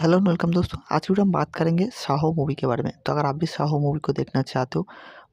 hello welcome दोस्तों आज video हम बात करेंगे साहो मूवी के बारे में तो अगर आप भी साहो मूवी को देखना चाहते हो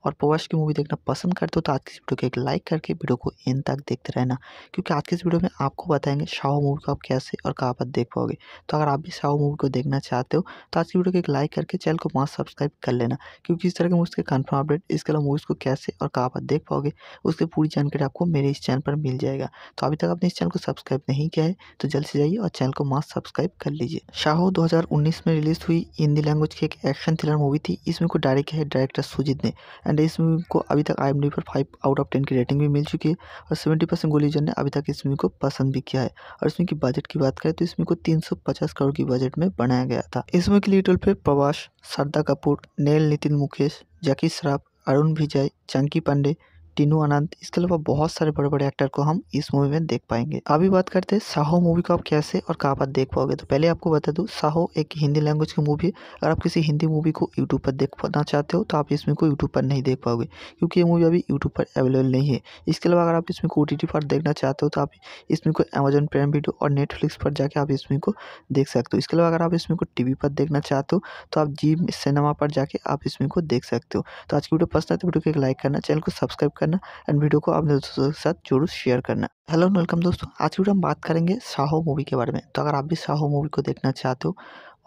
और पवास की मूवी देखना पसंद करते हो तो आज की इस वीडियो को एक लाइक करके वीडियो को एंड तक देखते रहना क्योंकि आज की इस वीडियो में आपको बताएंगे शाहू मूवी को आप कैसे और कहाँ पर देख पाओगे तो अगर आप भी शाहू मूवी को देखना चाहते हो तो आज की वीडियो को एक लाइक करके चैनल को मास्क सब्सक्राइब कर लेना क्योंकि इस तरह के मूवी के कन्फर्म अपडेट इसके अलावा मूवीज़ को कैसे और कहाँ पर देख पाओगे उसकी पूरी जानकारी आपको मेरे इस चैनल पर मिल जाएगा तो अभी तक आपने इस चैनल को सब्सक्राइब नहीं किया है तो जल्द से जाइए और चैनल को मास्क सब्सक्राइब कर लीजिए हज़ार उन्नीस में रिलीज हुई हिंदी लैंग्वेज की एक एक्शन थ्रिलर मूवी थी इसमें को डायरेक्ट है डायरेक्टर सुजीत ने एंड इस मूवी को अभी तक आई पर फाइव आउट ऑफ टेन की रेटिंग भी मिल चुकी है और सेवेंटी परसेंट गोलीजन ने अभी तक इस मूवी को पसंद भी किया है और इसमें की बजट की बात करें तो इसमें को तीन करोड़ की बजट में बनाया गया था इस मूवी के लिए टोल पे प्रवास श्रद्धा कपूर नेल नितिन मुकेश जैकी श्राफ अरुण विजय चंकी पांडे टीनू अनंत इसके अलावा बहुत सारे बड़े बड़े एक्टर को हम इस मूवी में देख पाएंगे अभी बात करते हैं साहो मूवी को आप कैसे और कहाँ पर देख पाओगे तो पहले आपको बता दूँ साहो एक हिंदी लैंग्वेज की मूवी है अगर आप किसी हिंदी मूवी को यूट्यूब पर देख पाना चाहते हो तो आप इसमें को यूट्यूब पर नहीं देख पाओगे क्योंकि ये मूवी अभी यूट्यूब पर अवेलेबल नहीं है इसके अलावा अगर आप इसमें को ओ पर देखना चाहते हो तो आप इसमें को अमेजोन प्राइम वीडियो और नेटफ्लिक्स पर जाकर आप इसमें को देख सकते हो इसके अलावा अगर आप इसमें को टी पर देखना चाहते हो तो आप जी सिनेमा पर जाके आप इसमें को देख सकते हो तो आज की वीडियो पसंद आते तो वीडियो को एक लाइक करना चैनल को सब्सक्राइब कर करना एंड वीडियो को अपने दोस्तों के साथ जरूर शेयर करना हेलो वेलकम दोस्तों आज वीडियो हम बात करेंगे साहो मूवी के बारे में तो अगर आप भी साहो मूवी को देखना चाहते हो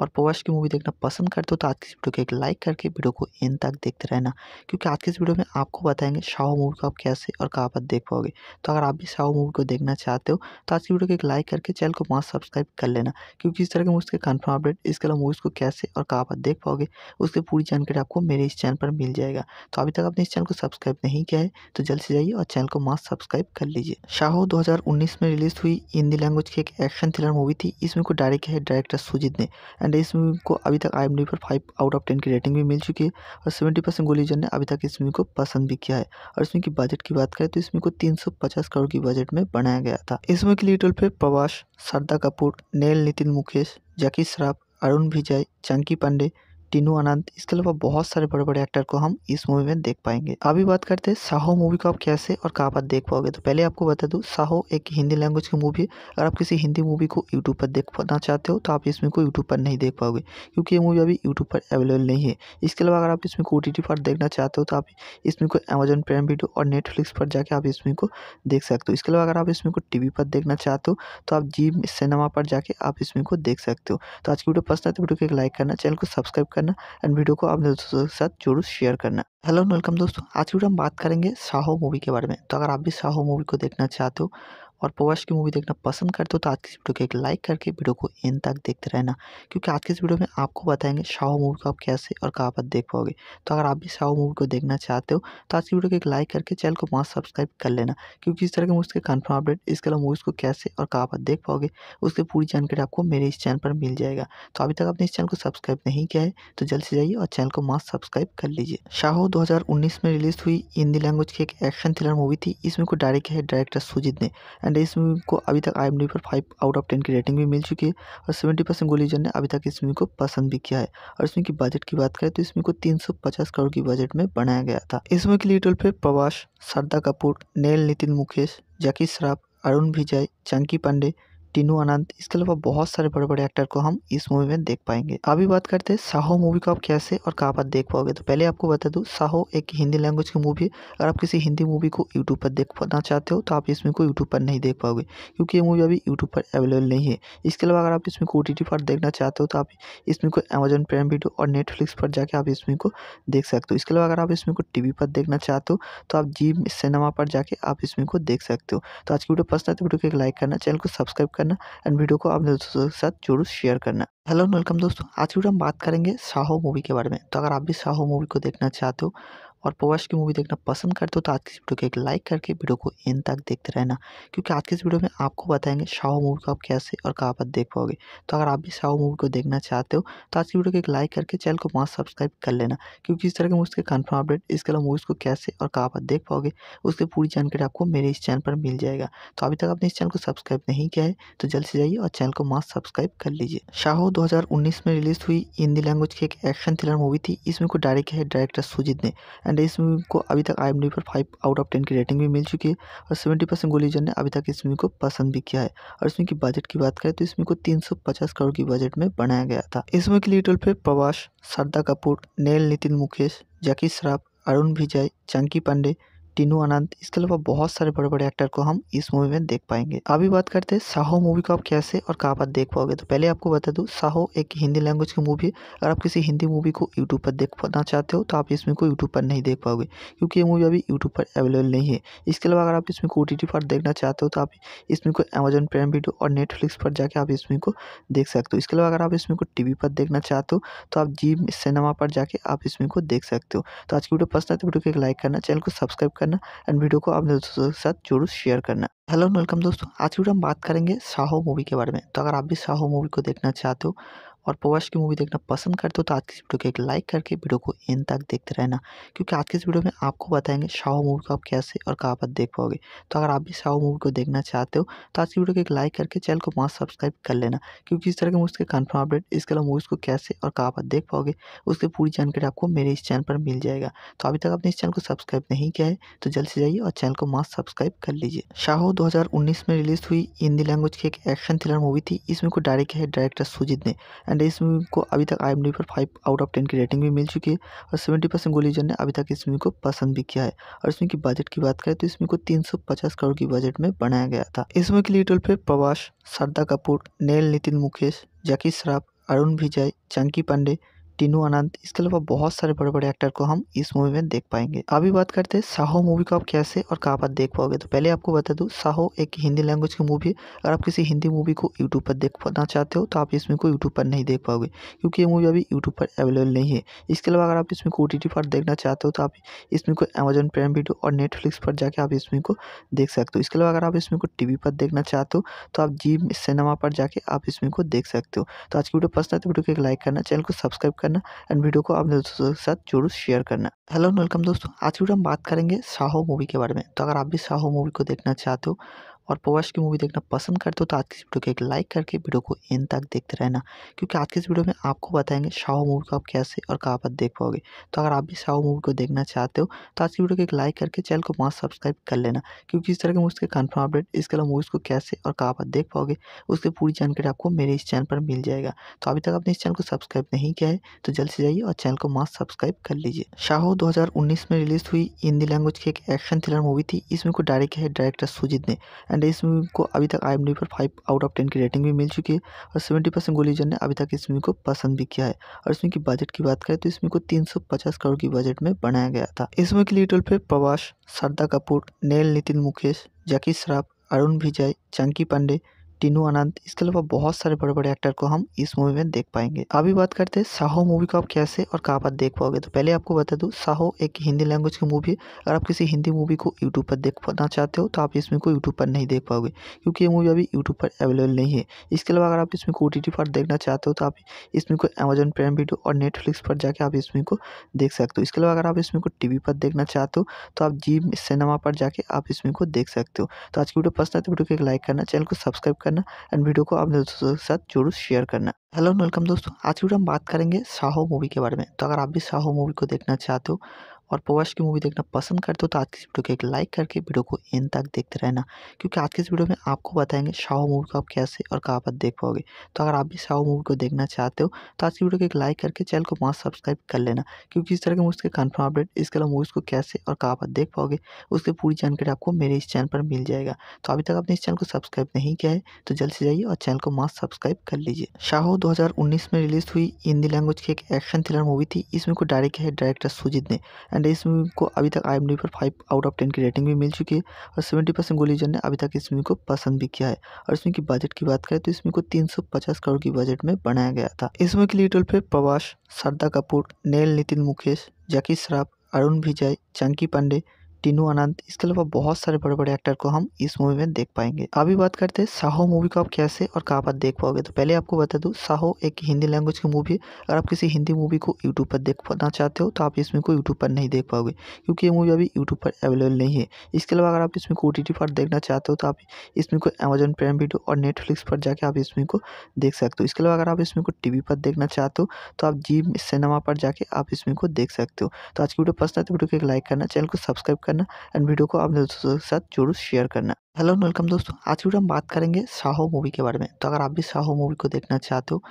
और पवश की मूवी देखना पसंद करते हो तो आज की वीडियो को एक लाइक करके वीडियो को इन तक देखते रहना क्योंकि आज की इस वीडियो में आपको बताएंगे शाहू मूवी को आप कैसे और कहाँ पर देख पाओगे तो अगर आप भी शाहू मूवी को देखना चाहते हो तो आज की वीडियो को एक लाइक करके चैनल को मास्क सब्सक्राइब कर लेना क्योंकि इस तरह के मूवी के कन्फर्म अपडेट इसके अलावा मूवीज़ को कैसे और कहाँ पर देख पाओगे उसकी पूरी जानकारी आपको मेरे इस चैनल पर मिल जाएगा तो अभी तक आपने इस चैनल को सब्सक्राइब नहीं किया है तो जल्द से जाइए और चैनल को मास्क सब्सक्राइब कर लीजिए हज़ार उन्नीस में रिलीज हुई हिंदी लैंग्वेज की एक एक्शन थ्रिलर मूवी थी इसमें को डायरेक्ट है डायरेक्टर सुजीत ने एंड इस मूवी को अभी तक आई पर फाइव आउट ऑफ टेन की रेटिंग भी मिल चुकी है और सेवेंटी परसेंट गोलीजन ने अभी तक इस मूवी को पसंद भी किया है और इसमें की बजट की बात करें तो इसमें को तीन सौ पचास करोड़ की बजट में बनाया गया था इस मूवी के लिए टोल पर प्रवास श्रद्धा कपूर नेल नितिन मुकेश जैकी श्राफ अरुण विजय चंकी पांडे टीनू अनंत इसके अलावा बहुत सारे बड़े बड़े एक्टर को हम इस मूवी में देख पाएंगे अभी बात करते हैं साहो मूवी को आप कैसे और कहाँ पर देख पाओगे तो पहले आपको बता दूँ साहो एक हिंदी लैंग्वेज की मूवी है अगर आप किसी हिंदी मूवी को यूट्यूब तो पर देखना चाहते हो तो आप इसमें को यूट्यूब पर नहीं देख पाओगे क्योंकि ये मूवी अभी यूट्यूब पर अवेलेबल नहीं है इसके अलावा अगर आप इसमें को ओ पर देखना चाहते हो तो आप इसमें को अमेजोन प्राइम वीडियो और नेटफ्लिक्स पर जाकर आप इसमें को देख सकते हो इसके अलावा अगर आप इसमें को टी पर देखना चाहते हो तो आप जी सिनेमा पर जाके आप इसमें को देख सकते हो तो आज की वीडियो पसंद तो वीडियो को एक लाइक करना चैनल को सब्सक्राइब करना एंड वीडियो को अपने दोस्तों के साथ जरूर शेयर करना हेलो एंड वेलकम दोस्तों आज वीडियो हम बात करेंगे साहो मूवी के बारे में तो अगर आप भी साहो मूवी को देखना चाहते हो और पवर्स की मूवी देखना पसंद करते हो तो आज की इस वीडियो को एक लाइक करके वीडियो को एंड तक देखते रहना क्योंकि आज की इस वीडियो में आपको बताएंगे शाह मूवी को आप कैसे और कहाँ पर देख पाओगे तो अगर आप भी शाह मूवी को देखना चाहते हो तो आज की वीडियो को एक लाइक करके चैनल को मास्क सब्सक्राइब कर लेना क्योंकि इस तरह के मूवी के कन्फर्म अपडेट इसके अलावा मूवीज़ को कैसे और कहाँ पर देख पाओगे उसकी पूरी जानकारी आपको मेरे इस चैनल पर मिल जाएगा तो अभी तक आपने इस चैनल को सब्सक्राइब नहीं किया है तो जल्द से जाइए और चैनल को मास्क सब्सक्राइब कर लीजिए शाहो 2019 में रिलीज हुई हिंदी लैंग्वेज की एक एक्शन थ्रिलर मूवी थी इसमें को डायरेक्ट है डायरेक्टर सुजीत ने एंड इस मूवी को अभी तक आई पर फाइव आउट ऑफ टेन की रेटिंग भी मिल चुकी है और सेवेंटी परसेंट गोलीजन ने अभी तक इस मूवी को पसंद भी किया है और इसमें की बजट की बात करें तो इसमें को तीन करोड़ की बजट में बनाया गया था इस मूवी के लिए टोल पे प्रवास श्रद्धा कपूर नेल नितिन मुकेश जैकी श्राफ अरुण विजय चंकी पांडे टीनू आनंद इसके अलावा बहुत सारे बड़े बड़े एक्टर को हम इस मूवी में देख पाएंगे अभी बात करते हैं साहो मूवी को आप कैसे और कहाँ पर देख पाओगे तो पहले आपको बता दूँ साहो एक हिंदी लैंग्वेज की मूवी है अगर आप किसी हिंदी मूवी को यूट्यूब तो पर देखना चाहते हो तो आप इसमें को यूट्यूब पर नहीं देख पाओगे क्योंकि ये मूवी अभी यूट्यूब पर अवेलेबल नहीं है इसके अलावा अगर आप इसमें को ओ पर देखना चाहते हो तो आप इसमें को अमेजोन प्राइम वीडियो और नेटफ्लिक्स पर जाकर आप इसमें को देख सकते हो इसके अलावा अगर आप इसमें को टी पर देखना चाहते हो तो आप जी सिनेमा पर जाके आप इसमें को देख सकते हो तो आज की वीडियो पसंद आती तो है वीडियो को एक लाइक करना चैनल को सब्सक्राइब करना करना एंड वीडियो को अपने दोस्तों के साथ जरूर शेयर करना हेलो वेलकम दोस्तों आज वीडियो हम बात करेंगे साहो मूवी के बारे में तो अगर आप भी साहो मूवी को देखना चाहते हो और पवश की मूवी देखना पसंद करते हो तो आज की इस वीडियो को एक लाइक करके वीडियो को एंड तक देखते रहना क्योंकि आज के इस वीडियो में आपको बताएंगे शाहू मूवी को आप कैसे और कहाँ पर देख पाओगे तो अगर आप भी शाहू मूवी को देखना चाहते हो तो आज की वीडियो को एक लाइक करके चैनल को मास्क सब्सक्राइब कर लेना क्योंकि इस तरह के मूवी के कन्फर्म अपडेट इसके अलावा मूवीज़ को कैसे और कहाँ पर देख पाओगे उसकी पूरी जानकारी आपको मेरे इस चैनल पर मिल जाएगा तो अभी तक आपने इस चैनल को सब्सक्राइब नहीं किया है तो जल्द से जाइए और चैनल को मास्क सब्सक्राइब कर लीजिए हज़ार उन्नीस में रिलीज हुई हिंदी लैंग्वेज की एक एक्शन थ्रिलर मूवी थी इसमें को डायरेक्ट है डायरेक्टर सुजीत ने एंड इस मूवी को अभी तक आई पर फाइव आउट ऑफ टेन की रेटिंग भी मिल चुकी है और सेवेंटी परसेंट गोलीजन ने अभी तक इस मूवी को पसंद भी किया है और इसमें की बजट की बात करें तो इसमें को तीन सौ पचास करोड़ की बजट में बनाया गया था इस मूवी के लिए टोल पे प्रवास श्रद्धा कपूर नेल नितिन मुकेश जैकी श्राफ अरुण विजय चंकी पांडे टीनू अनंत इसके अलावा बहुत सारे बड़े बड़े एक्टर को हम इस मूवी में देख पाएंगे अभी बात करते हैं साहो मूवी को आप कैसे और कहाँ पर देख पाओगे तो पहले आपको बता दूँ साहो एक हिंदी लैंग्वेज की मूवी है अगर आप किसी हिंदी मूवी को यूट्यूब पर देख पाना चाहते हो तो आप इसमें को यूट्यूब पर नहीं देख पाओगे क्योंकि ये मूवी अभी यूट्यूब पर अवेलेबल नहीं है इसके अलावा अगर आप इसमें को ओ पर देखना चाहते हो तो आप इसमें को अमेजन प्राइम वीडियो और नेटफ्लिक्स पर जाके आप इसमें को देख सकते हो इसके अलावा अगर आप इसमें को टी पर देखना चाहते हो तो आप जी सिनेमा पर जाके आप इसमें को देख सकते हो तो आज की वीडियो पसंद आते तो है वीडियो को एक लाइक करना चैनल को सब्सक्राइब करना करना एंड वीडियो को अपने दोस्तों के साथ जरूर शेयर करना हेलो वेलकम दोस्तों आज वीडियो हम बात करेंगे साहो मूवी के बारे में तो अगर आप भी साहो मूवी को देखना चाहते हो और पवश की मूवी देखना पसंद करते हो तो आज की इस वीडियो को एक लाइक करके वीडियो को एंड तक देखते रहना क्योंकि आज की इस वीडियो में आपको बताएंगे शाहू मूवी को आप कैसे और कहाँ पर देख पाओगे तो अगर आप भी शाहू मूवी को देखना चाहते हो तो आज की वीडियो को एक लाइक करके चैनल को वहाँ सब्सक्राइब कर लेना क्योंकि इस तरह के मूवी के कन्फर्म अपडेट इसके अलावा मूवीज़ को कैसे और कहाँ पर देख पाओगे उसकी पूरी जानकारी आपको मेरे इस चैनल पर मिल जाएगा तो अभी तक आपने इस चैनल को सब्सक्राइब नहीं किया है तो जल्द से जाइए और चैनल को मास्क सब्सक्राइब कर लीजिए शाहो दो में रिलीज हुई हिंदी लैंग्वेज की एक एक्शन थ्रिलर मूवी थी इसमें को डायरेक्ट है डायरेक्टर सुजीत ने एंड एंड इस मूवी को अभी तक आई पर फाइव आउट ऑफ टेन की रेटिंग भी मिल चुकी है और सेवेंटी परसेंट गोलीजन ने अभी तक इस मूवी को पसंद भी किया है और इसमें की बजट की बात करें तो इसमें को तीन सौ पचास करोड़ की बजट में बनाया गया था इस मूवी के लिए टोल पे प्रवास श्रद्धा कपूर नेल नितिन मुकेश जैकी श्राफ अरुण विजय चंकी पांडे टीनू अनंत इसके अलावा बहुत सारे बड़े बड़े एक्टर को हम इस मूवी में देख पाएंगे अभी बात करते हैं साहो मूवी को आप कैसे और कहाँ पर देख पाओगे तो पहले आपको बता दूँ साहो एक हिंदी लैंग्वेज की मूवी है अगर आप किसी हिंदी मूवी को यूट्यूब पर देख पाना चाहते हो तो आप इसमें को यूट्यूब पर नहीं देख पाओगे क्योंकि ये मूवी अभी यूट्यूब पर अवेलेबल नहीं है इसके अलावा अगर आप इसमें को ओ पर देखना चाहते हो तो आप इसमें को अमेजन प्राइम वीडियो और नेटफ्लिक्स पर जाकर आप इसमें को देख सकते हो इसके अलावा अगर आप इसमें को टी पर देखना चाहते हो तो आप जी सिनेमा पर जाके आप इसमें को देख सकते हो तो आज की वीडियो पसंद आती तो वीडियो को एक लाइक करना चैनल को सब्सक्राइब कर करना एंड वीडियो को अपने दोस्तों के साथ जरूर शेयर करना हेलो वेलकम दोस्तों आज वीडियो हम बात करेंगे साहो मूवी के बारे में तो अगर आप भी साहो मूवी को देखना चाहते हो और पवश की मूवी देखना पसंद करते हो तो आज की इस वीडियो को एक लाइक करके वीडियो को इन तक देखते रहना क्योंकि आज की इस वीडियो में आपको बताएंगे शाहू मूवी को आप कैसे और कहाँ पर देख पाओगे तो अगर आप भी शाहू मूवी को देखना चाहते हो तो आज की वीडियो को एक लाइक करके चैनल को मास्क सब्सक्राइब कर लेना क्योंकि इस तरह के मूवी के कन्फर्म अपडेट इसके अलावा मूवीज़ को कैसे और कहाँ पर देख पाओगे उसकी पूरी जानकारी आपको मेरे इस चैनल पर मिल जाएगा तो अभी तक आपने इस चैनल को सब्सक्राइब नहीं किया है तो जल्द से जाइए और चैनल को मास्क सब्सक्राइब कर लीजिए शाहो 2019 में रिलीज हुई हिंदी लैंग्वेज की एक एक्शन थ्रिलर मूवी थी इसमें को डायरेक्ट है डायरेक्टर सुजीत ने एंड इस मूवी को अभी तक आई पर फाइव आउट ऑफ टेन की रेटिंग भी मिल चुकी है और सेवेंटी परसेंट गोलीजन ने अभी तक इस मूवी को पसंद भी किया है और इसमें की बजट की बात करें तो इसमें को तीन सौ पचास करोड़ की बजट में बनाया गया था इस मूवी के लिए टोल प्रवास श्रद्धा कपूर नेल नितिन मुकेश जैकी श्राफ अरुण विजय चंकी पांडे टीनू अनंत इसके अलावा बहुत सारे बड़े बड़े एक्टर को हम इस मूवी में देख पाएंगे अभी बात करते हैं साहो मूवी को आप कैसे और कहाँ पर देख पाओगे तो पहले आपको बता दूँ साहो एक हिंदी लैंग्वेज की मूवी है अगर आप किसी हिंदी मूवी को यूट्यूब पर देखना चाहते हो तो आप इसमें को यूट्यूब पर नहीं देख पाओगे क्योंकि ये मूवी अभी यूट्यूब पर अवेलेबल नहीं है इसके अलावा अगर आप इसमें को ओ पर देखना चाहते हो तो आप इसमें को अमेजोन प्राइम वीडियो और नेटफ्लिक्स पर जाकर आप इसमें को देख सकते हो इसके अलावा अगर आप इसमें को टी पर देखना चाहते हो तो आप जी सिनेमा पर जाके आप इसमें को देख सकते हो तो आज की वीडियो पसंद आते तो वीडियो को एक लाइक करना चैनल को सब्सक्राइब करना एंड वीडियो को अपने दोस्तों के साथ जरूर शेयर करना हेलो वेलकम दोस्तों आज वीडियो हम बात करेंगे साहो मूवी के बारे में तो अगर आप भी साहो मूवी को देखना चाहते हो और पवर्स की मूवी देखना पसंद करते हो तो आज की इस वीडियो को एक लाइक करके वीडियो को एंड तक देखते रहना क्योंकि आज की इस वीडियो में आपको बताएंगे शाह मूवी को आप कैसे और कहाँ पर देख पाओगे तो अगर आप भी शाह मूवी को देखना चाहते हो तो आज की वीडियो को एक लाइक करके चैनल को मास्क सब्सक्राइब कर लेना क्योंकि इस तरह के मूवी के कन्फर्म अपडेट इसके अलावा मूवीज़ को कैसे और कहाँ पर देख पाओगे उसकी पूरी जानकारी आपको मेरे इस चैनल पर मिल जाएगा तो अभी तक आपने इस चैनल को सब्सक्राइब नहीं किया है तो जल्द से जाइए और चैनल को मास्क सब्सक्राइब कर लीजिए शाह 2019 में रिलीज हुई हिंदी लैंग्वेज की एक एक्शन थ्रिलर मूवी थी इसमें को डायरेक्ट है डायरेक्टर सुजीत ने एंड इस मूवी को अभी तक आई एम डी पर फाइव आउट ऑफ टेन की रेटिंग भी मिल चुकी है और सेवेंटी परसेंट गोलीजन ने अभी तक इस मूवी को पसंद भी किया है और इसमें की बजट की बात करें तो इसमें को तीन सौ पचास करोड़ की बजट में बनाया गया था इस मूवी के लीड पे प्रवास शारदा कपूर नेल नितिन मुकेश जैकी श्राफ अरुण विजय चंकी पांडे टीनू अनंत इसके अलावा बहुत सारे बड़े बड़े एक्टर को हम इस मूवी में देख पाएंगे अभी बात करते हैं साहो मूवी को आप कैसे और कहाँ पर देख पाओगे तो पहले आपको बता दूँ साहो एक हिंदी लैंग्वेज की मूवी है अगर आप किसी हिंदी मूवी को यूट्यूब पर देख पाना चाहते हो तो आप इसमें को यूट्यूब पर नहीं देख पाओगे क्योंकि ये मूवी अभी यूट्यूब पर अवेलेबल नहीं है इसके अलावा अगर आप इसमें को ओ पर देखना चाहते हो तो आप इसमें को अमेजन प्राइम वीडियो और नेटफ्लिक्स पर जाकर आप इसमें को देख सकते हो इसके अलावा अगर आप इसमें को टी पर देखना चाहते हो तो आप जी सिनेमा पर जाके आप इसमें को देख सकते हो तो आज की वीडियो पसंद तो वीडियो को एक लाइक करना चैनल को सब्सक्राइब करना एंड वीडियो को आप दोस्तों के साथ जरूर शेयर करना हेलो वेलकम दोस्तों आज वीडियो हम बात करेंगे साहो मूवी के बारे में तो अगर आप भी साहो मूवी को देखना चाहते हो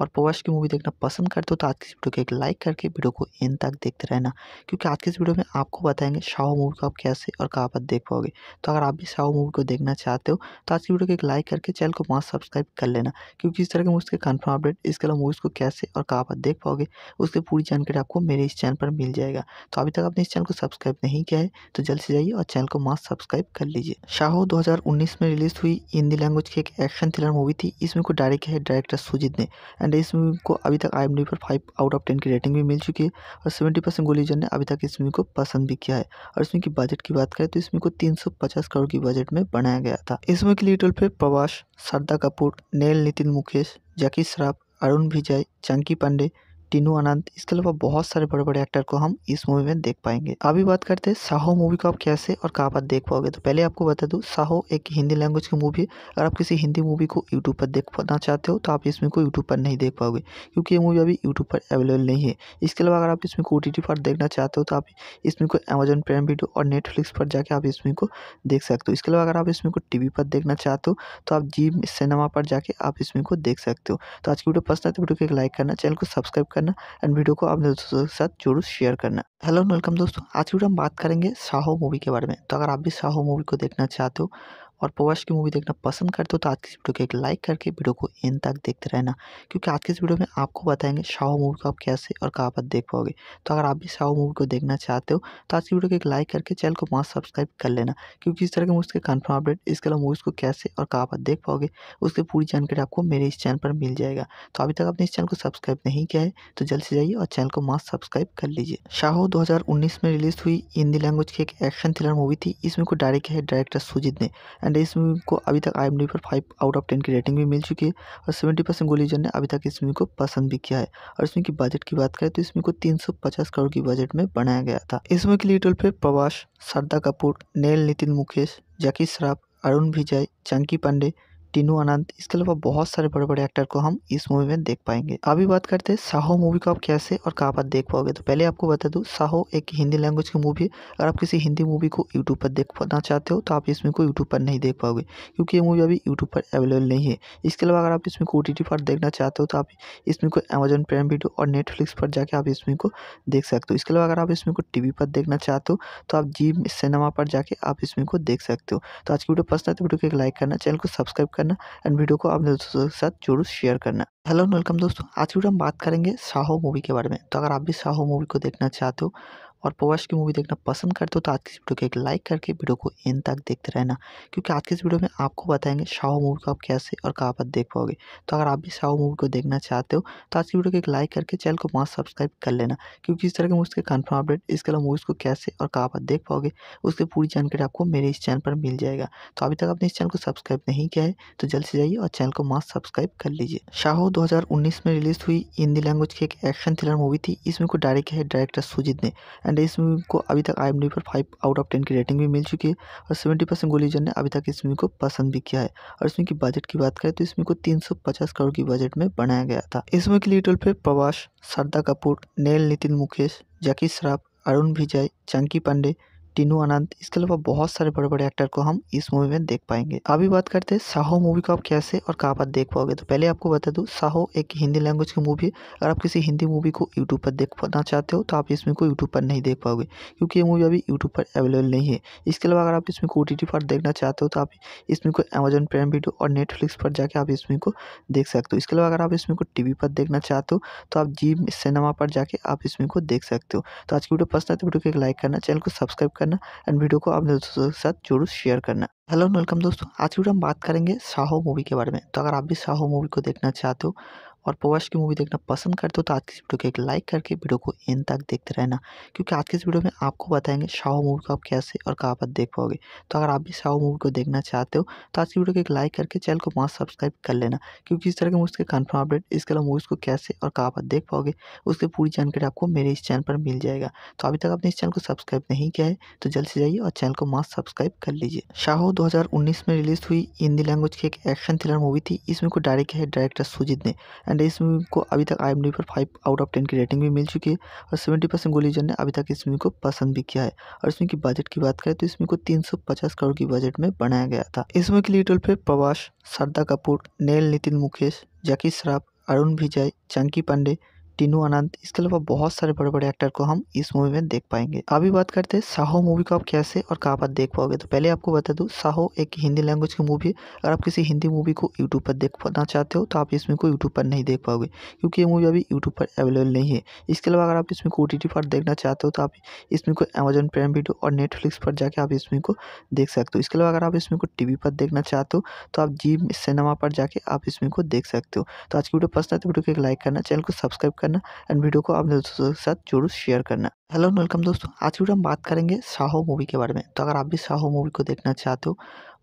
और पवश की मूवी देखना पसंद करते हो तो आज की इस वीडियो को एक लाइक करके वीडियो को एंड तक देखते रहना क्योंकि आज की इस वीडियो में आपको बताएंगे शाहू मूवी को आप कैसे और कहाँ पर देख पाओगे तो अगर आप भी शाहू मूवी को देखना चाहते हो तो आज की वीडियो को एक लाइक करके चैनल को मास्क सब्सक्राइब कर लेना क्योंकि इस तरह के मूवी के कन्फर्म अपडेट इसके अलावा मूवीज़ को कैसे और कहाँ पर देख पाओगे उसकी पूरी जानकारी आपको मेरे इस चैनल पर मिल जाएगा तो अभी तक आपने इस चैनल को सब्सक्राइब नहीं किया है तो जल्द से जाइए और चैनल को मास्क सब्सक्राइब कर लीजिए हज़ार उन्नीस में रिलीज हुई हिंदी लैंग्वेज की एक एक्शन थ्रिलर मूवी थी इसमें को डायरेक्ट है डायरेक्टर सुजीत ने एंड इस मूवी को अभी तक आई पर फाइव आउट ऑफ टेन की रेटिंग भी मिल चुकी है और सेवेंटी परसेंट गोलीजन ने अभी तक इस मूवी को पसंद भी किया है और इसमें की बजट की बात करें तो इसमें को तीन सौ पचास करोड़ की बजट में बनाया गया था इस मूवी के लिए रोल प्रवास श्रद्धा कपूर नेल नितिन मुकेश जैकी श्राफ अरुण विजय चंकी पांडे टीनू आनंद इसके अलावा बहुत सारे बड़े बड़े एक्टर को हम इस मूवी में देख पाएंगे अभी बात करते हैं साहो मूवी को आप कैसे और कहाँ पर देख पाओगे तो पहले आपको बता दूँ साहो एक हिंदी लैंग्वेज की मूवी है अगर आप किसी हिंदी मूवी को यूट्यूब तो पर देखना चाहते हो तो आप इसमें को यूट्यूब पर नहीं देख पाओगे क्योंकि ये मूवी अभी यूट्यूब पर अवेलेबल नहीं है इसके अलावा अगर आप इसमें को ओ पर देखना चाहते हो तो आप इसमें को अमेजन प्राइम वीडियो और नेटफ्लिक्स पर जाकर आप इसमें को देख सकते हो इसके अलावा अगर आप इसमें को टी पर देखना चाहते हो तो आप जी सिनेमा पर जाके आप इसमें को देख सकते हो तो आज की वीडियो पसंद आते तो है वीडियो को एक लाइक करना चैनल को सब्सक्राइब करना करना एंड वीडियो को अपने दोस्तों के साथ जरूर शेयर करना हेलो वेलकम दोस्तों आज वीडियो हम बात करेंगे साहो मूवी के बारे में तो अगर आप भी साहो मूवी को देखना चाहते हो और पवश की मूवी देखना पसंद करते हो तो आज की इस वीडियो को एक लाइक करके वीडियो को एंड तक देखते रहना क्योंकि आज की इस वीडियो में आपको बताएंगे शाहू मूवी को आप कैसे और कहाँ पर देख पाओगे तो अगर आप भी शाहू मूवी को देखना चाहते हो तो आज की वीडियो को एक लाइक करके चैनल को मास्क सब्सक्राइब कर लेना क्योंकि इस तरह के मूवी के कन्फर्म अपडेट इसके अलावा मूवीज़ को कैसे और कहाँ पर देख पाओगे उसकी पूरी जानकारी आपको मेरे इस चैनल पर मिल जाएगा तो अभी तक आपने इस चैनल को सब्सक्राइब नहीं किया है तो जल्द से जाइए और चैनल को मास्क सब्सक्राइब कर लीजिए शाहो दो में रिलीज हुई हिंदी लैंग्वेज की एक एक्शन थ्रिलर मूवी थी इसमें को डायरेक्ट है डायरेक्टर सुजीत ने एंड इस मूवी को अभी तक आई एम पर फाइव आउट ऑफ टेन की रेटिंग भी मिल चुकी है और सेवेंटी परसेंट गोलीजन ने अभी तक इस मूवी को पसंद भी किया है और इसमें की बजट की बात करें तो इसमें को तीन सौ पचास करोड़ की बजट में बनाया गया था इस मूवी के लिए टोल पे प्रवास श्रद्धा कपूर नेल नितिन मुकेश जैकी श्राफ अरुण विजय चंकी पांडे टीनू अनंत इसके अलावा बहुत सारे बड़े बड़े एक्टर को हम इस मूवी में देख पाएंगे अभी बात करते हैं साहो मूवी को आप कैसे और कहाँ पर देख पाओगे तो पहले आपको बता दूँ साहो एक हिंदी लैंग्वेज की मूवी है अगर आप किसी हिंदी मूवी को यूट्यूब पर देखना चाहते हो तो आप इसमें को यूट्यूब पर नहीं देख पाओगे क्योंकि ये मूवी अभी यूट्यूब पर अवेलेबल नहीं है इसके अलावा अगर आप इसमें को ओ पर देखना चाहते हो तो आप इसमें को अमेजन प्राइम वीडियो और नेटफ्लिक्स पर जाकर आप इसमें को देख सकते हो इसके अलावा अगर आप इसमें को टी पर देखना चाहते हो तो आप जी सिनेमा पर जाके आप इसमें को देख सकते हो तो आज की वीडियो पसंद आते तो वीडियो को एक लाइक करना चैनल को सब्सक्राइब कर करना एंड वीडियो को अपने दोस्तों के साथ जरूर शेयर करना हेलो वेलकम दोस्तों आज वीडियो हम बात करेंगे साहो मूवी के बारे में तो अगर आप भी साहो मूवी को देखना चाहते हो और पवास की मूवी देखना पसंद करते हो तो आज की इस वीडियो को एक लाइक करके वीडियो को एंड तक देखते रहना क्योंकि आज की इस वीडियो में आपको बताएंगे शाहू मूवी को आप कैसे और कहाँ पर देख पाओगे तो अगर आप भी शाहू मूवी को देखना चाहते हो तो आज की वीडियो को एक लाइक करके चैनल को मास्क सब्सक्राइब कर लेना क्योंकि इस तरह के मूवी के कन्फर्म अपडेट इसके अलावा मूवीज़ को कैसे और कहाँ पर देख पाओगे उसकी पूरी जानकारी आपको मेरे इस चैनल पर मिल जाएगा तो अभी तक आपने इस चैनल को सब्सक्राइब नहीं किया है तो जल्द से जाइए और चैनल को मास्क सब्सक्राइब कर लीजिए हज़ार उन्नीस में रिलीज हुई हिंदी लैंग्वेज की एक एक्शन थ्रिलर मूवी थी इसमें को डायरेक्ट है डायरेक्टर सुजीत ने एंड इस मूवी को अभी तक आई पर फाइव आउट ऑफ टेन की रेटिंग भी मिल चुकी है और सेवेंटी परसेंट गोलीजन ने अभी तक इस मूवी को पसंद भी किया है और इसमें की बजट की बात करें तो इसमें को तीन करोड़ की बजट में बनाया गया था इस मूवी के लिए टोल पे प्रवास श्रद्धा कपूर नेल नितिन मुकेश जैकी श्राफ अरुण विजय चंकी पांडे टीनू आनंद इसके अलावा बहुत सारे बड़े बड़े एक्टर को हम इस मूवी में देख पाएंगे अभी बात करते हैं साहो मूवी को आप कैसे और कहाँ पर देख पाओगे तो पहले आपको बता दूँ साहो एक हिंदी लैंग्वेज की मूवी है अगर आप किसी हिंदी मूवी को यूट्यूब पर देख पाना चाहते हो तो आप इसमें को यूट्यूब पर नहीं देख पाओगे क्योंकि ये मूवी अभी यूट्यूब पर अवेलेबल नहीं है इसके अलावा अगर आप इसमें को ओ पर देखना चाहते हो तो आप इसमें को अमेजोन प्राइम वीडियो और नेटफ्लिक्स पर जाकर आप इसमें को देख सकते हो इसके अलावा अगर आप इसमें को टी पर देखना चाहते हो तो आप जी सिनेमा पर जाके आप इसमें को देख सकते हो तो आज की वीडियो पसंद आते तो वीडियो को एक लाइक करना चैनल को सब्सक्राइब कर करना एंड वीडियो को अपने दोस्तों के साथ जरूर शेयर करना हेलो वेलकम दोस्तों आज वीडियो हम बात करेंगे साहो मूवी के बारे में तो अगर आप भी साहो मूवी को देखना चाहते हो और पवश की मूवी देखना पसंद करते हो तो आज की वीडियो को एक लाइक करके वीडियो को इन तक देखते रहना क्योंकि आज की इस वीडियो में आपको बताएंगे शाह मूवी को आप कैसे और कहाँ पर देख पाओगे तो अगर आप भी शाह मूवी को देखना चाहते हो तो आज की वीडियो को एक लाइक करके चैनल को मास्क सब्सक्राइब कर लेना क्योंकि इस तरह के मूवीज़ के कन्फर्म अपडेट इसके अलावा मूवीज़ को कैसे और कहाँ पर देख पाओगे उसकी पूरी जानकारी आपको मेरे इस चैनल पर मिल जाएगा तो अभी तक आपने इस चैनल को सब्सक्राइब नहीं किया है तो जल्द से जाइए और चैनल को मास्क सब्सक्राइब कर लीजिए हज़ार उन्नीस में रिलीज हुई हिंदी लैंग्वेज की एक एक्शन थ्रिलर मूवी थी इसमें को डायरेक्ट है डायरेक्टर सुजीत ने एंड इस मूवी को अभी तक आई पर फाइव आउट ऑफ टेन की रेटिंग भी मिल चुकी है और सेवेंटी परसेंट गोलीजन ने अभी तक इस मूवी को पसंद भी किया है और इसमें की बजट की बात करें तो इसमें को तीन सौ पचास करोड़ की बजट में बनाया गया था इस मूवी के लिए टोल प्रवास श्रद्धा कपूर नेल नितिन मुकेश जैकी श्राफ अरुण विजय चंकी पांडे टीनू अनंत इसके अलावा बहुत सारे बड़े बड़े एक्टर को हम इस मूवी में देख पाएंगे अभी बात करते हैं साहो मूवी को आप कैसे और कहाँ पर देख पाओगे तो पहले आपको बता दूँ साहो एक हिंदी लैंग्वेज की मूवी है अगर आप किसी हिंदी मूवी को यूट्यूब पर देख पाना चाहते हो तो आप इसमें को यूट्यूब पर नहीं देख पाओगे क्योंकि ये मूवी अभी यूट्यूब पर अवेलेबल नहीं है इसके अलावा अगर आप इसमें को ओ पर देखना चाहते हो तो आप इसमें को अमेजोन प्राइम वीडियो और नेटफ्लिक्स पर जाकर आप इसमें को देख सकते हो इसके अलावा अगर आप इसमें को टी पर देखना चाहते हो तो आप जी सिनेमा पर जाके आप इसमें को देख सकते हो तो आज की वीडियो पसंद तो वीडियो को एक लाइक करना चैनल को सब्सक्राइब करना एंड वीडियो को अपने दोस्तों के साथ जरूर शेयर करना हेलो वेलकम दोस्तों आज वीडियो हम बात करेंगे साहो मूवी के बारे में तो अगर आप भी साहो मूवी को देखना चाहते हो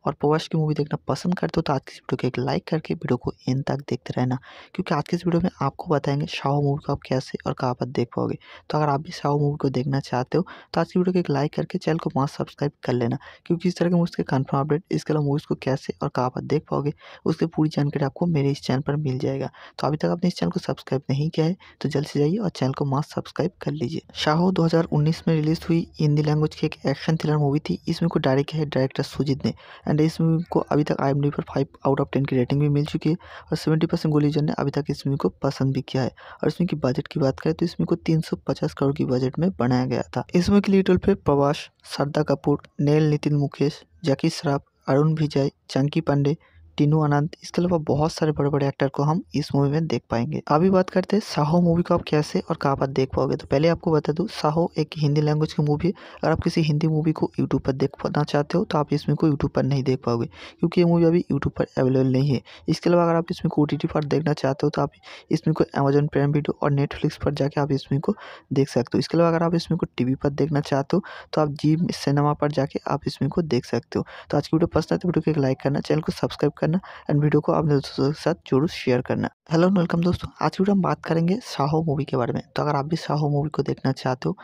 और पवर्स की मूवी देखना पसंद करते हो तो आज की इस वीडियो को एक लाइक करके वीडियो को एंड तक देखते रहना क्योंकि आज की इस वीडियो में आपको बताएंगे शाह मूवी को आप कैसे और कहाँ पर देख पाओगे तो अगर आप भी शाह मूवी को देखना चाहते हो तो आज की वीडियो को एक लाइक करके चैनल को मास्क सब्सक्राइब कर लेना क्योंकि इस तरह के मूवी के कन्फर्म अपडेट इसके अलावा मूवीज़ को कैसे और कहाँ पर देख पाओगे उसकी पूरी जानकारी आपको मेरे इस चैनल पर मिल जाएगा तो अभी तक आपने इस चैनल को सब्सक्राइब नहीं किया है तो जल्द से जाइए और चैनल को मास्क सब्सक्राइब कर लीजिए शाहो 2019 में रिलीज हुई हिंदी लैंग्वेज की एक एक्शन थ्रिलर मूवी थी इसमें को डायरेक्ट है डायरेक्टर सुजीत ने एंड इस मूवी को अभी तक आई पर फाइव आउट ऑफ टेन की रेटिंग भी मिल चुकी है और सेवेंटी परसेंट गोलीजन ने अभी तक इस मूवी को पसंद भी किया है और इसमें की बजट की बात करें तो इसमें को तीन करोड़ की बजट में बनाया गया था इस मूवी के लिए टोल पे प्रवास श्रद्धा कपूर नेल नितिन मुकेश जैकी श्राफ अरुण विजय चंकी पांडे टीनू अनंत इसके अलावा बहुत सारे बड़े बड़े एक्टर को हम इस मूवी में देख पाएंगे अभी बात करते हैं साहो मूवी को आप कैसे और कहाँ पर देख पाओगे तो पहले आपको बता दूँ साहो एक हिंदी लैंग्वेज की मूवी है अगर आप किसी हिंदी मूवी को यूट्यूब पर देख पाना चाहते हो तो आप इसमें को यूट्यूब पर नहीं देख पाओगे क्योंकि ये मूवी अभी यूट्यूब पर अवेलेबल नहीं है इसके अलावा अगर आप इसमें को ओ पर देखना चाहते हो तो आप इसमें को अमेजोन प्राइम वीडियो और नेटफ्लिक्स पर जाकर आप इसमें को देख सकते हो इसके अलावा अगर आप इसमें को टी पर देखना चाहते हो तो आप जी सिनेमा पर जाके आप इसमें को देख सकते हो तो आज की वीडियो पसंद आती तो है वीडियो को एक लाइक करना चैनल को सब्सक्राइब करना करना एंड वीडियो को अपने दोस्तों के साथ जरूर शेयर करना हेलो वेलकम दोस्तों आज वीडियो हम बात करेंगे साहो मूवी के बारे में तो अगर आप भी साहो मूवी को देखना चाहते हो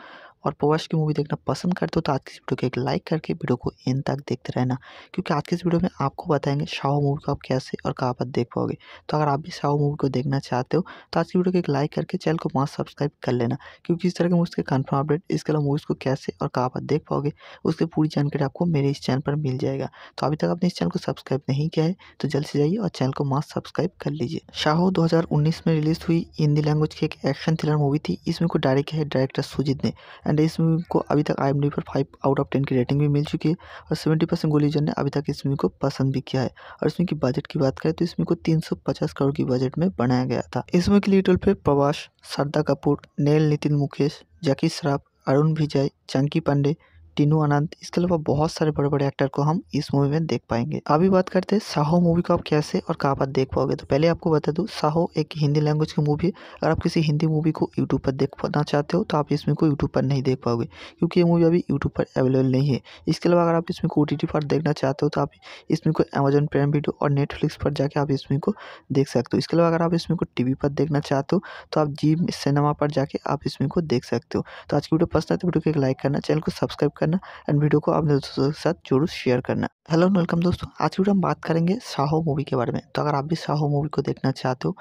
और पोवश की मूवी देखना पसंद करते हो तो आज की इस वीडियो को एक लाइक करके वीडियो को एंड तक देखते रहना क्योंकि आज की इस वीडियो में आपको बताएंगे शाहू मूवी को आप कैसे और कहाँ पर देख पाओगे तो अगर आप भी शाहू मूवी को देखना चाहते हो तो आज की वीडियो को एक लाइक करके चैनल को मास्क सब्सक्राइब कर लेना क्योंकि इस तरह के मूवी के कन्फर्म अपडेट इसके अलावा मूवीज़ को कैसे और कहाँ पर देख पाओगे उसकी पूरी जानकारी आपको मेरे इस चैनल पर मिल जाएगा तो अभी तक आपने इस चैनल को सब्सक्राइब नहीं किया है तो जल्द से जाइए और चैनल को मास्क सब्सक्राइब कर लीजिए शाहो दो में रिलीज हुई हिंदी लैंग्वेज की एक एक्शन थ्रिलर मूवी थी इसमें को डायरेक्ट है डायरेक्टर सुजीत ने एंड इस मूवी को अभी तक आई पर फाइव आउट ऑफ टेन की रेटिंग भी मिल चुकी है और सेवेंटी परसेंट गोलीजन ने अभी तक इस मूवी को पसंद भी किया है और इसमें की बजट की बात करें तो इसमें को तीन सौ पचास करोड़ की बजट में बनाया गया था इस मूवी के लिए टोल पे प्रवास श्रद्धा कपूर नेल नितिन मुकेश जैकी श्राफ अरुण विजय चंकी पांडे टीनू अनंत इसके अलावा बहुत सारे बड़े बड़े एक्टर को हम इस मूवी में देख पाएंगे अभी बात करते हैं साहो मूवी को आप कैसे और कहाँ पर देख पाओगे तो पहले आपको बता दूँ साहो एक हिंदी लैंग्वेज की मूवी है अगर आप किसी हिंदी मूवी को यूट्यूब तो पर देखना चाहते हो तो आप इसमें को यूट्यूब पर नहीं देख पाओगे क्योंकि ये मूवी अभी यूट्यूब पर अवेलेबल नहीं है इसके अलावा अगर आप इसमें को ओ पर देखना चाहते हो तो आप इसमें को अमेजन प्राइम वीडियो और नेटफ्लिक्स पर जाके आप इसमें को देख सकते हो इसके अलावा अगर आप इसमें को टीवी पर देखना चाहते हो तो आप जी सिनेमा पर जाके आप इसमें को देख सकते हो तो आज की वीडियो पसंद आए है तो वीडियो को एक लाइक करना चैनल को सब्सक्राइब करना करना एंड वीडियो को अपने दोस्तों के साथ जरूर शेयर करना हेलो वेलकम दोस्तों आज वीडियो हम बात करेंगे साहो मूवी के बारे में तो अगर आप भी साहो मूवी को देखना चाहते हो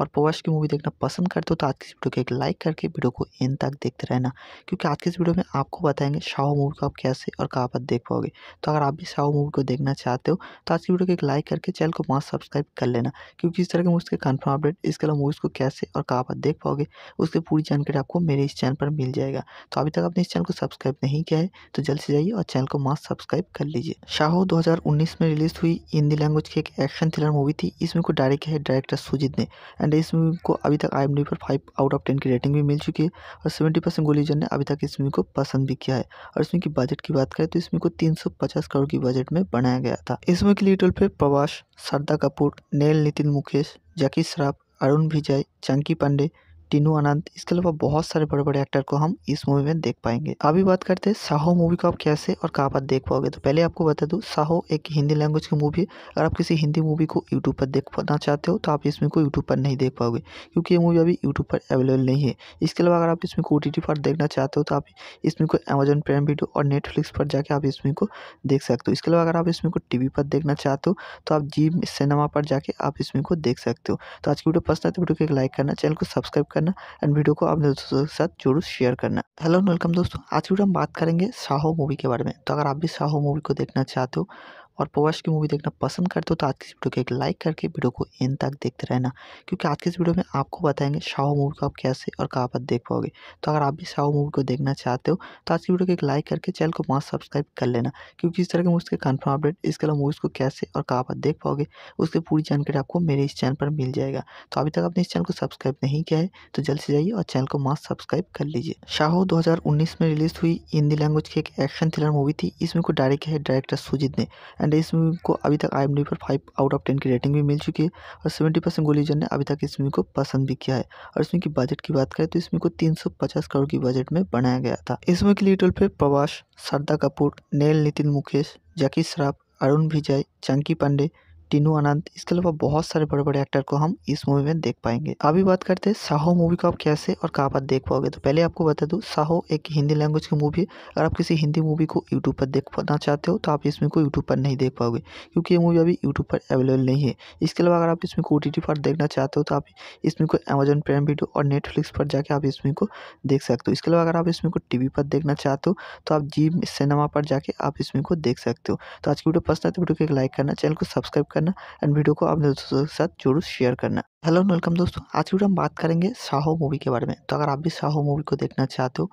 और पवास की मूवी देखना पसंद करते हो तो आज की इस वीडियो को एक लाइक करके वीडियो को एंड तक देखते रहना क्योंकि आज के इस वीडियो में आपको बताएंगे शाहू मूवी को आप कैसे और कहाँ पर देख पाओगे तो अगर आप भी शाहू मूवी को देखना चाहते हो तो आज की वीडियो को एक लाइक करके चैनल को मास्क सब्सक्राइब कर लेना क्योंकि इस तरह के मूवीज़ के कन्फर्म अपडेट इसके अलावा मूवीज़ को कैसे और कहाँ पर देख पाओगे उसकी पूरी जानकारी आपको मेरे इस चैनल पर मिल जाएगा तो अभी तक आपने इस चैनल को सब्सक्राइब नहीं किया है तो जल्द से जाइए और चैनल को मास्क सब्सक्राइब कर लीजिए शाहो दो में रिलीज हुई हिंदी लैंग्वेज की एक एक्शन थ्रिलर मूवी थी इसमें को डायरेक्ट है डायरेक्टर सुजीत ने एंड एंड इस मूवी को अभी तक आई पर फाइव आउट ऑफ टेन की रेटिंग भी मिल चुकी है और सेवेंटी परसेंट गोलीजन ने अभी तक इस मूवी को पसंद भी किया है और इसमें की बजट की बात करें तो इसमें को तीन सौ पचास करोड़ की बजट में बनाया गया था इस मूवी के लिए टोल पे प्रवास शारदा कपूर नेल नितिन मुकेश जैकी श्राफ अरुण विजय चंकी पांडे टीनू अनंत इसके अलावा बहुत सारे बड़े बड़े एक्टर को हम इस मूवी में देख पाएंगे अभी बात करते हैं साहो मूवी को आप कैसे और कहाँ पर देख पाओगे तो पहले आपको बता दूँ साहो एक हिंदी लैंग्वेज की मूवी है अगर आप किसी हिंदी मूवी को यूट्यूब पर देख पाना चाहते हो तो आप इसमें को यूट्यूब पर नहीं देख पाओगे क्योंकि ये मूवी अभी यूट्यूब पर अवेलेबल नहीं है इसके अलावा अगर आप इसमें को ओ पर देखना चाहते हो तो आप इसमें को अमेजन प्राइम वीडियो और नेटफ्लिक्स पर जाकर आप इसमें को देख सकते हो इसके अलावा अगर आप इसमें को टी पर देखना चाहते हो तो आप जी सिनेमा पर जाके आप इसमें को देख सकते हो तो आज की वीडियो पसंद आती तो वीडियो को एक लाइक करना चैनल को सब्सक्राइब कर करना एंड वीडियो को अपने दोस्तों के साथ जरूर शेयर करना हेलो वेलकम दोस्तों आज वीडियो हम बात करेंगे साहो मूवी के बारे में तो अगर आप भी साहो मूवी को देखना चाहते हो और पवास की मूवी देखना पसंद करते हो तो आज की इस वीडियो को एक लाइक करके वीडियो को एंड तक देखते रहना क्योंकि आज के इस वीडियो में आपको बताएंगे शाहू मूवी को आप कैसे और कहाँ पर देख पाओगे तो अगर आप भी शाहू मूवी को देखना चाहते हो तो आज की वीडियो को एक लाइक करके चैनल को वहाँ सब्सक्राइब कर लेना क्योंकि इस तरह के मूवीज़ के कन्फर्म अपडेट इसके अलावा मूवीज़ को कैसे और कहाँ पर देख पाओगे उसकी पूरी जानकारी आपको मेरे इस चैनल पर मिल जाएगा तो अभी तक आपने इस चैनल को सब्सक्राइब नहीं किया है तो जल्द से जाइए और चैनल को मास्क सब्सक्राइब कर लीजिए शाहो दो में रिलीज हुई हिंदी लैंग्वेज की एक एक्शन थ्रिलर मूवी थी इसमें को डायरेक्ट है डायरेक्टर सुजीत ने एंड एंड इस मूवी को अभी तक आई पर फाइव आउट ऑफ टेन की रेटिंग भी मिल चुकी है और सेवेंटी परसेंट गोलीजन ने अभी तक इस मूवी को पसंद भी किया है और इसमें की बजट की बात करें तो इसमें को तीन करोड़ की बजट में बनाया गया था इस मूवी के लिए टोल पे प्रवास शारदा कपूर नेल नितिन मुकेश जैकी श्राफ अरुण विजय चंकी पांडे टीनू अनंत इसके अलावा बहुत सारे बड़े बड़े एक्टर को हम इस मूवी में देख पाएंगे अभी बात करते हैं साहो मूवी को आप कैसे और कहाँ पर देख पाओगे तो पहले आपको बता दूँ साहो एक हिंदी लैंग्वेज की मूवी है अगर आप किसी हिंदी मूवी को यूट्यूब पर देख पाना चाहते हो तो आप इसमें को यूट्यूब पर नहीं देख पाओगे क्योंकि ये मूवी अभी यूट्यूब पर अवेलेबल नहीं है इसके अलावा अगर आप इसमें को ओ पर देखना चाहते हो तो आप इसमें को अमेजन प्राइम वीडियो और नेटफ्लिक्स पर जाकर आप इसमें को देख सकते हो इसके अलावा अगर आप इसमें को टी पर देखना चाहते हो तो आप जी सिनेमा पर जाके आप इसमें को देख सकते हो तो आज की वीडियो पसंद आती तो वीडियो को एक लाइक करना चैनल को सब्सक्राइब कर करना एंड वीडियो को अपने दोस्तों के साथ जरूर शेयर करना हेलो वेलकम दोस्तों आज वीडियो हम बात करेंगे साहो मूवी के बारे में तो अगर आप भी साहो मूवी को देखना चाहते हो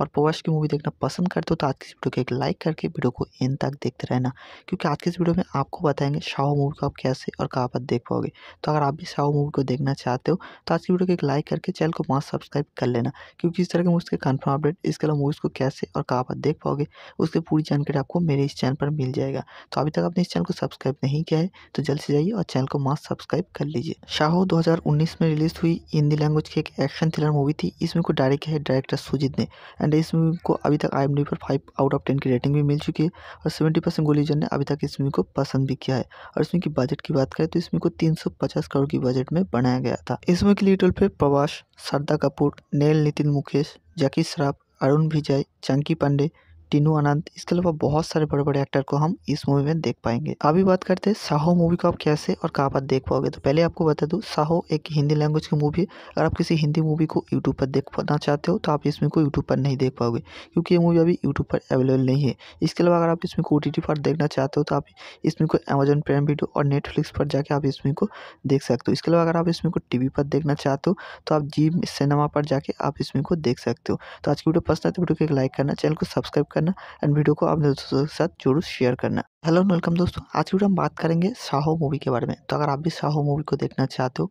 और पवश की मूवी देखना पसंद करते हो तो आज की इस वीडियो को एक लाइक करके वीडियो को इन तक देखते रहना क्योंकि आज की इस वीडियो में आपको बताएंगे शाहू मूवी को आप कैसे और कहाँ पर देख पाओगे तो अगर आप भी शाहू मूवी को देखना चाहते हो तो आज की वीडियो को एक लाइक करके चैनल को मास्क सब्सक्राइब कर लेना क्योंकि इस तरह के मूवी के कन्फर्म अपडेट इसके अलावा मूवीज़ को कैसे और कहाँ पर देख पाओगे उसकी पूरी जानकारी आपको मेरे इस चैनल पर मिल जाएगा तो अभी तक आपने इस चैनल को सब्सक्राइब नहीं किया है तो जल्द से जाइए और चैनल को मास्क सब्सक्राइब कर लीजिए हज़ार उन्नीस में रिलीज हुई हिंदी लैंग्वेज की एक एक्शन थ्रिलर मूवी थी इसमें को डायरेक्ट है डायरेक्टर सुजीत ने एंड इस मूवी को अभी तक आई पर फाइव आउट ऑफ टेन की रेटिंग भी मिल चुकी है और सेवेंटी परसेंट गोलीजन ने अभी तक इस मूवी को पसंद भी किया है और इसमें की बजट की बात करें तो इसमें को तीन करोड़ की बजट में बनाया गया था इस मूवी के लीड रोल पर प्रवास शारदा कपूर नेल नितिन मुकेश जैकी श्राफ अरुण विजय चंकी पांडे टीनू अनंत इसके अलावा बहुत सारे बड़े बड़े एक्टर को हम इस मूवी में देख पाएंगे अभी बात करते हैं साहो मूवी को आप कैसे और कहाँ पर देख पाओगे तो पहले आपको बता दूँ साहो एक हिंदी लैंग्वेज की मूवी है अगर आप किसी हिंदी मूवी को यूट्यूब पर देख पाना चाहते हो तो आप इसमें को यूट्यूब पर नहीं देख पाओगे क्योंकि ये मूवी अभी यूट्यूब पर अवेलेबल नहीं है इसके अलावा अगर आप इसमें को ओ पर देखना चाहते हो तो आप इसमें को अमेजोन प्राइम वीडियो और नेटफ्लिक्स पर जाकर आप इसमें को देख सकते हो इसके अलावा अगर आप इसमें को टी पर देखना चाहते हो तो आप जी सिनेमा पर जाके आप इसमें को देख सकते हो तो आज की वीडियो पसंद आते तो वीडियो को एक लाइक करना चैनल को सब्सक्राइब करना एंड वीडियो को अपने दोस्तों के साथ जरूर शेयर करना हेलो वेलकम दोस्तों आज वीडियो हम बात करेंगे साहो मूवी के बारे में तो अगर आप भी साहो मूवी को देखना चाहते हो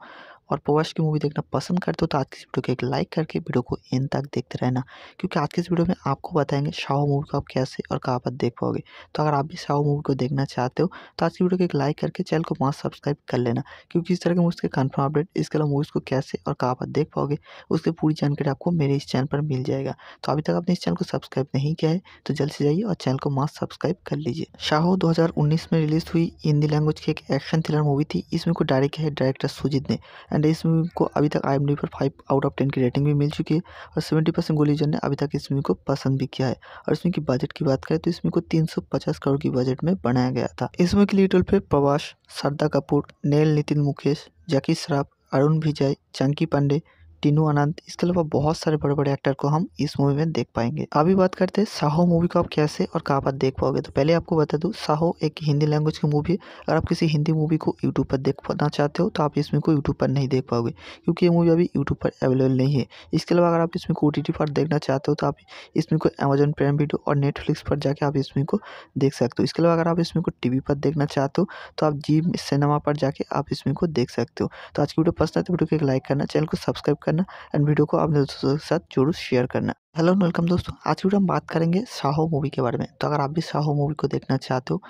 और पवश की मूवी देखना पसंद करते हो तो आज की इस वीडियो को एक लाइक करके वीडियो को एंड तक देखते रहना क्योंकि आज की इस वीडियो में आपको बताएंगे शाह मूवी को आप कैसे और कहाँ पर देख पाओगे तो अगर आप भी शाह मूवी को देखना चाहते हो तो आज की वीडियो को एक लाइक करके चैनल को मास्क सब्सक्राइब कर लेना क्योंकि इस तरह के मूवी के कन्फर्म अपडेट इसके अलावा मूवीज़ को कैसे और कहाँ पर देख पाओगे उसकी पूरी जानकारी आपको मेरे इस चैनल पर मिल जाएगा तो अभी तक आपने इस चैनल को सब्सक्राइब नहीं किया है तो जल्द से जाइए और चैनल को मास्क सब्सक्राइब कर लीजिए शाह दो में रिलीज हुई हिंदी लैंग्वेज की एक एक्शन थ्रिलर मूवी थी इसमें को डायरेक्ट है डायरेक्टर सुजीत ने एंड इस मूवी को अभी तक आई एम डी पर फाइव आउट ऑफ टेन की रेटिंग भी मिल चुकी है और सेवेंटी परसेंट गोलीजन ने अभी तक इस मूवी को पसंद भी किया है और इसमें की बजट की बात करें तो इसमें को तीन सौ पचास करोड़ की बजट में बनाया गया था इस मूवी के लिए टोल पे प्रवास श्रद्धा कपूर नेल नितिन मुकेश जैकी श्राफ अरुण विजय चंकी पांडे टीनू अनंत इसके अलावा बहुत सारे बड़े बड़े एक्टर को हम इस मूवी में देख पाएंगे अभी बात करते हैं साहो मूवी को आप कैसे और कहाँ पर देख पाओगे तो पहले आपको बता दूँ साहो एक हिंदी लैंग्वेज की मूवी है अगर आप किसी हिंदी मूवी को यूट्यूब पर देख पाना चाहते हो तो आप इसमें को यूट्यूब पर नहीं देख पाओगे क्योंकि ये मूवी अभी यूट्यूब पर अवेलेबल नहीं है इसके अलावा अगर आप इसमें को ओ पर देखना चाहते हो तो आप इसमें को अमेजन प्राइम वीडियो और नेटफ्लिक्स पर जाकर आप इसमें को देख सकते हो इसके अलावा अगर आप इसमें को टी पर देखना चाहते हो तो आप जी सिनेमा पर जाके आप इसमें को देख सकते हो तो आज की वीडियो पसंद आती तो वीडियो को एक लाइक करना चैनल को सब्सक्राइब करना एंड वीडियो को अपने दोस्तों के साथ जरूर शेयर करना हेलो वेलकम दोस्तों आज वीडियो हम बात करेंगे साहो मूवी के बारे में तो अगर आप भी साहो मूवी को देखना चाहते हो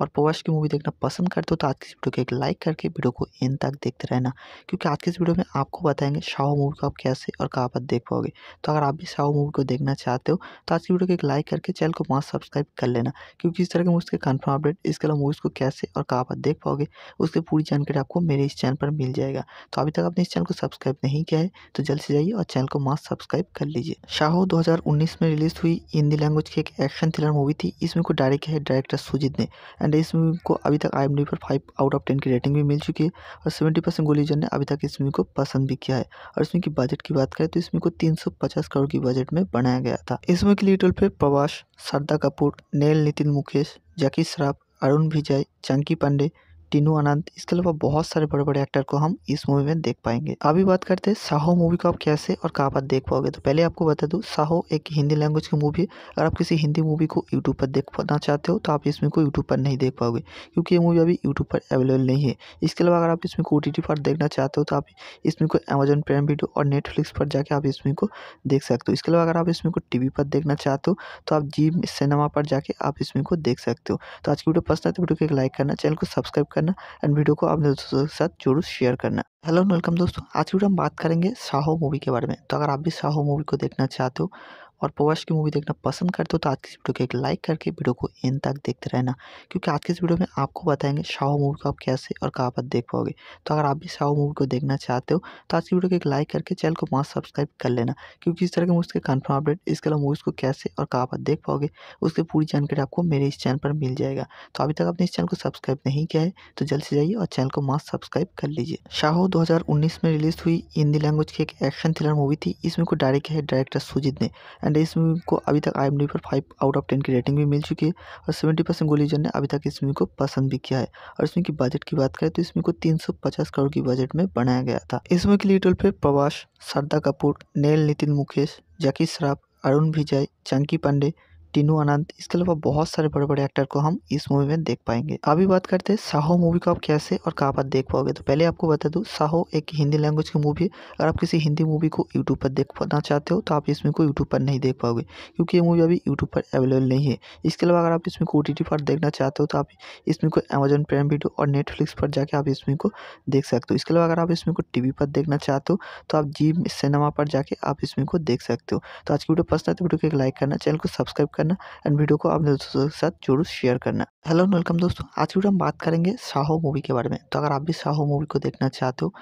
और पवश की मूवी देखना पसंद करते हो तो आज की इस वीडियो को एक लाइक करके वीडियो को एंड तक देखते रहना क्योंकि आज की इस वीडियो में आपको बताएंगे शाहू मूवी को आप कैसे और कहाँ पर देख पाओगे तो अगर आप भी शाहू मूवी को देखना चाहते हो तो आज की वीडियो को एक लाइक करके चैनल को मास्क सब्सक्राइब कर लेना क्योंकि इस तरह के मूवी के कन्फर्म अपडेट इसके अलावा मूवीज़ को कैसे और कहाँ पर देख पाओगे उसकी पूरी जानकारी आपको मेरे इस चैनल पर मिल जाएगा तो अभी तक आपने इस चैनल को सब्सक्राइब नहीं किया है तो जल्द से जाइए और चैनल को मास्क सब्सक्राइब कर लीजिए हज़ार उन्नीस में रिलीज हुई हिंदी लैंग्वेज की एक एक्शन थ्रिलर मूवी थी इसमें को डायरेक्ट है डायरेक्टर सुजीत ने एंड इस मूवी को अभी तक आई पर फाइव आउट ऑफ टेन की रेटिंग भी मिल चुकी है और सेवेंटी परसेंट गोलीजन ने अभी तक इस मूवी को पसंद भी किया है और इसमें की बजट की बात करें तो इसमें को तीन सौ पचास करोड़ की बजट में बनाया गया था इस मूवी के लिए टोल पे प्रवास श्रद्धा कपूर नेल नितिन मुकेश जैकी श्राफ अरुण विजय चंकी पांडे टीनू अनंत इसके अलावा बहुत सारे बड़े बड़े एक्टर को हम इस मूवी में देख पाएंगे अभी बात करते हैं साहो मूवी को आप कैसे और कहाँ पर देख पाओगे तो पहले आपको बता दूँ साहो एक हिंदी लैंग्वेज की मूवी है अगर आप किसी हिंदी मूवी को यूट्यूब पर देखना चाहते हो तो आप इसमें को यूट्यूब पर नहीं देख पाओगे क्योंकि ये मूवी अभी यूट्यूब पर अवेलेबल नहीं है इसके अलावा अगर आप इसमें को ओ पर देखना चाहते हो तो आप इसमें को अमेजन प्राइम वीडियो और नेटफ्लिक्स पर जाकर आप इसमें को देख सकते हो इसके अलावा अगर आप इसमें को टी पर देखना चाहते हो तो आप जी सिनेमा पर जाके आप इसमें को देख सकते हो तो आज की वीडियो पसंद आते तो वीडियो को एक लाइक करना चैनल को सब्सक्राइब करना एंड वीडियो को अपने दोस्तों के साथ जरूर शेयर करना हेलो वेलकम दोस्तों आज वीडियो हम बात करेंगे साहो मूवी के बारे में तो अगर आप भी साहो मूवी को देखना चाहते हो और पवश की मूवी देखना पसंद करते हो तो आज की इस वीडियो को एक लाइक करके वीडियो को एंड तक देखते रहना क्योंकि आज की इस वीडियो में आपको बताएंगे शाहू मूवी को आप कैसे और कहाँ पर देख पाओगे तो अगर आप भी शाहू मूवी को देखना चाहते हो तो आज की वीडियो को एक लाइक करके चैनल को मास्क सब्सक्राइब कर लेना क्योंकि इस तरह के मूवी के कन्फर्म अपडेट इसके अलावा मूवीज़ को कैसे और कहाँ पर देख पाओगे उसकी पूरी जानकारी आपको मेरे इस चैनल पर मिल जाएगा तो अभी तक आपने इस चैनल को सब्सक्राइब नहीं किया है तो जल्द से जाइए और चैनल को मास्क सब्सक्राइब कर लीजिए शाहो दो में रिलीज हुई हिंदी लैंग्वेज की एक एक्शन थ्रिलर मूवी थी इसमें को डायरेक्ट है डायरेक्टर सुजीत ने एंड एंड इस मूवी को अभी तक आई पर फाइव आउट ऑफ टेन की रेटिंग भी मिल चुकी है और सेवेंटी परसेंट गोलीजन ने अभी तक इस मूवी को पसंद भी किया है और इसमें की बजट की बात करें तो इसमें को तीन सौ पचास करोड़ की बजट में बनाया गया था इस मूवी के लिए टोल पे प्रवास श्रद्धा कपूर नेल नितिन मुकेश जैकी श्राफ अरुण विजय चंकी पांडे टीनू आनंद इसके अलावा बहुत सारे बड़े बड़े एक्टर को हम इस मूवी में देख पाएंगे अभी बात करते हैं साहो मूवी को आप कैसे और कहाँ पर देख पाओगे तो पहले आपको बता दूँ साहो एक हिंदी लैंग्वेज की मूवी है अगर आप किसी हिंदी मूवी को यूट्यूब पर देखना चाहते हो तो आप इसमें को यूट्यूब पर नहीं देख पाओगे क्योंकि ये मूवी अभी यूट्यूब पर अवेलेबल नहीं है इसके अलावा अगर आप इसमें को ओ पर देखना चाहते हो तो आप इसमें को अमेजन प्राइम वीडियो और नेटफ्लिक्स पर जाकर आप इसमें को देख सकते हो इसके अलावा अगर आप इसमें को टी पर देखना चाहते हो तो आप जी सिनेमा पर जाके आप इसमें को देख सकते हो तो आज की वीडियो पसंद आते तो वीडियो को एक लाइक करना चैनल को सब्सक्राइब कर करना एंड वीडियो को अपने दोस्तों के साथ जरूर शेयर करना हेलो वेलकम दोस्तों आज वीडियो हम बात करेंगे साहो मूवी के बारे में तो अगर आप भी साहो मूवी को देखना चाहते हो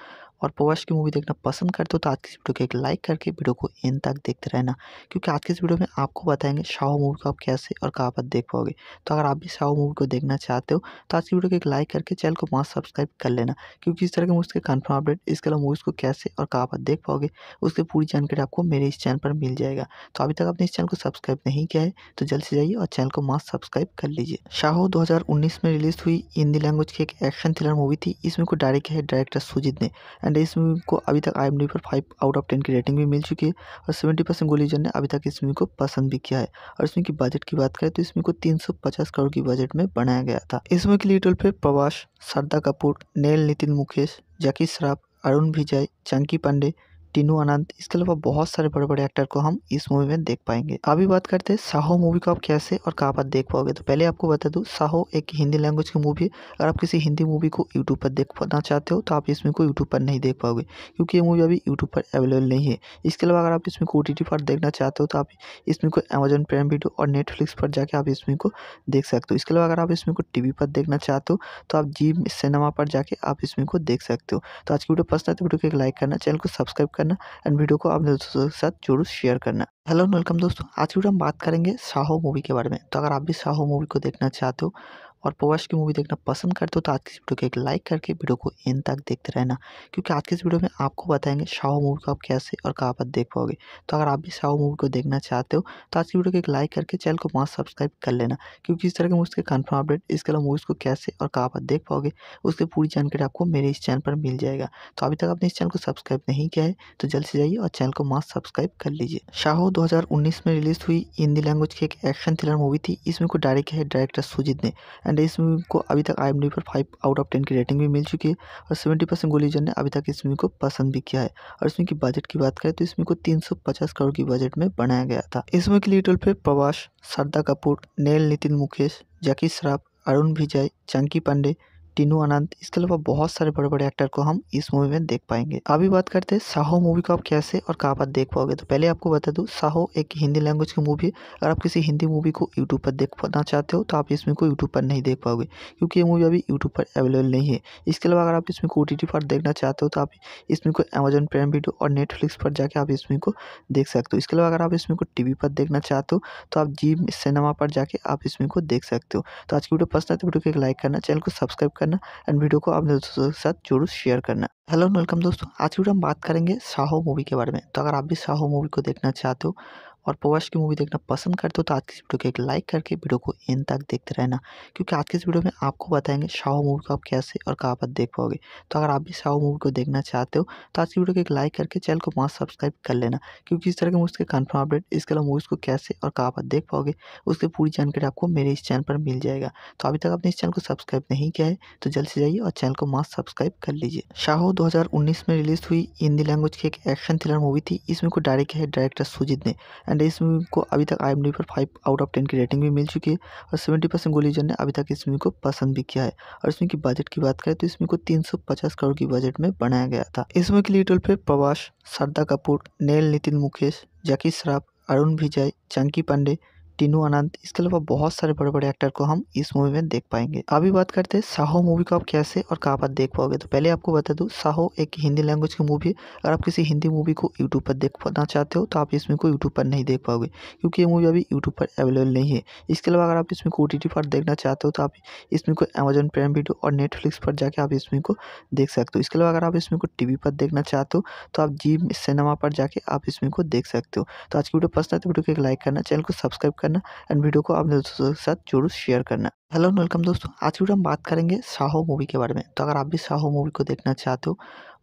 और पवश की मूवी देखना पसंद करते हो तो आज की इस वीडियो को एक लाइक करके वीडियो को एंड तक देखते रहना क्योंकि आज की इस वीडियो में आपको बताएंगे शाहू मूवी को आप कैसे और कहाँ पर देख पाओगे तो अगर आप भी शाहू मूवी को देखना चाहते हो तो आज की वीडियो को एक लाइक करके चैनल को वहाँ सब्सक्राइब कर लेना क्योंकि इस तरह के मूवी के कन्फर्म अपडेट इसके अलावा मूवीज़ को कैसे और कहाँ पर देख पाओगे उसकी पूरी जानकारी आपको मेरे इस चैनल पर मिल जाएगा तो अभी तक आपने इस चैनल को सब्सक्राइब नहीं किया है तो जल्द से जाइए और चैनल को मास्क सब्सक्राइब कर लीजिए हज़ार उन्नीस में रिलीज हुई हिंदी लैंग्वेज की एक एक्शन थ्रिलर मूवी थी इसमें को डायरेक्ट है डायरेक्टर सुजीत ने एंड इस मूवी को अभी तक आई पर फाइव आउट ऑफ टेन की रेटिंग भी मिल चुकी है और सेवेंटी परसेंट गोलीजन ने अभी तक इस मूवी को पसंद भी किया है और इसमें की बजट की बात करें तो इसमें को तीन सौ पचास करोड़ की बजट में बनाया गया था इस मूवी के लिए टोल पे प्रवास श्रद्धा कपूर नेल नितिन मुकेश जैकी श्राफ अरुण विजय चंकी पांडे टीनू अनंत इसके अलावा बहुत सारे बड़े बड़े एक्टर को हम इस मूवी में देख पाएंगे अभी बात करते हैं साहो मूवी को आप कैसे और कहाँ पर देख पाओगे तो पहले आपको बता दूँ साहो एक हिंदी लैंग्वेज की मूवी है अगर आप किसी हिंदी मूवी को यूट्यूब पर देख पाना चाहते हो तो आप इसमें को यूट्यूब पर नहीं देख पाओगे क्योंकि ये मूवी अभी यूट्यूब पर अवेलेबल नहीं है इसके अलावा अगर आप इसमें को ओ पर देखना चाहते हो तो आप इसमें को अमेजोन प्राइम वीडियो और नेटफ्लिक्स पर जाकर आप इसमें को देख सकते हो इसके अलावा अगर आप इसमें को टी पर देखना चाहते हो तो आप जी सिनेमा पर जाके आप इसमें को देख सकते हो तो आज की वीडियो पसंद आती तो वीडियो को एक लाइक करना चैनल को सब्सक्राइब करना एंड वीडियो को अपने दोस्तों के साथ जरूर शेयर करना हेलो वेलकम दोस्तों आज वीडियो हम बात करेंगे साहो मूवी के बारे में तो अगर आप भी साहो मूवी को देखना चाहते हो और पवश की मूवी देखना पसंद करते हो तो आज की वीडियो को एक लाइक करके वीडियो को इन तक देखते रहना क्योंकि आज की इस वीडियो में आपको बताएंगे शाह मूवी को आप कैसे और कहाँ पर देख पाओगे तो अगर आप भी शाह मूवी को देखना चाहते हो तो आज की वीडियो को एक लाइक करके चैनल को मास्क सब्सक्राइब कर लेना क्योंकि इस तरह के मूवी के कन्फर्म अपडेट इसके अलावा मूवीज़ को कैसे और कहाँ पर देख पाओगे उसकी पूरी जानकारी आपको मेरे इस चैनल पर मिल जाएगा तो अभी तक आपने इस चैनल को सब्सक्राइब नहीं किया है तो जल्द से जाइए और चैनल को मास्क सब्सक्राइब कर लीजिए हज़ार उन्नीस में रिलीज हुई हिंदी लैंग्वेज की एक एक्शन थ्रिलर मूवी थी इसमें को डायरेक्ट है डायरेक्टर सुजीत ने एंड इस मूवी को अभी तक आई एम डी पर फाइव आउट ऑफ टेन की रेटिंग भी मिल चुकी है और सेवेंटी परसेंट गोलीजन ने अभी तक इस मूवी को पसंद भी किया है और इसमें की बजट की बात करें तो इसमें को तीन सौ पचास करोड़ की बजट में बनाया गया था इस मूवी के लिए टोल प्रवास श्रद्धा कपूर नेल नितिन मुकेश जैकी श्राफ अरुण विजय चंकी पांडे टीनू अनंत इसके अलावा बहुत सारे बड़े बड़े एक्टर को हम इस मूवी में देख पाएंगे अभी बात करते हैं साहो मूवी को आप कैसे और कहाँ पर देख पाओगे तो पहले आपको बता दूँ साहो एक हिंदी लैंग्वेज की मूवी है अगर आप किसी हिंदी मूवी को यूट्यूब पर देख पाना चाहते हो तो आप इसमें को यूट्यूब पर नहीं देख पाओगे क्योंकि ये मूवी अभी यूट्यूब पर अवेलेबल नहीं है इसके अलावा अगर आप इसमें को ओ पर देखना चाहते हो तो आप इसमें को अमेजोन प्राइम वीडियो और नेटफ्लिक्स पर जाकर आप इसमें को देख सकते हो इसके अलावा अगर आप इसमें को टी पर देखना चाहते हो तो आप जी सिनेमा पर जाके आप इसमें को देख सकते हो तो आज की वीडियो पसंद तो वीडियो को एक लाइक करना चैनल को सब्सक्राइब करना एंड वीडियो को अपने दोस्तों के साथ जरूर शेयर करना हेलो वेलकम दोस्तों आज वीडियो हम बात करेंगे साहो मूवी के बारे में तो अगर आप भी साहो मूवी को देखना चाहते हो और पवर्स की मूवी देखना पसंद करते हो तो आज की इस वीडियो को एक लाइक करके वीडियो को एंड तक देखते रहना क्योंकि आज की इस वीडियो में आपको बताएंगे शाह मूवी को आप कैसे और कहाँ पर देख पाओगे तो अगर आप भी शाह मूवी को देखना चाहते हो तो आज की वीडियो को एक लाइक करके चैनल को मास्क सब्सक्राइब कर लेना क्योंकि इस तरह के मूवी के कन्फर्म अपडेट इसके अलावा मूवीज़ को कैसे और कहाँ पर देख पाओगे उसकी पूरी जानकारी आपको मेरे इस चैनल पर मिल जाएगा तो अभी तक आपने इस चैनल को सब्सक्राइब नहीं किया है तो जल्द से जाइए और चैनल को मास्क सब्सक्राइब कर लीजिए शाहो 2019 में रिलीज हुई हिंदी लैंग्वेज की एक एक्शन थ्रिलर मूवी थी इसमें को डायरेक्ट है डायरेक्टर सुजीत ने एंड इस मूवी को अभी तक आई पर फाइव आउट ऑफ टेन की रेटिंग भी मिल चुकी है और सेवेंटी परसेंट गोलीजन ने अभी तक इस मूवी को पसंद भी किया है और इसमें की बजट की बात करें तो इसमें को तीन सौ पचास करोड़ की बजट में बनाया गया था इस मूवी के लिए टोल पे प्रवास श्रद्धा कपूर नेल नितिन मुकेश जैकी श्राफ अरुण विजय चंकी पांडे टीनू अनंत इसके अलावा बहुत सारे बड़े बड़े एक्टर को हम इस मूवी में देख पाएंगे अभी बात करते हैं साहो मूवी को आप कैसे और कहाँ पर देख पाओगे तो पहले आपको बता दूँ साहो एक हिंदी लैंग्वेज की मूवी है अगर आप किसी हिंदी मूवी को यूट्यूब तो पर देखना चाहते हो तो आप इसमें को यूट्यूब पर नहीं देख पाओगे क्योंकि ये मूवी अभी यूट्यूब पर अवेलेबल नहीं है इसके अलावा अगर आप इसमें को ओ पर देखना चाहते हो तो आप इसमें को अमेजन प्राइम वीडियो और नेटफ्लिक्स पर जाकर आप इसमें को देख सकते हो इसके अलावा अगर आप इसमें को टी पर देखना चाहते हो तो आप जी सिनेमा पर जाके आप इसमें को देख सकते हो तो आज की वीडियो पसंद आते तो है वीडियो को एक लाइक करना चैनल को सब्सक्राइब करना एंड वीडियो को अपने दोस्तों के साथ जरूर शेयर करना हेलो एंड वेलकम दोस्तों आज वीडियो हम बात करेंगे साहो मूवी के बारे में तो अगर आप भी साहो मूवी को देखना चाहते हो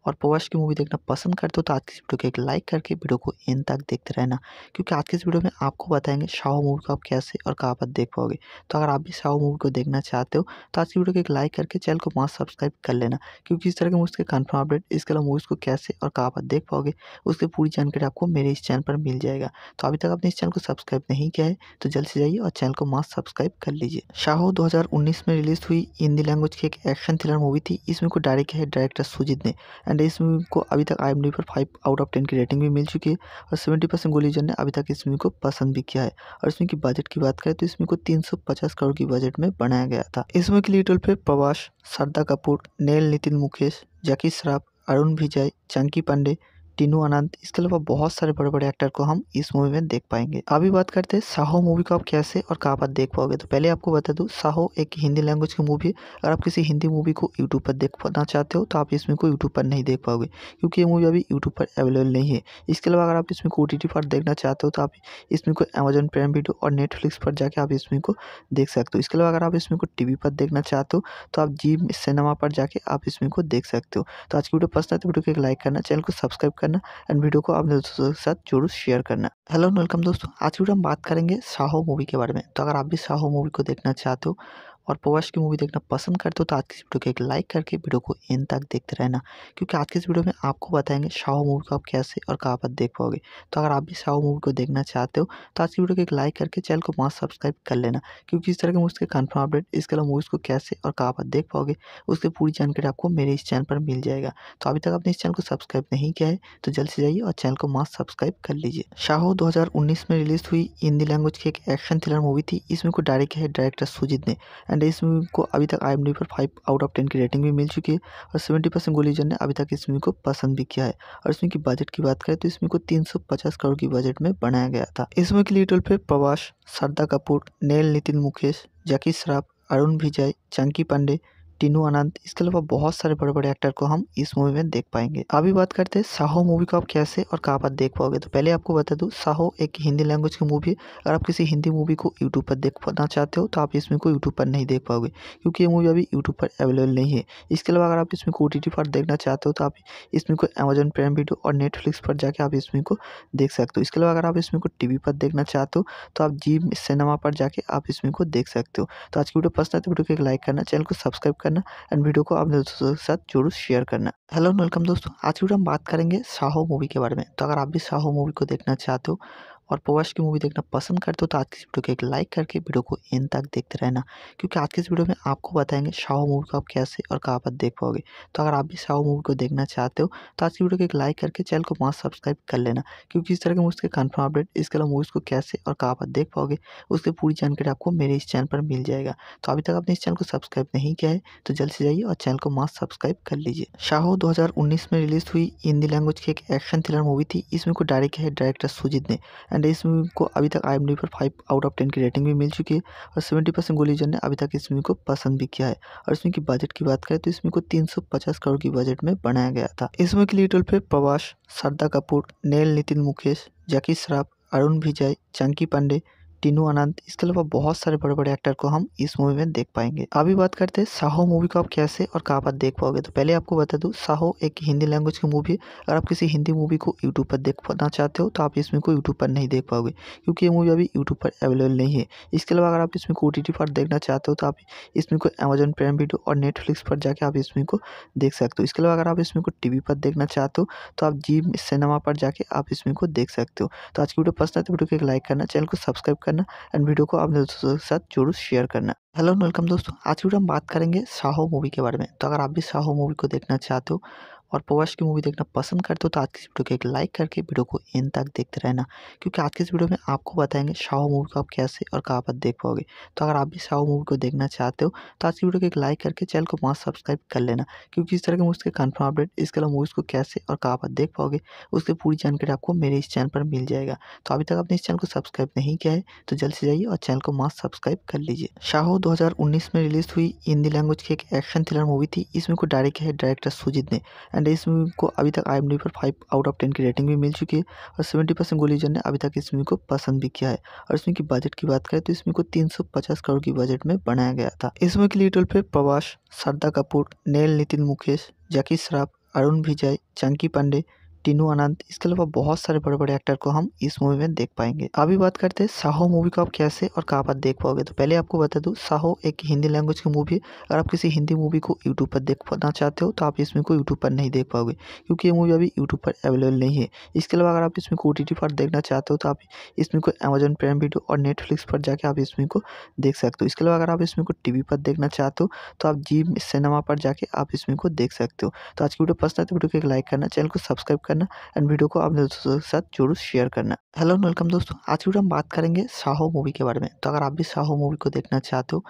और पोवश की मूवी देखना पसंद करते हो तो आज की इस वीडियो को एक लाइक करके वीडियो को एंड तक देखते रहना क्योंकि आज की इस वीडियो में आपको बताएंगे शाहू मूवी को आप कैसे और कहाँ पर देख पाओगे तो अगर आप भी शाहू मूवी को देखना चाहते हो तो आज की वीडियो को एक लाइक करके चैनल को मास्क सब्सक्राइब कर लेना क्योंकि इस तरह के मूवी के कन्फर्म अपडेट इसके अलावा मूवीज़ को कैसे और कहाँ पर देख पाओगे उसकी पूरी जानकारी आपको मेरे इस चैनल पर मिल जाएगा तो अभी तक आपने इस चैनल को सब्सक्राइब नहीं किया है तो जल्द से जाइए और चैनल को मास्क सब्सक्राइब कर लीजिए शाहो दो में रिलीज हुई हिंदी लैंग्वेज की एक एक्शन थ्रिलर मूवी थी इसमें को डायरेक्ट है डायरेक्टर सुजीत ने एंड एंड इस मूवी को अभी तक आई पर फाइव आउट ऑफ टेन की रेटिंग भी मिल चुकी है और सेवेंटी परसेंट गोलीजन ने अभी तक इस मूवी को पसंद भी किया है और इसमें की बजट की बात करें तो इसमें को तीन सौ पचास करोड़ की बजट में बनाया गया था इस मूवी के लिए टोल पे प्रवास श्रद्धा कपूर नेल नितिन मुकेश जैकी श्राफ अरुण विजय चंकी पांडे टीनू अनंत इसके अलावा बहुत सारे बड़े बड़े एक्टर को हम इस मूवी में देख पाएंगे अभी बात करते हैं साहो मूवी को आप कैसे और कहाँ पर देख पाओगे तो पहले आपको बता दूँ साहो एक हिंदी लैंग्वेज की मूवी है अगर आप किसी हिंदी मूवी को यूट्यूब पर देखना चाहते हो तो आप इसमें को यूट्यूब पर नहीं देख पाओगे क्योंकि ये मूवी अभी यूट्यूब पर अवेलेबल नहीं है इसके अलावा अगर आप इसमें को ओ पर देखना चाहते हो तो आप इसमें को अमेजन प्राइम वीडियो और नेटफ्लिक्स पर जाकर आप इसमें को देख सकते हो इसके अलावा अगर आप इसमें को टीवी पर देखना चाहते हो तो आप जी सिनेमा पर जाके आप इसमें को देख सकते हो तो आज की वीडियो पसंद आते तो है वीडियो को एक लाइक करना चैनल को सब्सक्राइब करना करना एंड वीडियो को अपने दोस्तों के साथ जरूर शेयर करना हेलो वेलकम दोस्तों आज वीडियो हम बात करेंगे साहो मूवी के बारे में तो अगर आप भी साहो मूवी को देखना चाहते हो और पवश की मूवी देखना पसंद करते हो तो आज की इस वीडियो को एक लाइक करके वीडियो को एंड तक देखते रहना क्योंकि आज की इस वीडियो में आपको बताएंगे शाहू मूवी को आप कैसे और कहाँ पर देख पाओगे तो अगर आप भी शाहू मूवी को देखना चाहते हो तो आज की वीडियो को एक लाइक करके चैनल को मास्क सब्सक्राइब कर लेना क्योंकि इस तरह के मूवी के कन्फर्म अपडेट इसके अलावा मूवीज़ को कैसे और कहाँ पर देख पाओगे उसकी पूरी जानकारी आपको मेरे इस चैनल पर मिल जाएगा तो अभी तक आपने इस चैनल को सब्सक्राइब नहीं किया है तो जल्द से जाइए और चैनल को मास्क सब्सक्राइब कर लीजिए शाहो उन्नीस में रिलीज हुई हिंदी लैंग्वेज की एक एक्शन थ्रिलर मूवी थी इसमें को डायरेक्ट है डायरेक्टर सुजीत ने एंड एंड इस मूवी को अभी तक आई पर फाइव आउट ऑफ टेन की रेटिंग भी मिल चुकी है और सेवेंटी परसेंट गोलीजन ने अभी तक इस मूवी को पसंद भी किया है और इसमें की बजट की बात करें तो इसमें को तीन सौ पचास करोड़ की बजट में बनाया गया था इस मूवी के लिए टोल पे प्रवास श्रद्धा कपूर नेल नितिन मुकेश जैकी श्राफ अरुण विजय चंकी पांडे टीनू अनंत इसके अलावा बहुत सारे बड़े बड़े एक्टर को हम इस मूवी में देख पाएंगे अभी बात करते हैं साहो मूवी को आप कैसे और कहाँ पर देख पाओगे तो पहले आपको बता दूँ साहो एक हिंदी लैंग्वेज की मूवी है अगर आप किसी हिंदी मूवी को यूट्यूब पर देख पाना चाहते हो तो आप इसमें को यूट्यूब पर नहीं देख पाओगे क्योंकि ये मूवी अभी यूट्यूब पर अवेलेबल नहीं है इसके अलावा अगर आप इसमें को ओ पर देखना चाहते हो तो आप इसमें को अमेजन प्राइम वीडियो और नेटफ्लिक्स पर जाकर आप इसमें को देख सकते हो इसके अलावा अगर आप इसमें को टी पर देखना चाहते हो तो आप जी सिनेमा पर जाके आप इसमें को देख सकते हो तो आज की वीडियो पसंद तो वीडियो को एक लाइक करना चैनल को सब्सक्राइब कर करना एंड वीडियो को आप दोस्तों के साथ जरूर शेयर करना हेलो वेलकम दोस्तों आज वीडियो हम बात करेंगे साहो मूवी के बारे में तो अगर आप भी साहो मूवी को देखना चाहते हो और पवश की मूवी देखना पसंद करते हो तो आज की वीडियो को एक लाइक करके वीडियो को इन तक देखते रहना क्योंकि आज की इस वीडियो में आपको बताएंगे शाह मूवी को आप कैसे और कहाँ पर देख पाओगे तो अगर आप भी शाह मूवी को देखना चाहते हो तो आज की वीडियो को एक लाइक करके चैनल को मास्क सब्सक्राइब कर लेना क्योंकि इस तरह के मूवी के कन्फर्म अपडेट इसके अलावा मूवीज़ को कैसे और कहाँ पर देख पाओगे उसकी पूरी जानकारी आपको मेरे इस चैनल पर मिल जाएगा तो अभी तक आपने इस चैनल को सब्सक्राइब नहीं किया है तो जल्द से जाइए और चैनल को मास्क सब्सक्राइब कर लीजिए हज़ार उन्नीस में रिलीज हुई हिंदी लैंग्वेज की एक एक्शन थ्रिलर मूवी थी इसमें को डायरेक्ट है डायरेक्टर सुजीत ने एंड इस मूवी को अभी तक आई पर फाइव आउट ऑफ टेन की रेटिंग भी मिल चुकी है और सेवेंटी परसेंट गोलीजन ने अभी तक इस मूवी को पसंद भी किया है और इसमें की बजट की बात करें तो इसमें को तीन सौ पचास करोड़ की बजट में बनाया गया था इस मूवी के लिए टोल पे प्रवास श्रद्धा कपूर नेल नितिन मुकेश जैकी श्राफ अरुण विजय चंकी पांडे टीनू अनंत इसके अलावा बहुत सारे बड़े बड़े एक्टर को हम इस मूवी में देख पाएंगे अभी बात करते हैं साहो मूवी को आप कैसे और कहाँ पर देख पाओगे तो पहले आपको बता दूँ साहो एक हिंदी लैंग्वेज की मूवी है अगर आप किसी हिंदी मूवी को यूट्यूब पर देख पाना चाहते हो तो आप इसमें को यूट्यूब पर नहीं देख पाओगे क्योंकि ये मूवी अभी यूट्यूब पर अवेलेबल नहीं है इसके अलावा अगर आप इसमें को ओ पर देखना चाहते हो तो आप इसमें को अमेजोन प्राइम वीडियो और नेटफ्लिक्स पर जाकर आप इसमें को देख सकते हो इसके अलावा अगर आप इसमें को टी पर देखना चाहते हो तो आप जी सिनेमा पर जाके आप इसमें को देख सकते हो तो आज की वीडियो पसंद आती तो वीडियो को एक लाइक करना चैनल को सब्सक्राइब करना एंड वीडियो को अपने दोस्तों के साथ जरूर शेयर करना हेलो वेलकम दोस्तों आज वीडियो हम बात करेंगे साहो मूवी के बारे में तो अगर आप भी साहो मूवी को देखना चाहते हो और पवर्स की मूवी देखना पसंद करते हो तो आज की इस वीडियो को एक लाइक करके वीडियो को एंड तक देखते रहना क्योंकि आज की इस वीडियो में आपको बताएंगे शाह मूवी को आप कैसे और कहाँ पर देख पाओगे तो अगर आप भी शाह मूवी को देखना चाहते हो तो आज की वीडियो को एक लाइक करके चैनल को पाँच सब्सक्राइब कर लेना क्योंकि इस तरह के मूवी के कन्फर्म अपडेट इसके अलावा मूवीज़ को कैसे और कहाँ पर देख पाओगे उसकी पूरी जानकारी आपको मेरे इस चैनल पर मिल जाएगा तो अभी तक आपने इस चैनल को सब्सक्राइब नहीं किया है तो जल्द से जाइए और चैनल को मास्क सब्सक्राइब कर लीजिए हज़ार उन्नीस में रिलीज हुई हिंदी लैंग्वेज की एक एक्शन थ्रिलर मूवी थी इसमें को डायरेक्ट है डायरेक्टर सुजीत ने एंड इस मूवी को अभी तक आई एम डी पर फाइव आउट ऑफ टेन की रेटिंग भी मिल चुकी है और सेवेंटी परसेंट गोलीजन ने अभी तक इस मूवी को पसंद भी किया है और इसमें की बजट की बात करें तो इसमें को तीन सौ पचास करोड़ की बजट में बनाया गया था इस मूवी के लिए टोल पे प्रवास श्रद्धा कपूर नेल नितिन मुकेश जैकी श्राफ अरुण विजय चंकी पांडे टीनू अनंत इसके अलावा बहुत सारे बड़े बड़े एक्टर को हम इस मूवी में देख पाएंगे अभी बात करते हैं साहो मूवी को आप कैसे और कहाँ पर देख पाओगे तो पहले आपको बता दूँ साहो एक हिंदी लैंग्वेज की मूवी है अगर आप किसी हिंदी मूवी को यूट्यूब पर देख पाना चाहते हो तो आप इसमें को यूट्यूब पर नहीं देख पाओगे क्योंकि ये मूवी अभी यूट्यूब पर अवेलेबल नहीं है इसके अलावा अगर आप इसमें को ओ पर देखना चाहते हो तो आप इसमें को अमेजन प्राइम वीडियो और नेटफ्लिक्स पर जाकर आप इसमें को देख सकते हो इसके अलावा अगर आप इसमें को टी पर देखना चाहते हो तो आप जी सिनेमा पर जाके आप इसमें को देख सकते हो तो आज की वीडियो पसंद आती तो है वीडियो को एक लाइक करना चैनल को सब्सक्राइब करना एंड वीडियो को अपने दोस्तों के साथ जरूर शेयर करना हेलो वेलकम दोस्तों आज वीडियो हम बात करेंगे साहो मूवी के बारे में तो अगर आप भी साहो मूवी को देखना चाहते हो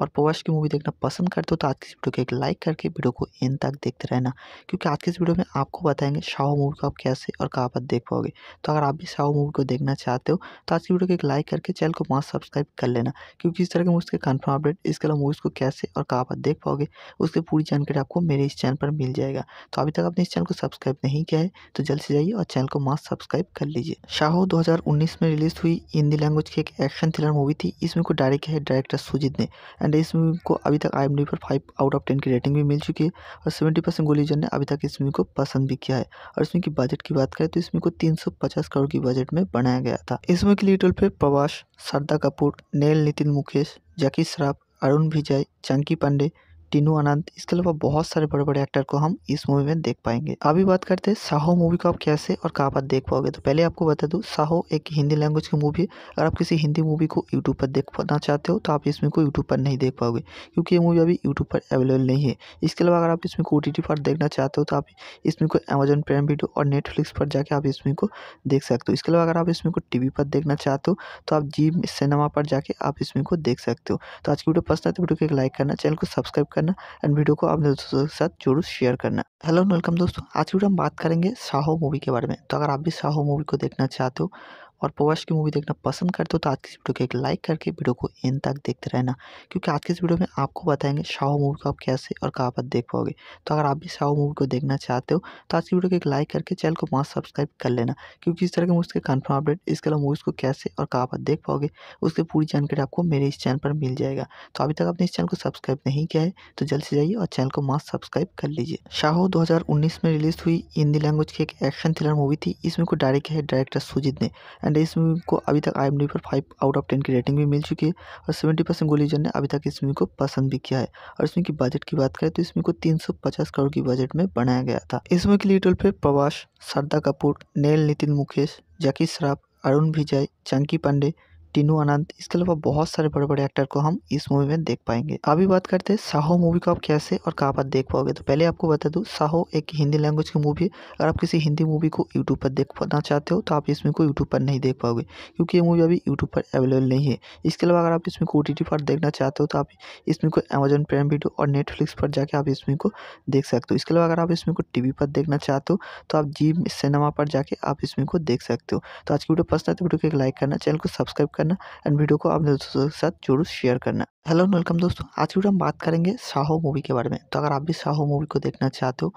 और पवश की मूवी देखना पसंद करते हो तो आज की इस वीडियो को एक लाइक करके वीडियो को एंड तक देखते रहना क्योंकि आज की इस वीडियो में आपको बताएंगे शाहू मूवी को आप कैसे और कहाँ पर देख पाओगे तो अगर आप भी शाहू मूवी को देखना चाहते हो तो आज की वीडियो को एक लाइक करके चैनल को मास्क सब्सक्राइब कर लेना क्योंकि इस तरह के मूवी के कन्फर्म अपडेट इसके अलावा मूवीज़ को कैसे और कहाँ पर देख पाओगे उसकी पूरी जानकारी आपको मेरे इस चैनल पर मिल जाएगा तो अभी तक आपने इस चैनल को सब्सक्राइब नहीं किया है तो जल्द से जाइए और चैनल को मास्क सब्सक्राइब कर लीजिए शाहो दो में रिलीज हुई हिंदी लैंग्वेज की एक एक्शन थ्रिलर मूवी थी इसमें को डायरेक्ट है डायरेक्टर सुजीत ने एंड इस मूवी को अभी तक आई पर फाइव आउट ऑफ टेन की रेटिंग भी मिल चुकी है और सेवेंटी परसेंट गोलीजन ने अभी तक इस मूवी को पसंद भी किया है और इसमें की बजट की बात करें तो इसमें को तीन सौ पचास करोड़ की बजट में बनाया गया था इस मूवी के लिए टोल पे प्रवास श्रद्धा कपूर नेल नितिन मुकेश जैकी श्राफ अरुण विजय चंकी पांडे टीनू अनंत इसके अलावा बहुत सारे बड़े बड़े एक्टर को हम इस मूवी में देख पाएंगे अभी बात करते हैं साहो मूवी को आप कैसे और कहाँ पर देख पाओगे तो पहले आपको बता दूँ साहो एक हिंदी लैंग्वेज की मूवी है अगर आप किसी हिंदी मूवी को यूट्यूब पर देखना चाहते हो तो आप इसमें को यूट्यूब पर नहीं देख पाओगे क्योंकि ये मूवी अभी यूट्यूब पर अवेलेबल नहीं है इसके अलावा अगर आप इसमें को ओ पर देखना चाहते हो तो आप इसमें को अमेजन प्राइम वीडियो और नेटफ्लिक्स पर जाके आप इसमें को देख सकते हो इसके अलावा अगर आप इसमें को टी पर देखना चाहते हो तो आप जी सिनेमा पर जाके आप इसमें को देख सकते हो तो आज की वीडियो पसंद आती तो है वीडियो को एक लाइक करना चैनल को सब्सक्राइब करना करना एंड वीडियो को अपने दोस्तों के साथ जरूर शेयर करना हेलो वेलकम दोस्तों आज वीडियो हम बात करेंगे साहो मूवी के बारे में तो अगर आप भी साहो मूवी को देखना चाहते हो और पवश की मूवी देखना पसंद करते हो तो आज की इस वीडियो को एक लाइक करके वीडियो को एंड तक देखते रहना क्योंकि आज की इस वीडियो में आपको बताएंगे शाहू मूवी को आप कैसे और कहाँ पर देख पाओगे तो अगर आप भी शाहू मूवी को देखना चाहते हो तो आज की वीडियो को एक लाइक करके चैनल को वहाँ सब्सक्राइब कर लेना क्योंकि इस तरह के मूवी के कन्फर्म अपडेट इसके अलावा मूवीज़ को कैसे और कहाँ पर देख पाओगे उसकी पूरी जानकारी आपको मेरे इस चैनल पर मिल जाएगा तो अभी तक आपने इस चैनल को सब्सक्राइब नहीं किया है तो जल्द से जाइए और चैनल को मास्क सब्सक्राइब कर लीजिए शाहो दो में रिलीज हुई हिंदी लैंग्वेज की एक एक्शन थ्रिलर मूवी थी इसमें को डायरेक्ट है डायरेक्टर सुजीत ने एंड एंड इस मूवी को अभी तक आई एम पर फाइव आउट ऑफ टेन की रेटिंग भी मिल चुकी है और सेवेंटी परसेंट गोलीजन ने अभी तक इस मूवी को पसंद भी किया है और इसमें की बजट की बात करें तो इसमें को तीन सौ पचास करोड़ की बजट में बनाया गया था इस मूवी के लिए टोल पे प्रवास श्रद्धा कपूर नेल नितिन मुकेश जैकी श्राफ अरुण विजय चंकी पांडे टीनू आनंद इसके अलावा बहुत सारे बड़े बड़े एक्टर को हम इस मूवी में देख पाएंगे अभी बात करते हैं साहो मूवी को आप कैसे और कहाँ पर देख पाओगे तो पहले आपको बता दूँ साहो एक हिंदी लैंग्वेज की मूवी है अगर आप किसी हिंदी मूवी को यूट्यूब पर देख पाना चाहते हो तो आप इसमें को यूट्यूब पर नहीं देख पाओगे क्योंकि ये मूवी अभी यूट्यूब पर अवेलेबल नहीं है इसके अलावा अगर आप इसमें को ओ पर देखना चाहते हो तो आप इसमें को अमेजन प्राइम वीडियो और नेटफ्लिक्स पर जाकर आप इसमें को देख सकते हो इसके अलावा अगर आप इसमें को टी पर देखना चाहते हो तो आप जी सिनेमा पर जाके आप इसमें को देख सकते हो तो आज की वीडियो पसंद आती तो वीडियो को एक लाइक करना चैनल को सब्सक्राइब कर करना एंड वीडियो को अपने दोस्तों के साथ जरूर शेयर करना हेलो वेलकम दोस्तों आज वीडियो हम बात करेंगे साहो मूवी के बारे में तो अगर आप भी साहो मूवी को देखना चाहते हो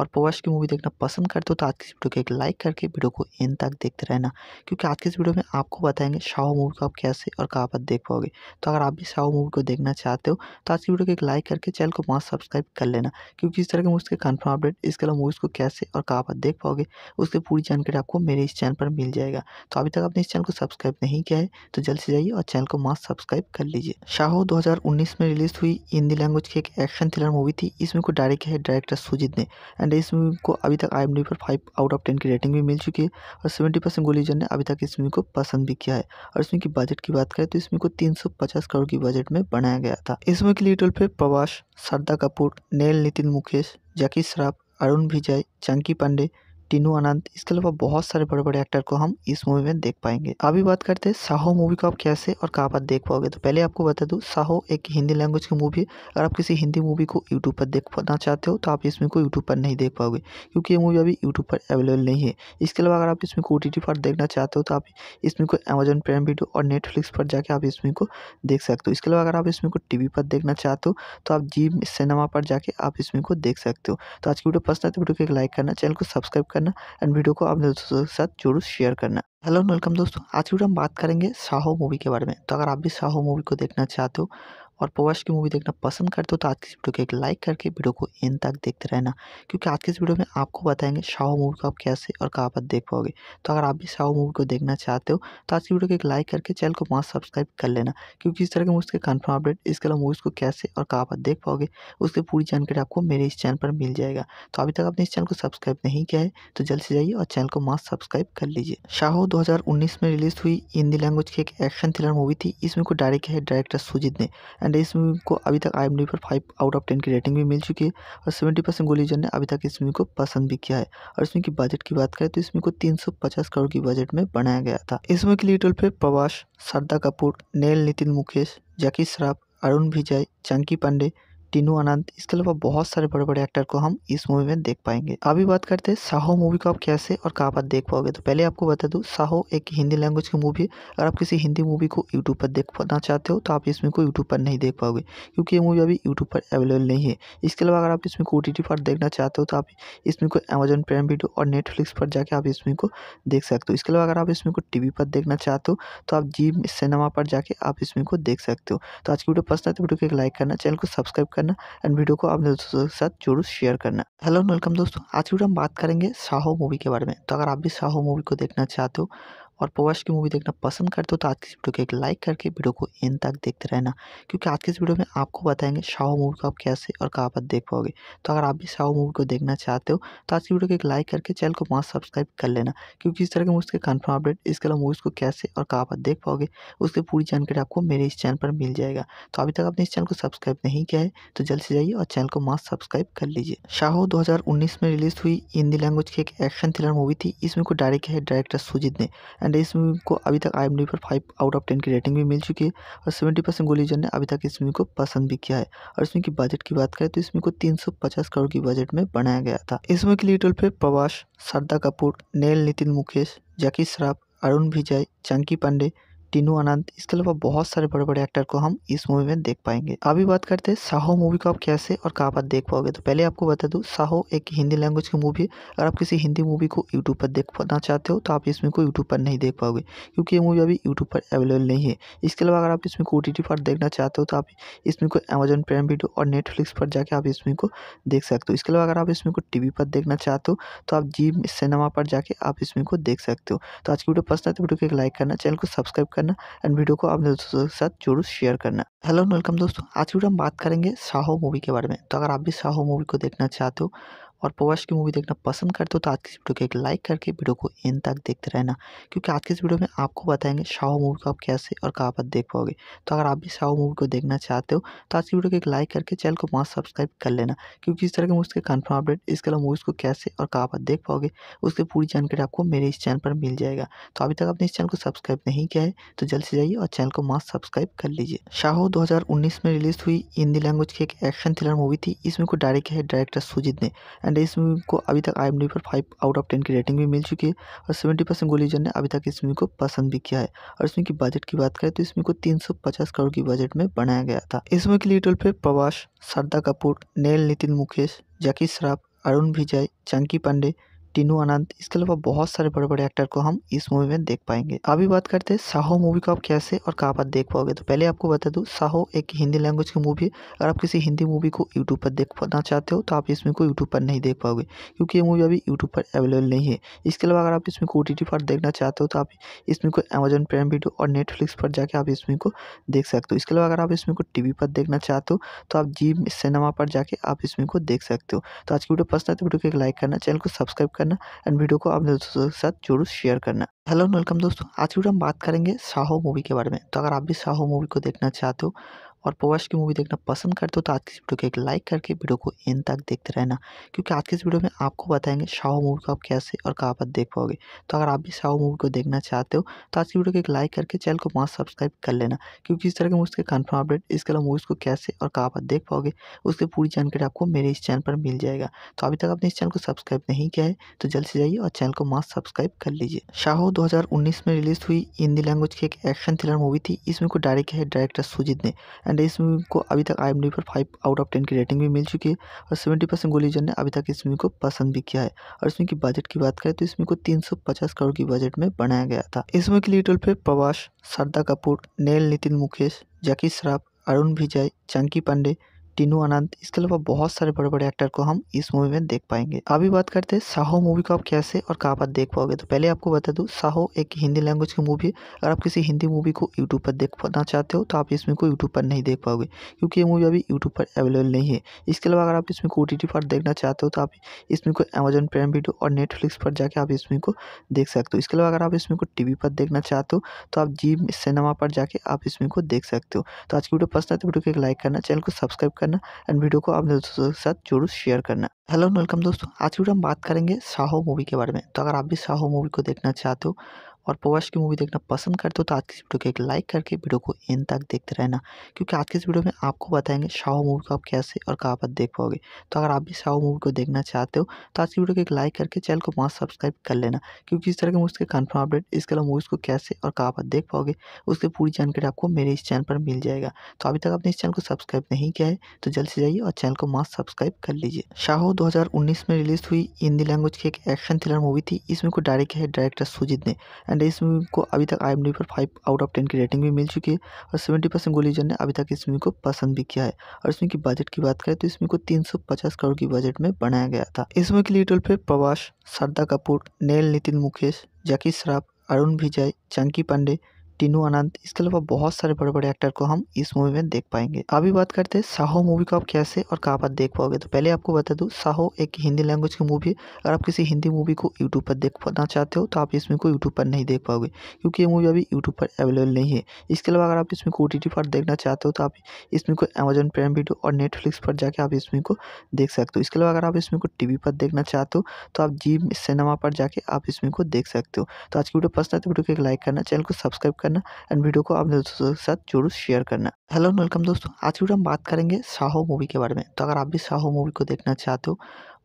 और पवश की मूवी देखना पसंद करते हो तो आज की इस वीडियो को एक लाइक करके वीडियो को एंड तक देखते रहना क्योंकि आज की इस वीडियो में आपको बताएंगे शाहू मूवी को आप कैसे और कहाँ पर देख पाओगे तो अगर आप भी शाहू मूवी को देखना चाहते हो तो आज की वीडियो को एक लाइक करके चैनल को मास्क सब्सक्राइब कर लेना क्योंकि इस तरह के मूवी के कन्फर्म अपडेट इसके अलावा मूवीज़ को कैसे और कहाँ पर देख पाओगे उसकी पूरी जानकारी आपको मेरे इस चैनल पर मिल जाएगा तो अभी तक आपने इस चैनल को सब्सक्राइब नहीं किया है तो जल्द से जाइए और चैनल को मास्क सब्सक्राइब कर लीजिए हज़ार उन्नीस में रिलीज हुई हिंदी लैंग्वेज की एक एक्शन थ्रिलर मूवी थी इसमें को डायरेक्ट है डायरेक्टर सुजीत ने एंड इस मूवी को अभी तक आई पर फाइव आउट ऑफ टेन की रेटिंग भी मिल चुकी है और सेवेंटी परसेंट गोलीजन ने अभी तक इस मूवी को पसंद भी किया है और इसमें की बजट की बात करें तो इसमें को तीन सौ पचास करोड़ की बजट में बनाया गया था इस मूवी के लिए टोल पे प्रवास श्रद्धा कपूर नेल नितिन मुकेश जैकी श्राफ अरुण विजय चंकी पांडे टीनू अनंत इसके अलावा बहुत सारे बड़े बड़े एक्टर को हम इस मूवी में देख पाएंगे अभी बात करते हैं साहो मूवी को आप कैसे और कहाँ पर देख पाओगे तो पहले आपको बता दूँ साहो एक हिंदी लैंग्वेज की मूवी है अगर आप किसी हिंदी मूवी को यूट्यूब पर देख पाना चाहते हो तो आप इसमें को यूट्यूब पर नहीं देख पाओगे क्योंकि ये मूवी अभी यूट्यूब पर अवेलेबल नहीं है इसके अलावा अगर आप इसमें को ओ पर देखना चाहते हो तो आप इसमें को अमेजोन प्राइम वीडियो और नेटफ्लिक्स पर जाकर आप इसमें को देख सकते हो इसके अलावा अगर आप इसमें को टी पर देखना चाहते हो तो आप जी सिनेमा पर जाके आप इसमें को देख सकते हो तो आज की वीडियो पसंद आती तो वीडियो को एक लाइक करना चैनल को सब्सक्राइब करना एंड वीडियो को अपने दोस्तों के साथ जरूर शेयर करना हेलो वेलकम दोस्तों आज वीडियो हम बात करेंगे साहो मूवी के बारे में तो अगर आप भी साहो मूवी को देखना चाहते हो और पवश की मूवी देखना पसंद करते हो तो आज की वीडियो को एक लाइक करके वीडियो को इन तक देखते रहना क्योंकि आज की इस वीडियो में आपको बताएंगे शाह मूवी को आप कैसे और कहाँ पर देख पाओगे तो अगर आप भी शाह मूवी को देखना चाहते हो तो आज की वीडियो को एक लाइक करके चैनल को मास्क सब्सक्राइब कर लेना क्योंकि इस तरह के मूवी के कन्फर्म अपडेट इसके अलावा मूवीज़ को कैसे और कहाँ पर देख पाओगे उसकी पूरी जानकारी आपको मेरे इस चैनल पर मिल जाएगा तो अभी तक आपने इस चैनल को सब्सक्राइब नहीं किया है तो जल्द से जाइए और चैनल को मास्क सब्सक्राइब कर लीजिए हज़ार उन्नीस में रिलीज हुई हिंदी लैंग्वेज की एक एक्शन थ्रिलर मूवी थी इसमें को डायरेक्ट है डायरेक्टर सुजीत ने एंड इस मूवी को अभी तक आई पर फाइव आउट ऑफ टेन की रेटिंग भी मिल चुकी है और सेवेंटी परसेंट गोलीजन ने अभी तक इस मूवी को पसंद भी किया है और इसमें की बजट की बात करें तो इसमें को तीन सौ पचास करोड़ की बजट में बनाया गया था इस मूवी के लिए टोल प्रवास श्रद्धा कपूर नेल नितिन मुकेश जैकी श्राफ अरुण विजय चंकी पांडे टीनू अनंत इसके अलावा बहुत सारे बड़े बड़े एक्टर को हम इस मूवी में देख पाएंगे अभी बात करते हैं साहो मूवी को आप कैसे और कहाँ पर देख पाओगे तो पहले आपको बता दूँ साहो एक हिंदी लैंग्वेज की मूवी है अगर आप किसी हिंदी मूवी को यूट्यूब पर देख पाना चाहते हो तो आप इसमें को यूट्यूब पर नहीं देख पाओगे क्योंकि ये मूवी अभी यूट्यूब पर अवेलेबल नहीं है इसके अलावा अगर आप इसमें को ओ पर देखना चाहते हो तो आप इसमें को अमेजन प्राइम वीडियो और नेटफ्लिक्स पर जाकर आप इसमें को देख सकते हो इसके अलावा अगर आप इसमें को टी पर देखना चाहते हो तो आप जी सिनेमा पर जाके आप इसमें को देख सकते हो तो आज की वीडियो पसंद तो वीडियो को एक लाइक करना चैनल को सब्सक्राइब करना एंड वीडियो को अपने दोस्तों के साथ जरूर शेयर करना हेलो एंड वेलकम दोस्तों आज वीडियो हम बात करेंगे साहो मूवी के बारे में तो अगर आप भी साहो मूवी को देखना चाहते हो और पवश की मूवी देखना पसंद करते हो तो आज की वीडियो को एक लाइक करके वीडियो को इन तक देखते रहना क्योंकि आज की इस वीडियो में आपको बताएंगे शाह मूवी को आप कैसे और कहाँ पर देख पाओगे तो अगर आप भी शाह मूवी को देखना चाहते हो तो आज की वीडियो को एक लाइक करके चैनल को मास्क सब्सक्राइब कर लेना क्योंकि इस तरह के मूवी के कन्फर्म अपडेट इसके अलावा मूवीज़ को कैसे और कहाँ पर देख पाओगे उसकी पूरी जानकारी आपको मेरे इस चैनल पर मिल जाएगा तो अभी तक आपने इस चैनल को सब्सक्राइब नहीं किया है तो जल्द से जाइए और चैनल को मास्क सब्सक्राइब कर लीजिए हज़ार उन्नीस में रिलीज हुई हिंदी लैंग्वेज की एक एक्शन थ्रिलर मूवी थी इसमें को डायरेक्ट है डायरेक्टर सुजीत ने एंड इस मूवी को अभी तक आई एम डी पर फाइव आउट ऑफ टेन की रेटिंग भी मिल चुकी है और सेवेंटी परसेंट गोलीजन ने अभी तक इस मूवी को पसंद भी किया है और इसमें की बजट की बात करें तो इसमें को तीन सौ पचास करोड़ की बजट में बनाया गया था इस मूवी के लिए टोल प्रवास श्रद्धा कपूर नेल नितिन मुकेश जैकी श्राफ अरुण विजय चंकी पांडे टीनू अनंत इसके अलावा बहुत सारे बड़े बड़े एक्टर को हम इस मूवी में देख पाएंगे अभी बात करते हैं साहो मूवी को आप कैसे और कहाँ पर देख पाओगे तो पहले आपको बता दूँ साहो एक हिंदी लैंग्वेज की मूवी है अगर आप किसी हिंदी मूवी को यूट्यूब पर देख पाना चाहते हो तो आप इसमें को यूट्यूब पर नहीं देख पाओगे क्योंकि ये मूवी अभी यूट्यूब पर अवेलेबल नहीं है इसके अलावा अगर आप इसमें को ओ पर देखना चाहते हो तो आप इसमें को अमेजन प्राइम वीडियो और नेटफ्लिक्स पर जाकर आप इसमें को देख सकते हो इसके अलावा अगर आप इसमें को टी पर देखना चाहते हो तो आप जी सिनेमा पर जाके आप इसमें को देख सकते हो तो आज की वीडियो पसंद तो वीडियो को एक लाइक करना चैनल को सब्सक्राइब करना एंड वीडियो को अपने दोस्तों के साथ जरूर शेयर करना हेलो वेलकम दोस्तों आज वीडियो हम बात करेंगे साहो मूवी के बारे में तो अगर आप भी साहो मूवी को देखना चाहते हो और पोवर्स की मूवी देखना पसंद करते हो तो आज की इस वीडियो को एक लाइक करके वीडियो को इन तक देखते रहना क्योंकि आज की इस वीडियो में आपको बताएंगे शाह मूवी को आप कैसे और कहाँ पर देख पाओगे तो अगर आप भी शाह मूवी को देखना चाहते हो तो आज की वीडियो को एक लाइक करके चैनल को मास्क सब्सक्राइब कर लेना क्योंकि इस तरह के मूवी के कन्फर्म अपडेट इसके अलावा मूवीज़ को कैसे और कहाँ पर देख पाओगे उसकी पूरी जानकारी आपको मेरे इस चैनल पर मिल जाएगा तो अभी तक आपने इस चैनल को सब्सक्राइब नहीं किया है तो जल्द से जाइए और चैनल को मास्क सब्सक्राइब कर लीजिए शाहो 2019 में रिलीज हुई हिंदी लैंग्वेज की एक एक्शन थ्रिलर मूवी थी इसमें को डायरेक्ट है डायरेक्टर सुजीत ने एंड इस मूवी को अभी तक आई पर फाइव आउट ऑफ टेन की रेटिंग भी मिल चुकी है और सेवेंटी परसेंट गोलीजन ने अभी तक इस मूवी को पसंद भी किया है और इसमें की बजट की बात करें तो इसमें को तीन सौ पचास करोड़ की बजट में बनाया गया था इस मूवी के लिए रोल पर प्रभास शारदा कपूर नेल नितिन मुकेश जैकी श्राफ अरुण विजय चंकी पांडे टीनू आनंद इसके अलावा बहुत सारे बड़े बड़े एक्टर को हम इस मूवी में देख पाएंगे अभी बात करते हैं साहो मूवी को आप कैसे और कहाँ पर देख पाओगे तो पहले आपको बता दूँ साहो एक हिंदी लैंग्वेज की मूवी है अगर आप किसी हिंदी मूवी को यूट्यूब तो पर देखना चाहते हो तो आप इसमें को यूट्यूब पर नहीं देख पाओगे क्योंकि ये मूवी अभी यूट्यूब पर अवेलेबल नहीं है इसके अलावा अगर आप इसमें को ओ पर देखना चाहते हो तो आप इसमें को अमेजन प्राइम वीडियो और नेटफ्लिक्स पर जाकर आप इसमें को देख सकते हो इसके अलावा अगर आप इसमें को टी पर देखना चाहते हो तो आप जी सिनेमा पर जाके आप इसमें को देख सकते हो तो आज की वीडियो पसंद आती तो है वीडियो को एक लाइक करना चैनल को सब्सक्राइब करना करना एंड वीडियो को अपने दोस्तों के साथ जरूर शेयर करना हेलो वेलकम दोस्तों आज वीडियो हम बात करेंगे साहो मूवी के बारे में तो अगर आप भी साहो मूवी को देखना चाहते हो और पोवश की मूवी देखना पसंद करते हो तो आज की इस वीडियो को एक लाइक करके वीडियो को एंड तक देखते रहना क्योंकि आज की इस वीडियो में आपको बताएंगे शाहू मूवी को आप कैसे और कहाँ पर देख पाओगे तो अगर आप भी शाहू मूवी को देखना चाहते हो तो आज की वीडियो को एक लाइक करके चैनल को मास्क सब्सक्राइब कर लेना क्योंकि इस तरह के मूवी के कन्फर्म अपडेट इसके अलावा मूवीज़ को कैसे और कहाँ पर देख पाओगे उसकी पूरी जानकारी आपको मेरे इस चैनल पर मिल जाएगा तो अभी तक आपने इस चैनल को सब्सक्राइब नहीं किया है तो जल्द से जाइए और चैनल को मास्क सब्सक्राइब कर लीजिए शाहो दो में रिलीज हुई हिंदी लैंग्वेज की एक एक्शन थ्रिलर मूवी थी इसमें को डायरेक्ट है डायरेक्टर सुजीत ने एंड इस मूवी को अभी तक आई पर फाइव आउट ऑफ टेन की रेटिंग भी मिल चुकी है और सेवेंटी परसेंट गोलीजन ने अभी तक इस मूवी को पसंद भी किया है और इसमें की बजट की बात करें तो इसमें को तीन सौ पचास करोड़ की बजट में बनाया गया था इस मूवी के लिए टोल पे प्रवास श्रद्धा कपूर नेल नितिन मुकेश जैकी श्राफ अरुण विजय चंकी पांडे टीनू अनंत इसके अलावा बहुत सारे बड़े बड़े एक्टर को हम इस मूवी में देख पाएंगे अभी बात करते हैं साहो मूवी को आप कैसे और कहाँ पर देख पाओगे तो पहले आपको बता दूँ साहो एक हिंदी लैंग्वेज की मूवी है अगर आप किसी हिंदी मूवी को यूट्यूब पर देखना चाहते हो तो आप इसमें को यूट्यूब पर नहीं देख पाओगे क्योंकि ये मूवी अभी यूट्यूब पर अवेलेबल नहीं है इसके अलावा अगर आप इसमें को ओ पर देखना चाहते हो तो आप इसमें को अमेजन प्राइम वीडियो और नेटफ्लिक्स पर जाकर आप इसमें को देख सकते हो इसके अलावा अगर आप इसमें को टीवी पर देखना चाहते हो तो आप जी सिनेमा पर जाके आप इसमें को देख सकते हो तो आज की वीडियो पसंद आते तो वीडियो को एक लाइक करना चैनल को सब्सक्राइब करना करना एंड वीडियो को अपने दोस्तों के साथ जरूर शेयर करना हेलो वेलकम दोस्तों आज वीडियो हम बात करेंगे साहो मूवी के बारे में तो अगर आप भी साहो मूवी को देखना चाहते हो और पवास की मूवी देखना पसंद करते हो तो आज की इस वीडियो को एक लाइक करके वीडियो को एंड तक देखते रहना क्योंकि आज की इस वीडियो में आपको बताएंगे शाहू मूवी को आप कैसे और कहाँ पर देख पाओगे तो अगर आप भी शाहू मूवी को देखना चाहते हो तो आज की वीडियो को एक लाइक करके चैनल को वहाँ सब्सक्राइब कर लेना क्योंकि इस तरह के मूवी के कन्फर्म अपडेट इसके अलावा मूवीज़ को कैसे और कहाँ पर देख पाओगे उसकी पूरी जानकारी आपको मेरे इस चैनल पर मिल जाएगा तो अभी तक आपने इस चैनल को सब्सक्राइब नहीं किया है तो जल्द से जाइए और चैनल को मास्क सब्सक्राइब कर लीजिए शाहो 2019 में रिलीज हुई हिंदी लैंग्वेज की एक एक्शन थ्रिलर मूवी थी इसमें को डायरेक्ट है डायरेक्टर सुजीत ने एंड एंड इस मूवी को अभी तक आई पर फाइव आउट ऑफ टेन की रेटिंग भी मिल चुकी है और सेवेंटी परसेंट गोलीजन ने अभी तक इस मूवी को पसंद भी किया है और इसमें की बजट की बात करें तो इसमें को तीन सौ पचास करोड़ की बजट में बनाया गया था इस मूवी के लिए टोल पे प्रवास श्रद्धा कपूर नेल नितिन मुकेश जैकी श्राफ अरुण विजय चंकी पांडे टीनू आनंद इसके अलावा बहुत सारे बड़े बड़े एक्टर को हम इस मूवी में देख पाएंगे अभी बात करते हैं साहो मूवी को आप कैसे और कहाँ पर देख पाओगे तो पहले आपको बता दूँ साहो एक हिंदी लैंग्वेज की मूवी है अगर आप किसी हिंदी मूवी को यूट्यूब पर देख पाना चाहते हो तो आप इसमें को यूट्यूब पर नहीं देख पाओगे क्योंकि ये मूवी अभी यूट्यूब पर अवेलेबल नहीं है इसके अलावा अगर आप इसमें को ओ पर देखना चाहते हो तो आप इसमें को अमेजन प्राइम वीडियो और नेटफ्लिक्स पर जाकर आप इसमें को देख सकते हो इसके अलावा अगर आप इसमें को टी पर देखना चाहते हो तो आप जी सिनेमा पर जाके आप इसमें को देख सकते हो तो आज की वीडियो पसंद आती तो वीडियो को एक लाइक करना चैनल को सब्सक्राइब कर करना एंड वीडियो को अपने दोस्तों के साथ जरूर शेयर करना हेलो वेलकम दोस्तों आज वीडियो हम बात करेंगे साहो मूवी के बारे में तो अगर आप भी साहो मूवी को देखना चाहते हो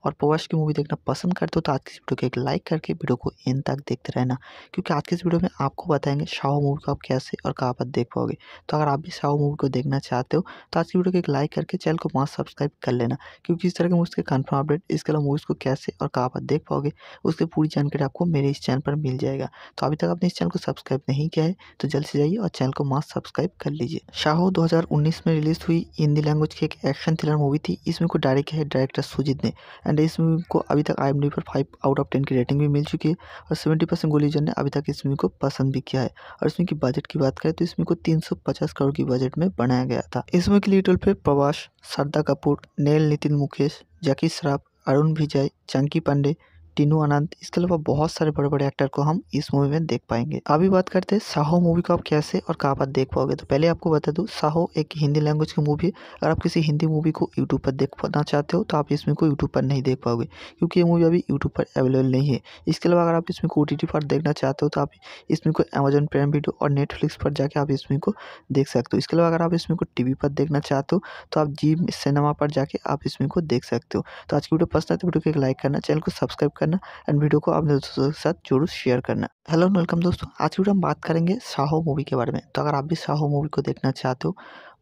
और पवश की मूवी देखना पसंद करते हो तो आज की वीडियो को एक लाइक करके वीडियो को इन तक देखते रहना क्योंकि आज की इस वीडियो में आपको बताएंगे शाह मूवी को आप कैसे और कहाँ पर देख पाओगे तो अगर आप भी शाह मूवी को देखना चाहते हो तो आज की वीडियो को एक लाइक करके चैनल को मास्क सब्सक्राइब कर लेना क्योंकि इस तरह के मूवी के कन्फर्म अपडेट इसके अलावा मूवीज़ को कैसे और कहाँ पर देख पाओगे उसकी पूरी जानकारी आपको मेरे इस चैनल पर मिल जाएगा तो अभी तक आपने इस चैनल को सब्सक्राइब नहीं किया है तो जल्द से जाइए और चैनल को मास्क सब्सक्राइब कर लीजिए हज़ार उन्नीस में रिलीज हुई हिंदी लैंग्वेज की एक एक्शन थ्रिलर मूवी थी इसमें को डायरेक्ट है डायरेक्टर सुजीत ने एंड इस मूवी को अभी तक आई पर फाइव आउट ऑफ टेन की रेटिंग भी मिल चुकी है और सेवेंटी परसेंट गोलीजन ने अभी तक इस मूवी को पसंद भी किया है और इसमें की बजट की बात करें तो इसमें को तीन सौ पचास करोड़ की बजट में बनाया गया था इस मूवी के लिए टोल पर प्रवास श्रद्धा कपूर नेल नितिन मुकेश जैकी श्राफ अरुण विजय चंकी पांडे टीनू अनंत इसके अलावा बहुत सारे बड़े बड़े एक्टर को हम इस मूवी में देख पाएंगे अभी बात करते हैं साहो मूवी को आप कैसे और कहाँ पर देख पाओगे तो पहले आपको बता दूँ साहो एक हिंदी लैंग्वेज की मूवी है अगर आप किसी हिंदी मूवी को यूट्यूब पर देख पाना चाहते हो तो आप इसमें को यूट्यूब पर नहीं देख पाओगे क्योंकि ये मूवी अभी यूट्यूब पर अवेलेबल नहीं है इसके अलावा अगर आप इसमें को ओ पर देखना चाहते हो तो आप इसमें को अमेजोन प्राइम वीडियो और नेटफ्लिक्स पर जाकर आप इसमें को देख सकते हो इसके अलावा अगर आप इसमें को टी पर देखना चाहते हो तो आप जी सिनेमा पर जाके आप इसमें को देख सकते हो तो आज की वीडियो पसंद तो वीडियो को एक लाइक करना चैनल को सब्सक्राइब करना एंड वीडियो को अपने दोस्तों के साथ जरूर शेयर करना हेलो वेलकम दोस्तों आज वीडियो हम बात करेंगे साहो मूवी के बारे में तो अगर आप भी साहो मूवी को देखना चाहते हो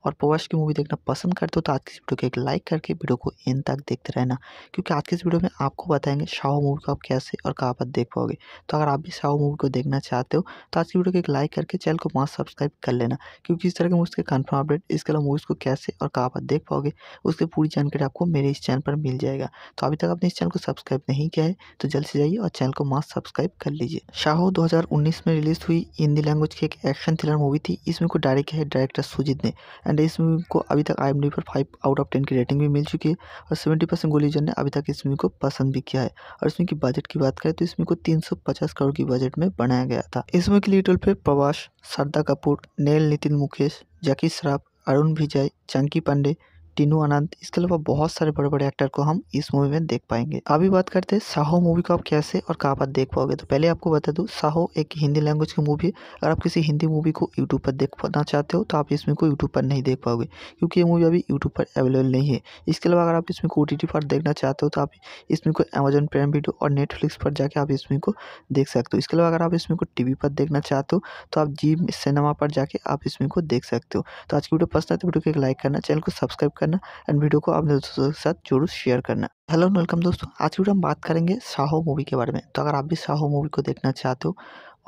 और पवश की मूवी देखना पसंद करते हो तो आज की इस वीडियो को एक लाइक करके वीडियो को एंड तक देखते रहना क्योंकि आज की इस वीडियो में आपको बताएंगे शाह मूवी को आप कैसे और कहाँ पर देख पाओगे तो अगर आप भी शाह मूवी को देखना चाहते हो तो आज की वीडियो को एक लाइक करके चैनल को मास्क सब्सक्राइब कर लेना क्योंकि इस तरह के मूवी के कन्फर्म अपडेट इसके अलावा मूवीज़ को कैसे और कहाँ पर देख पाओगे उसकी पूरी जानकारी आपको मेरे इस चैनल पर मिल जाएगा तो अभी तक आपने इस चैनल को सब्सक्राइब नहीं किया है तो जल्द से जाइए और चैनल को मास सब्सक्राइब कर लीजिए हज़ार उन्नीस में रिलीज हुई हिंदी लैंग्वेज की एक एक्शन थ्रिलर मूवी थी इसमें को डायरेक्ट है डायरेक्टर सुजीत ने एंड इस मूवी को अभी तक आई एम डी पर फाइव आउट ऑफ टेन की रेटिंग भी मिल चुकी है और सेवेंटी परसेंट गोलीजन ने अभी तक इस मूवी को पसंद भी किया है और इसमें की बजट की बात करें तो इसमें को तीन सौ पचास करोड़ की बजट में बनाया गया था इस मूवी के लिए टोल पे प्रवास श्रद्धा कपूर नेल नितिन मुकेश जैकी श्राफ अरुण विजय चंकी पांडे टीनू आनंद इसके अलावा बहुत सारे बड़े बड़े एक्टर को हम इस मूवी में देख पाएंगे अभी बात करते हैं साहो मूवी को आप कैसे और कहाँ पर देख पाओगे तो पहले आपको बता दूँ साहो एक हिंदी लैंग्वेज की मूवी है अगर आप किसी हिंदी मूवी को यूट्यूब पर देख पाना चाहते हो तो आप इसमें को यूट्यूब पर नहीं देख पाओगे क्योंकि ये मूवी अभी यूट्यूब पर अवेलेबल नहीं है इसके अलावा अगर आप इसमें को ओ पर देखना चाहते हो तो आप इसमें को अमेजन प्राइम वीडियो और नेटफ्लिक्स पर जाकर आप इसमें को देख सकते हो इसके अलावा अगर आप इसमें को टी पर देखना चाहते हो तो आप जी सिनेमा पर जाके आप इसमें को देख सकते हो तो आज की वीडियो पसंद आती तो वीडियो को एक लाइक करना चैनल को सब्सक्राइब करना एंड वीडियो को अपने दोस्तों के साथ जरूर शेयर करना हेलो वेलकम दोस्तों आज वीडियो हम बात करेंगे साहो मूवी के बारे में तो अगर आप भी साहो मूवी को देखना चाहते हो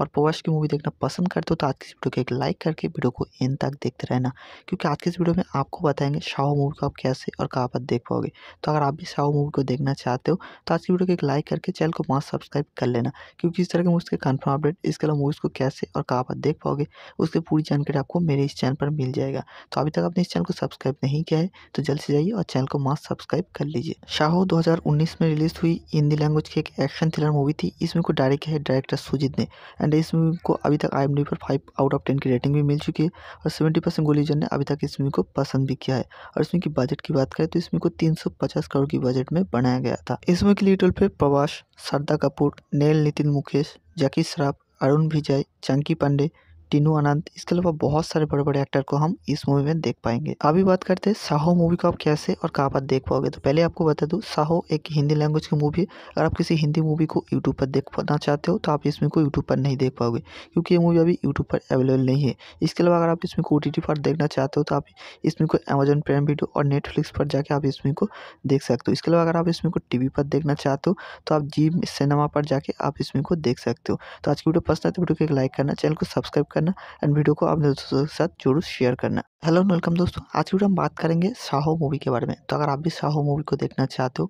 और पोवश की मूवी देखना पसंद करते हो तो आज की इस वीडियो को एक लाइक करके वीडियो को इन तक देखते रहना क्योंकि आज की इस वीडियो में आपको बताएंगे शाहू मूवी को आप कैसे और कहाँ पर देख पाओगे तो अगर आप भी शाहू मूवी को देखना चाहते हो तो आज की वीडियो को एक लाइक करके चैनल को मास्क सब्सक्राइब कर लेना क्योंकि इस तरह के मूवी के कन्फर्म अपडेट इसके अलावा मूवीज़ को कैसे और कहाँ पर देख पाओगे उसकी पूरी जानकारी आपको मेरे इस चैनल पर मिल जाएगा तो अभी तक आपने इस चैनल को सब्सक्राइब नहीं किया है तो जल्द से जाइए और चैनल को मास्क सब्सक्राइब कर लीजिए हज़ार उन्नीस में रिलीज हुई हिंदी लैंग्वेज की एक एक्शन थ्रिलर मूवी थी इसमें को डायरेक्ट है डायरेक्टर सुजीत ने एंड इस मूवी को अभी तक आई पर फाइव आउट ऑफ टेन की रेटिंग भी मिल चुकी है और सेवेंटी परसेंट गोलीजन ने अभी तक इस मूवी को पसंद भी किया है और इसमें की बजट की बात करें तो इसमें को तीन सौ पचास करोड़ की बजट में बनाया गया था इस मूवी के लिए रोल पे प्रवास श्रद्धा कपूर नेल नितिन मुकेश जैकी श्राफ अरुण विजय चंकी पांडे टीनू अनंत इसके अलावा बहुत सारे बड़े बड़े एक्टर को हम इस मूवी में देख पाएंगे अभी बात करते हैं साहो मूवी को आप कैसे और कहाँ पर देख पाओगे तो पहले आपको बता दूँ साहो एक हिंदी लैंग्वेज की मूवी है अगर आप किसी हिंदी मूवी को यूट्यूब पर देखना चाहते हो तो आप इसमें को यूट्यूब पर नहीं देख पाओगे क्योंकि ये मूवी अभी यूट्यूब पर अवेलेबल नहीं है इसके अलावा अगर आप इसमें को ओ पर देखना चाहते हो तो आप इसमें को अमेजन प्राइम वीडियो और नेटफ्लिक्स पर जाके आप इसमें को देख सकते हो इसके अलावा अगर आप इसमें को टी पर देखना चाहते हो तो आप जी सिनेमा पर जाके आप इसमें को देख सकते हो तो आज की वीडियो पसंद आते है तो वीडियो को एक लाइक करना चैनल को सब्सक्राइब करना करना एंड वीडियो को अपने दोस्तों के साथ जरूर शेयर करना हेलो वेलकम दोस्तों आज वीडियो हम बात करेंगे साहो मूवी के बारे में तो अगर आप भी साहो मूवी को देखना चाहते हो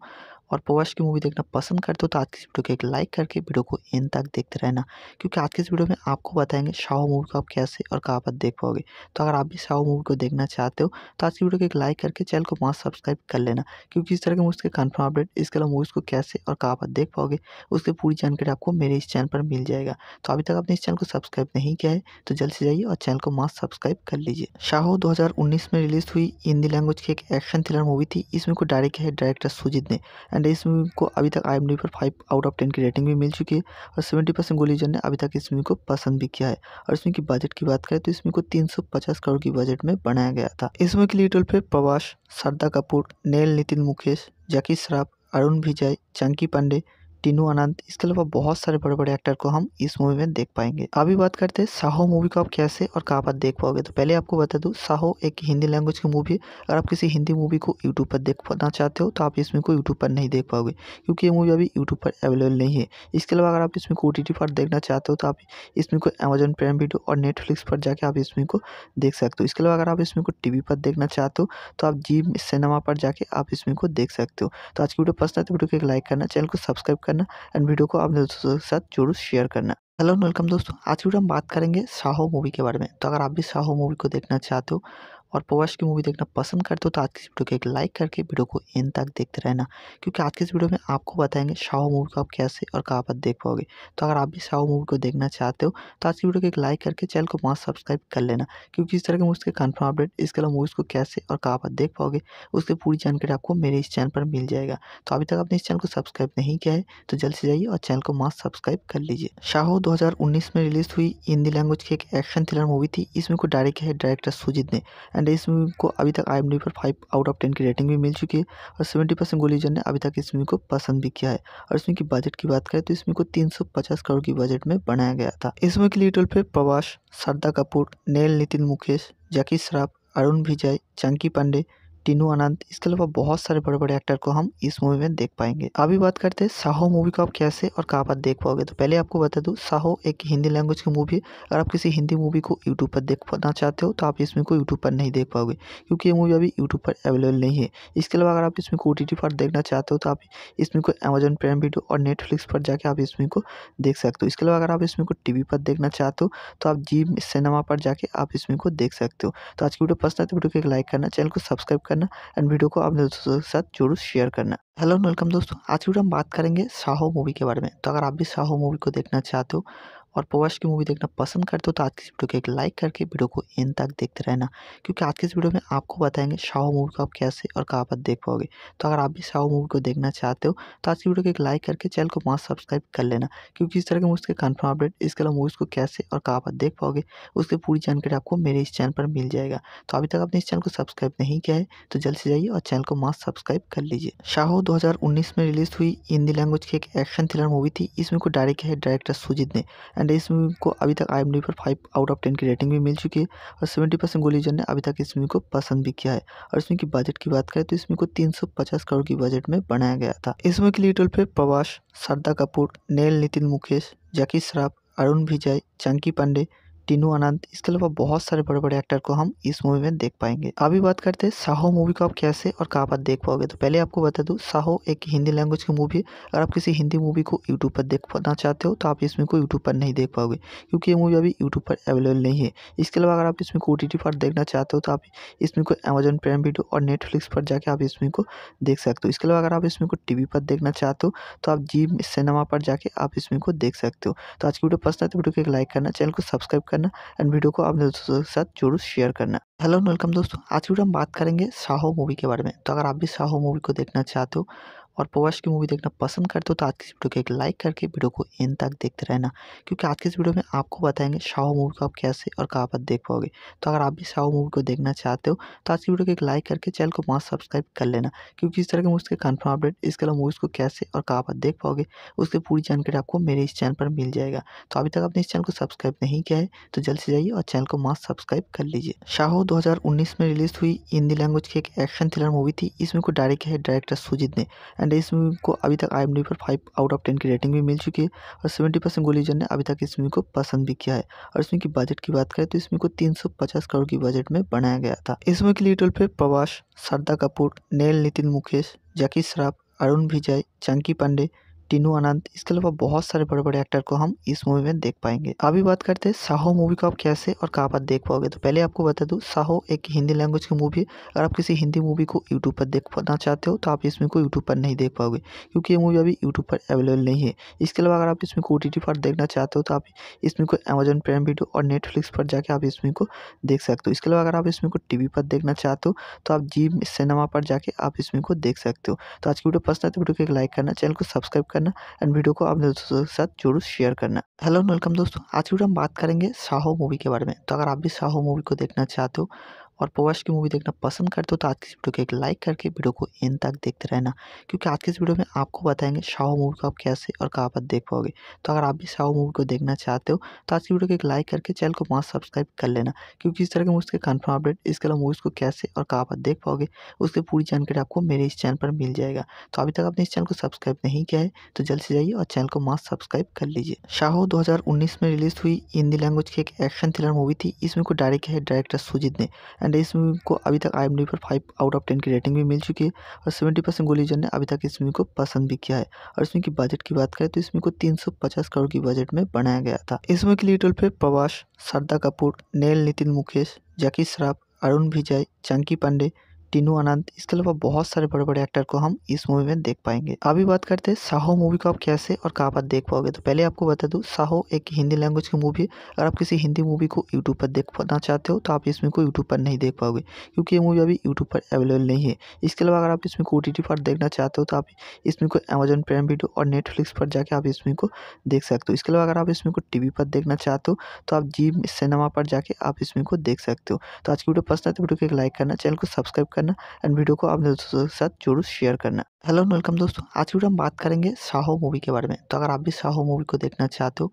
और पवश की मूवी देखना पसंद करते हो तो आज की इस वीडियो को एक लाइक करके वीडियो को एंड तक देखते रहना क्योंकि आज की इस वीडियो में आपको बताएंगे शाहू मूवी को आप कैसे और कहाँ पर देख पाओगे तो अगर आप भी शाहू मूवी को देखना चाहते हो तो आज की वीडियो को एक लाइक करके चैनल को वहाँ सब्सक्राइब कर लेना क्योंकि इस तरह के मूवी के कन्फर्म अपडेट इसके अलावा मूवीज़ को कैसे और कहाँ पर देख पाओगे उसकी पूरी जानकारी आपको मेरे इस चैनल पर मिल जाएगा तो अभी तक आपने इस चैनल को सब्सक्राइब नहीं किया है तो जल्द से जाइए और चैनल को मास सब्सक्राइब कर लीजिए शाहो दो में रिलीज हुई हिंदी लैंग्वेज की एक एक्शन थ्रिलर मूवी थी इसमें को डायरेक्ट है डायरेक्टर सुजीत ने एंड इस मूवी को अभी तक आई पर फाइव आउट ऑफ टेन की रेटिंग भी मिल चुकी है और सेवेंटी परसेंट गोलीजन ने अभी तक इस मूवी को पसंद भी किया है और इसमें की बजट की बात करें तो इसमें को तीन सौ पचास करोड़ की बजट में बनाया गया था इस मूवी के लीडल पे प्रवास श्रद्धा कपूर नेल नितिन मुकेश जैकी श्राफ अरुण विजय चंकी पांडे टीनू आनंद इसके अलावा बहुत सारे बड़े बड़े एक्टर को हम इस मूवी में देख पाएंगे अभी बात करते हैं साहो मूवी को आप कैसे और कहाँ पर देख पाओगे तो पहले आपको बता दूँ साहो एक हिंदी लैंग्वेज की मूवी है अगर आप किसी हिंदी मूवी को यूट्यूब पर देख पाना चाहते हो तो आप इसमें को यूट्यूब पर नहीं देख पाओगे क्योंकि ये मूवी अभी यूट्यूब पर अवेलेबल नहीं है इसके अलावा अगर आप इसमें को ओ पर देखना चाहते हो तो आप इसमें को अमेजन प्राइम वीडियो और नेटफ्लिक्स पर जाकर आप इसमें को देख सकते हो इसके अलावा अगर आप इसमें को टी पर देखना चाहते हो तो आप जी सिनेमा पर जाके आप इसमें को देख सकते हो तो आज की वीडियो पसंद आती तो वीडियो को एक लाइक करना चैनल को सब्सक्राइब कर करना एंड वीडियो को अपने दोस्तों के साथ जरूर शेयर करना हेलो वेलकम दोस्तों आज वीडियो हम बात करेंगे साहो मूवी के बारे में तो अगर आप भी साहो मूवी को देखना चाहते हो और पवश की मूवी देखना पसंद करते हो तो आज की इस वीडियो को एक लाइक करके वीडियो को एंड तक देखते रहना क्योंकि आज की इस वीडियो में आपको बताएंगे शाह मूवी को आप कैसे और कहाँ पर देख पाओगे तो अगर आप भी शाह मूवी को देखना चाहते हो तो आज की वीडियो को एक लाइक करके चैनल को मास्क सब्सक्राइब कर लेना क्योंकि इस तरह के मूवी के कन्फर्म अपडेट इसके अलावा मूवीज़ को कैसे और कहाँ पर देख पाओगे उसकी पूरी जानकारी आपको मेरे इस चैनल पर मिल जाएगा तो अभी तक आपने इस चैनल को सब्सक्राइब नहीं किया है तो जल्द से जाइए और चैनल को मास्क सब्सक्राइब कर लीजिए हज़ार उन्नीस में रिलीज हुई हिंदी लैंग्वेज की एक एक्शन थ्रिलर मूवी थी इसमें को डायरेक्ट है डायरेक्टर सुजीत ने एंड इस मूवी को अभी तक आई पर फाइव आउट ऑफ टेन की रेटिंग भी मिल चुकी है और सेवेंटी परसेंट गोलीजन ने अभी तक इस मूवी को पसंद भी किया है और इसमें की बजट की बात करें तो इसमें को तीन सौ पचास करोड़ की बजट में बनाया गया था इस मूवी के लिए टोल पे प्रवास श्रद्धा कपूर नेल नितिन मुकेश जैकी श्राफ अरुण विजय चंकी पांडे टीनू अनंत इसके अलावा बहुत सारे बड़े बड़े एक्टर को हम इस मूवी में देख पाएंगे अभी बात करते हैं साहो मूवी को आप कैसे और कहाँ पर देख पाओगे तो पहले आपको बता दूँ साहो एक हिंदी लैंग्वेज की मूवी है अगर आप किसी हिंदी मूवी को यूट्यूब पर देख पाना चाहते हो तो आप इसमें को यूट्यूब पर नहीं देख पाओगे क्योंकि ये मूवी अभी यूट्यूब पर अवेलेबल नहीं है इसके अलावा अगर आप इसमें को ओ पर देखना चाहते हो तो आप इसमें को अमेजोन प्राइम वीडियो और नेटफ्लिक्स पर जाकर आप इसमें को देख सकते हो इसके अलावा अगर आप इसमें को टी पर देखना चाहते हो तो आप जी सिनेमा पर जाके आप इसमें को देख सकते हो तो आज की वीडियो पसंद आती तो वीडियो को एक लाइक करना चैनल को सब्सक्राइब करना एंड वीडियो को अपने दोस्तों के साथ जरूर शेयर करना हेलो वेलकम दोस्तों आज वीडियो हम बात करेंगे साहो मूवी के बारे में तो अगर आप भी साहो मूवी को देखना चाहते हो और पवश की मूवी देखना पसंद करते हो तो आज की वीडियो को एक लाइक करके वीडियो को इन तक देखते रहना क्योंकि आज की इस वीडियो में आपको बताएंगे शाहू मूवी को आप कैसे और कहाँ पर देख पाओगे तो अगर आप भी शाहू मूवी को देखना चाहते हो तो आज की वीडियो को एक लाइक करके चैनल को मास्क सब्सक्राइब कर लेना क्योंकि इस तरह के मूवी के कन्फर्म अपडेट इसके अलावा मूवीज़ को कैसे और कहाँ पर देख पाओगे उसकी पूरी जानकारी आपको मेरे इस चैनल पर मिल जाएगा तो अभी तक आपने इस चैनल को सब्सक्राइब नहीं किया है तो जल्द से जाइए और चैनल को मास्क सब्सक्राइब कर लीजिए शाहू उन्नीस में रिलीज हुई हिंदी लैंग्वेज की एक एक्शन थ्रिलर मूवी थी इसमें को डायरेक्ट है डायरेक्टर सुजीत ने एंड इस मूवी को अभी तक आई पर फाइव आउट ऑफ टेन की रेटिंग भी मिल चुकी है और सेवेंटी परसेंट गोलीजन ने अभी तक इस मूवी को पसंद भी किया है और इसमें की बजट की बात करें तो इसमें को तीन सौ पचास करोड़ की बजट में बनाया गया था इस मूवी के लिए टोल प्रभाष शारदा कपूर नेल नितिन मुकेश जैकी श्राफ अरुण विजय चंकी पांडे टीनू अनंत इसके अलावा बहुत सारे बड़े बड़े एक्टर को हम इस मूवी में देख पाएंगे अभी बात करते हैं साहो मूवी को आप कैसे और कहाँ पर देख पाओगे तो पहले आपको बता दूँ साहो एक हिंदी लैंग्वेज की मूवी है अगर आप किसी हिंदी मूवी को यूट्यूब पर देख पाना चाहते हो तो आप इसमें को यूट्यूब पर नहीं देख पाओगे क्योंकि ये मूवी अभी यूट्यूब पर अवेलेबल नहीं है इसके अलावा अगर आप इसमें को ओ पर देखना चाहते हो तो आप इसमें को अमेजन प्राइम वीडियो और नेटफ्लिक्स पर जाकर आप इसमें को देख सकते हो इसके अलावा अगर आप इसमें को टी पर देखना चाहते हो तो आप जी सिनेमा पर जाके आप इसमें को देख सकते हो तो आज की वीडियो पसंद तो वीडियो को एक लाइक करना चैनल को सब्सक्राइब करना एंड वीडियो को अपने दोस्तों के साथ जरूर शेयर करना हेलो वेलकम दोस्तों आज वीडियो हम बात करेंगे साहो मूवी के बारे में तो अगर आप भी साहो मूवी को देखना चाहते हो और पोवश की मूवी देखना पसंद करते हो तो आज की इस वीडियो को एक लाइक करके वीडियो को एंड तक देखते रहना क्योंकि आज की इस वीडियो में आपको बताएंगे शाह मूवी को आप कैसे और कहाँ पर देख पाओगे तो अगर आप भी शाह मूवी को देखना चाहते हो तो आज की वीडियो को एक लाइक करके चैनल को मास्क सब्सक्राइब कर लेना क्योंकि इस तरह के मूवी के कन्फर्म अपडेट इसके अलावा मूवीज़ को कैसे और कहाँ पर देख पाओगे उसकी पूरी जानकारी आपको मेरे इस चैनल पर मिल जाएगा तो अभी तक आपने इस चैनल को सब्सक्राइब नहीं किया है तो जल्द से जाइए और चैनल को मास्क सब्सक्राइब कर लीजिए शाहो 2019 में रिलीज हुई हिंदी लैंग्वेज की एक एक्शन थ्रिलर मूवी थी इसमें को डायरेक्ट किया है डायरेक्टर सुजीत ने एंड इस मूवी को अभी तक आई पर फाइव आउट ऑफ टेन की रेटिंग भी मिल चुकी है और सेवेंटी परसेंट गोलीजन ने अभी तक इस मूवी को पसंद भी किया है और इसमें की बजट की बात करें तो इसमें को तीन सौ पचास करोड़ की बजट में बनाया गया था इस मूवी के लिए रोल प्रवास शारदा कपूर नेल नितिन मुकेश जैकी श्राफ अरुण विजय चंकी पांडे टीनू आनंद इसके अलावा बहुत सारे बड़े बड़े एक्टर को हम इस मूवी में देख पाएंगे अभी बात करते हैं साहो मूवी को आप कैसे और कहाँ पर देख पाओगे तो पहले आपको बता दूँ साहो एक हिंदी लैंग्वेज की मूवी है अगर आप किसी हिंदी मूवी को यूट्यूब तो पर देखना चाहते हो तो आप इसमें को यूट्यूब पर नहीं देख पाओगे क्योंकि ये मूवी अभी यूट्यूब पर अवेलेबल नहीं है इसके अलावा अगर आप इसमें को ओ पर देखना चाहते हो तो आप इसमें को अमेजोन प्राइम वीडियो और नेटफ्लिक्स पर जाके आप इसमें को देख सकते हो इसके अलावा अगर आप इसमें को टी पर देखना चाहते हो तो आप जी सिनेमा पर जाके आप इसमें को देख सकते हो तो आज की वीडियो पसंद आते तो है वीडियो को एक लाइक करना चैनल को सब्सक्राइब करना करना एंड वीडियो को अपने दोस्तों के साथ जरूर शेयर करना हेलो वेलकम दोस्तों आज वीडियो हम बात करेंगे साहो मूवी के बारे में तो अगर आप भी साहो मूवी को देखना चाहते हो और पोवश की मूवी देखना पसंद करते हो तो आज की इस वीडियो को एक लाइक करके वीडियो को एंड तक देखते रहना क्योंकि आज की इस वीडियो में आपको बताएंगे शाहू मूवी को आप कैसे और कहाँ पर देख पाओगे तो अगर आप भी शाहू मूवी को देखना चाहते हो तो आज की वीडियो को एक लाइक करके चैनल को मास्क सब्सक्राइब कर लेना क्योंकि इस तरह के मूवी के कन्फर्म अपडेट इसके अलावा मूवीज़ को कैसे और कहाँ पर देख पाओगे उसकी पूरी जानकारी आपको मेरे इस चैनल पर मिल जाएगा तो अभी तक आपने इस चैनल को सब्सक्राइब नहीं किया है तो जल्द से जाइए और चैनल को मास्क सब्सक्राइब कर लीजिए शाहो दो में रिलीज हुई हिंदी लैंग्वेज की एक एक्शन थ्रिलर मूवी थी इसमें को डायरेक्ट है डायरेक्टर सुजीत ने एंड इस मूवी को अभी तक आई पर फाइव आउट ऑफ टेन की रेटिंग भी मिल चुकी है और सेवेंटी परसेंट गोलीजन ने अभी तक इस मूवी को पसंद भी किया है और इसमें की बजट की बात करें तो इसमें को तीन सौ पचास करोड़ की बजट में बनाया गया था इस मूवी के लिए टोल पे प्रवास श्रद्धा कपूर नेल नितिन मुकेश जैकी श्राफ अरुण विजय चंकी पांडे टीनू अनंत इसके अलावा बहुत सारे बड़े बड़े एक्टर को हम इस मूवी में देख पाएंगे अभी बात करते हैं साहो मूवी को आप कैसे और कहाँ पर देख पाओगे तो पहले आपको बता दूँ साहो एक हिंदी लैंग्वेज की मूवी है अगर आप किसी हिंदी मूवी को यूट्यूब पर देख पाना चाहते हो तो आप इसमें को यूट्यूब पर नहीं देख पाओगे क्योंकि ये मूवी अभी यूट्यूब पर अवेलेबल नहीं है इसके अलावा अगर आप इसमें को ओ पर देखना चाहते हो तो आप इसमें को अमेजन प्राइम वीडियो और नेटफ्लिक्स पर जाकर आप इसमें को देख सकते हो इसके अलावा अगर आप इसमें को टी पर देखना चाहते हो तो आप जी सिनेमा पर जाके आप इसमें को देख सकते हो तो आज की वीडियो पसंद आते तो वीडियो को एक लाइक करना चैनल को सब्सक्राइब करना करना एंड वीडियो को अपने दोस्तों के साथ जरूर शेयर करना हेलो वेलकम दोस्तों आज वीडियो हम बात करेंगे साहो मूवी के बारे में तो अगर आप भी साहो मूवी को देखना चाहते हो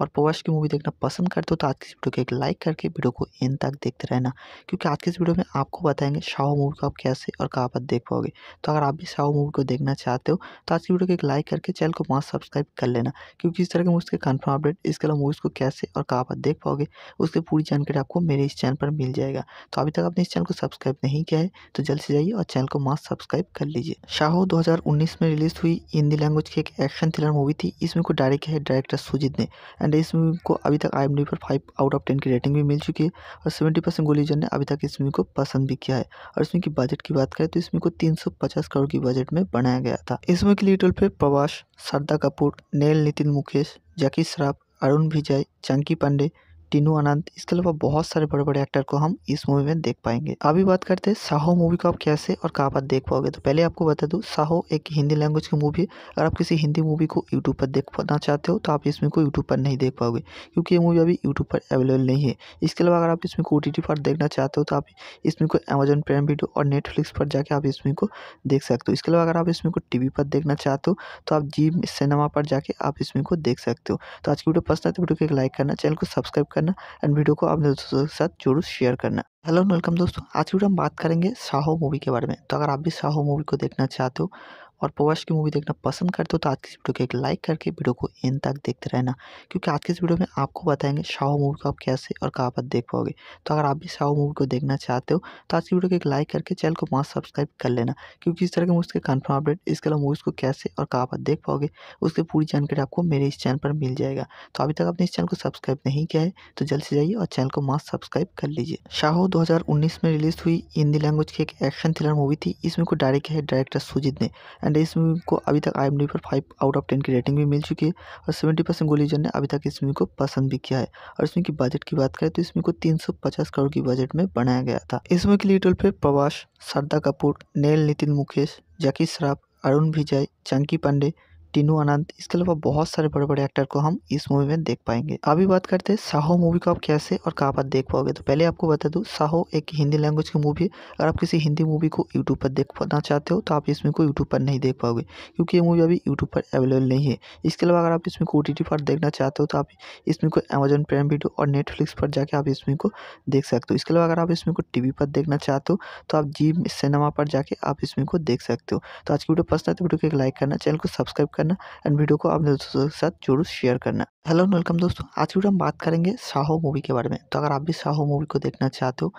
और पवास की मूवी देखना पसंद करते हो तो आज की वीडियो को एक लाइक करके वीडियो को एंड तक देखते रहना क्योंकि आज की इस वीडियो में आपको बताएंगे शाहू मूवी को आप कैसे और कहाँ पर देख पाओगे तो अगर आप भी शाहू मूवी को देखना चाहते हो तो आज की वीडियो को एक लाइक करके चैनल को मास्क सब्सक्राइब कर लेना क्योंकि इस तरह के मूवी के कन्फर्म अपडेट इसके अलावा मूवीज़ को कैसे और कहाँ पर देख पाओगे उसकी पूरी जानकारी आपको मेरे इस चैनल पर मिल जाएगा तो अभी तक आपने इस चैनल को सब्सक्राइब नहीं किया है तो जल्द से जाइए और चैनल को मास्क सब्सक्राइब कर लीजिए शाहो दो में रिलीज हुई हिंदी लैंग्वेज की एक एक्शन थ्रिलर मूवी थी इसमें को डायरेक्ट है डायरेक्टर सुजीत ने एंड एंड इस मूवी को अभी तक आई पर फाइव आउट ऑफ टेन की रेटिंग भी मिल चुकी है और सेवेंटी परसेंट गोलीजन ने अभी तक इस मूवी को पसंद भी किया है और इसमें की बजट की बात करें तो इसमें को तीन करोड़ की बजट में बनाया गया था इस मूवी के लिए टोल पे प्रवास श्रद्धा कपूर नेल नितिन मुकेश जैकी श्राफ अरुण विजय चंकी पांडे टीनू अनंत इसके अलावा बहुत सारे बड़े बड़े एक्टर को हम इस मूवी में देख पाएंगे अभी बात करते हैं साहो मूवी को आप कैसे और कहाँ पर देख पाओगे तो पहले आपको बता दूँ साहो एक हिंदी लैंग्वेज की मूवी है अगर आप किसी हिंदी मूवी को यूट्यूब पर देख पाना चाहते हो तो आप इसमें को यूट्यूब पर नहीं देख पाओगे क्योंकि ये मूवी अभी यूट्यूब पर अवेलेबल नहीं है इसके अलावा अगर आप इसमें को ओ पर देखना चाहते हो तो आप इसमें को अमेजोन प्राइम वीडियो और नेटफ्लिक्स पर जाकर आप इसमें को देख सकते हो इसके अलावा अगर आप इसमें को टी पर देखना चाहते हो तो आप जी सिनेमा पर जाके आप इसमें को देख सकते हो तो आज की वीडियो पसंद आती तो वीडियो को एक लाइक करना चैनल को सब्सक्राइब कर करना एंड वीडियो को अपने दोस्तों के साथ जरूर शेयर करना हेलो वेलकम दोस्तों आज वीडियो हम बात करेंगे साहो मूवी के बारे में तो अगर आप भी साहो मूवी को देखना चाहते हो और पवश की मूवी देखना पसंद करते हो तो आज की वीडियो को एक लाइक करके वीडियो को इन तक देखते रहना क्योंकि आज की इस वीडियो में आपको बताएंगे शाह मूवी को आप कैसे और कहाँ पर देख पाओगे तो अगर आप भी शाह मूवी को देखना चाहते हो तो आज की वीडियो को एक लाइक करके चैनल को मास्क सब्सक्राइब कर लेना क्योंकि इस तरह के मूवी के कन्फर्म अपडेट इसके अलावा मूवीज़ को कैसे और कहाँ पर देख पाओगे उसकी पूरी जानकारी आपको मेरे इस चैनल पर मिल जाएगा तो अभी तक आपने इस चैनल को सब्सक्राइब नहीं किया है तो जल्द से जाइए और चैनल को मास्क सब्सक्राइब कर लीजिए हज़ार उन्नीस में रिलीज हुई हिंदी लैंग्वेज की एक एक्शन थ्रिलर मूवी थी इसमें को डायरेक्ट है डायरेक्टर सुजीत ने एंड इस मूवी को अभी तक आई पर फाइव आउट ऑफ टेन की रेटिंग भी मिल चुकी है और सेवेंटी परसेंट गोलीजन ने अभी तक इस मूवी को पसंद भी किया है और इसमें की बजट की बात करें तो इसमें को तीन सौ पचास करोड़ की बजट में बनाया गया था इस मूवी के लिए टोल पे प्रवास श्रद्धा कपूर नेल नितिन मुकेश जैकी श्राफ अरुण विजय चंकी पांडे टीनू अनंत इसके अलावा बहुत सारे बड़े बड़े एक्टर को हम इस मूवी में देख पाएंगे अभी बात करते हैं साहो मूवी को आप कैसे और कहाँ पर देख पाओगे तो पहले आपको बता दूँ साहो एक हिंदी लैंग्वेज की मूवी है अगर आप किसी हिंदी मूवी को यूट्यूब तो पर देखना चाहते हो तो आप इसमें को यूट्यूब पर नहीं देख पाओगे क्योंकि ये मूवी अभी यूट्यूब पर अवेलेबल नहीं है इसके अलावा अगर आप इसमें को ओ पर देखना चाहते हो तो आप इसमें को अमेजोन प्राइम वीडियो और नेटफ्लिक्स पर जाकर आप इसमें को देख सकते हो इसके अलावा अगर आप इसमें को टी पर देखना चाहते हो तो आप जी सिनेमा पर जाके आप इसमें को देख सकते हो तो आज की वीडियो पसंद तो वीडियो को एक लाइक करना चैनल को सब्सक्राइब करना एंड वीडियो को अपने दोस्तों के साथ जरूर शेयर करना हेलो वेलकम दोस्तों आज वीडियो हम बात करेंगे साहो मूवी के बारे में तो अगर आप भी साहो मूवी को देखना चाहते हो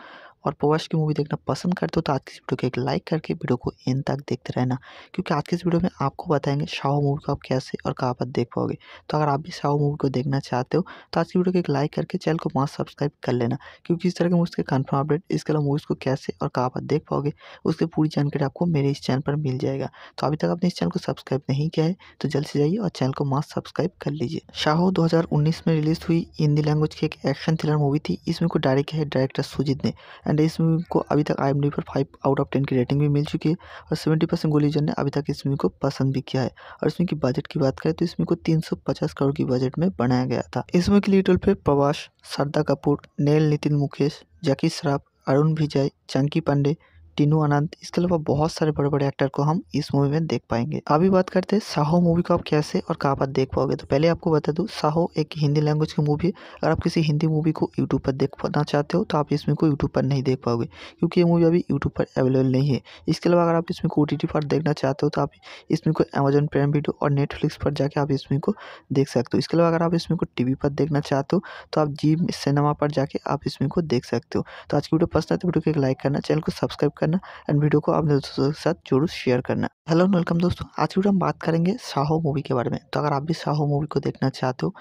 और पवश की मूवी देखना पसंद करते हो तो आज की इस वीडियो को एक लाइक करके वीडियो को एंड तक देखते रहना क्योंकि आज की इस वीडियो में आपको बताएंगे शाह मूवी को आप कैसे और कहाँ पर देख पाओगे तो अगर आप भी शाह मूवी को देखना चाहते हो तो आज की वीडियो को एक लाइक करके चैनल को मास्क सब्सक्राइब कर लेना क्योंकि इस तरह के मूवी के कन्फर्म अपडेट इसके अलावा मूवीज़ को कैसे और कहाँ पर देख पाओगे उसकी पूरी जानकारी आपको मेरे इस चैनल पर मिल जाएगा तो अभी तक आपने इस चैनल को सब्सक्राइब नहीं किया है तो जल्द से जाइए और चैनल को मास सब्सक्राइब कर लीजिए शाहो 2019 में रिलीज हुई हिंदी लैंग्वेज की एक एक्शन थ्रिलर मूवी थी इसमें को डायरेक्ट है डायरेक्टर सुजीत ने एंड इस मूवी को अभी तक आई पर फाइव आउट ऑफ टेन की रेटिंग भी मिल चुकी है और सेवेंटी परसेंट गोलीजन ने अभी तक इस मूवी को पसंद भी किया है और इसमें की बजट की बात करें तो इसमें को तीन सौ पचास करोड़ की बजट में बनाया गया था इस मूवी के लिए टोल पे प्रवास श्रद्धा कपूर नेल नितिन मुकेश जैकी श्राफ अरुण विजय चंकी पांडे टीनू आनंद इसके अलावा बहुत सारे बड़े बड़े एक्टर को हम इस मूवी में देख पाएंगे अभी बात करते हैं साहो मूवी को आप कैसे और कहाँ पर देख पाओगे तो पहले आपको बता दूँ साहो एक हिंदी लैंग्वेज की मूवी है अगर आप किसी हिंदी मूवी को यूट्यूब पर देख पाना चाहते हो तो आप इसमें को यूट्यूब पर नहीं देख पाओगे क्योंकि ये मूवी अभी यूट्यूब पर अवेलेबल नहीं है इसके अलावा अगर आप इसमें को ओ पर देखना चाहते हो तो आप इसमें को अमेजोन प्राइम वीडियो और नेटफ्लिक्स पर जाके आप इसमें को देख सकते हो इसके अलावा अगर आप इसमें को टी पर देखना चाहते हो तो आप जी सिनेमा पर जाके आप इसमें को देख सकते हो तो आज की वीडियो पसंद तो वीडियो को एक लाइक करना चैनल को सब्सक्राइब करना करना एंड वीडियो को अपने दोस्तों के साथ जरूर शेयर करना हेलो वेलकम दोस्तों आज वीडियो हम बात करेंगे शाहो मूवी के बारे में तो अगर आप भी शाहो मूवी को देखना चाहते हो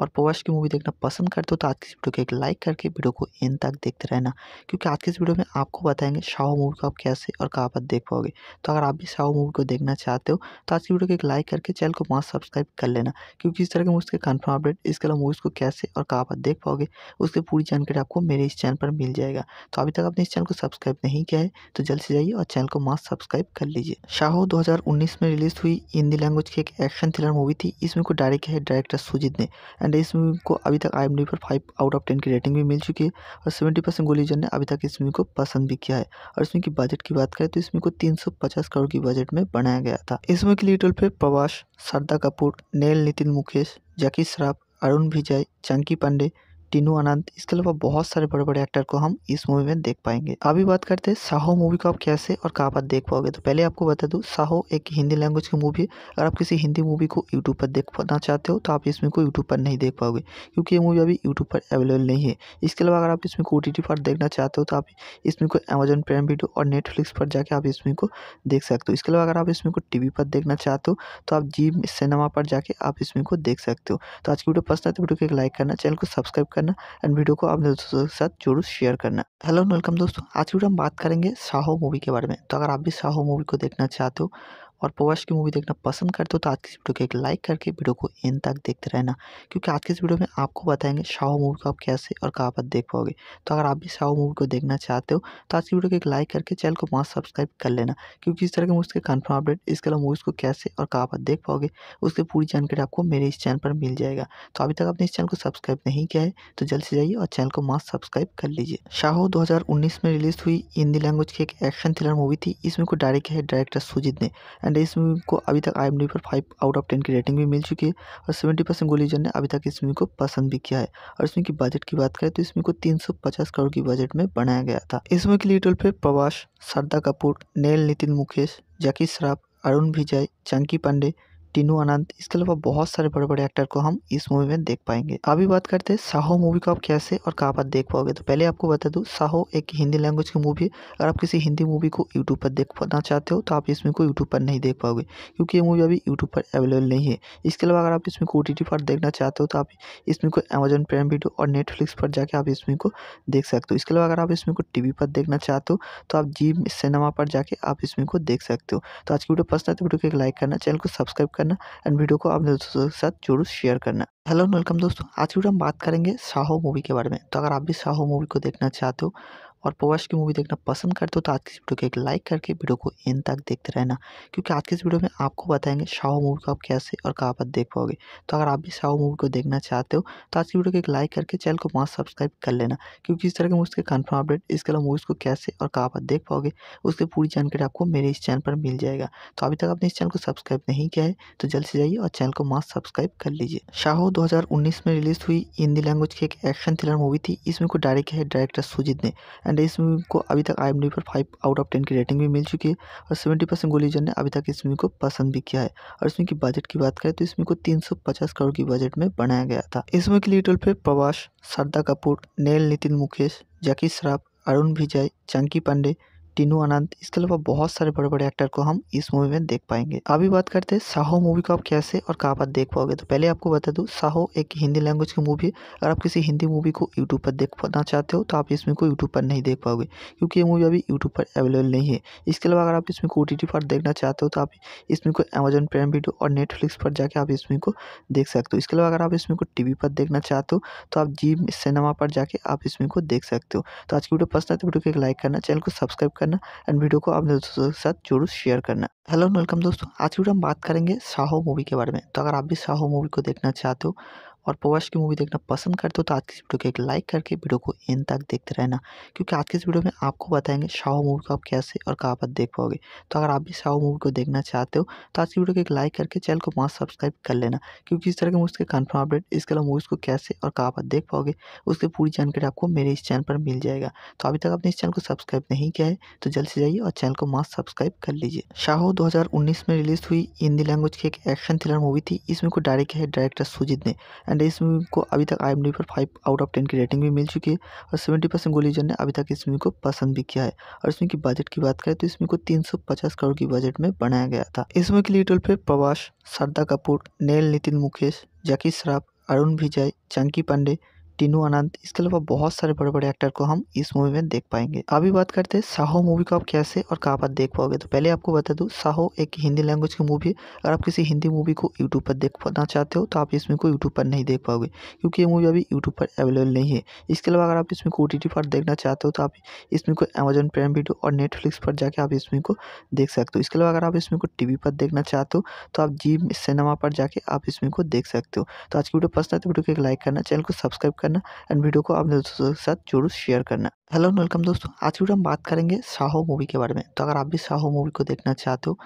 और पवश की मूवी देखना पसंद करते हो तो आज की इस वीडियो को एक लाइक करके वीडियो को एंड तक देखते रहना क्योंकि आज की इस वीडियो में आपको बताएंगे शाह मूवी को आप कैसे और कहाँ पर देख पाओगे तो अगर आप भी शाह मूवी को देखना चाहते हो तो आज की वीडियो को एक लाइक करके चैनल को मास्क सब्सक्राइब कर लेना क्योंकि इस तरह के मूवी के कन्फर्म अपडेट इसके अलावा मूवीज़ को कैसे और कहाँ पर देख पाओगे उसकी पूरी जानकारी आपको मेरे इस चैनल पर मिल जाएगा तो अभी तक आपने इस चैनल को सब्सक्राइब नहीं किया है तो जल्द से जाइए और चैनल को मास सब्सक्राइब कर लीजिए शाहो 2019 में रिलीज हुई हिंदी लैंग्वेज की एक एक्शन थ्रिलर मूवी थी इसमें को डायरेक्ट है डायरेक्टर सुजीत ने एंड इस मूवी को अभी तक आई एम डी पर फाइव आउट ऑफ टेन की रेटिंग भी मिल चुकी है और सेवेंटी परसेंट गोलीजन ने अभी तक इस मूवी को पसंद भी किया है और इसमें की बजट की बात करें तो इसमें को तीन सौ पचास करोड़ की बजट में बनाया गया था इस मूवी के लिए टोल पे प्रवास श्रद्धा कपूर नेल नितिन मुकेश जैकी श्राफ अरुण विजय चंकी पांडे टीनू आनंद इसके अलावा बहुत सारे बड़े बड़े एक्टर को हम इस मूवी में देख पाएंगे अभी बात करते हैं साहो मूवी को आप कैसे और कहाँ पर देख पाओगे तो पहले आपको बता दूँ साहो एक हिंदी लैंग्वेज की मूवी है अगर आप किसी हिंदी मूवी को यूट्यूब पर देख पाना चाहते हो तो आप इसमें को यूट्यूब पर नहीं देख पाओगे क्योंकि ये मूवी अभी यूट्यूब पर अवेलेबल नहीं है इसके अलावा अगर आप इसमें को ओ पर देखना चाहते हो तो आप इसमें को अमेजोन प्राइम वीडियो और नेटफ्लिक्स पर जाके आप इसमें को देख सकते हो इसके अलावा अगर आप इसमें को टी पर देखना चाहते हो तो आप जी सिनेमा पर जाके आप इसमें को देख सकते हो तो आज की वीडियो पसंद तो वीडियो को एक लाइक करना चैनल को सब्सक्राइब करना करना एंड वीडियो को अपने दोस्तों के साथ जरूर शेयर करना हेलो वेलकम दोस्तों आज वीडियो हम बात करेंगे साहो मूवी के बारे में तो अगर आप भी साहो मूवी को देखना चाहते हो और पोवश की मूवी देखना पसंद करते हो तो आज की इस वीडियो को एक लाइक करके वीडियो को एंड तक देखते रहना क्योंकि आज के इस वीडियो में आपको बताएंगे शाहू मूवी को आप कैसे और कहाँ पर देख पाओगे तो अगर आप भी शाहू मूवी को देखना चाहते हो तो आज की वीडियो को एक लाइक करके चैनल को मास्क सब्सक्राइब कर लेना क्योंकि इस तरह के मूवी के कन्फर्म अपडेट इसके अलावा मूवीज़ को कैसे और कहाँ पर देख पाओगे उसकी पूरी जानकारी आपको मेरे इस चैनल पर मिल जाएगा तो अभी तक आपने इस चैनल को सब्सक्राइब नहीं किया है तो जल्द से जाइए और चैनल को मास्क सब्सक्राइब कर लीजिए हज़ार उन्नीस में रिलीज हुई हिंदी लैंग्वेज की एक एक्शन थ्रिलर मूवी थी इसमें को डायरेक्ट है डायरेक्टर सुजीत ने एंड इस मूवी को अभी तक आई पर फाइव आउट ऑफ टेन की रेटिंग भी मिल चुकी है और सेवेंटी परसेंट गोलीजन ने अभी तक इस मूवी को पसंद भी किया है और इसमें की बजट की बात करें तो इसमें को तीन सौ पचास करोड़ की बजट में बनाया गया था इस मूवी की लीड रोल पे प्रवास श्रद्धा कपूर नेल नितिन मुकेश जैकी श्राफ अरुण विजय चंकी पांडे टीनू अनंत इसके अलावा बहुत सारे बड़े बड़े एक्टर को हम इस मूवी में देख पाएंगे अभी बात करते हैं साहो मूवी को आप कैसे और कहाँ पर देख पाओगे तो पहले आपको बता दूँ साहो एक हिंदी लैंग्वेज की मूवी है अगर आप किसी हिंदी मूवी को यूट्यूब पर देखना चाहते हो तो आप इसमें को यूट्यूब पर नहीं देख पाओगे क्योंकि ये मूवी अभी यूट्यूब पर अवेलेबल नहीं है इसके अलावा अगर आप इसमें को ओ पर देखना चाहते हो तो आप इसमें को अमेजन प्राइम वीडियो और नेटफ्लिक्स पर जाके आप इसमें को देख सकते हो इसके अलावा अगर आप इसमें को टी पर देखना चाहते हो तो आप जी सिनेमा पर जाके आप इसमें को देख सकते हो तो आज की वीडियो पसंद आते तो है वीडियो को एक लाइक करना चैनल को सब्सक्राइब करना करना एंड वीडियो को अपने दोस्तों के साथ जरूर शेयर करना हेलो वेलकम दोस्तों आज वीडियो हम बात करेंगे साहो मूवी के बारे में तो अगर आप भी साहो मूवी को देखना चाहते हो और पवास की मूवी देखना पसंद करते हो तो आज की इस वीडियो को एक लाइक करके वीडियो को एंड तक देखते रहना क्योंकि आज की इस वीडियो में आपको बताएंगे शाहू मूवी को आप कैसे और कहाँ पर देख पाओगे तो अगर आप भी शाहू मूवी को देखना चाहते हो तो आज की वीडियो को एक लाइक करके चैनल को वहाँ सब्सक्राइब कर लेना क्योंकि इस तरह के मूवी के कन्फर्म अपडेट इसके अलावा मूवीज़ को कैसे और कहाँ पर देख पाओगे उसकी पूरी जानकारी आपको मेरे इस चैनल पर मिल जाएगा तो अभी तक आपने इस चैनल को सब्सक्राइब नहीं किया है तो जल्द से जाइए और चैनल को मास्क सब्सक्राइब कर लीजिए शाहो दो में रिलीज हुई हिंदी लैंग्वेज की एक एक्शन थ्रिलर मूवी थी इसमें को डायरेक्ट है डायरेक्टर सुजीत ने एंड एंड इस मूवी को अभी तक आई पर फाइव आउट ऑफ टेन की रेटिंग भी मिल चुकी है और सेवेंटी परसेंट गोलीजन ने अभी तक इस मूवी को पसंद भी किया है और इसमें की बजट की बात करें तो इसमें को तीन सौ पचास करोड़ की बजट में बनाया गया था इस मूवी के लिए टोल पे प्रवास श्रद्धा कपूर नेल नितिन मुकेश जैकी श्राफ अरुण विजय चंकी पांडे टीनू आनंद इसके अलावा बहुत सारे बड़े बड़े एक्टर को हम इस मूवी में देख पाएंगे अभी बात करते हैं साहो मूवी को आप कैसे और कहाँ पर देख पाओगे तो पहले आपको बता दूँ साहो एक हिंदी लैंग्वेज की मूवी है अगर आप किसी हिंदी मूवी को यूट्यूब पर देख पाना चाहते हो तो आप इसमें को यूट्यूब पर नहीं देख पाओगे क्योंकि ये मूवी अभी यूट्यूब पर अवेलेबल नहीं है इसके अलावा अगर आप इसमें को ओ पर देखना चाहते हो तो आप इसमें को अमेजन प्राइम वीडियो और नेटफ्लिक्स पर जाकर आप इसमें को देख सकते हो इसके अलावा अगर आप इसमें को टी पर देखना चाहते हो तो आप जी सिनेमा पर जाके आप इसमें को देख सकते हो तो आज की वीडियो पसंद आती वीडियो को एक लाइक करना चैनल को सब्सक्राइब कर करना एंड वीडियो को अपने दोस्तों के साथ जरूर शेयर करना हेलो वेलकम दोस्तों आज वीडियो हम बात करेंगे साहो मूवी के बारे में तो अगर आप भी साहो मूवी को देखना चाहते हो और पवश की मूवी देखना पसंद करते हो तो आज की इस वीडियो को एक लाइक करके वीडियो को इन तक देखते रहना क्योंकि आज की इस वीडियो में आपको बताएंगे शाह मूवी को आप कैसे और कहाँ पर देख पाओगे तो अगर आप भी शाह मूवी को देखना चाहते हो तो आज की वीडियो को एक लाइक करके चैनल को मास्क सब्सक्राइब कर लेना क्योंकि इस तरह के मूवी के कन्फर्म अपडेट इसके अलावा मूवीज़ को कैसे और कहाँ पर देख पाओगे उसकी पूरी जानकारी आपको मेरे इस चैनल पर मिल जाएगा तो अभी तक आपने इस चैनल को सब्सक्राइब नहीं किया है तो जल्द से जाइए और चैनल को मास्क सब्सक्राइब कर लीजिए हज़ार उन्नीस में रिलीज हुई हिंदी लैंग्वेज की एक एक्शन थ्रिलर मूवी थी इसमें को डायरेक्ट है डायरेक्टर सुजीत ने एंड इस मूवी को अभी तक आई पर फाइव आउट ऑफ टेन की रेटिंग भी मिल चुकी है और सेवेंटी परसेंट गोलीजन ने अभी तक इस मूवी को पसंद भी किया है और इसमें की बजट की बात करें तो इसमें को तीन सौ पचास करोड़ की बजट में बनाया गया था इस मूवी के लिए टोल पे प्रवास श्रद्धा कपूर नेल नितिन मुकेश जैकी श्राफ अरुण विजय चंकी पांडे टीनू अनंत इसके अलावा बहुत सारे बड़े बड़े एक्टर को हम इस मूवी में देख पाएंगे अभी बात करते हैं साहो मूवी को आप कैसे और कहाँ पर देख पाओगे तो पहले आपको बता दूँ साहो एक हिंदी लैंग्वेज की मूवी है अगर आप किसी हिंदी मूवी को यूट्यूब पर देख पाना चाहते हो तो आप इसमें को यूट्यूब पर नहीं देख पाओगे क्योंकि ये मूवी अभी यूट्यूब पर अवेलेबल नहीं है इसके अलावा अगर आप इसमें को ओ पर देखना चाहते हो तो आप इसमें को अमेजोन प्राइम वीडियो और नेटफ्लिक्स पर जाकर आप इसमें को देख सकते हो इसके अलावा अगर आप इसमें को टी पर देखना चाहते हो तो आप जी सिनेमा पर जाके आप इसमें को देख सकते हो तो आज की वीडियो पसंद आती तो वीडियो को एक लाइक करना चैनल को सब्सक्राइब करना एंड वीडियो को अपने दोस्तों के साथ जरूर शेयर करना हेलो वेलकम दोस्तों आज वीडियो हम बात करेंगे साहो मूवी के बारे में तो अगर आप भी साहो मूवी को देखना चाहते हो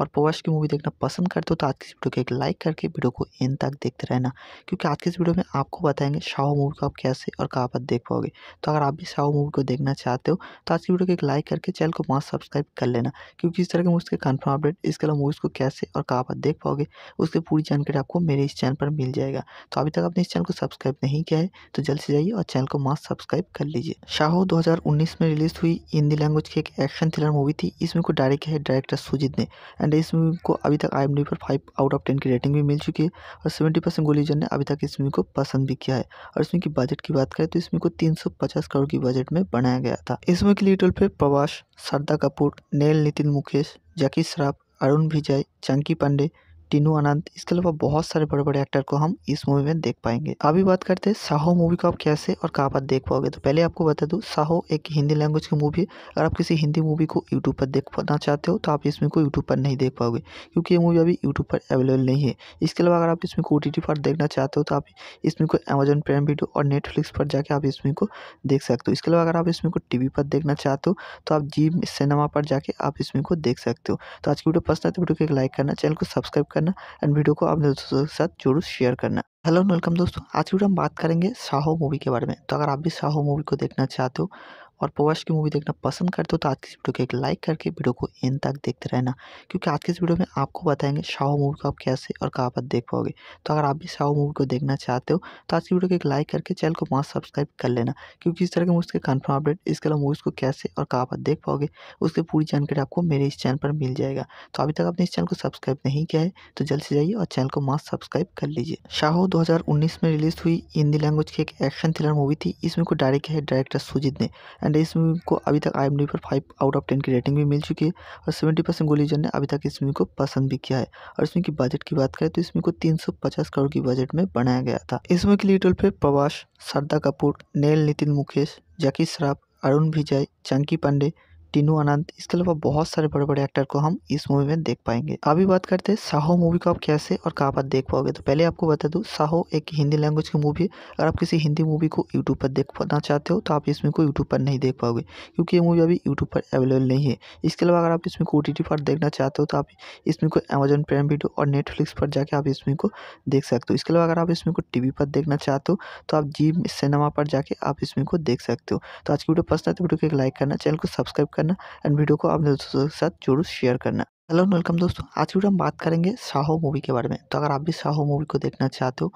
और पवर्स की मूवी देखना पसंद करते हो तो आज की इस वीडियो को एक लाइक करके वीडियो को एंड तक देखते रहना क्योंकि आज की इस वीडियो में आपको बताएंगे शाह मूवी को आप कैसे और कहाँ पर देख पाओगे तो अगर आप भी शाह मूवी को देखना चाहते हो तो आज की वीडियो को एक लाइक करके चैनल को मास्क सब्सक्राइब कर लेना क्योंकि इस तरह के मूवी के कन्फर्म अपडेट इसके अलावा मूवीज़ को कैसे और कहाँ पर देख पाओगे उसकी पूरी जानकारी आपको मेरे इस चैनल पर मिल जाएगा तो अभी तक आपने इस चैनल को सब्सक्राइब नहीं किया है तो जल्द से जाइए और चैनल को मास्क सब्सक्राइब कर लीजिए हज़ार उन्नीस में रिलीज हुई हिंदी लैंग्वेज की एक एक्शन थ्रिलर मूवी थी इसमें को डायरेक्ट है डायरेक्टर सुजीत ने एंड इस मूवी को अभी तक आई एम डी पर फाइव आउट ऑफ टेन की रेटिंग भी मिल चुकी है और सेवेंटी परसेंट गोलीजन ने अभी तक इस मूवी को पसंद भी किया है और इसमें की बजट की बात करें तो इसमें को तीन सौ पचास करोड़ की बजट में बनाया गया था इस मूवी की लीडर पे प्रभाष शारदा कपूर नेल नितिन मुकेश जैकी श्राफ अरुण विजय चंकी पांडे टीनू अनंत इसके अलावा बहुत सारे बड़े बड़े एक्टर को हम इस मूवी में देख पाएंगे अभी बात करते हैं साहो मूवी को आप कैसे और कहाँ पर देख पाओगे तो पहले आपको बता दूँ साहो एक हिंदी लैंग्वेज की मूवी है अगर आप किसी हिंदी मूवी को यूट्यूब पर देख पाना चाहते हो तो आप इसमें को यूट्यूब पर नहीं देख पाओगे क्योंकि ये मूवी अभी यूट्यूब पर अवेलेबल नहीं है इसके अलावा अगर आप इसमें को ओ पर देखना चाहते हो तो आप इसमें को अमेजन प्राइम वीडियो और नेटफ्लिक्स पर जाकर आप इसमें को देख सकते हो इसके अलावा अगर आप इसमें को टी पर देखना चाहते हो तो आप जी सिनेमा पर जाके आप इसमें को देख सकते हो तो आज की वीडियो पसंद आती तो वीडियो को एक लाइक करना चैनल को सब्सक्राइब करना करना एंड वीडियो को अपने दोस्तों के साथ जरूर शेयर करना हेलो वेलकम दोस्तों आज वीडियो हम बात करेंगे साहो मूवी के बारे में तो अगर आप भी साहो मूवी को देखना चाहते हो और पवर्स की मूवी देखना पसंद करते हो तो आज की इस वीडियो को एक लाइक करके वीडियो को एंड तक देखते रहना क्योंकि आज की इस वीडियो में आपको बताएंगे शाहू मूवी को आप कैसे और कहाँ पर देख पाओगे तो अगर आप भी शाहू मूवी को देखना चाहते हो तो आज की वीडियो को एक लाइक करके चैनल को मास्क सब्सक्राइब कर लेना क्योंकि इस तरह के मूवी के कन्फर्म अपडेट इसके अलावा मूवीज़ को कैसे और कहाँ पर देख पाओगे उसकी पूरी जानकारी आपको मेरे इस चैनल पर मिल जाएगा तो अभी तक आपने इस चैनल को सब्सक्राइब नहीं किया है तो जल्द से जाइए और चैनल को मास्क सब्सक्राइब कर लीजिए हज़ार उन्नीस में रिलीज हुई हिंदी लैंग्वेज की एक एक्शन थ्रिलर मूवी थी इसमें को डायरेक्ट है डायरेक्टर सुजीत ने एंड इस मूवी को अभी तक आई पर फाइव आउट ऑफ टेन की रेटिंग भी मिल चुकी है और सेवेंटी परसेंट गोलीजन ने अभी तक इस मूवी को पसंद भी किया है और इसमें की बजट की बात करें तो इसमें को तीन सौ पचास करोड़ की बजट में बनाया गया था इस मूवी के लीड रोल पर प्रवास शारदा कपूर नेल नितिन मुकेश जैकी श्राफ अरुण विजय चंकी पांडे टीनू आनंद इसके अलावा बहुत सारे बड़े बड़े एक्टर को हम इस मूवी में देख पाएंगे अभी बात करते हैं साहो मूवी को आप कैसे और कहाँ पर देख पाओगे तो पहले आपको बता दूँ साहो एक हिंदी लैंग्वेज की मूवी है अगर आप किसी हिंदी मूवी को यूट्यूब पर देख पाना चाहते हो तो आप इसमें को यूट्यूब पर नहीं देख पाओगे क्योंकि ये मूवी अभी यूट्यूब पर अवेलेबल नहीं है इसके अलावा अगर आप इसमें को ओ पर देखना चाहते हो तो आप इसमें को अमेजोन प्राइम वीडियो और नेटफ्लिक्स पर जाकर आप इसमें को देख सकते हो इसके अलावा अगर आप इसमें को टी पर देखना चाहते हो तो आप जी सिनेमा पर जाके आप इसमें को देख सकते हो तो आज की वीडियो पसंद आते तो है वीडियो को एक लाइक करना चैनल को सब्सक्राइब करना करना एंड वीडियो को अपने दोस्तों के साथ जरूर शेयर करना हेलो वेलकम दोस्तों आज वीडियो हम बात करेंगे साहो मूवी के बारे में तो अगर आप भी साहो मूवी को देखना चाहते हो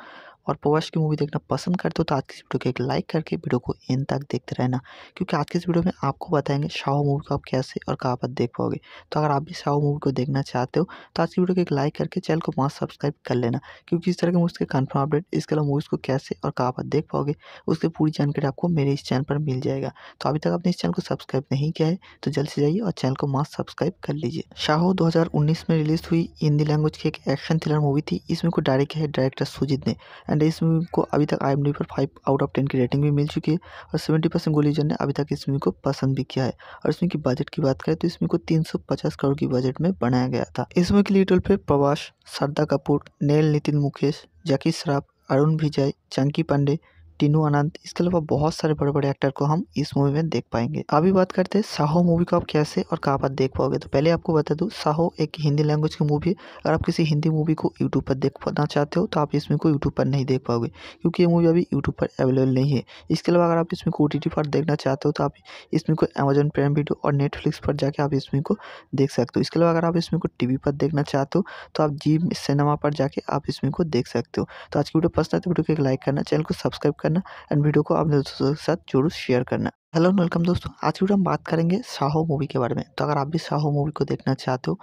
और पोवश की मूवी देखना पसंद करते हो तो आज की इस वीडियो को एक लाइक करके वीडियो को एंड तक देखते रहना क्योंकि आज की इस वीडियो में आपको बताएंगे शाहू मूवी को आप कैसे और कहाँ पर देख पाओगे तो अगर आप भी शाहू मूवी को देखना चाहते हो तो आज की वीडियो को एक लाइक करके चैनल को वहाँ सब्सक्राइब कर लेना क्योंकि इस तरह के मूवी के कन्फर्म अपडेट इसके अलावा मूवीज़ को कैसे और कहाँ पर देख पाओगे उसकी पूरी जानकारी आपको मेरे इस चैनल पर मिल जाएगा तो अभी तक आपने इस चैनल को सब्सक्राइब नहीं किया है तो जल्द से जाइए और चैनल को मास्क सब्सक्राइब कर लीजिए शाहो दो में रिलीज हुई हिंदी लैंग्वेज की एक एक्शन थ्रिलर मूवी थी इसमें को डायरेक्ट है डायरेक्टर सुजीत ने एंड एंड इस मूवी को अभी तक आई एम पर फाइव आउट ऑफ टेन की रेटिंग भी मिल चुकी है और सेवेंटी परसेंट गुलीजन ने अभी तक इस मूवी को पसंद भी किया है और इसमें की बजट की बात करें तो इसमें को तीन सौ पचास करोड़ की बजट में बनाया गया था इस मूवी के लिए टोल पे प्रवास श्रद्धा कपूर नेल नितिन मुकेश जैकी श्राफ अरुण विजय चंकी पांडे टीनू अनंत इसके अलावा बहुत सारे बड़े बड़े एक्टर को हम इस मूवी में देख पाएंगे अभी बात करते हैं साहो मूवी को आप कैसे और कहाँ पर देख पाओगे तो पहले आपको बता दूँ साहो एक हिंदी लैंग्वेज की मूवी है अगर आप किसी हिंदी मूवी को यूट्यूब पर देख पाना चाहते हो तो आप इसमें को यूट्यूब पर नहीं देख पाओगे क्योंकि ये मूवी अभी यूट्यूब पर अवेलेबल नहीं है इसके अलावा अगर आप इसमें को ओ पर देखना चाहते हो तो आप इसमें को अमेजन प्राइम वीडियो और नेटफ्लिक्स पर जाकर आप इसमें को देख सकते हो इसके अलावा अगर आप इसमें को टी पर देखना चाहते हो तो आप जी सिनेमा पर जाके आप इसमें को देख सकते हो तो आज की वीडियो पसंद आते तो वीडियो को एक लाइक करना चैनल को सब्सक्राइब करना करना एंड वीडियो को अपने दोस्तों के साथ जरूर शेयर करना हेलो वेलकम दोस्तों आज वीडियो हम बात करेंगे साहो मूवी के बारे में तो अगर आप भी साहो मूवी को देखना चाहते हो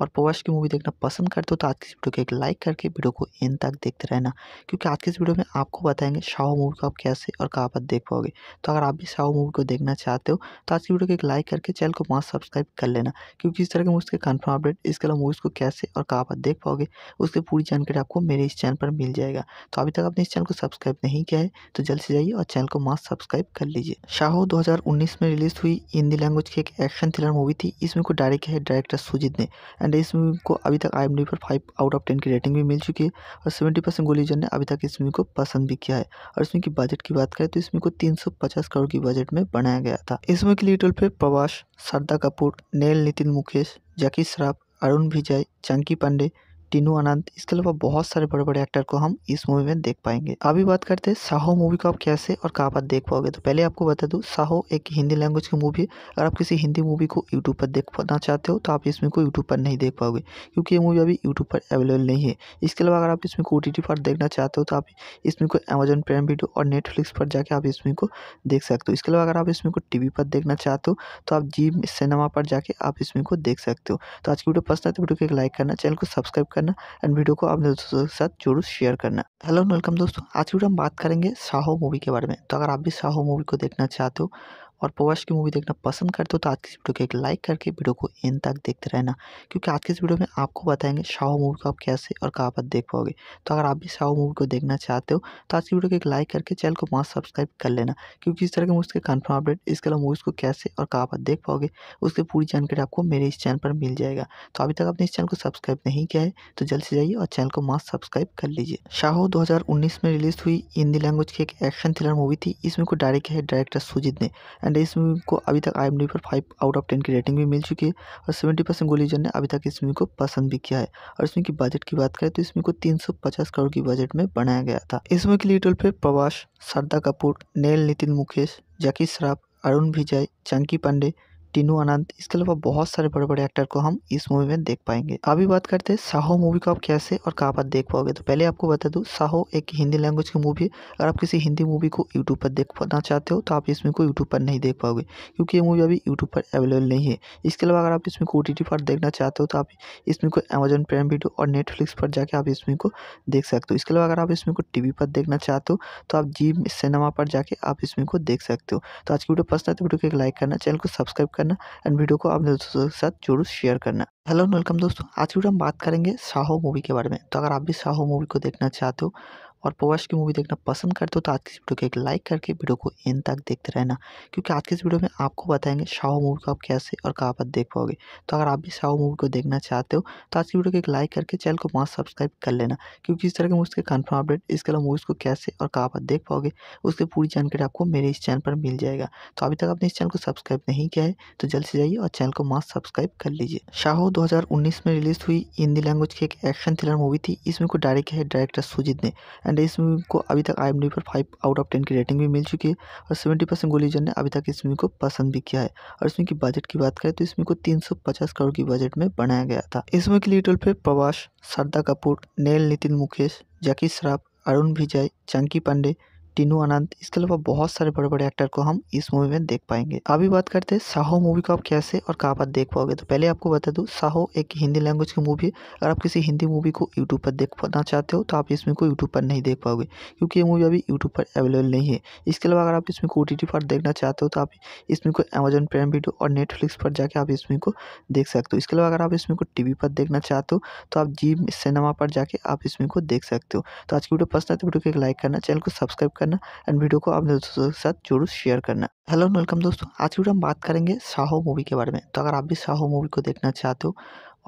और पवास की मूवी देखना पसंद करते हो तो आज की वीडियो को एक लाइक करके वीडियो को एंड तक देखते रहना क्योंकि आज की इस वीडियो में आपको बताएंगे शाहू मूवी को आप कैसे और कहाँ पर देख पाओगे तो अगर आप भी शाहू मूवी को देखना चाहते हो तो आज की वीडियो को एक लाइक करके चैनल को मास्क सब्सक्राइब कर लेना क्योंकि इस तरह के मूवी के कन्फर्म अपडेट इसके अलावा मूवीज़ को कैसे और कहाँ पर देख पाओगे उसकी पूरी जानकारी आपको मेरे इस चैनल पर मिल जाएगा तो अभी तक आपने इस चैनल को सब्सक्राइब नहीं किया है तो जल्द से जाइए और चैनल को मास्क सब्सक्राइब कर लीजिए हज़ार उन्नीस में रिलीज हुई हिंदी लैंग्वेज की एक एक्शन थ्रिलर मूवी थी इसमें को डायरेक्ट है डायरेक्टर सुजीत ने एंड इस मूवी को अभी तक आई पर फाइव आउट ऑफ टेन की रेटिंग भी मिल चुकी है और सेवेंटी परसेंट गोलीजन ने अभी तक इस मूवी को पसंद भी किया है और इसमें की बजट की बात करें तो इसमें को तीन करोड़ की बजट में बनाया गया था इस मूवी के लिए टोल पे प्रवास श्रद्धा कपूर नेल नितिन मुकेश जैकी श्राफ अरुण विजय चंकी पांडे टीनू अनंत इसके अलावा बहुत सारे बड़े बड़े एक्टर को हम इस मूवी में देख पाएंगे अभी बात करते हैं साहो मूवी को आप कैसे और कहाँ पर देख पाओगे तो पहले आपको बता दूँ साहो एक हिंदी लैंग्वेज की मूवी है अगर आप किसी हिंदी मूवी को यूट्यूब पर देख पाना चाहते हो तो आप इसमें को यूट्यूब पर नहीं देख पाओगे क्योंकि ये मूवी अभी यूट्यूब पर अवेलेबल नहीं है इसके अलावा अगर आप इसमें को ओ पर देखना चाहते हो तो आप इसमें को अमेजोन प्राइम वीडियो और नेटफ्लिक्स पर जाकर आप इसमें को देख सकते हो इसके अलावा अगर आप इसमें को टी पर देखना चाहते हो तो आप जी सिनेमा पर जाके आप इसमें को देख सकते हो तो आज की वीडियो पसंद आते तो वीडियो को एक लाइक करना चैनल को सब्सक्राइब कर करना एंड वीडियो को अपने दोस्तों के साथ जरूर शेयर करना हेलो वेलकम दोस्तों आज वीडियो हम बात करेंगे साहो मूवी के बारे में तो अगर आप भी साहो मूवी को देखना चाहते हो और पवश की मूवी देखना पसंद करते हो तो आज की वीडियो को एक लाइक करके वीडियो को इन तक देखते रहना क्योंकि आज की इस वीडियो में आपको बताएंगे शाहू मूवी को आप कैसे और कहाँ पर देख पाओगे तो अगर आप भी शाहू मूवी को देखना चाहते हो तो आज की वीडियो को एक लाइक करके चैनल को मास्क सब्सक्राइब कर लेना क्योंकि इस तरह के मूवी के कन्फर्म अपडेट इसके अलावा मूवीज़ को कैसे और कहाँ पर देख पाओगे उसकी पूरी जानकारी आपको मेरे इस चैनल पर मिल जाएगा तो अभी तक आपने इस चैनल को सब्सक्राइब नहीं किया है तो जल्द से जाइए और चैनल को मास्क सब्सक्राइब कर लीजिए हज़ार उन्नीस में रिलीज हुई हिंदी लैंग्वेज की एक एक्शन थ्रिलर मूवी थी इसमें को डायरेक्ट है डायरेक्टर सुजीत ने एंड इस मूवी को अभी तक आई पर फाइव आउट ऑफ टेन की रेटिंग भी मिल चुकी है और सेवेंटी परसेंट गोलीजन ने अभी तक इस मूवी को पसंद भी किया है और इसमें की बजट की बात करें तो इसमें को तीन सौ पचास करोड़ की बजट में बनाया गया था इस मूवी के लिए टोल पर प्रवास श्रद्धा कपूर नेल नितिन मुकेश जैकी श्राफ अरुण विजय चंकी पांडे टीनू अनंत इसके अलावा बहुत सारे बड़े बड़े एक्टर को हम इस मूवी में देख पाएंगे अभी बात करते हैं साहो मूवी को आप कैसे और कहाँ पर देख पाओगे तो पहले आपको बता दूँ साहो एक हिंदी लैंग्वेज की मूवी है अगर आप किसी हिंदी मूवी को यूट्यूब तो पर देखना चाहते हो तो आप इसमें को यूट्यूब पर नहीं देख पाओगे क्योंकि ये मूवी अभी यूट्यूब पर अवेलेबल नहीं है इसके अलावा अगर आप इसमें को ओ पर देखना चाहते हो तो आप इसमें को अमेजोन प्राइम वीडियो और नेटफ्लिक्स पर जाकर आप इसमें को देख सकते हो इसके अलावा अगर आप इसमें को टी पर देखना चाहते हो तो आप जी सिनेमा पर जाके आप इसमें को देख सकते हो तो आज की वीडियो पसंद तो वीडियो को एक लाइक करना चैनल को सब्सक्राइब करना एंड वीडियो को अपने दोस्तों के साथ जरूर शेयर करना हेलो वेलकम दोस्तों आज वीडियो हम बात करेंगे साहो मूवी के बारे में तो अगर आप भी साहो मूवी को देखना चाहते हो और पोवश की मूवी देखना पसंद करते हो तो आज की इस वीडियो को एक लाइक करके वीडियो को एंड तक देखते रहना क्योंकि आज की इस वीडियो में आपको बताएंगे शाह मूवी को आप कैसे और कहाँ पर देख पाओगे तो अगर आप भी शाह मूवी को देखना चाहते हो तो आज की वीडियो को एक लाइक करके चैनल को मास्क सब्सक्राइब कर लेना क्योंकि इस तरह के मूवी के कन्फर्म अपडेट इसके अलावा मूवीज़ को कैसे और कहाँ पर देख पाओगे उसकी पूरी जानकारी आपको मेरे इस चैनल पर मिल जाएगा तो अभी तक आपने इस चैनल को सब्सक्राइब नहीं किया है तो जल्द से जाइए और चैनल को मास्क सब्सक्राइब कर लीजिए शाहो 2019 में रिलीज हुई हिंदी लैंग्वेज की एक एक्शन थ्रिलर मूवी थी इसमें को डायरेक्ट है डायरेक्टर सुजीत ने एंड इस मूवी को अभी तक आई पर फाइव आउट ऑफ टेन की रेटिंग भी मिल चुकी है और सेवेंटी परसेंट गोलीजन ने अभी तक इस मूवी को पसंद भी किया है और इसमें की बजट की बात करें तो इसमें को तीन सौ पचास करोड़ की बजट में बनाया गया था इस मूवी के लिए टोल पे प्रवास श्रद्धा कपूर नेल नितिन मुकेश जैकी श्राफ अरुण विजय चंकी पांडे टीनू अनंत इसके अलावा बहुत सारे बड़े बड़े एक्टर को हम इस मूवी में देख पाएंगे अभी बात करते हैं साहो मूवी को आप कैसे और कहाँ पर देख पाओगे तो पहले आपको बता दूँ साहो एक हिंदी लैंग्वेज की मूवी है अगर आप किसी हिंदी मूवी को यूट्यूब पर देख पाना चाहते हो तो आप इसमें को यूट्यूब पर नहीं देख पाओगे क्योंकि ये मूवी अभी यूट्यूब पर अवेलेबल नहीं है इसके अलावा अगर आप इसमें को ओ पर देखना चाहते हो तो आप इसमें को अमेजन प्राइम वीडियो और नेटफ्लिक्स पर जाके आप इसमें को देख सकते हो इसके अलावा अगर आप इसमें को टी पर देखना चाहते हो तो आप जी सिनेमा पर जाके आप इसमें को देख सकते हो तो आज की वीडियो पसंद आते तो वीडियो को एक लाइक करना चैनल को सब्सक्राइब करना एंड वीडियो को अपने दोस्तों के साथ जरूर शेयर करना हेलो वेलकम दोस्तों आज वीडियो हम बात करेंगे साहो मूवी के बारे में तो अगर आप भी साहो मूवी को देखना चाहते हो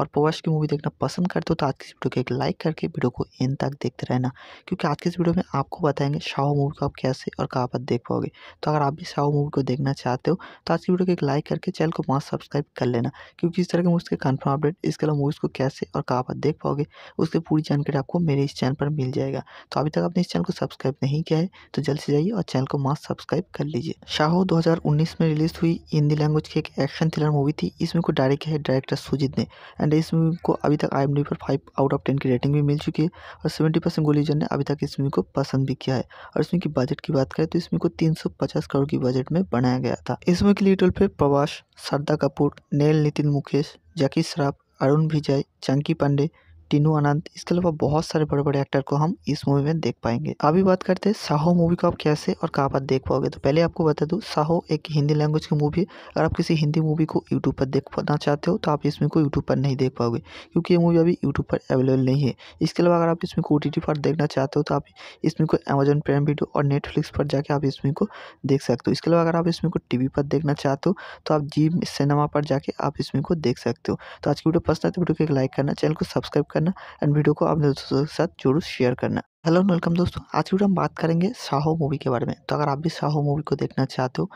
और पवश की मूवी देखना पसंद करते हो तो आज की इस वीडियो को एक लाइक करके वीडियो को एंड तक देखते रहना क्योंकि आज के इस वीडियो में आपको बताएंगे शाहू मूवी को आप कैसे और कहाँ पर देख पाओगे तो अगर आप भी शाहू मूवी को देखना चाहते हो तो आज की वीडियो को एक लाइक करके चैनल को मास्क सब्सक्राइब कर लेना क्योंकि इस तरह के मूवी के कन्फर्म अपडेट इसके अलावा मूवीज़ को कैसे और कहाँ पर देख पाओगे उसकी पूरी जानकारी आपको मेरे इस चैनल पर मिल जाएगा तो अभी तक आपने इस चैनल को सब्सक्राइब नहीं किया है तो जल्द से जाइए और चैनल को मास्क सब्सक्राइब कर लीजिए हज़ार उन्नीस में रिलीज हुई हिंदी लैंग्वेज की एक एक्शन थ्रिलर मूवी थी इसमें को डायरेक्ट है डायरेक्टर सुजीत ने एंड इस मूवी को अभी तक आई पर फाइव आउट ऑफ टेन की रेटिंग भी मिल चुकी है और सेवेंटी परसेंट गोलीजन ने अभी तक इस मूवी को पसंद भी किया है और इसमें की बजट की बात करें तो इसमें को तीन सौ पचास करोड़ की बजट में बनाया गया था इस मूवी के लिए टोल पे प्रवास श्रद्धा कपूर नेल नितिन मुकेश जैकी श्राफ अरुण विजय चंकी पांडे टीनू अनंत इसके अलावा बहुत सारे बड़े बड़े एक्टर को हम इस मूवी में देख पाएंगे अभी बात करते हैं साहो मूवी को आप कैसे और कहाँ पर देख पाओगे तो पहले आपको बता दूँ साहो एक हिंदी लैंग्वेज की मूवी है अगर आप किसी हिंदी मूवी को यूट्यूब पर देख पाना चाहते हो तो आप इसमें को यूट्यूब पर नहीं देख पाओगे क्योंकि ये मूवी अभी यूट्यूब पर अवेलेबल नहीं है इसके अलावा अगर आप इसमें को ओ पर देखना चाहते हो तो आप इसमें को अमेजन प्राइम वीडियो और नेटफ्लिक्स पर जाके आप इसमें को देख सकते हो इसके अलावा अगर आप इसमें को टी पर देखना चाहते हो तो आप जी सिनेमा पर जाके आप इसमें को देख सकते हो तो आज की वीडियो पसंद आते तो है वीडियो को एक लाइक करना चैनल को सब्सक्राइब करना करना एंड वीडियो को अपने दोस्तों के साथ जरूर शेयर करना हेलो एंड वेलकम दोस्तों आज वीडियो हम बात करेंगे साहो मूवी के बारे में तो अगर आप भी साहो मूवी को देखना चाहते हो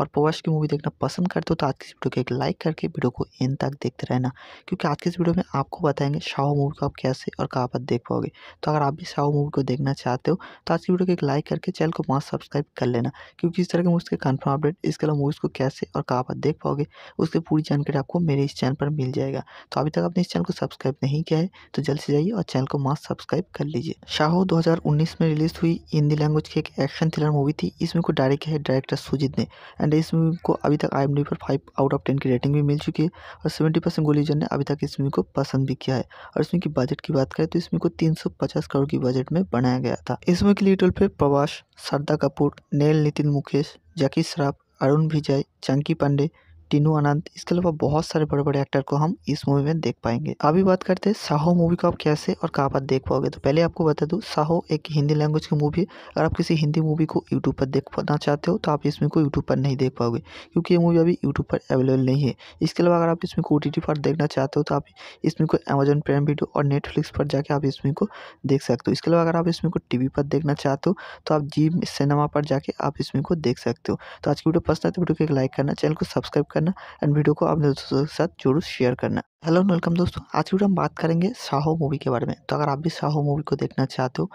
और पवास की मूवी देखना पसंद करते हो तो आज की इस वीडियो को एक लाइक करके वीडियो को एंड तक देखते रहना क्योंकि आज की इस वीडियो में आपको बताएंगे शाहू मूवी को आप कैसे और कहाँ पर देख पाओगे तो अगर आप भी शाहू मूवी को देखना चाहते हो तो आज की वीडियो को एक लाइक करके चैनल को वहाँ सब्सक्राइब कर लेना क्योंकि इस तरह के मूवीज़ के कन्फर्म अपडेट इसके अलावा मूवीज़ को कैसे और कहाँ पर देख पाओगे उसकी पूरी जानकारी आपको मेरे इस चैनल पर मिल जाएगा तो अभी तक आपने इस चैनल को सब्सक्राइब नहीं किया है तो जल्द से जाइए और चैनल को मास्क सब्सक्राइब कर लीजिए शाहो दो में रिलीज हुई हिंदी लैंग्वेज की एक एक्शन थ्रिलर मूवी थी इसमें को डायरेक्ट है डायरेक्टर सुजीत ने एंड एंड इस मूवी को अभी तक आई पर फाइव आउट ऑफ टेन की रेटिंग भी मिल चुकी है और सेवेंटी परसेंट गोलीजन ने अभी तक इस मूवी को पसंद भी किया है और इसमें की बजट की बात करें तो इसमें को तीन सौ पचास करोड़ की बजट में बनाया गया था इस मूवी के लिए टोल पे प्रवास श्रद्धा कपूर नेल नितिन मुकेश जैकी श्राफ अरुण विजय चंकी पांडे टीनू अनंत इसके अलावा बहुत सारे बड़े बड़े एक्टर को हम इस मूवी में देख पाएंगे अभी बात करते हैं साहो मूवी को आप कैसे और कहाँ पर देख पाओगे तो पहले आपको बता दूँ साहो एक हिंदी लैंग्वेज की मूवी है अगर आप किसी हिंदी मूवी को यूट्यूब पर देख पाना चाहते हो तो आप इसमें को यूट्यूब पर नहीं देख पाओगे क्योंकि ये मूवी अभी यूट्यूब पर अवेलेबल नहीं है इसके अलावा अगर आप इसमें को ओ पर देखना चाहते हो तो आप इसमें को अमेजन प्राइम वीडियो और नेटफ्लिक्स पर जाकर आप इसमें को देख सकते हो इसके अलावा अगर आप इसमें को टी पर देखना चाहते हो तो आप जी सिनेमा पर जाके आप इसमें को देख सकते हो तो आज की वीडियो पसंद आती तो वीडियो को एक लाइक करना चैनल को सब्सक्राइब कर करना एंड वीडियो को अपने दोस्तों के साथ जरूर शेयर करना हेलो वेलकम दोस्तों आज वीडियो हम बात करेंगे साहो मूवी के बारे में तो अगर आप भी साहो मूवी को देखना चाहते हो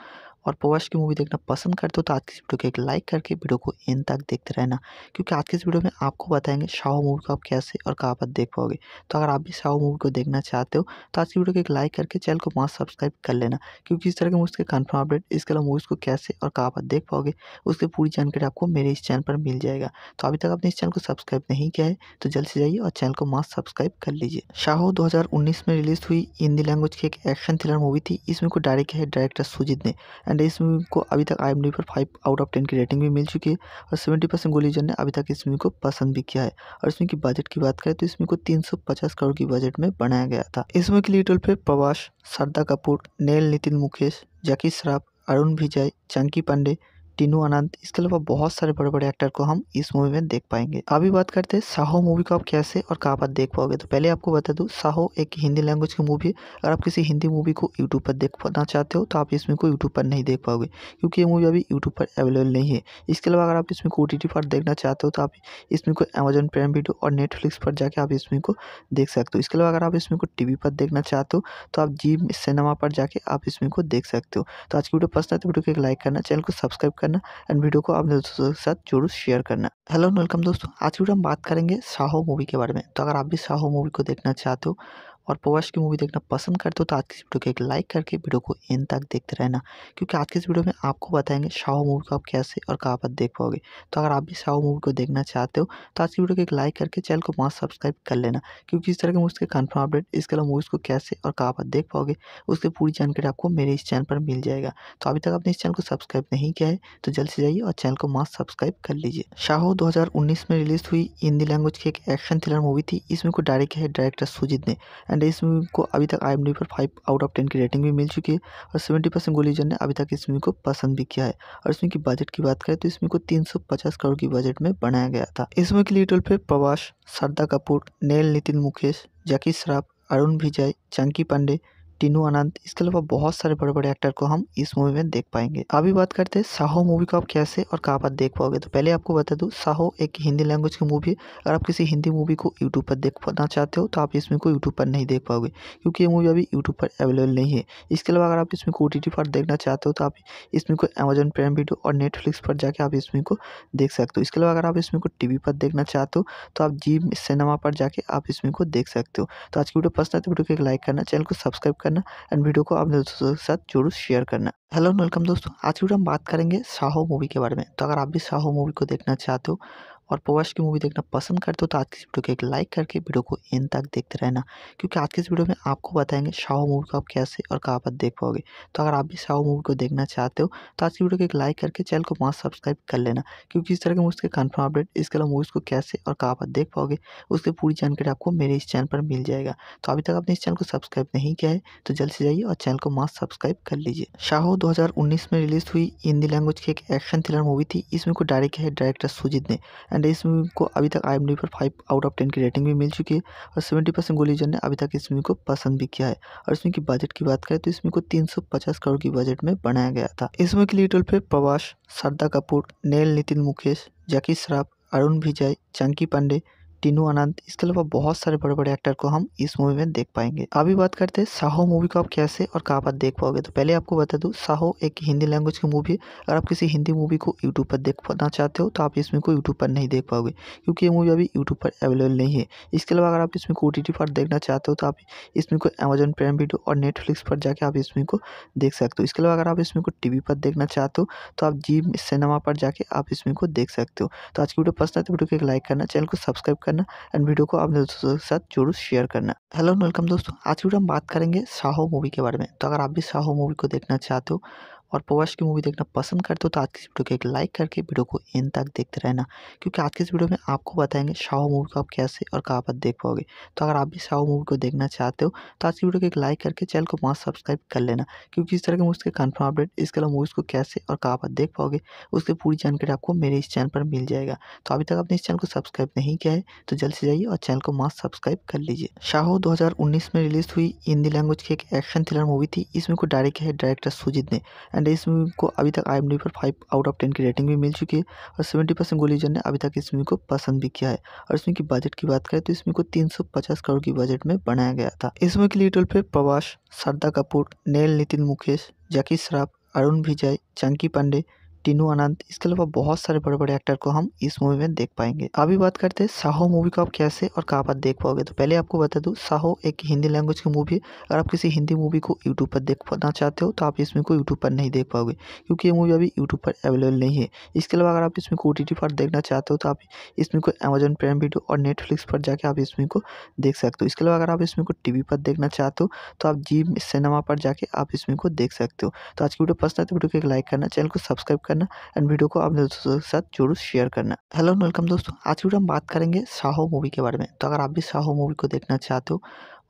और पवश की मूवी देखना पसंद करते हो तो आज की इस वीडियो को एक लाइक करके वीडियो को इन तक देखते रहना क्योंकि आज की इस वीडियो में आपको बताएंगे शाहू मूवी को आप कैसे और कहाँ पर देख पाओगे तो अगर आप भी शाहू मूवी को देखना चाहते हो तो आज की वीडियो को एक लाइक करके चैनल को मास्क सब्सक्राइब कर लेना क्योंकि इस तरह के मूवीज़ के कन्फर्म अपडेट इसके अलावा मूवीज़ को कैसे और कहाँ पर देख पाओगे उसकी पूरी जानकारी आपको मेरे इस चैनल पर मिल जाएगा तो अभी तक आपने इस चैनल को सब्सक्राइब नहीं किया है तो जल्द से जाइए और चैनल को मास्क सब्सक्राइब कर लीजिए हज़ार उन्नीस में रिलीज हुई हिंदी लैंग्वेज की एक एक्शन थ्रिलर मूवी थी इसमें को डायरेक्ट है डायरेक्टर सुजीत ने एंड इस मूवी को अभी तक आई पर फाइव आउट ऑफ टेन की रेटिंग भी मिल चुकी है और सेवेंटी परसेंट गोलीजन ने अभी तक इस मूवी को पसंद भी किया है और इसमें की बजट की बात करें तो इसमें को तीन सौ पचास करोड़ की बजट में बनाया गया था इस मूवी के लिए टोल पे प्रवास श्रद्धा कपूर नेल नितिन मुकेश जैकी श्राफ अरुण विजय चंकी पांडे टीनू अनंत इसके अलावा बहुत सारे बड़े बड़े एक्टर को हम इस मूवी में देख पाएंगे अभी बात करते हैं साहो मूवी को आप कैसे और कहाँ पर देख पाओगे तो पहले आपको बता दूँ साहो एक हिंदी लैंग्वेज की मूवी है अगर आप किसी हिंदी मूवी को यूट्यूब पर देखना चाहते हो तो आप इसमें को यूट्यूब पर नहीं देख पाओगे क्योंकि ये मूवी अभी यूट्यूब पर अवेलेबल नहीं है इसके अलावा अगर आप इसमें को ओ पर देखना चाहते हो तो आप इसमें को अमेजोन प्राइम वीडियो और नेटफ्लिक्स पर जाकर आप इसमें को देख सकते हो इसके अलावा अगर आप इसमें को टी पर देखना चाहते हो तो आप जी सिनेमा पर जाके आप इसमें को देख सकते हो तो आज की वीडियो पसंद आते तो वीडियो को एक लाइक करना चैनल को सब्सक्राइब करना एंड वीडियो को अपने दोस्तों के साथ जरूर शेयर करना हेलो एंड वेलकम दोस्तों आज वीडियो हम बात करेंगे साहो मूवी के बारे में तो अगर आप भी साहो मूवी को देखना चाहते हो और पवर्स की मूवी देखना पसंद करते हो तो आज की इस वीडियो को एक लाइक करके वीडियो को एंड तक देखते रहना क्योंकि आज की इस वीडियो में आपको बताएंगे शाह मूवी को आप कैसे और कहाँ पर देख पाओगे तो अगर आप भी शाह मूवी को देखना चाहते हो तो आज की वीडियो को एक लाइक करके चैनल को मास्क सब्सक्राइब कर लेना क्योंकि इस तरह के मूवी के कन्फर्म अपडेट इसके अलावा मूवीज़ को कैसे और कहाँ पर देख पाओगे उसकी पूरी जानकारी आपको मेरे इस चैनल पर मिल जाएगा तो अभी तक आपने इस चैनल को सब्सक्राइब नहीं किया है तो जल्द से जाइए और चैनल को मास्क सब्सक्राइब कर लीजिए हज़ार उन्नीस में रिलीज हुई हिंदी लैंग्वेज की एक एक्शन थ्रिलर मूवी थी इसमें को डायरेक्ट है डायरेक्टर सुजीत ने एंड इस मूवी को अभी तक आई एम डी पर फाइव आउट ऑफ टेन की रेटिंग भी मिल चुकी है और सेवेंटी परसेंट गोलीजन ने अभी तक इस मूवी को पसंद भी किया है और इसमें की बजट की बात करें तो इसमें को तीन सौ पचास करोड़ की बजट में बनाया गया था इस मूवी लिए टोल पे प्रवास शारदा कपूर नेल नितिन मुकेश जैकी श्राफ अरुण विजय चंकी पांडे टीनू अनंत इसके अलावा बहुत सारे बड़े बड़े एक्टर को हम इस मूवी में देख पाएंगे अभी बात करते हैं साहो मूवी को आप कैसे और कहाँ पर देख पाओगे तो पहले आपको बता दूँ साहो एक हिंदी लैंग्वेज की मूवी है अगर आप किसी हिंदी मूवी को यूट्यूब पर देख पाना चाहते हो तो आप इसमें को यूट्यूब पर नहीं देख पाओगे क्योंकि ये मूवी अभी यूट्यूब पर अवेलेबल नहीं है इसके अलावा अगर आप इसमें को ओ पर देखना चाहते हो तो आप इसमें को अमेजोन प्राइम वीडियो और नेटफ्लिक्स पर जाकर आप इसमें को देख सकते हो इसके अलावा अगर आप इसमें को टी पर देखना चाहते हो तो आप जी सिनेमा पर जाके आप इसमें को देख सकते हो तो आज की वीडियो पसंद तो वीडियो को एक लाइक करना चैनल को सब्सक्राइब करना एंड वीडियो को अपने दोस्तों के साथ जरूर शेयर करना हेलो वेलकम दोस्तों आज वीडियो हम बात करेंगे साहो मूवी के बारे में तो अगर आप भी साहो मूवी को देखना चाहते हो और पवश की मूवी देखना पसंद करते हो तो आज की इस वीडियो को एक लाइक करके वीडियो को एंड तक देखते रहना क्योंकि आज की इस वीडियो में आपको बताएंगे शाहू मूवी को आप कैसे और कहाँ पर देख पाओगे तो अगर आप भी शाहू मूवी को देखना चाहते हो तो आज की वीडियो को एक लाइक करके चैनल को मास्क सब्सक्राइब कर लेना क्योंकि इस तरह के मूवी के कन्फर्म अपडेट इसके अलावा मूवीज़ को कैसे और कहाँ पर देख पाओगे उसकी पूरी जानकारी आपको मेरे इस चैनल पर मिल जाएगा तो अभी तक आपने इस चैनल को सब्सक्राइब नहीं किया है तो जल्द से जाइए और चैनल को मास्क सब्सक्राइब कर लीजिए हज़ार उन्नीस में रिलीज हुई हिंदी लैंग्वेज की एक एक्शन थ्रिलर मूवी थी इसमें को डायरेक्ट है डायरेक्टर सुजीत ने एंड इस मूवी को अभी तक आई पर फाइव आउट ऑफ टेन की रेटिंग भी मिल चुकी है और सेवेंटी परसेंट गोलीजन ने अभी तक इस मूवी को पसंद भी किया है और इसमें की बजट की बात करें तो इसमें को तीन सौ पचास करोड़ की बजट में बनाया गया था इस मूवी के लिए रोल प्रवास श्रद्धा कपूर नेल नितिन मुकेश जैकी श्राफ अरुण विजय चंकी पांडे टीनू आनंद इसके अलावा बहुत सारे बड़े बड़े एक्टर को हम इस मूवी में देख पाएंगे अभी बात करते हैं साहो मूवी को आप कैसे और कहाँ पर देख पाओगे तो पहले आपको बता दूँ साहो एक हिंदी लैंग्वेज की मूवी है अगर आप किसी हिंदी मूवी को यूट्यूब तो पर देखना चाहते हो तो आप इसमें को यूट्यूब पर नहीं देख पाओगे क्योंकि ये मूवी अभी यूट्यूब पर अवेलेबल नहीं है इसके अलावा अगर आप इसमें को ओ पर देखना चाहते हो तो आप इसमें को अमेजन प्राइम वीडियो और नेटफ्लिक्स पर जाकर आप इसमें को देख सकते हो इसके अलावा अगर आप इसमें को टी पर देखना चाहते हो तो आप जी सिनेमा पर जाके आप इसमें को देख सकते हो तो आज की वीडियो पसंद आते तो है वीडियो को एक लाइक करना चैनल को सब्सक्राइब करना करना एंड वीडियो को अपने दोस्तों के साथ जरूर शेयर करना हेलो वेलकम दोस्तों आज वीडियो हम बात करेंगे साहो मूवी के बारे में तो अगर आप भी साहो मूवी को देखना चाहते हो और पवश की मूवी देखना पसंद करते हो तो आज की इस वीडियो को एक लाइक करके वीडियो को एंड तक देखते रहना क्योंकि आज की इस वीडियो में आपको बताएंगे शाहू मूवी को आप कैसे और कहाँ पर देख पाओगे तो अगर आप भी शाहू मूवी को देखना चाहते हो तो आज की वीडियो को एक लाइक करके चैनल को वहाँ सब्सक्राइब कर लेना क्योंकि इस तरह के मूवी के कन्फर्म अपडेट इसके अलावा मूवीज़ को कैसे और कहाँ पर देख पाओगे उसकी पूरी जानकारी आपको मेरे इस चैनल पर मिल जाएगा तो अभी तक आपने इस चैनल को सब्सक्राइब नहीं किया है तो जल्द से जाइए और चैनल को मास्क सब्सक्राइब कर लीजिए शाहो दो में रिलीज हुई हिंदी लैंग्वेज की एक एक्शन थ्रिलर मूवी थी इसमें को डायरेक्ट है डायरेक्टर सुजीत ने एंड एंड इस मूवी को अभी तक आई पर फाइव आउट ऑफ टेन की रेटिंग भी मिल चुकी है और सेवेंटी परसेंट गोलीजन ने अभी तक इस मूवी को पसंद भी किया है और इसमें की बजट की बात करें तो इसमें को तीन सौ पचास करोड़ की बजट में बनाया गया था इस मूवी की लिए पे प्रवास श्रद्धा कपूर नेल नितिन मुकेश जैकी श्राफ अरुण विजय चंकी पांडे टीनू अनंत इसके अलावा बहुत सारे बड़े बड़े एक्टर को हम इस मूवी में देख पाएंगे अभी बात करते हैं साहो मूवी को आप कैसे और कहाँ पर देख पाओगे तो पहले आपको बता दूँ साहो एक हिंदी लैंग्वेज की मूवी है अगर आप किसी हिंदी मूवी को यूट्यूब पर देख पाना चाहते हो तो आप इसमें को यूट्यूब पर नहीं देख पाओगे क्योंकि ये मूवी अभी यूट्यूब पर अवेलेबल नहीं है इसके अलावा अगर आप इसमें को ओ पर देखना चाहते हो तो आप इसमें को अमेजन प्राइम वीडियो और नेटफ्लिक्स पर जाकर आप इसमें को देख सकते हो इसके अलावा अगर आप इसमें को टी पर देखना चाहते हो तो आप जी सिनेमा पर जाके आप इसमें को देख सकते हो तो आज की वीडियो पसंद आते तो वीडियो को एक लाइक करना चैनल को सब्सक्राइब कर करना एंड वीडियो को अपने दोस्तों के साथ जरूर शेयर करना हेलो वेलकम दोस्तों आज वीडियो हम बात करेंगे साहो मूवी के बारे में तो अगर आप भी साहो मूवी को देखना चाहते हो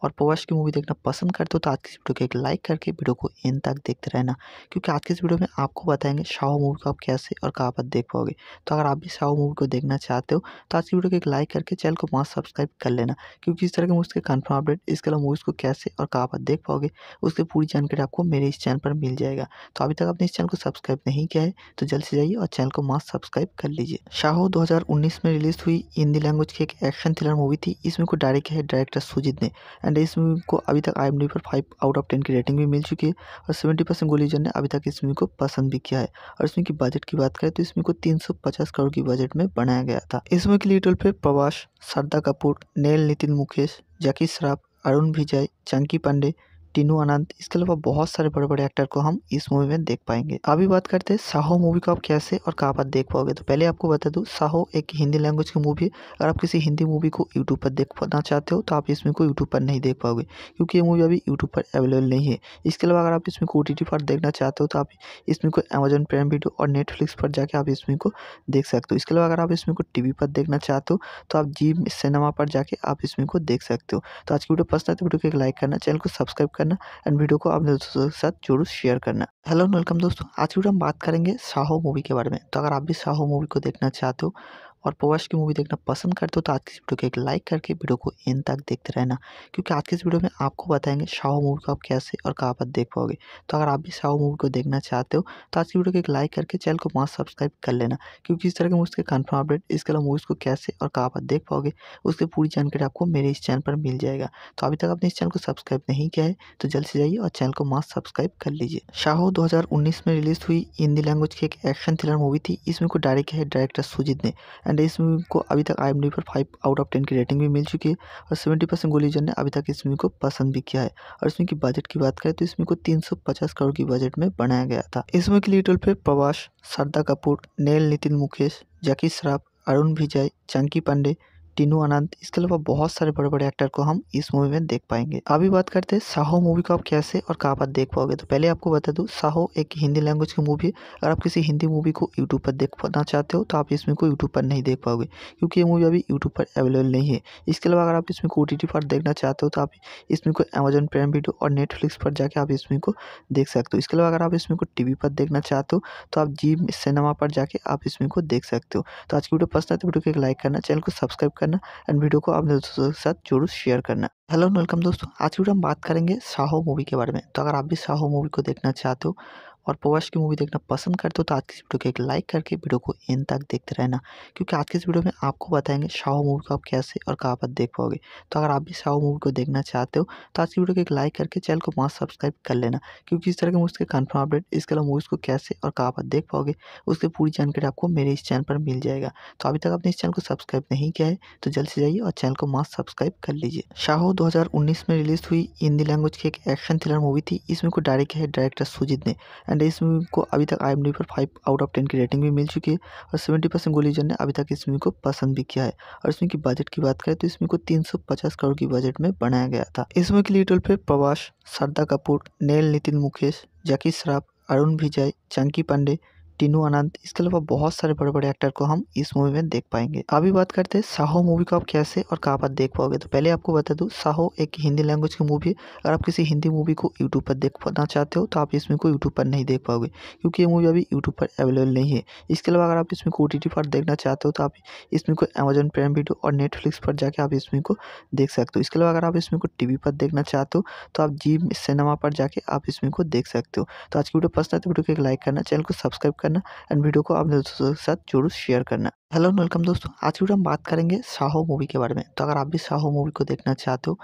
और पोवश की मूवी देखना पसंद करते हो तो आज की इस वीडियो को एक लाइक करके वीडियो को एंड तक देखते रहना क्योंकि आज की इस वीडियो में आपको बताएंगे शाहू मूवी को आप कैसे और कहाँ पर देख पाओगे तो अगर आप भी शाहू मूवी को देखना चाहते हो तो आज की वीडियो को एक लाइक करके चैनल को मास्क सब्सक्राइब कर लेना क्योंकि इस तरह के मूवी के कन्फर्म अपडेट इसके अलावा मूवीज़ को कैसे और कहाँ पर देख पाओगे उसकी पूरी जानकारी आपको मेरे इस चैनल पर मिल जाएगा तो अभी तक आपने इस चैनल को सब्सक्राइब नहीं किया है तो जल्द से जाइए और चैनल को मास्क सब्सक्राइब कर लीजिए शाहो दो में रिलीज हुई हिंदी लैंग्वेज की एक एक्शन थ्रिलर मूवी थी इसमें को डायरेक्ट है डायरेक्टर सुजीत ने एंड एंड इस मूवी को अभी तक आई एम पर फाइव आउट ऑफ टेन की रेटिंग भी मिल चुकी है और सेवेंटी परसेंट गोलीजन ने अभी तक इस मूवी को पसंद भी किया है और इसमें की बजट की बात करें तो इसमें को तीन सौ पचास करोड़ की बजट में बनाया गया था इस मूवी के लिए टोल पे प्रवास श्रद्धा कपूर नेल नितिन मुकेश जैकी श्राफ अरुण विजय चंकी पांडे टीनू अनंत इसके अलावा बहुत सारे बड़े बड़े एक्टर को हम इस मूवी में देख पाएंगे अभी बात करते हैं साहो मूवी को आप कैसे और कहाँ पर देख पाओगे तो पहले आपको बता दूँ साहो एक हिंदी लैंग्वेज की मूवी है अगर आप किसी हिंदी मूवी को यूट्यूब पर देख पाना चाहते हो तो आप इसमें को यूट्यूब पर नहीं देख पाओगे क्योंकि ये मूवी अभी यूट्यूब पर अवेलेबल नहीं है इसके अलावा अगर आप इसमें को ओ पर देखना चाहते हो तो आप इसमें को अमेजन प्राइम वीडियो और नेटफ्लिक्स पर जाकर आप इसमें को देख सकते हो इसके अलावा अगर आप इसमें को टी पर देखना चाहते हो तो आप जी सिनेमा पर जाके आप इसमें को देख सकते हो तो आज की वीडियो पसंद आते तो वीडियो को एक लाइक करना चैनल को सब्सक्राइब कर करना एंड वीडियो को अपने दोस्तों के साथ जरूर शेयर करना हेलो वेलकम दोस्तों आज वीडियो हम बात करेंगे साहो मूवी के बारे में तो अगर आप भी साहो मूवी को देखना चाहते हो और पवास की मूवी देखना पसंद करते हो तो आज की वीडियो को एक लाइक करके वीडियो को एंड तक देखते रहना क्योंकि आज की इस वीडियो में आपको बताएंगे शाहू मूवी को आप कैसे और कहाँ पर देख पाओगे तो अगर आप भी शाहू मूवी को देखना चाहते हो तो आज की वीडियो को एक लाइक करके चैनल को मास्क सब्सक्राइब कर लेना क्योंकि इस तरह के मूवी के कन्फर्म अपडेट इसके अलावा मूवीज़ को कैसे और कहाँ पर देख पाओगे उसकी पूरी जानकारी आपको मेरे इस चैनल पर मिल जाएगा तो अभी तक आपने इस चैनल को सब्सक्राइब नहीं किया है तो जल्द से जाइए और चैनल को मास्क सब्सक्राइब कर लीजिए हज़ार उन्नीस में रिलीज हुई हिंदी लैंग्वेज की एक एक्शन थ्रिलर मूवी थी इसमें को डायरेक्ट है डायरेक्टर सुजीत ने एंड इस मूवी को अभी तक आई पर फाइव आउट ऑफ टेन की रेटिंग भी मिल चुकी है और सेवेंटी परसेंट गोलीजन ने अभी तक इस मूवी को पसंद भी किया है और इसमें की बजट की बात करें तो इसमें को तीन करोड़ की बजट में बनाया गया था इस मूवी के लिए पे प्रवास श्रद्धा कपूर नेल नितिन मुकेश जैकी श्राफ अरुण विजय चंकी पांडे टीनू अनंत इसके अलावा बहुत सारे बड़े बड़े एक्टर को हम इस मूवी में देख पाएंगे अभी बात करते हैं साहो मूवी को आप कैसे और कहाँ पर देख पाओगे तो पहले आपको बता दूँ साहो एक हिंदी लैंग्वेज की मूवी है अगर आप किसी हिंदी मूवी को यूट्यूब पर देख पाना चाहते हो तो आप इसमें को यूट्यूब पर नहीं देख पाओगे क्योंकि ये मूवी अभी यूट्यूब पर अवेलेबल नहीं है इसके अलावा अगर आप इसमें को ओ पर देखना चाहते हो तो आप इसमें को अमेजोन प्राइम वीडियो और नेटफ्लिक्स पर जाकर आप इसमें को देख सकते हो इसके अलावा अगर आप इसमें को टी पर देखना चाहते हो तो आप जी सिनेमा पर जाके आप इसमें को देख सकते हो तो आज की वीडियो पसंद आते तो वीडियो को एक लाइक करना चैनल को सब्सक्राइब कर करना एंड वीडियो को अपने दोस्तों के साथ जरूर शेयर करना हेलो वेलकम दोस्तों आज वीडियो हम बात करेंगे साहो मूवी के बारे में तो अगर आप भी साहो मूवी को देखना चाहते हो और पवश की मूवी देखना पसंद करते हो तो आज की वीडियो को एक लाइक करके वीडियो को इन तक देखते रहना क्योंकि आज की इस वीडियो में आपको बताएंगे शाह मूवी को आप कैसे और कहाँ पर देख पाओगे तो अगर आप भी शाह मूवी को देखना चाहते हो तो आज की वीडियो को एक लाइक करके चैनल को मास्क सब्सक्राइब कर लेना क्योंकि इस तरह के मूवीज़ के कन्फर्म अपडेट इसके अलावा मूवीज़ को कैसे और कहाँ पर देख पाओगे उसकी पूरी जानकारी आपको मेरे इस चैनल पर मिल जाएगा तो अभी तक आपने इस चैनल को सब्सक्राइब नहीं किया है तो जल्द से जाइए और चैनल को मास्क सब्सक्राइब कर लीजिए हज़ार उन्नीस में रिलीज हुई हिंदी लैंग्वेज की एक एक्शन थ्रिलर मूवी थी इसमें को डायरेक्ट है डायरेक्टर सुजीत ने एंड इस मूवी को अभी तक आई पर फाइव आउट ऑफ टेन की रेटिंग भी मिल चुकी है और सेवेंटी परसेंट गोलीजन ने अभी तक इस मूवी को पसंद भी किया है और इसमें की बजट की बात करें तो इसमें को तीन सौ पचास करोड़ की बजट में बनाया गया था इस मूवी के लिए टोल प्रवास श्रद्धा कपूर नेल नितिन मुकेश जैकी श्राफ अरुण विजय चंकी पांडे टीनू अनंत इसके अलावा बहुत सारे बड़े बड़े एक्टर को हम इस मूवी में देख पाएंगे अभी बात करते हैं साहो मूवी को आप कैसे और कहाँ पर देख पाओगे तो पहले आपको बता दूँ साहो एक हिंदी लैंग्वेज की मूवी है अगर आप किसी हिंदी मूवी को यूट्यूब पर देखना चाहते हो तो आप इसमें को यूट्यूब पर नहीं देख पाओगे क्योंकि ये मूवी अभी यूट्यूब पर अवेलेबल नहीं है इसके अलावा अगर आप इसमें को ओ पर देखना चाहते हो तो आप इसमें को अमेजोन प्राइम वीडियो और नेटफ्लिक्स पर जाकर आप इसमें को देख सकते हो इसके अलावा अगर आप इसमें को टी पर देखना चाहते हो तो आप जी सिनेमा पर जाके आप इसमें को देख सकते हो तो आज की वीडियो पसंद तो वीडियो को एक लाइक करना चैनल को सब्सक्राइब करना एंड वीडियो को अपने दोस्तों के साथ जरूर शेयर करना हेलो वेलकम दोस्तों आज वीडियो हम बात करेंगे साहो मूवी के बारे में तो अगर आप भी साहो मूवी को देखना चाहते हो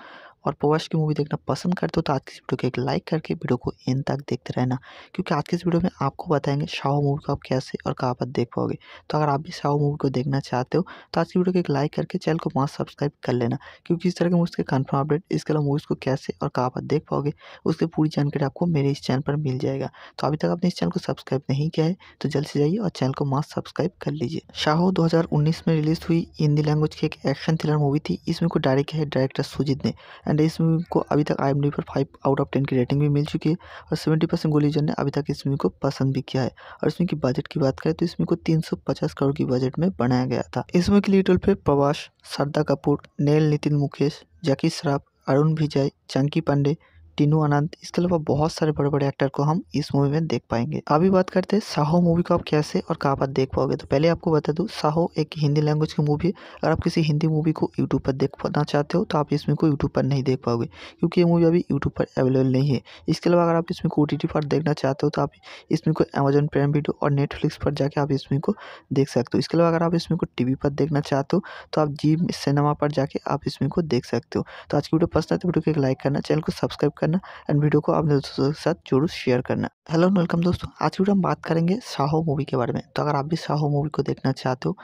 और पोवश की मूवी देखना पसंद करते हो तो आज की इस वीडियो को एक लाइक करके वीडियो को एंड तक देखते रहना क्योंकि आज की इस वीडियो में आपको बताएंगे शाह मूवी को आप कैसे और कहाँ पर देख पाओगे तो अगर आप भी शाह मूवी को देखना चाहते हो तो आज की वीडियो को एक लाइक करके चैनल को मास्क सब्सक्राइब कर लेना क्योंकि इस तरह के मूवी के कन्फर्म अपडेट इसके अलावा मूवीज़ को कैसे और कहाँ पर देख पाओगे उसकी पूरी जानकारी आपको मेरे इस चैनल पर मिल जाएगा तो अभी तक आपने इस चैनल को सब्सक्राइब नहीं किया है तो जल्द से जाइए और चैनल को मास्क सब्सक्राइब कर लीजिए शाहो दो में रिलीज हुई हिंदी लैंग्वेज की एक एक्शन थ्रिलर मूवी थी इसमें को डायरेक्ट है डायरेक्टर सुजीत ने एंड इस मूवी को अभी तक आई पर फाइव आउट ऑफ टेन की रेटिंग भी मिल चुकी है और सेवेंटी परसेंट गोलीजन ने अभी तक इस मूवी को पसंद भी किया है और इसमें की बजट की बात करें तो इसमें को तीन करोड़ की बजट में बनाया गया था इस मूवी के लिए टोल पे प्रवास श्रद्धा कपूर नेल नितिन मुकेश जैकी श्राफ अरुण विजय चंकी पांडे टीनू अनंत इसके अलावा बहुत सारे बड़े बड़े एक्टर को हम इस मूवी में देख पाएंगे अभी बात करते हैं साहो मूवी को आप कैसे और कहाँ पर देख पाओगे तो पहले आपको बता दूँ साहो एक हिंदी लैंग्वेज की मूवी है अगर आप किसी हिंदी मूवी को यूट्यूब पर देख पाना चाहते हो तो आप इसमें को यूट्यूब पर नहीं देख पाओगे क्योंकि ये मूवी अभी यूट्यूब पर अवेलेबल नहीं है इसके अलावा अगर आप इसमें को ओ पर देखना चाहते हो तो आप इसमें को अमेजन प्राइम वीडियो और नेटफ्लिक्स पर जाकर आप इसमें को देख सकते हो इसके अलावा अगर आप इसमें को टी पर देखना चाहते हो तो आप जी सिनेमा पर जाके आप इसमें को देख सकते हो तो आज की वीडियो पसंद आती तो है वीडियो को एक लाइक करना चैनल को सब्सक्राइब करना एंड वीडियो को अपने दोस्तों के साथ जरूर शेयर करना हेलो वेलकम दोस्तों आज वीडियो हम बात करेंगे साहो मूवी के बारे में तो अगर आप भी साहो मूवी को देखना चाहते हो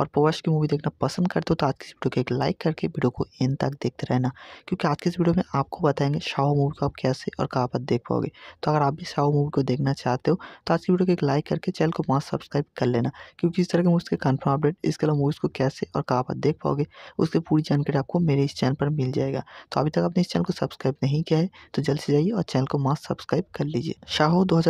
और पवश की मूवी देखना पसंद करते हो तो आज की इस वीडियो को एक लाइक करके वीडियो को एंड तक देखते रहना क्योंकि आज के इस वीडियो में आपको बताएंगे शाहू मूवी को आप कैसे और कहाँ पर देख पाओगे तो अगर आप भी शाहू मूवी को देखना चाहते हो तो आज की वीडियो को एक लाइक करके चैनल को मास्क सब्सक्राइब कर लेना क्योंकि इस तरह के मूवी के कन्फर्म अपडेट इसके अलावा मूवीज़ को कैसे और कहाँ पर देख पाओगे उसकी पूरी जानकारी आपको मेरे इस चैनल पर मिल जाएगा तो अभी तक आपने इस चैनल को सब्सक्राइब नहीं किया है तो जल्द से जाइए और चैनल को मास्क सब्सक्राइब कर लीजिए शाहो दो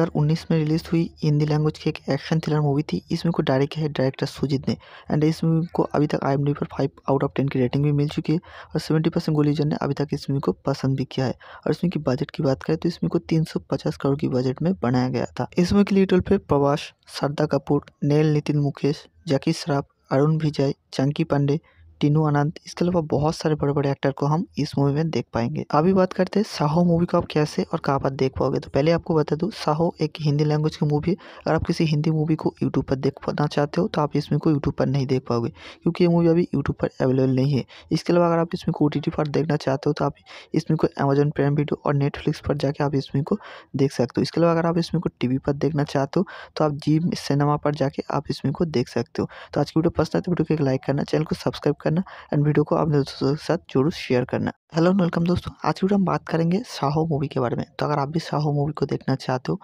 में रिलीज हुई हिंदी लैंग्वेज की एक एक्शन थ्रिलर मूवी थी इसमें को डायरेक्ट है डायरेक्टर सुजीत ने एंड एंड इस मूवी को अभी तक आई पर फाइव आउट ऑफ टेन की रेटिंग भी मिल चुकी है और सेवेंटी परसेंट गोलीजन ने अभी तक इस मूवी को पसंद भी किया है और इसमें की बजट की बात करें तो इसमें को तीन सौ पचास करोड़ की बजट में बनाया गया था इस मूवी के लिए टोल पे प्रवास श्रद्धा कपूर नेल नितिन मुकेश जैकी श्राफ अरुण विजय चंकी पांडे टीनू अनंत इसके अलावा बहुत सारे बड़े बड़े एक्टर को हम इस मूवी में देख पाएंगे अभी बात करते हैं साहो मूवी को आप कैसे और कहाँ पर देख पाओगे तो पहले आपको बता दूँ साहो एक हिंदी लैंग्वेज की मूवी है अगर आप किसी हिंदी मूवी को यूट्यूब तो पर देखना चाहते हो तो आप इसमें को यूट्यूब पर नहीं देख पाओगे क्योंकि ये मूवी अभी यूट्यूब पर अवेलेबल नहीं है इसके अलावा अगर आप इसमें को ओ पर देखना चाहते हो तो आप इसमें को अमेजन प्राइम वीडियो और नेटफ्लिक्स पर जाके आप इसमें को देख सकते हो इसके अलावा अगर आप इसमें को टीवी पर देखना चाहते हो तो आप जी सिनेमा पर जाके आप इसमें को देख सकते हो तो आज की वीडियो पसंद आती तो है वीडियो को एक लाइक करना चैनल को सब्सक्राइब करना करना एंड वीडियो को अपने दोस्तों के साथ जरूर शेयर करना हेलो वेलकम दोस्तों आज वीडियो हम बात करेंगे साहो मूवी के बारे में तो अगर आप भी साहो मूवी को देखना चाहते हो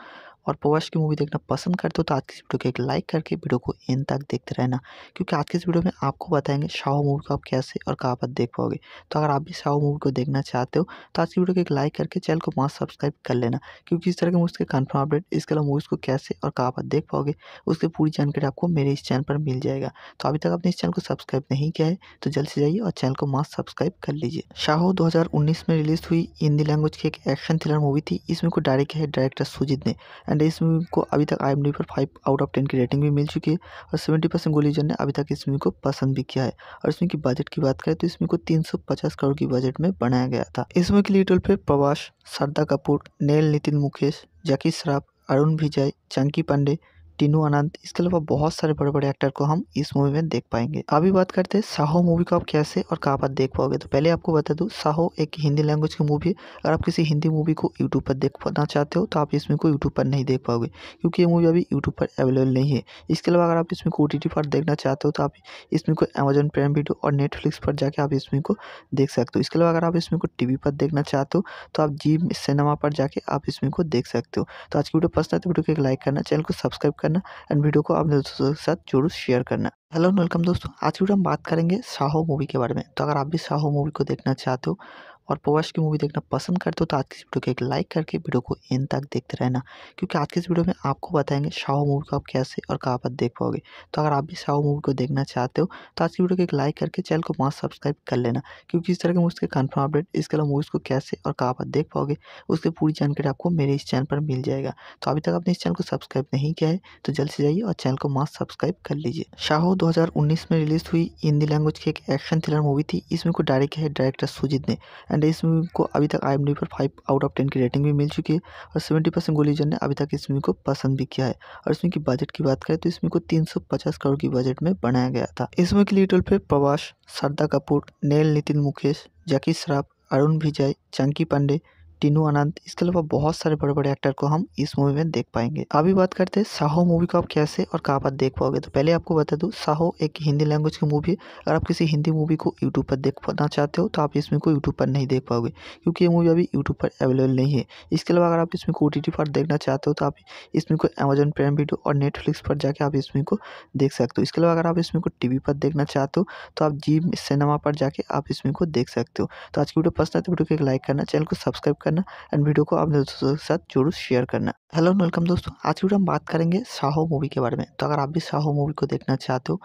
और पवश की मूवी देखना पसंद करते हो तो आज की इस वीडियो को एक लाइक करके वीडियो को एंड तक देखते रहना क्योंकि आज की इस वीडियो में आपको बताएंगे शाहू मूवी को आप कैसे और कहाँ पर देख पाओगे तो अगर आप भी शाहू मूवी को देखना चाहते हो तो आज की वीडियो को एक लाइक करके चैनल को मास्क सब्सक्राइब कर लेना क्योंकि इस तरह के मूवीज़ के कन्फर्म अपडेट इसके अलावा मूवीज़ को कैसे और कहाँ पर देख पाओगे उसकी पूरी जानकारी आपको मेरे इस चैनल पर मिल जाएगा तो अभी तक आपने इस चैनल को सब्सक्राइब नहीं किया है तो जल्द से जाइए और चैनल को मास्क सब्सक्राइब कर लीजिए शाहो दो में रिलीज हुई हिंदी लैंग्वेज की एक एक्शन थ्रिलर मूवी थी इसमें को डायरेक्ट है डायरेक्टर सुजीत ने एंड एंड इस मूवी को अभी तक आई पर फाइव आउट ऑफ टेन की रेटिंग भी मिल चुकी है और सेवेंटी परसेंट गोलीजन ने अभी तक इस मूवी को पसंद भी किया है और इसमें की बजट की बात करें तो इसमें को तीन करोड़ की बजट में बनाया गया था इस मूवी के लिए टोल पे प्रवास शारदा कपूर नेल नितिन मुकेश जैकी श्राफ अरुण विजय चंकी पांडे टीनू अनंत इसके अलावा बहुत सारे बड़े बड़े एक्टर को हम इस मूवी में देख पाएंगे अभी बात करते हैं साहो मूवी को आप कैसे और कहाँ पर देख पाओगे तो पहले आपको बता दूँ साहो एक हिंदी लैंग्वेज की मूवी है अगर आप किसी हिंदी मूवी को यूट्यूब पर देख पाना चाहते हो तो आप इसमें को यूट्यूब पर नहीं देख पाओगे क्योंकि ये मूवी अभी यूट्यूब पर अवेलेबल नहीं है इसके अलावा अगर आप इसमें को ओ पर देखना चाहते हो तो आप इसमें को अमेजन प्राइम वीडियो और नेटफ्लिक्स पर जाकर आप इसमें को देख सकते हो इसके अलावा अगर आप इसमें को टी पर देखना चाहते हो तो आप जी सिनेमा पर जाके आप इसमें को देख सकते हो तो आज की वीडियो पसंद आती तो वीडियो को एक लाइक करना चैनल को सब्सक्राइब कर करना एंड वीडियो को अपने दोस्तों के साथ जरूर शेयर करना हेलो वेलकम दोस्तों आज वीडियो हम बात करेंगे साहो मूवी के बारे में तो अगर आप भी साहो मूवी को देखना चाहते हो और पवश की मूवी देखना पसंद करते हो तो आज की इस वीडियो को एक लाइक करके वीडियो को इन तक देखते रहना क्योंकि आज की इस वीडियो में आपको बताएंगे शाहू मूवी को आप कैसे और कहाँ पर देख पाओगे तो अगर आप भी शाहू मूवी को देखना चाहते हो तो आज की वीडियो को एक लाइक करके चैनल को वहाँ सब्सक्राइब कर लेना क्योंकि इस तरह के मूवी के कन्फर्म अपडेट इसके अलावा मूवीज़ को कैसे और कहाँ पर देख पाओगे उसकी पूरी जानकारी आपको मेरे इस चैनल पर मिल जाएगा तो अभी तक आपने इस चैनल को सब्सक्राइब नहीं किया है तो जल्द से जाइए और चैनल को मास्क सब्सक्राइब कर लीजिए हज़ार उन्नीस में रिलीज हुई हिंदी लैंग्वेज की एक एक्शन थ्रिलर मूवी थी इसमें को डायरेक्ट है डायरेक्टर सुजीत ने एंड इस मूवी को अभी तक आई पर फाइव आउट ऑफ टेन की रेटिंग भी मिल चुकी है और सेवेंटी परसेंट गुलीजन ने अभी तक इस मूवी को पसंद भी किया है और इसमें की बजट की बात करें तो इसमें को तीन करोड़ की बजट में बनाया गया था इस मूवी के लिए टोल पर प्रवास शारदा कपूर नेल नितिन मुकेश जैकी श्राफ अरुण विजय चंकी पांडे टीनू अनंत इसके अलावा बहुत सारे बड़े बड़े एक्टर को हम इस मूवी में देख पाएंगे अभी बात करते हैं साहो मूवी को आप कैसे और कहाँ पर देख पाओगे तो पहले आपको बता दूँ साहो एक हिंदी लैंग्वेज की मूवी है अगर आप किसी हिंदी मूवी को यूट्यूब पर देख पाना चाहते हो तो आप इसमें को यूट्यूब पर नहीं देख पाओगे क्योंकि ये मूवी अभी यूट्यूब पर अवेलेबल नहीं है इसके अलावा अगर आप इसमें को ओ पर देखना चाहते हो तो आप इसमें को अमेजोन प्राइम वीडियो और नेटफ्लिक्स पर जाकर आप इसमें को देख सकते हो इसके अलावा अगर आप इसमें को टी पर देखना चाहते हो तो आप जी सिनेमा पर जाके आप इसमें को देख सकते हो तो आज की वीडियो पसंद आते तो वीडियो को एक लाइक करना चैनल को सब्सक्राइब करना एंड वीडियो को अपने दोस्तों के साथ जरूर शेयर करना हेलो वेलकम दोस्तों आज वीडियो हम बात करेंगे साहो मूवी के बारे में तो अगर आप भी साहो मूवी को देखना चाहते हो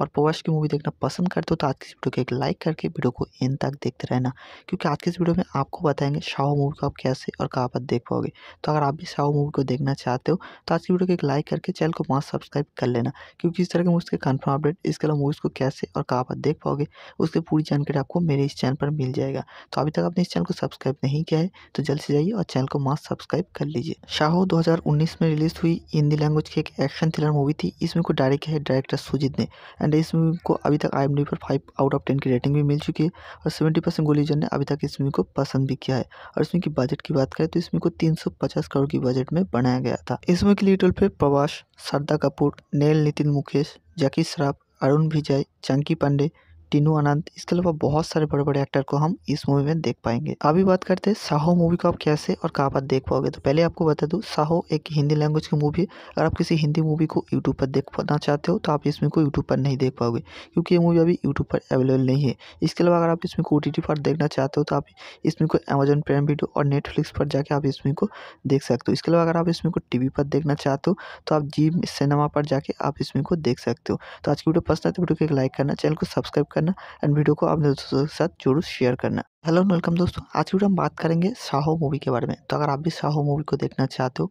और पवश की मूवी देखना पसंद करते हो तो आज की इस वीडियो को एक लाइक करके वीडियो को एंड तक देखते रहना क्योंकि आज की इस वीडियो में आपको बताएंगे शाह मूवी को आप कैसे और कहाँ पर देख पाओगे तो अगर आप भी शाह मूवी को देखना चाहते हो तो आज की वीडियो को एक लाइक करके चैनल को मास्क सब्सक्राइब कर लेना क्योंकि इस तरह के मूवी के कन्फर्म अपडेट इसके अलावा मूवीज़ को कैसे और कहाँ पर देख पाओगे उसकी पूरी जानकारी आपको मेरे इस चैनल पर मिल जाएगा तो अभी तक आपने इस चैनल को सब्सक्राइब नहीं किया है तो जल्द से जाइए और चैनल को मास्क सब्सक्राइब कर लीजिए शाह दो में रिलीज हुई हिंदी लैंग्वेज की एक एक्शन थ्रिलर मूवी थी इसमें को डायरेक्ट है डायरेक्टर सुजीत ने एंड इस मूवी को अभी तक आई एम डी पर फाइव आउट ऑफ टेन की रेटिंग भी मिल चुकी है और सेवेंटी परसेंट गोलीजन ने अभी तक इस मूवी को पसंद भी किया है और इसमें की बजट की बात करें तो इसमें को तीन सौ पचास करोड़ की बजट में बनाया गया था इस मूवी के लिए टोल पे प्रवास श्रद्धा कपूर नेल नितिन मुकेश जैकी श्राफ अरुण विजय चंकी पांडे टीनू अनंत इसके अलावा बहुत सारे बड़े बड़े एक्टर को हम इस मूवी में देख पाएंगे अभी बात करते हैं साहो मूवी को आप कैसे और कहाँ पर देख पाओगे तो पहले आपको बता दूँ साहो एक हिंदी लैंग्वेज की मूवी है अगर आप किसी हिंदी मूवी को यूट्यूब पर देख पाना चाहते हो तो आप इसमें को यूट्यूब पर नहीं देख पाओगे क्योंकि ये मूवी अभी यूट्यूब पर अवेलेबल नहीं है इसके अलावा अगर आप इसमें को ओ पर देखना चाहते हो तो आप इसमें को अमेजन प्राइम वीडियो और नेटफ्लिक्स पर जाकर आप इसमें को देख सकते हो इसके अलावा अगर आप इसमें को टी पर देखना चाहते हो तो आप जी सिनेमा पर जाके आप इसमें को देख सकते हो तो आज की वीडियो पसंद तो वीडियो को एक लाइक करना चैनल को सब्सक्राइब करना एंड वीडियो को अपने दोस्तों के साथ जरूर शेयर करना हेलो वेलकम दोस्तों आज वीडियो हम बात करेंगे साहो मूवी के बारे में तो अगर आप भी साहो मूवी को देखना चाहते हो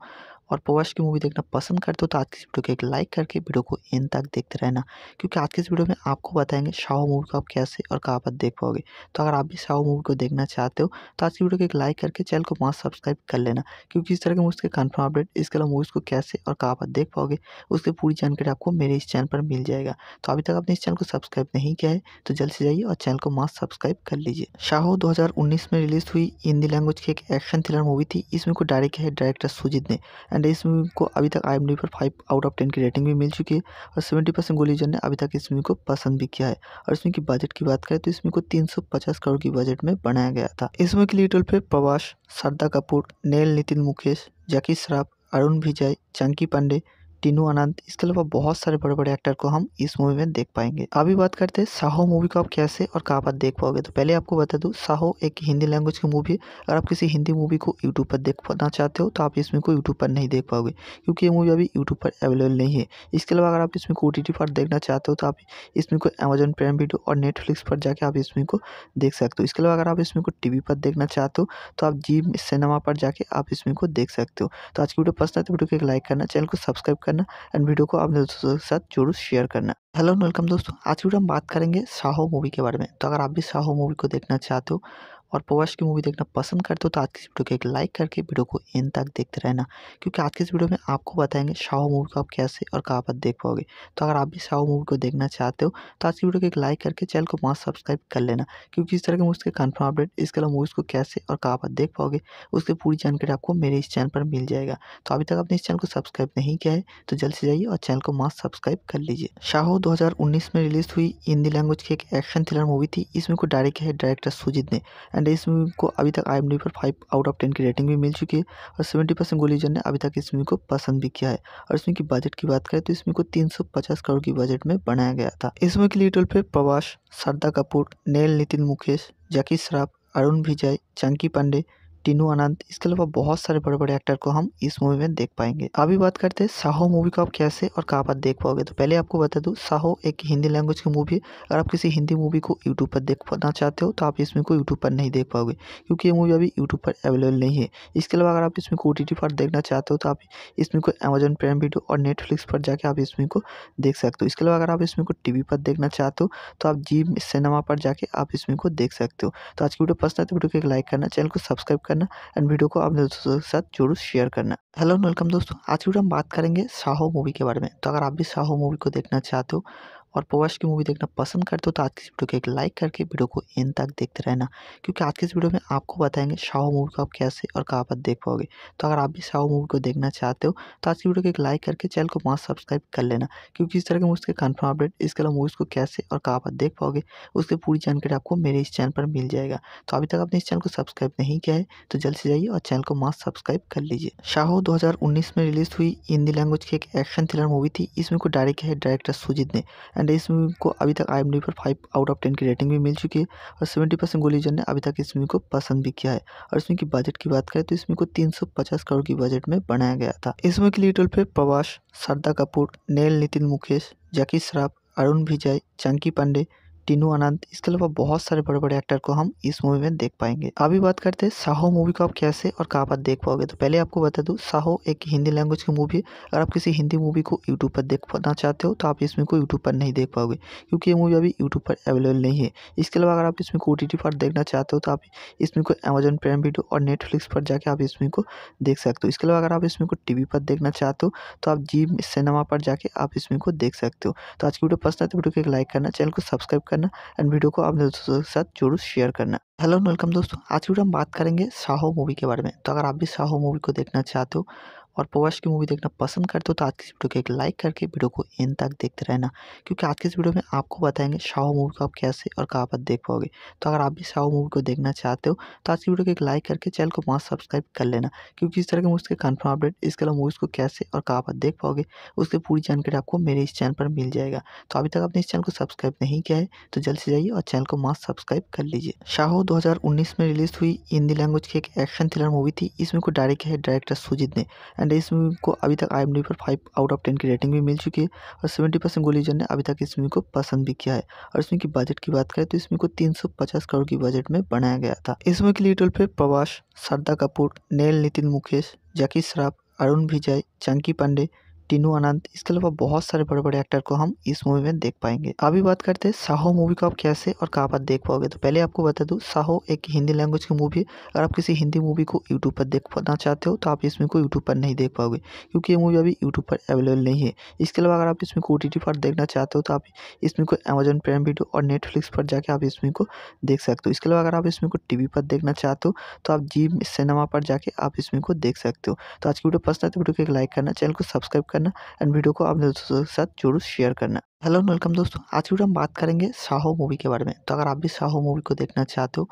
और पवश की मूवी देखना पसंद करते हो तो आज की इस वीडियो को एक लाइक करके वीडियो को एंड तक देखते रहना क्योंकि आज की इस वीडियो में आपको बताएंगे शाहू मूवी को आप कैसे और कहाँ पर देख पाओगे तो अगर आप भी शाहू मूवी को देखना चाहते हो तो आज की वीडियो को एक लाइक करके चैनल को मास्क सब्सक्राइब कर लेना क्योंकि इस तरह के मूवी के कन्फर्म अपडेट इसके अलावा मूवीज़ को कैसे और कहाँ पर देख पाओगे उसकी पूरी जानकारी आपको मेरे इस चैनल पर मिल जाएगा तो अभी तक आपने इस चैनल को सब्सक्राइब नहीं किया है तो जल्द से जाइए और चैनल को मास्क सब्सक्राइब कर लीजिए हज़ार उन्नीस में रिलीज हुई हिंदी लैंग्वेज की एक एक्शन थ्रिलर मूवी थी इसमें को डायरेक्ट है डायरेक्टर सुजीत ने एंड इस मूवी को अभी तक आई पर फाइव आउट ऑफ टेन की रेटिंग भी मिल चुकी है और सेवेंटी परसेंट गोलीजन ने अभी तक इस मूवी को पसंद भी किया है और इसमें की बजट की बात करें तो इसमें को तीन सौ पचास करोड़ की बजट में बनाया गया था इस मूवी के लिए टोल पे प्रवास श्रद्धा कपूर नेल नितिन मुकेश जैकी श्राफ अरुण विजय चंकी पांडे टीनू अनंत इसके अलावा बहुत सारे बड़े बड़े एक्टर को हम इस मूवी में देख पाएंगे अभी बात करते हैं साहो मूवी को आप कैसे और कहाँ पर देख पाओगे तो पहले आपको बता दूँ साहो एक हिंदी लैंग्वेज की मूवी है अगर आप किसी हिंदी मूवी को यूट्यूब पर देखना चाहते हो तो आप इसमें को यूट्यूब पर नहीं देख पाओगे क्योंकि ये मूवी अभी यूट्यूब पर अवेलेबल नहीं है इसके अलावा अगर आप इसमें को ओ पर देखना चाहते हो तो आप इसमें को अमेजन प्राइम वीडियो और नेटफ्लिक्स पर जाकर आप इसमें को देख सकते हो इसके अलावा अगर आप इसमें को टी पर देखना चाहते हो तो आप जी सिनेमा पर जाके आप इसमें को देख सकते हो तो आज की वीडियो पसंद आती तो है वीडियो को एक लाइक करना चैनल को सब्सक्राइब करना करना एंड वीडियो को अपने दोस्तों के साथ जरूर शेयर करना हेलो वेलकम दोस्तों आज वीडियो हम बात करेंगे साहो मूवी के बारे में तो अगर आप भी साहो मूवी को देखना चाहते हो और पवश की मूवी देखना पसंद करते हो तो आज की इस वीडियो को एक लाइक करके वीडियो को एंड तक देखते रहना क्योंकि आज की इस वीडियो में आपको बताएंगे शाहू मूवी को आप कैसे और कहाँ पर देख पाओगे तो अगर आप भी शाहू मूवी को देखना चाहते हो तो आज की वीडियो को एक लाइक करके चैनल को मास्क सब्सक्राइब कर लेना क्योंकि इस तरह के मूवी के कन्फर्म अपडेट इसके अलावा मूवीज़ को कैसे और कहाँ पर देख पाओगे उसकी पूरी जानकारी आपको मेरे इस चैनल पर मिल जाएगा तो अभी तक आपने इस चैनल को सब्सक्राइब नहीं किया है तो जल्द से जाइए और चैनल को मास्क सब्सक्राइब कर लीजिए शाहो दो में रिलीज हुई हिंदी लैंग्वेज की एक एक्शन थ्रिलर मूवी थी इसमें को डायरेक्ट है डायरेक्टर सुजीत ने एंड इस मूवी को अभी तक आई एम पर फाइव आउट ऑफ टेन की रेटिंग भी मिल चुकी है और सेवेंटी परसेंट गोलीजन ने अभी तक इस मूवी को पसंद भी किया है और इसमें की बजट की बात करें तो इसमें को तीन सौ पचास करोड़ की बजट में बनाया गया था इस मूवी के लिए टोल पे प्रवास श्रद्धा कपूर नेल नितिन मुकेश जैकी श्राफ अरुण विजय चंकी पांडे टीनू अनंत इसके अलावा बहुत सारे बड़े बड़े एक्टर को हम इस मूवी में देख पाएंगे अभी बात करते हैं साहो मूवी को आप कैसे और कहाँ पर देख पाओगे तो पहले आपको बता दूँ साहो एक हिंदी लैंग्वेज की मूवी है अगर आप किसी हिंदी मूवी को यूट्यूब पर देखना चाहते हो तो आप इसमें को यूट्यूब पर नहीं देख पाओगे क्योंकि ये मूवी अभी यूट्यूब पर अवेलेबल नहीं है इसके अलावा अगर आप इसमें को ओ पर देखना चाहते हो तो आप इसमें को अमेजन प्राइम वीडियो और नेटफ्लिक्स पर जाकर आप इसमें को देख सकते हो इसके अलावा अगर आप इसमें को टी पर देखना चाहते हो तो आप जी सिनेमा पर जाके आप इसमें को देख सकते हो तो आज की वीडियो पसंद आते तो वीडियो को एक लाइक करना चैनल को सब्सक्राइब करना एंड वीडियो को अपने दोस्तों के साथ जरूर शेयर करना हेलो वेलकम दोस्तों आज वीडियो हम बात करेंगे साहो मूवी के बारे में तो अगर आप भी साहो मूवी को देखना चाहते हो और पवश की मूवी देखना पसंद करते हो तो आज की इस वीडियो को एक लाइक करके वीडियो को एंड तक देखते रहना क्योंकि आज की इस वीडियो में आपको बताएंगे शाहू मूवी को आप कैसे और कहाँ पर देख पाओगे तो अगर आप भी शाहू मूवी को देखना चाहते हो तो आज की वीडियो को एक लाइक करके चैनल को मास्क सब्सक्राइब कर लेना क्योंकि इस तरह के मूवी के कन्फर्म अपडेट इसके अलावा मूवीज़ को कैसे और कहाँ पर देख पाओगे उसकी पूरी जानकारी आपको मेरे इस चैनल पर मिल जाएगा तो अभी तक आपने इस चैनल को सब्सक्राइब नहीं किया है तो जल्द से जाइए और चैनल को मास्क सब्सक्राइब कर लीजिए शाहू दो में रिलीज हुई हिंदी लैंग्वेज की एक एक्शन थ्रिलर मूवी थी इसमें को डायरेक्ट है डायरेक्टर सुजीत ने एंड इस मूवी को अभी तक आई पर फाइव आउट ऑफ टेन की रेटिंग भी मिल चुकी है और सेवेंटी परसेंट गोलीजन ने अभी तक इस मूवी को पसंद भी किया है और इसमें की बजट की बात करें तो इसमें को तीन सौ पचास करोड़ की बजट में बनाया गया था इस मूवी के लिए टोल पे प्रवास श्रद्धा कपूर नेल नितिन मुकेश जैकी श्राफ अरुण विजय चंकी पांडे टीनू अनंत इसके अलावा बहुत सारे बड़े बड़े एक्टर को हम इस मूवी में देख पाएंगे अभी बात करते हैं साहो मूवी को आप कैसे और कहाँ पर देख पाओगे तो पहले आपको बता दूँ साहो एक हिंदी लैंग्वेज की मूवी है अगर आप किसी हिंदी मूवी को यूट्यूब पर देख पाना चाहते हो तो आप इसमें को यूट्यूब पर नहीं देख पाओगे क्योंकि ये मूवी अभी यूट्यूब पर अवेलेबल नहीं है इसके अलावा अगर आप इसमें को ओ पर देखना चाहते हो तो आप इसमें को अमेजोन प्राइम वीडियो और नेटफ्लिक्स पर जाकर आप इसमें को देख सकते हो इसके अलावा अगर आप इसमें को टी पर देखना चाहते हो तो आप जी सिनेमा पर जाके आप इसमें को देख सकते हो तो आज की वीडियो पसंद आती तो वीडियो को एक लाइक करना चैनल को सब्सक्राइब करना एंड वीडियो को अपने दोस्तों के साथ जरूर शेयर करना हेलो वेलकम दोस्तों आज वीडियो हम बात करेंगे साहो मूवी के बारे में तो अगर आप भी साहो मूवी को देखना चाहते हो और पवश की मूवी देखना पसंद करते हो तो आज की वीडियो को एक लाइक करके वीडियो को इन तक देखते रहना क्योंकि आज की इस वीडियो में आपको बताएंगे शाह मूवी को आप कैसे और कहाँ पर देख पाओगे तो अगर आप भी शाह मूवी को देखना चाहते हो तो आज की वीडियो को एक लाइक करके चैनल को मास्क सब्सक्राइब कर लेना क्योंकि इस तरह के मूवी के कन्फर्म अपडेट इसके अलावा मूवीज़ को कैसे और कहाँ पर देख पाओगे उसकी पूरी जानकारी आपको मेरे इस चैनल पर मिल जाएगा तो अभी तक आपने इस चैनल को सब्सक्राइब नहीं किया है तो जल्द से जाइए और चैनल को मास्क सब्सक्राइब कर लीजिए हज़ार उन्नीस में रिलीज हुई हिंदी लैंग्वेज की एक एक्शन थ्रिलर मूवी थी इसमें को डायरेक्ट है डायरेक्टर सुजीत ने एंड इस मूवी को अभी तक आई एम डी पर फाइव आउट ऑफ टेन की रेटिंग भी मिल चुकी है और सेवेंटी परसेंट गोलीजन ने अभी तक इस मूवी को पसंद भी किया है और इसमें की बजट की बात करें तो इसमें को तीन सौ पचास करोड़ की बजट में बनाया गया था इस मूवी के लिए टोल प्रवास श्रद्धा कपूर नेल नितिन मुकेश जैकी श्राफ अरुण विजय चंकी पांडे टीनू अनंत इसके अलावा बहुत सारे बड़े बड़े एक्टर को हम इस मूवी में देख पाएंगे अभी बात करते हैं साहो मूवी को आप कैसे और कहाँ पर देख पाओगे तो पहले आपको बता दूँ साहो एक हिंदी लैंग्वेज की मूवी है अगर आप किसी हिंदी मूवी को यूट्यूब पर देख पाना चाहते हो तो आप इसमें को यूट्यूब पर नहीं देख पाओगे क्योंकि ये मूवी अभी यूट्यूब पर अवेलेबल नहीं है इसके अलावा अगर आप इसमें को ओ पर देखना चाहते हो तो आप इसमें को अमेजोन प्राइम वीडियो और नेटफ्लिक्स पर जाकर आप इसमें को देख सकते हो इसके अलावा अगर आप इसमें को टी पर देखना चाहते हो तो आप जी सिनेमा पर जाके आप इसमें को देख सकते हो तो आज की वीडियो पसंद तो वीडियो को एक लाइक करना चैनल को सब्सक्राइब करना एंड वीडियो को अपने दोस्तों के साथ जरूर शेयर करना हेलो वेलकम दोस्तों आज वीडियो हम बात करेंगे साहो मूवी के बारे में तो अगर आप भी साहो मूवी को देखना चाहते हो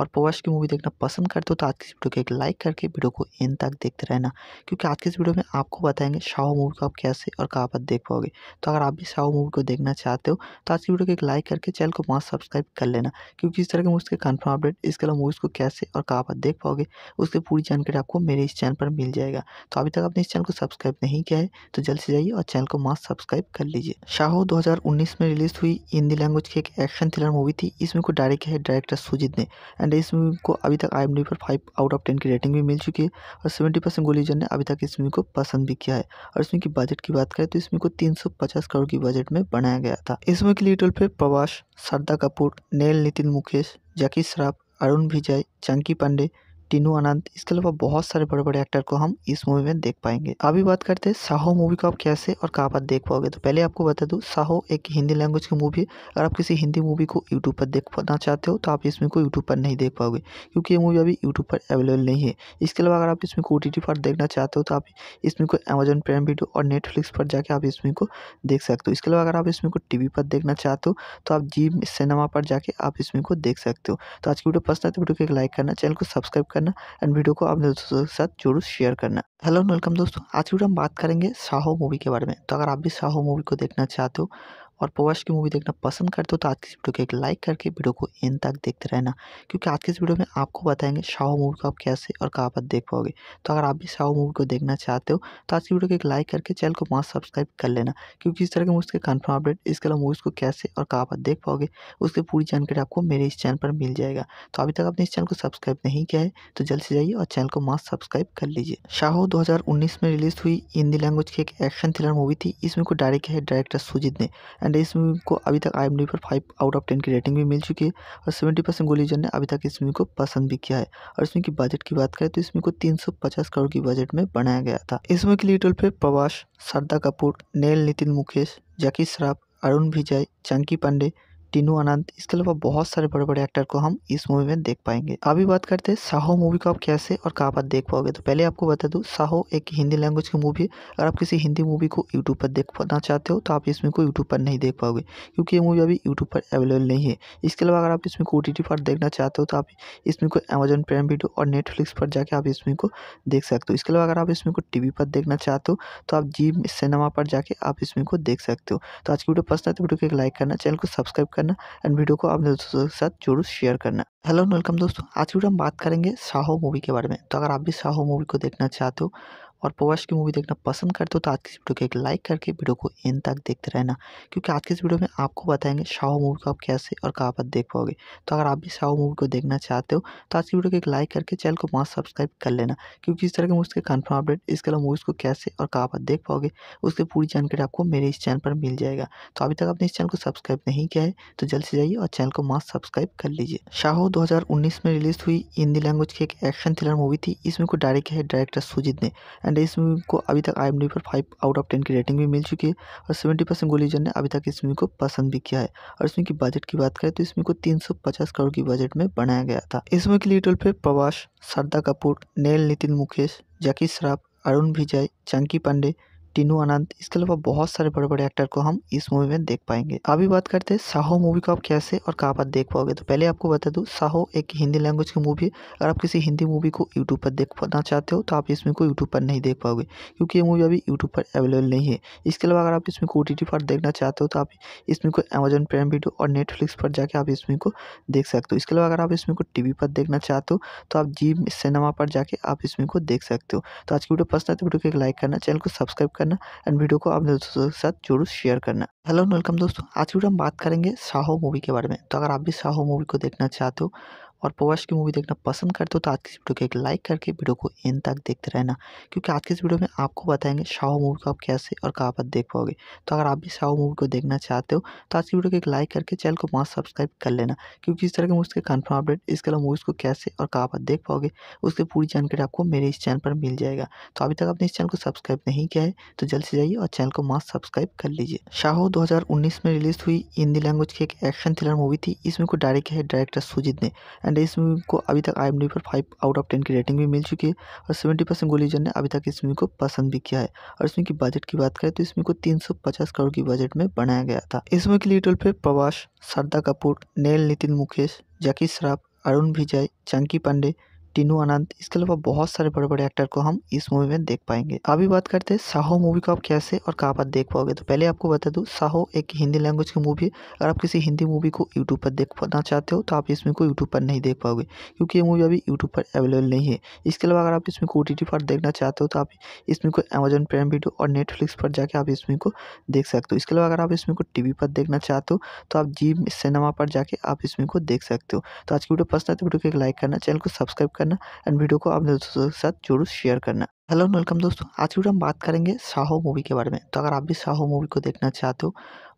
और पवर्स की मूवी देखना पसंद करते हो तो आज की इस वीडियो को एक लाइक करके वीडियो को एंड तक देखते रहना क्योंकि आज की इस वीडियो में आपको बताएंगे शाह मूवी को आप कैसे और कहाँ पर देख पाओगे तो अगर आप भी शाह मूवी को देखना चाहते हो तो आज की वीडियो को एक लाइक करके चैनल को पाँच सब्सक्राइब कर लेना क्योंकि इस तरह के मूवी के कन्फर्म अपडेट इसके अलावा मूवीज़ को कैसे और कहाँ पर देख पाओगे उसकी पूरी जानकारी आपको मेरे इस चैनल पर मिल जाएगा तो अभी तक आपने इस चैनल को सब्सक्राइब नहीं किया है तो जल्द से जाइए और चैनल को मास्क सब्सक्राइब कर लीजिए शाहो 2019 में रिलीज हुई हिंदी लैंग्वेज की एक एक्शन थ्रिलर मूवी थी इसमें को डायरेक्ट है डायरेक्टर सुजीत ने एंड इस मूवी को अभी तक आई पर फाइव आउट ऑफ टेन की रेटिंग भी मिल चुकी है और सेवेंटी परसेंट गोलीजन ने अभी तक इस मूवी को पसंद भी किया है और इसमें की बजट की बात करें तो इसमें को तीन सौ पचास करोड़ की बजट में बनाया गया था इस मूवी के लिए टोल पे प्रवास श्रद्धा कपूर नेल नितिन मुकेश जैकी श्राफ अरुण विजय चंकी पांडे टीनू आनंद इसके अलावा बहुत सारे बड़े बड़े एक्टर को हम इस मूवी में देख पाएंगे अभी बात करते हैं साहो मूवी को आप कैसे और कहाँ पर देख पाओगे तो पहले आपको बता दूँ साहो एक हिंदी लैंग्वेज की मूवी है अगर आप किसी हिंदी मूवी को यूट्यूब तो पर देखना चाहते हो तो आप इसमें को यूट्यूब पर नहीं देख पाओगे क्योंकि ये मूवी अभी यूट्यूब पर अवेलेबल नहीं है इसके अलावा अगर आप इसमें को ओ पर देखना चाहते हो तो आप इसमें को अमेजन प्राइम वीडियो और नेटफ्लिक्स पर जाकर आप इसमें को देख सकते हो इसके अलावा अगर आप इसमें को टी पर देखना चाहते हो तो आप जी सिनेमा पर जाके आप इसमें को देख सकते हो तो आज की वीडियो पसंद आती तो है वीडियो को एक लाइक करना चैनल को सब्सक्राइब करना करना एंड वीडियो को अपने दोस्तों के साथ जरूर शेयर करना हेलो वेलकम दोस्तों आज वीडियो हम बात करेंगे साहो मूवी के बारे में तो अगर आप भी साहो मूवी को देखना चाहते हो और पोवश की मूवी देखना पसंद करते हो तो आज की इस वीडियो को एक लाइक करके वीडियो को एंड तक देखते रहना क्योंकि आज की इस वीडियो में आपको बताएंगे शाहू मूवी को आप कैसे और कहाँ पर देख पाओगे तो अगर आप भी शाहू मूवी को देखना चाहते हो तो आज की वीडियो को एक लाइक करके चैनल को मास्क सब्सक्राइब कर लेना क्योंकि इस तरह के मूवी के कन्फर्म अपडेट इसके अलावा मूवीज़ को कैसे और कहाँ पर देख पाओगे उसकी पूरी जानकारी आपको मेरे इस चैनल पर मिल जाएगा तो अभी तक आपने इस चैनल को सब्सक्राइब नहीं किया है तो जल्द से जाइए और चैनल को मास्क सब्सक्राइब कर लीजिए शाहो दो में रिलीज हुई हिंदी लैंग्वेज की एक एक्शन थ्रिलर मूवी थी इसमें को डायरेक्ट है डायरेक्टर सुजीत ने एंड इस मूवी को अभी तक आई पर फाइव आउट ऑफ टेन की रेटिंग भी मिल चुकी है और सेवेंटी परसेंट गोलीजन ने अभी तक इस मूवी को पसंद भी किया है और इसमें की बजट की बात करें तो इसमें को तीन सौ पचास करोड़ की बजट में बनाया गया था इस मूवी के लिए टोल पे प्रवास श्रद्धा कपूर नेल नितिन मुकेश जैकी श्राफ अरुण विजय चंकी पांडे टीनू अनंत इसके अलावा बहुत सारे बड़े बड़े एक्टर को हम इस मूवी में देख पाएंगे अभी बात करते हैं साहो मूवी को आप कैसे और कहाँ पर देख पाओगे तो पहले आपको बता दूँ साहो एक हिंदी लैंग्वेज की मूवी है अगर आप किसी हिंदी मूवी को यूट्यूब पर देखना चाहते हो तो आप इसमें को यूट्यूब पर नहीं देख पाओगे क्योंकि ये मूवी अभी यूट्यूब पर अवेलेबल नहीं है इसके अलावा अगर आप इसमें को ओ पर देखना चाहते हो तो आप इसमें को अमेजन प्राइम वीडियो और नेटफ्लिक्स पर जाकर आप इसमें को देख सकते हो इसके अलावा अगर आप इसमें को टी पर देखना चाहते हो तो आप जी सिनेमा पर जाके आप इसमें को देख सकते हो तो आज की वीडियो पसंद आते तो है वीडियो को एक लाइक करना चैनल को सब्सक्राइब करना करना एंड वीडियो को अपने दोस्तों के साथ जरूर शेयर करना हेलो वेलकम दोस्तों आज वीडियो हम बात करेंगे साहो मूवी के बारे में तो अगर आप भी साहो मूवी को देखना चाहते हो और पवश की मूवी देखना पसंद करते हो तो आज की इस वीडियो को एक लाइक करके वीडियो को एंड तक देखते रहना क्योंकि आज की इस वीडियो में आपको बताएंगे शाहू मूवी को आप कैसे और कहाँ पर देख पाओगे तो अगर आप भी शाहू मूवी को देखना चाहते हो तो आज की वीडियो को एक लाइक करके चैनल को मास्क सब्सक्राइब कर लेना क्योंकि इस तरह के मूवी के कन्फर्म अपडेट इसके अलावा मूवीज़ को कैसे और कहाँ पर देख पाओगे उसकी पूरी जानकारी आपको मेरे इस चैनल पर मिल जाएगा तो अभी तक आपने इस चैनल को सब्सक्राइब नहीं किया है तो जल्द से जाइए और चैनल को मास्क सब्सक्राइब कर लीजिए शाहो उन्नीस में रिलीज हुई हिंदी लैंग्वेज की एक एक्शन थ्रिलर मूवी थी इसमें को डायरेक्ट है डायरेक्टर सुजीत ने एंड एंड इस मूवी को अभी तक आई पर फाइव आउट ऑफ टेन की रेटिंग भी मिल चुकी है और सेवेंटी परसेंट गोलीजन ने अभी तक इस मूवी को पसंद भी किया है और इसमें की बजट की बात करें तो इसमें को तीन करोड़ की बजट में बनाया गया था इस मूवी के लिए टोल पे प्रवास श्रद्धा कपूर नेल नितिन मुकेश जैकी श्राफ अरुण विजय चंकी पांडे टीनू अनंत इसके अलावा बहुत सारे बड़े बड़े एक्टर को हम इस मूवी में देख पाएंगे अभी बात करते हैं साहो मूवी को आप कैसे और कहाँ पर देख पाओगे तो पहले आपको बता दूँ साहो एक हिंदी लैंग्वेज की मूवी है अगर आप किसी हिंदी मूवी को यूट्यूब पर देख पाना चाहते हो तो आप इसमें को यूट्यूब पर नहीं देख पाओगे क्योंकि ये मूवी अभी यूट्यूब पर अवेलेबल नहीं है इसके अलावा अगर आप इसमें को ओ पर देखना चाहते हो तो आप इसमें को अमेजन प्राइम वीडियो और नेटफ्लिक्स पर जाकर आप इसमें को देख सकते हो इसके अलावा अगर आप इसमें को टी पर देखना चाहते हो तो आप जी सिनेमा पर जाके आप इसमें को देख सकते हो तो आज की वीडियो पसंद तो वीडियो को एक लाइक करना चैनल को सब्सक्राइब कर करना एंड वीडियो को अपने दोस्तों के साथ जरूर शेयर करना हेलो वेलकम दोस्तों आज वीडियो हम बात करेंगे साहो मूवी के बारे में तो अगर आप भी साहो मूवी को देखना चाहते हो और पवश की मूवी देखना पसंद करते हो तो आज की इस वीडियो को एक लाइक करके वीडियो को एंड तक देखते रहना क्योंकि आज की इस वीडियो में आपको बताएंगे शाहू मूवी को आप कैसे और कहाँ पर देख पाओगे तो अगर आप भी शाहू मूवी को देखना चाहते हो तो आज की वीडियो को एक लाइक करके चैनल को मास्क सब्सक्राइब कर लेना क्योंकि इस तरह के मूवी के कन्फर्म अपडेट इसके अलावा मूवीज़ को कैसे और कहाँ पर देख पाओगे उसकी पूरी जानकारी आपको मेरे इस चैनल पर मिल जाएगा तो अभी तक आपने इस चैनल को सब्सक्राइब नहीं किया है तो जल्द से जाइए और चैनल को मास्क सब्सक्राइब कर लीजिए शाहो उन्नीस में रिलीज हुई हिंदी लैंग्वेज की एक एक्शन थ्रिलर मूवी थी इसमें को डायरेक्ट है डायरेक्टर सुजीत ने एंड एंड इस मूवी को अभी तक आई पर फाइव आउट ऑफ टेन की रेटिंग भी मिल चुकी है और सेवेंटी परसेंट गोलीजन ने अभी तक इस मूवी को पसंद भी किया है और इसमें की बजट की बात करें तो इसमें को तीन सौ पचास करोड़ की बजट में बनाया गया था इस मूवी के लिए टोल पे प्रवास शारदा कपूर नेल नितिन मुकेश जैकी श्राफ अरुण विजय चंकी पांडे टीनू अनंत इसके अलावा बहुत सारे बड़े बड़े एक्टर को हम इस मूवी में देख पाएंगे अभी बात करते हैं साहो मूवी को आप कैसे और कहाँ पर देख पाओगे तो पहले आपको बता दूँ साहो एक हिंदी लैंग्वेज की मूवी है अगर आप किसी हिंदी मूवी को यूट्यूब पर देख पाना चाहते हो तो आप इसमें को यूट्यूब पर नहीं देख पाओगे क्योंकि ये मूवी अभी यूट्यूब पर अवेलेबल नहीं है इसके अलावा अगर आप इसमें को ओ पर देखना चाहते हो तो आप इसमें को अमेजन प्राइम वीडियो और नेटफ्लिक्स पर जाकर आप इसमें को देख सकते हो इसके अलावा अगर आप इसमें को टी पर देखना चाहते हो तो आप जी सिनेमा पर जाके आप इसमें को देख सकते हो तो आज की वीडियो पसंद तो वीडियो को एक लाइक करना चैनल को सब्सक्राइब कर करना एंड वीडियो को आप दोस्तों के साथ जरूर शेयर करना हेलो वेलकम दोस्तों आज वीडियो हम बात करेंगे साहो मूवी के बारे में तो अगर आप भी साहो मूवी को देखना चाहते हो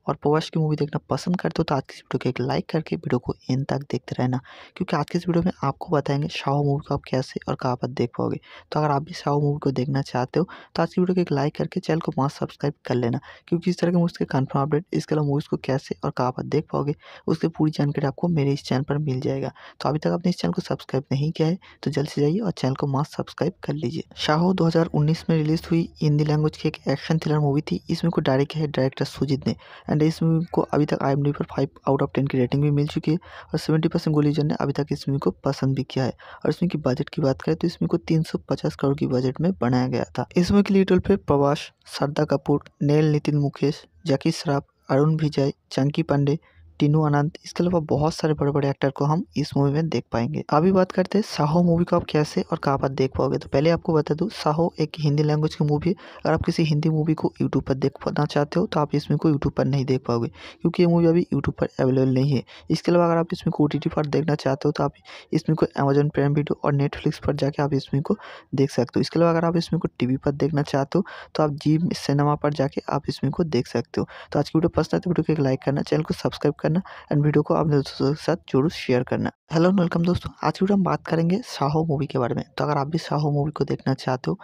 और पवश की मूवी देखना पसंद करते हो तो आज की वीडियो को एक लाइक करके वीडियो को एंड तक देखते रहना क्योंकि आज की इस वीडियो में आपको बताएंगे शाह मूवी को आप कैसे और कहाँ पर देख पाओगे तो अगर आप भी शाह मूवी को देखना चाहते हो तो आज की वीडियो को एक लाइक करके चैनल को मास्क सब्सक्राइब कर लेना क्योंकि इस तरह के मूवी के कन्फर्म अपडेट इसके अलावा मूवीज़ को कैसे और कहाँ पर देख पाओगे उसकी पूरी जानकारी आपको मेरे इस चैनल पर मिल जाएगा तो अभी तक आपने इस चैनल को सब्सक्राइब नहीं किया है तो जल्द से जाइए और चैनल को मास्क सब्सक्राइब कर लीजिए हज़ार उन्नीस में रिलीज हुई हिंदी लैंग्वेज की एक एक्शन थ्रिलर मूवी थी इसमें को डायरेक्ट है डायरेक्टर सुजीत ने एंड इस मूवी को अभी तक आई पर फाइव आउट ऑफ टेन की रेटिंग भी मिल चुकी है और सेवेंटी परसेंट गोलीजन ने अभी तक इस मूवी को पसंद भी किया है और इसमें की बजट की बात करें तो इसमें को तीन सौ पचास करोड़ की बजट में बनाया गया था इस मूवी के लिए टोल पे प्रवास शारदा कपूर नेल नितिन मुकेश जैकी श्राफ अरुण विजय चंकी पांडे टीनू अनंत इसके अलावा बहुत सारे बड़े बड़े एक्टर को हम इस मूवी में देख पाएंगे अभी बात करते हैं साहो मूवी को आप कैसे और कहाँ पर देख पाओगे तो पहले आपको बता दूँ साहो एक हिंदी लैंग्वेज की मूवी है अगर आप किसी हिंदी मूवी को यूट्यूब पर देख पाना चाहते हो तो आप इसमें को यूट्यूब पर नहीं देख पाओगे क्योंकि ये मूवी अभी यूट्यूब पर अवेलेबल नहीं है इसके अलावा अगर आप इसमें को ओ पर देखना चाहते हो तो आप इसमें को अमेजोन प्राइम वीडियो और नेटफ्लिक्स पर जाकर आप इसमें को देख सकते हो इसके अलावा अगर आप इसमें को टी पर देखना चाहते हो तो आप जी सिनेमा पर जाके आप इसमें को देख सकते हो तो आज की वीडियो पसंद आती तो वीडियो को एक लाइक करना चैनल को सब्सक्राइब करना एंड वीडियो को अपने दोस्तों के साथ जरूर शेयर करना हेलो वेलकम दोस्तों आज वीडियो हम बात करेंगे साहो मूवी के बारे में तो अगर आप भी साहो मूवी को देखना चाहते हो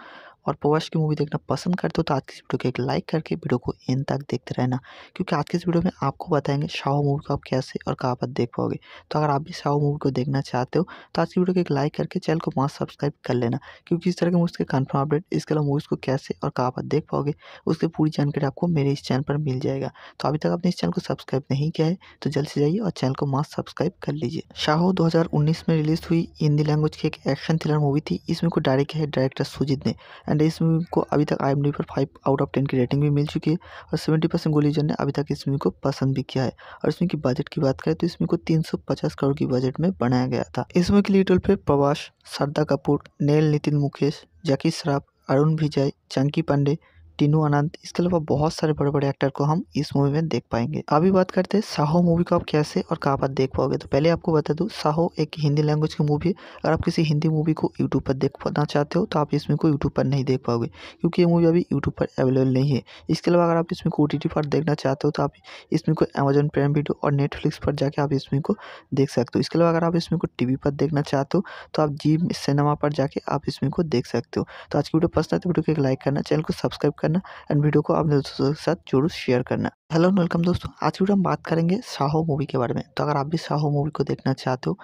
और पवर्स की मूवी देखना पसंद करते हो तो आज की इस वीडियो को एक लाइक करके वीडियो को एंड तक देखते रहना क्योंकि आज की इस वीडियो में आपको बताएंगे शाह मूवी को आप कैसे और कहाँ पर देख पाओगे तो अगर आप भी शाह मूवी को देखना चाहते हो तो आज की वीडियो को एक लाइक करके चैनल को मास्क सब्सक्राइब कर लेना क्योंकि इस तरह के मूवी के कन्फर्म अपडेट इसके अलावा मूवीज़ को कैसे और कहाँ पर देख पाओगे उसकी पूरी जानकारी आपको मेरे इस चैनल पर मिल जाएगा तो अभी तक आपने इस चैनल को सब्सक्राइब नहीं किया है तो जल्द से जाइए और चैनल को मास्क सब्सक्राइब कर लीजिए हज़ार उन्नीस में रिलीज हुई हिंदी लैंग्वेज की एक एक्शन थ्रिलर मूवी थी इसमें को डायरेक्ट है डायरेक्टर सुजीत ने एंड इस मूवी को अभी तक आई एम डी पर फाइव आउट ऑफ टेन की रेटिंग भी मिल चुकी है और सेवेंटी परसेंट गोलीजन ने अभी तक इस मूवी को पसंद भी किया है और इसमें की बजट की बात करें तो इसमें को तीन सौ पचास करोड़ की बजट में बनाया गया था इस मूवी के लिए टोल पे प्रवास श्रद्धा कपूर नेल नितिन मुकेश जैकी श्राफ अरुण विजय चंकी पांडे टीनू अनंत इसके अलावा बहुत सारे बड़े बड़े एक्टर को हम इस मूवी में देख पाएंगे अभी बात करते हैं साहो मूवी को आप कैसे और कहाँ पर देख पाओगे तो पहले आपको बता दूँ साहो एक हिंदी लैंग्वेज की मूवी है अगर आप किसी हिंदी मूवी को यूट्यूब पर देख पाना चाहते हो तो आप इसमें को यूट्यूब पर नहीं देख पाओगे क्योंकि ये मूवी अभी यूट्यूब पर अवेलेबल नहीं है इसके अलावा अगर आप इसमें को ओ पर देखना चाहते हो तो आप इसमें को अमेजन प्राइम वीडियो और नेटफ्लिक्स पर जाकर आप इसमें को देख सकते हो इसके अलावा अगर आप इसमें को टी पर देखना चाहते हो तो आप जी सिनेमा पर जाके आप इसमें को देख सकते हो तो आज की वीडियो पसंद आती तो वीडियो को एक लाइक करना चैनल को सब्सक्राइब करना एंड वीडियो को अपने दोस्तों के साथ जरूर शेयर करना हेलो वेलकम दोस्तों आज वीडियो हम बात करेंगे साहो मूवी के बारे में तो अगर आप भी साहो मूवी को देखना चाहते हो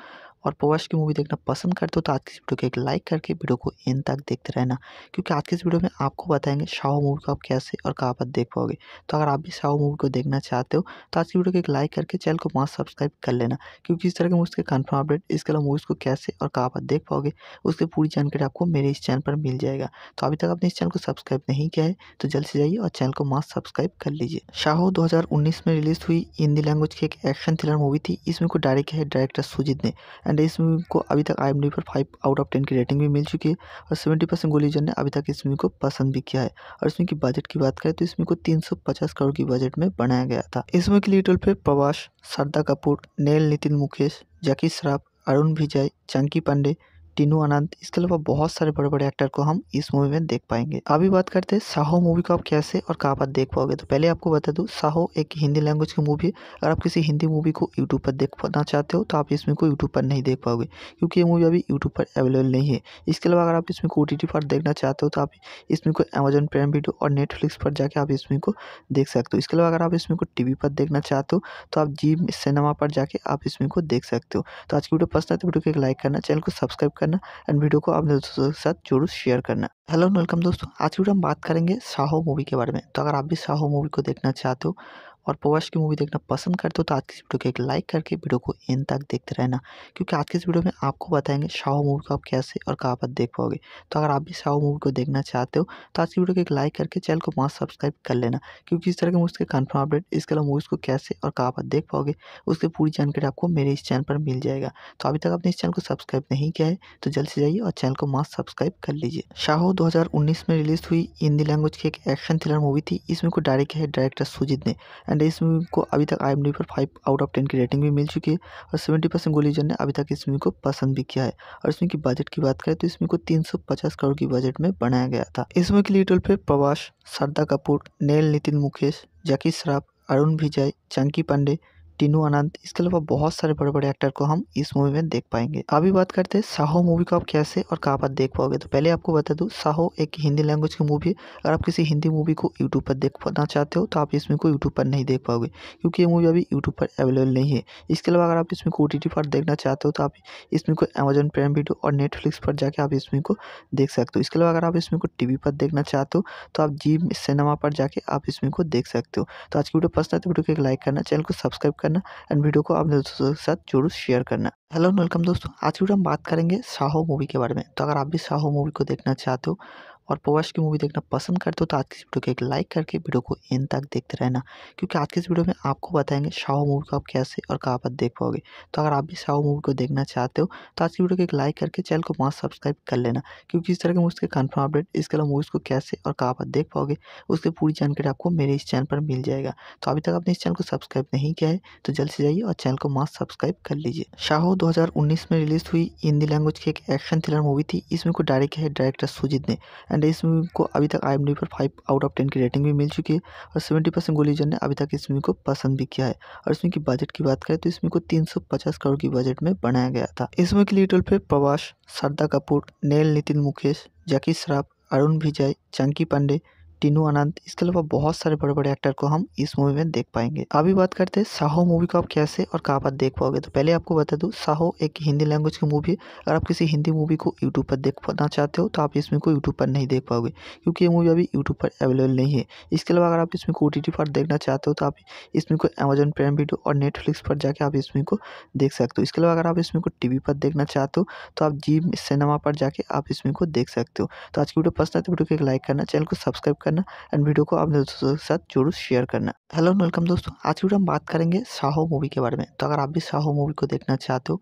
और पवश की मूवी देखना पसंद करते हो तो आज की इस वीडियो को एक लाइक करके वीडियो को एंड तक देखते रहना क्योंकि आज की इस वीडियो में आपको बताएंगे शाहू मूवी को आप कैसे और कहाँ पर देख पाओगे तो अगर आप भी शाहू मूवी को देखना चाहते हो तो आज की वीडियो को एक लाइक करके चैनल को मास्क सब्सक्राइब कर लेना क्योंकि इस तरह के मूवी के कन्फर्म अपडेट इसके अलावा मूवीज़ को कैसे और कहाँ पर देख पाओगे उसकी पूरी जानकारी आपको मेरे इस चैनल पर मिल जाएगा तो अभी तक आपने इस चैनल को सब्सक्राइब नहीं किया है तो जल्द से जाइए और चैनल को मास्क सब्सक्राइब कर लीजिए हज़ार उन्नीस में रिलीज हुई हिंदी लैंग्वेज की एक एक्शन थ्रिलर मूवी थी इसमें को डायरेक्ट है डायरेक्टर सुजीत ने एंड इस मूवी को अभी तक आई पर फाइव आउट ऑफ टेन की रेटिंग भी मिल चुकी है और सेवेंटी परसेंट गोलीजन ने अभी तक इस मूवी को पसंद भी किया है और इसमें की बजट की बात करें तो इसमें को तीन सौ पचास करोड़ की बजट में बनाया गया था इस मूवी के लिए टोल पे प्रभास श्रद्धा कपूर नेल नितिन मुकेश जैकी श्राफ अरुण विजय चंकी पांडे टीनू अनंत इसके अलावा बहुत सारे बड़े बड़े एक्टर को हम इस मूवी में देख पाएंगे अभी बात करते हैं साहो मूवी को आप कैसे और कहाँ पर देख पाओगे तो पहले आपको बता दूँ साहो एक हिंदी लैंग्वेज की मूवी है अगर आप किसी हिंदी मूवी को यूट्यूब पर देखना चाहते हो तो आप इसमें को यूट्यूब पर नहीं देख पाओगे क्योंकि ये मूवी अभी यूट्यूब पर अवेलेबल नहीं है इसके अलावा अगर आप इसमें को ओ पर देखना चाहते हो तो आप इसमें को अमेजन प्राइम वीडियो और नेटफ्लिक्स पर जाकर आप इसमें को देख सकते हो इसके अलावा अगर आप इसमें को टी पर देखना चाहते हो तो आप जी सिनेमा पर जाके आप इसमें को देख सकते हो तो आज की वीडियो पसंद आती तो है वीडियो को एक लाइक करना चैनल को सब्सक्राइब करना करना एंड वीडियो को अपने दोस्तों के साथ जरूर शेयर करना हेलो वेलकम दोस्तों आज वीडियो हम बात करेंगे साहो मूवी के बारे में तो अगर आप भी साहो मूवी को देखना चाहते हो और पवश की मूवी देखना पसंद करते हो तो आज की इस वीडियो को एक लाइक करके वीडियो को एंड तक देखते रहना क्योंकि आज की इस वीडियो में आपको बताएंगे शाहू मूवी को आप कैसे और कहाँ पर देख पाओगे तो अगर आप भी शाहू मूवी को देखना चाहते हो तो आज की वीडियो को एक लाइक करके चैनल को वहाँ सब्सक्राइब कर लेना क्योंकि इस तरह के मूवी के कन्फर्म अपडेट इसके अलावा मूवीज़ को कैसे और कहाँ पर देख पाओगे उसकी पूरी जानकारी आपको मेरे इस चैनल पर मिल जाएगा तो अभी तक आपने इस चैनल को सब्सक्राइब नहीं किया है तो जल्द से जाइए और चैनल को मास्क सब्सक्राइब कर लीजिए शाहो दो में रिलीज हुई हिंदी लैंग्वेज की एक एक्शन थ्रिलर मूवी थी इसमें को डायरेक्ट है डायरेक्टर सुजीत ने एंड इस मूवी को अभी तक आई एम पर फाइव आउट ऑफ टेन की रेटिंग भी मिल चुकी है और सेवेंटी परसेंट गोलीजन ने अभी तक इस मूवी को पसंद भी किया है और इसमें की बजट की बात करें तो इसमें को तीन सौ पचास करोड़ की बजट में बनाया गया था इस मूवी के लिए टोल पे प्रवास शारदा कपूर नेल नितिन मुकेश जैकी श्राफ अरुण विजय चंकी पांडे टीनू आनंद इसके अलावा बहुत सारे बड़े बड़े एक्टर को हम इस मूवी में देख पाएंगे अभी बात करते हैं साहो मूवी को आप कैसे और कहाँ पर देख पाओगे तो पहले आपको बता दूँ साहो एक हिंदी लैंग्वेज की मूवी है अगर आप किसी हिंदी मूवी को यूट्यूब पर देख पाना चाहते हो तो आप इसमें को यूट्यूब पर नहीं देख पाओगे क्योंकि ये मूवी अभी यूट्यूब पर अवेलेबल नहीं है इसके अलावा अगर आप इसमें को ओ पर देखना चाहते हो तो आप इसमें को अमेजन प्राइम वीडियो और नेटफ्लिक्स पर जाकर आप इसमें को देख सकते हो इसके अलावा अगर आप इसमें को टी पर देखना चाहते हो तो आप जी सिनेमा पर जाके आप इसमें को देख सकते हो तो आज की वीडियो पसंद आते तो वीडियो को एक लाइक करना चैनल को सब्सक्राइब कर करना एंड वीडियो को अपने दोस्तों के साथ जरूर शेयर करना हेलो वेलकम दोस्तों आज वीडियो हम बात करेंगे साहो मूवी के बारे में तो अगर आप भी साहो मूवी को देखना चाहते हो और पवश की मूवी देखना पसंद करते हो तो आज की इस वीडियो को एक लाइक करके वीडियो को एंड तक देखते रहना क्योंकि आज की इस वीडियो में आपको बताएंगे शाहू मूवी को आप कैसे और कहाँ पर देख पाओगे तो अगर आप भी शाहू मूवी को देखना चाहते हो तो आज की वीडियो को एक लाइक करके चैनल को मास्क सब्सक्राइब कर लेना क्योंकि इस तरह के मूवी के कन्फर्म अपडेट इसके अलावा मूवीज़ को कैसे और कहाँ पर देख पाओगे उसकी पूरी जानकारी आपको मेरे इस चैनल पर मिल जाएगा तो अभी तक आपने इस चैनल को सब्सक्राइब नहीं किया है तो जल्द से जाइए और चैनल को मास्क सब्सक्राइब कर लीजिए हज़ार उन्नीस में रिलीज हुई हिंदी लैंग्वेज की एक एक्शन थ्रिलर मूवी थी इसमें को डायरेक्ट है डायरेक्टर सुजीत ने एंड इस मूवी को अभी तक आई पर फाइव आउट ऑफ टेन की रेटिंग भी मिल चुकी है और सेवेंटी परसेंट गोलीजन ने अभी तक इस मूवी को पसंद भी किया है और इसमें की बजट की बात करें तो इसमें को तीन सौ पचास करोड़ की बजट में बनाया गया था इस मूवी के लिए टोल पे प्रवास श्रद्धा कपूर नेल नितिन मुकेश जैकी श्राफ अरुण विजय चंकी पांडे टीनू अनंत इसके अलावा बहुत सारे बड़े बड़े एक्टर को हम इस मूवी में देख पाएंगे अभी बात करते हैं साहो मूवी को आप कैसे और कहाँ पर देख पाओगे तो पहले आपको बता दूँ साहो एक हिंदी लैंग्वेज की मूवी है अगर आप किसी हिंदी मूवी को यूट्यूब पर देख पाना चाहते हो तो आप इसमें को यूट्यूब पर नहीं देख पाओगे क्योंकि ये मूवी अभी यूट्यूब पर अवेलेबल नहीं है इसके अलावा अगर आप इसमें को ओ पर देखना चाहते हो तो आप इसमें को अमेजोन प्राइम वीडियो और नेटफ्लिक्स पर जाकर आप इसमें को देख सकते हो इसके अलावा अगर आप इसमें को टी पर देखना चाहते हो तो आप जी सिनेमा पर जाके आप इसमें को देख सकते हो तो आज की वीडियो पसंद आती तो वीडियो को एक लाइक करना चैनल को सब्सक्राइब करना एंड वीडियो को अपने दोस्तों के साथ जरूर शेयर करना हेलो वेलकम दोस्तों आज वीडियो हम बात करेंगे साहो मूवी के बारे में तो अगर आप भी साहो मूवी को देखना चाहते हो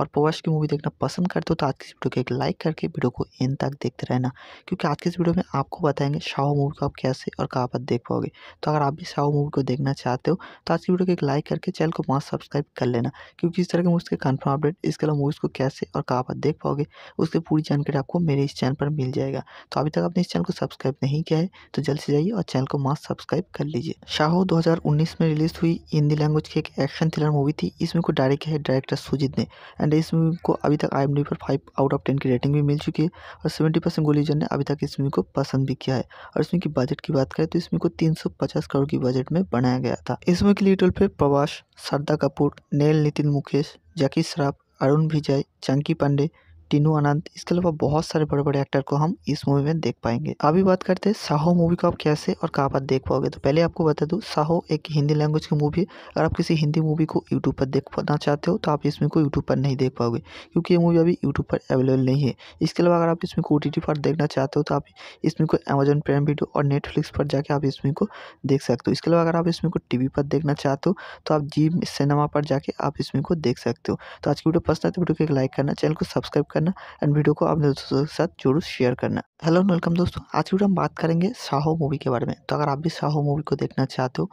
और पवश की मूवी देखना पसंद करते हो तो आज की वीडियो को एक लाइक करके वीडियो को इन तक देखते रहना क्योंकि आज की इस वीडियो में आपको बताएंगे शाह मूवी को आप कैसे और कहाँ पर देख पाओगे तो अगर आप भी शाह मूवी को देखना चाहते हो तो आज की वीडियो को एक लाइक करके चैनल को मास्क सब्सक्राइब कर लेना क्योंकि इस तरह के मूवी के कन्फर्म अपडेट इसके अलावा मूवीज़ को कैसे और कहाँ पर देख पाओगे उसकी पूरी जानकारी आपको मेरे इस चैनल पर मिल जाएगा तो अभी तक आपने इस चैनल को सब्सक्राइब नहीं किया है तो जल्द से जाइए और चैनल को मास्क सब्सक्राइब कर लीजिए हज़ार उन्नीस में रिलीज हुई हिंदी लैंग्वेज की एक एक्शन थ्रिलर मूवी थी इसमें को डायरेक्ट है डायरेक्टर सुजीत ने एंड इस मूवी को अभी तक आई एम डी पर फाइव आउट ऑफ टेन की रेटिंग भी मिल चुकी है और सेवेंटी परसेंट गोलीजन ने अभी तक इस मूवी को पसंद भी किया है और इसमें की बजट की बात करें तो इसमें को तीन सौ पचास करोड़ की बजट में बनाया गया था इस मूवी के लिए टोल प्रवास श्रद्धा कपूर नेल नितिन मुकेश जैकी श्राफ अरुण विजय चंकी पांडे टीनू अनंत इसके अलावा बहुत सारे बड़े बड़े एक्टर को हम इस मूवी में देख पाएंगे अभी बात करते हैं साहो मूवी को आप कैसे और कहाँ पर देख पाओगे तो पहले आपको बता दूँ साहो एक हिंदी लैंग्वेज की मूवी है अगर आप किसी हिंदी मूवी को यूट्यूब पर देख पाना चाहते हो तो आप इसमें को यूट्यूब पर नहीं देख पाओगे क्योंकि ये मूवी अभी यूट्यूब पर अवेलेबल नहीं है इसके अलावा अगर आप इसमें को ओ पर देखना चाहते हो तो आप इसमें को अमेजन प्राइम वीडियो और नेटफ्लिक्स पर जाकर आप इसमें को देख सकते हो इसके अलावा अगर आप इसमें को टी पर देखना चाहते हो तो आप जी सिनेमा पर जाके आप इसमें को देख सकते हो तो आज की वीडियो पसंद तो वीडियो को एक लाइक करना चैनल को सब्सक्राइब करना एंड वीडियो को अपने दोस्तों के साथ जरूर शेयर करना हेलो वेलकम दोस्तों आज वीडियो हम बात करेंगे साहो मूवी के बारे में तो अगर आप भी साहो मूवी को देखना चाहते हो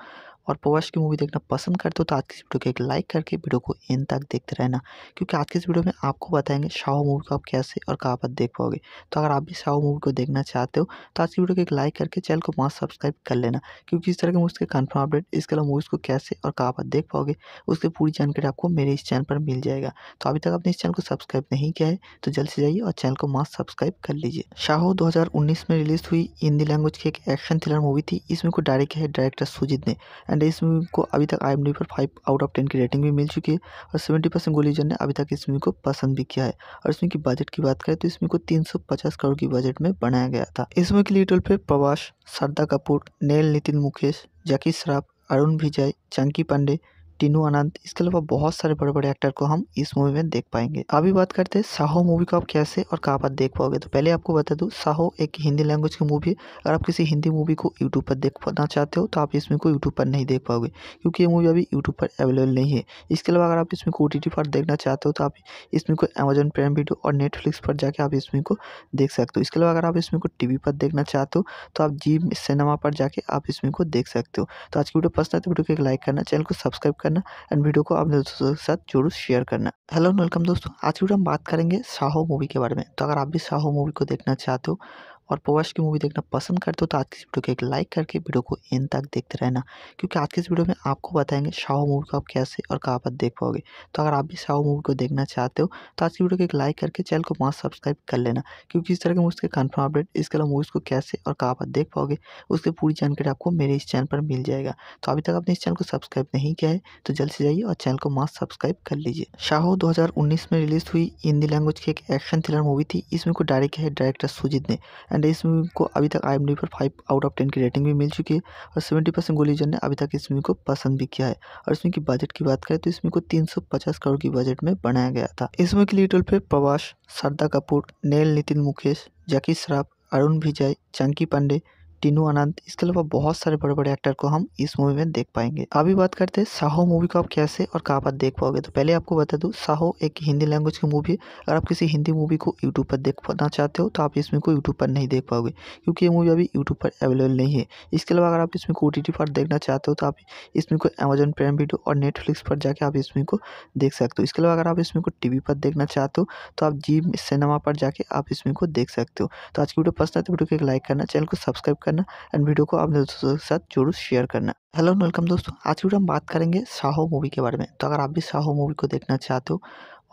और पोवर्स की मूवी देखना पसंद करते हो तो आज की इस वीडियो को एक लाइक करके वीडियो को एंड तक देखते रहना क्योंकि आज की इस वीडियो में आपको बताएंगे शाह मूवी को आप कैसे और कहाँ पर देख पाओगे तो अगर आप भी शाह मूवी को देखना चाहते हो तो आज की वीडियो को एक लाइक करके चैनल को पाँच सब्सक्राइब कर लेना क्योंकि इस तरह के मूवी के कन्फर्म अपडेट इसके अलावा मूवीज़ को कैसे और कहाँ पर देख पाओगे उसकी पूरी जानकारी आपको मेरे इस चैनल पर मिल जाएगा तो अभी तक आपने इस चैनल को सब्सक्राइब नहीं किया है तो जल्द से जाइए और चैनल को मास्क सब्सक्राइब कर लीजिए शाहो 2019 में रिलीज हुई हिंदी लैंग्वेज की एक एक्शन थ्रिलर मूवी थी इसमें को डायरेक्ट है डायरेक्टर सुजीत ने एंड इस मूवी को अभी तक आई पर फाइव आउट ऑफ टेन की रेटिंग भी मिल चुकी है और सेवेंटी परसेंट गोलीजन ने अभी तक इस मूवी को पसंद भी किया है और इसमें की बजट की बात करें तो इसमें को तीन सौ पचास करोड़ की बजट में बनाया गया था इस मूवी के लिए टोल पे प्रवास श्रद्धा कपूर नेल नितिन मुकेश जैकी श्राफ अरुण विजय चंकी पांडे टीनू आनंद इसके अलावा बहुत सारे बड़े बड़े एक्टर को हम इस मूवी में देख पाएंगे अभी बात करते हैं साहो मूवी को आप कैसे और कहाँ पर देख पाओगे तो पहले आपको बता दूँ साहो एक हिंदी लैंग्वेज की मूवी है अगर आप किसी हिंदी मूवी को यूट्यूब तो पर देखना चाहते हो तो आप इसमें को यूट्यूब पर नहीं देख पाओगे क्योंकि ये मूवी अभी यूट्यूब पर अवेलेबल नहीं है इसके अलावा अगर आप इसमें को ओ पर देखना चाहते हो तो आप इसमें को अमेजन प्राइम वीडियो और नेटफ्लिक्स पर जाकर आप इसमें को देख सकते हो इसके अलावा अगर आप इसमें को टी पर देखना चाहते हो तो आप जी सिनेमा पर जाके आप इसमें को देख सकते हो तो आज की वीडियो पसंद आती तो है वीडियो को एक लाइक करना चैनल को सब्सक्राइब करना करना एंड वीडियो को अपने दोस्तों के साथ जरूर शेयर करना हेलो वेलकम दोस्तों आज वीडियो हम बात करेंगे साहो मूवी के बारे में तो अगर आप भी साहो मूवी को देखना चाहते हो और पोवश की मूवी देखना पसंद करते हो तो आज की इस वीडियो को एक लाइक करके वीडियो को एंड तक देखते रहना क्योंकि आज की इस वीडियो में आपको बताएंगे शाहू मूवी को आप कैसे और कहाँ पर देख पाओगे तो अगर आप भी शाहू मूवी को देखना चाहते हो तो आज की वीडियो को एक लाइक करके चैनल को मास्क सब्सक्राइब कर लेना क्योंकि इस तरह के मूवी के कन्फर्म अपडेट इसके अलावा मूवीज़ को कैसे और कहाँ पर देख पाओगे उसकी पूरी जानकारी आपको मेरे इस चैनल पर मिल जाएगा तो अभी तक आपने इस चैनल को सब्सक्राइब नहीं किया है तो जल्द से जाइए और चैनल को मास्क सब्सक्राइब कर लीजिए शाहो दो में रिलीज हुई हिंदी लैंग्वेज की एक एक्शन थ्रिलर मूवी थी इसमें को डायरेक्ट है डायरेक्टर सुजीत ने एंड इस मूवी को अभी तक आई पर फाइव आउट ऑफ टेन की रेटिंग भी मिल चुकी है और सेवेंटी परसेंट गोलीजन ने अभी तक इस मूवी को पसंद भी किया है और इसमें की बजट की बात करें तो इसमें को तीन सौ पचास करोड़ की बजट में बनाया गया था इस मूवी के लिए टोल पे प्रवास श्रद्धा कपूर नेल नितिन मुकेश जैकी श्राफ अरुण विजय चंकी पांडे टीनू अनंत इसके अलावा बहुत सारे बड़े बड़े एक्टर को हम इस मूवी में देख पाएंगे अभी बात करते हैं साहो मूवी को आप कैसे और कहाँ पर देख पाओगे तो पहले आपको बता दूँ साहो एक हिंदी लैंग्वेज की मूवी है अगर आप किसी हिंदी मूवी को यूट्यूब पर देखना चाहते हो तो आप इसमें को यूट्यूब पर नहीं देख पाओगे क्योंकि ये मूवी अभी यूट्यूब पर अवेलेबल नहीं है इसके अलावा अगर आप इसमें को ओ पर देखना चाहते हो तो आप इसमें को अमेजन प्राइम वीडियो और नेटफ्लिक्स पर जाकर आप इसमें को देख सकते हो इसके अलावा अगर आप इसमें को टीवी पर देखना चाहते हो तो आप जी सिनेमा पर जाके आप इसमें को देख सकते हो तो आज की वीडियो पसंद आते तो वीडियो को एक लाइक करना चैनल को सब्सक्राइब करना करना एंड वीडियो को अपने दोस्तों के साथ जरूर शेयर करना हेलो एंड वेलकम दोस्तों आज वीडियो हम बात करेंगे साहो मूवी के बारे में तो अगर आप भी साहो मूवी को देखना चाहते हो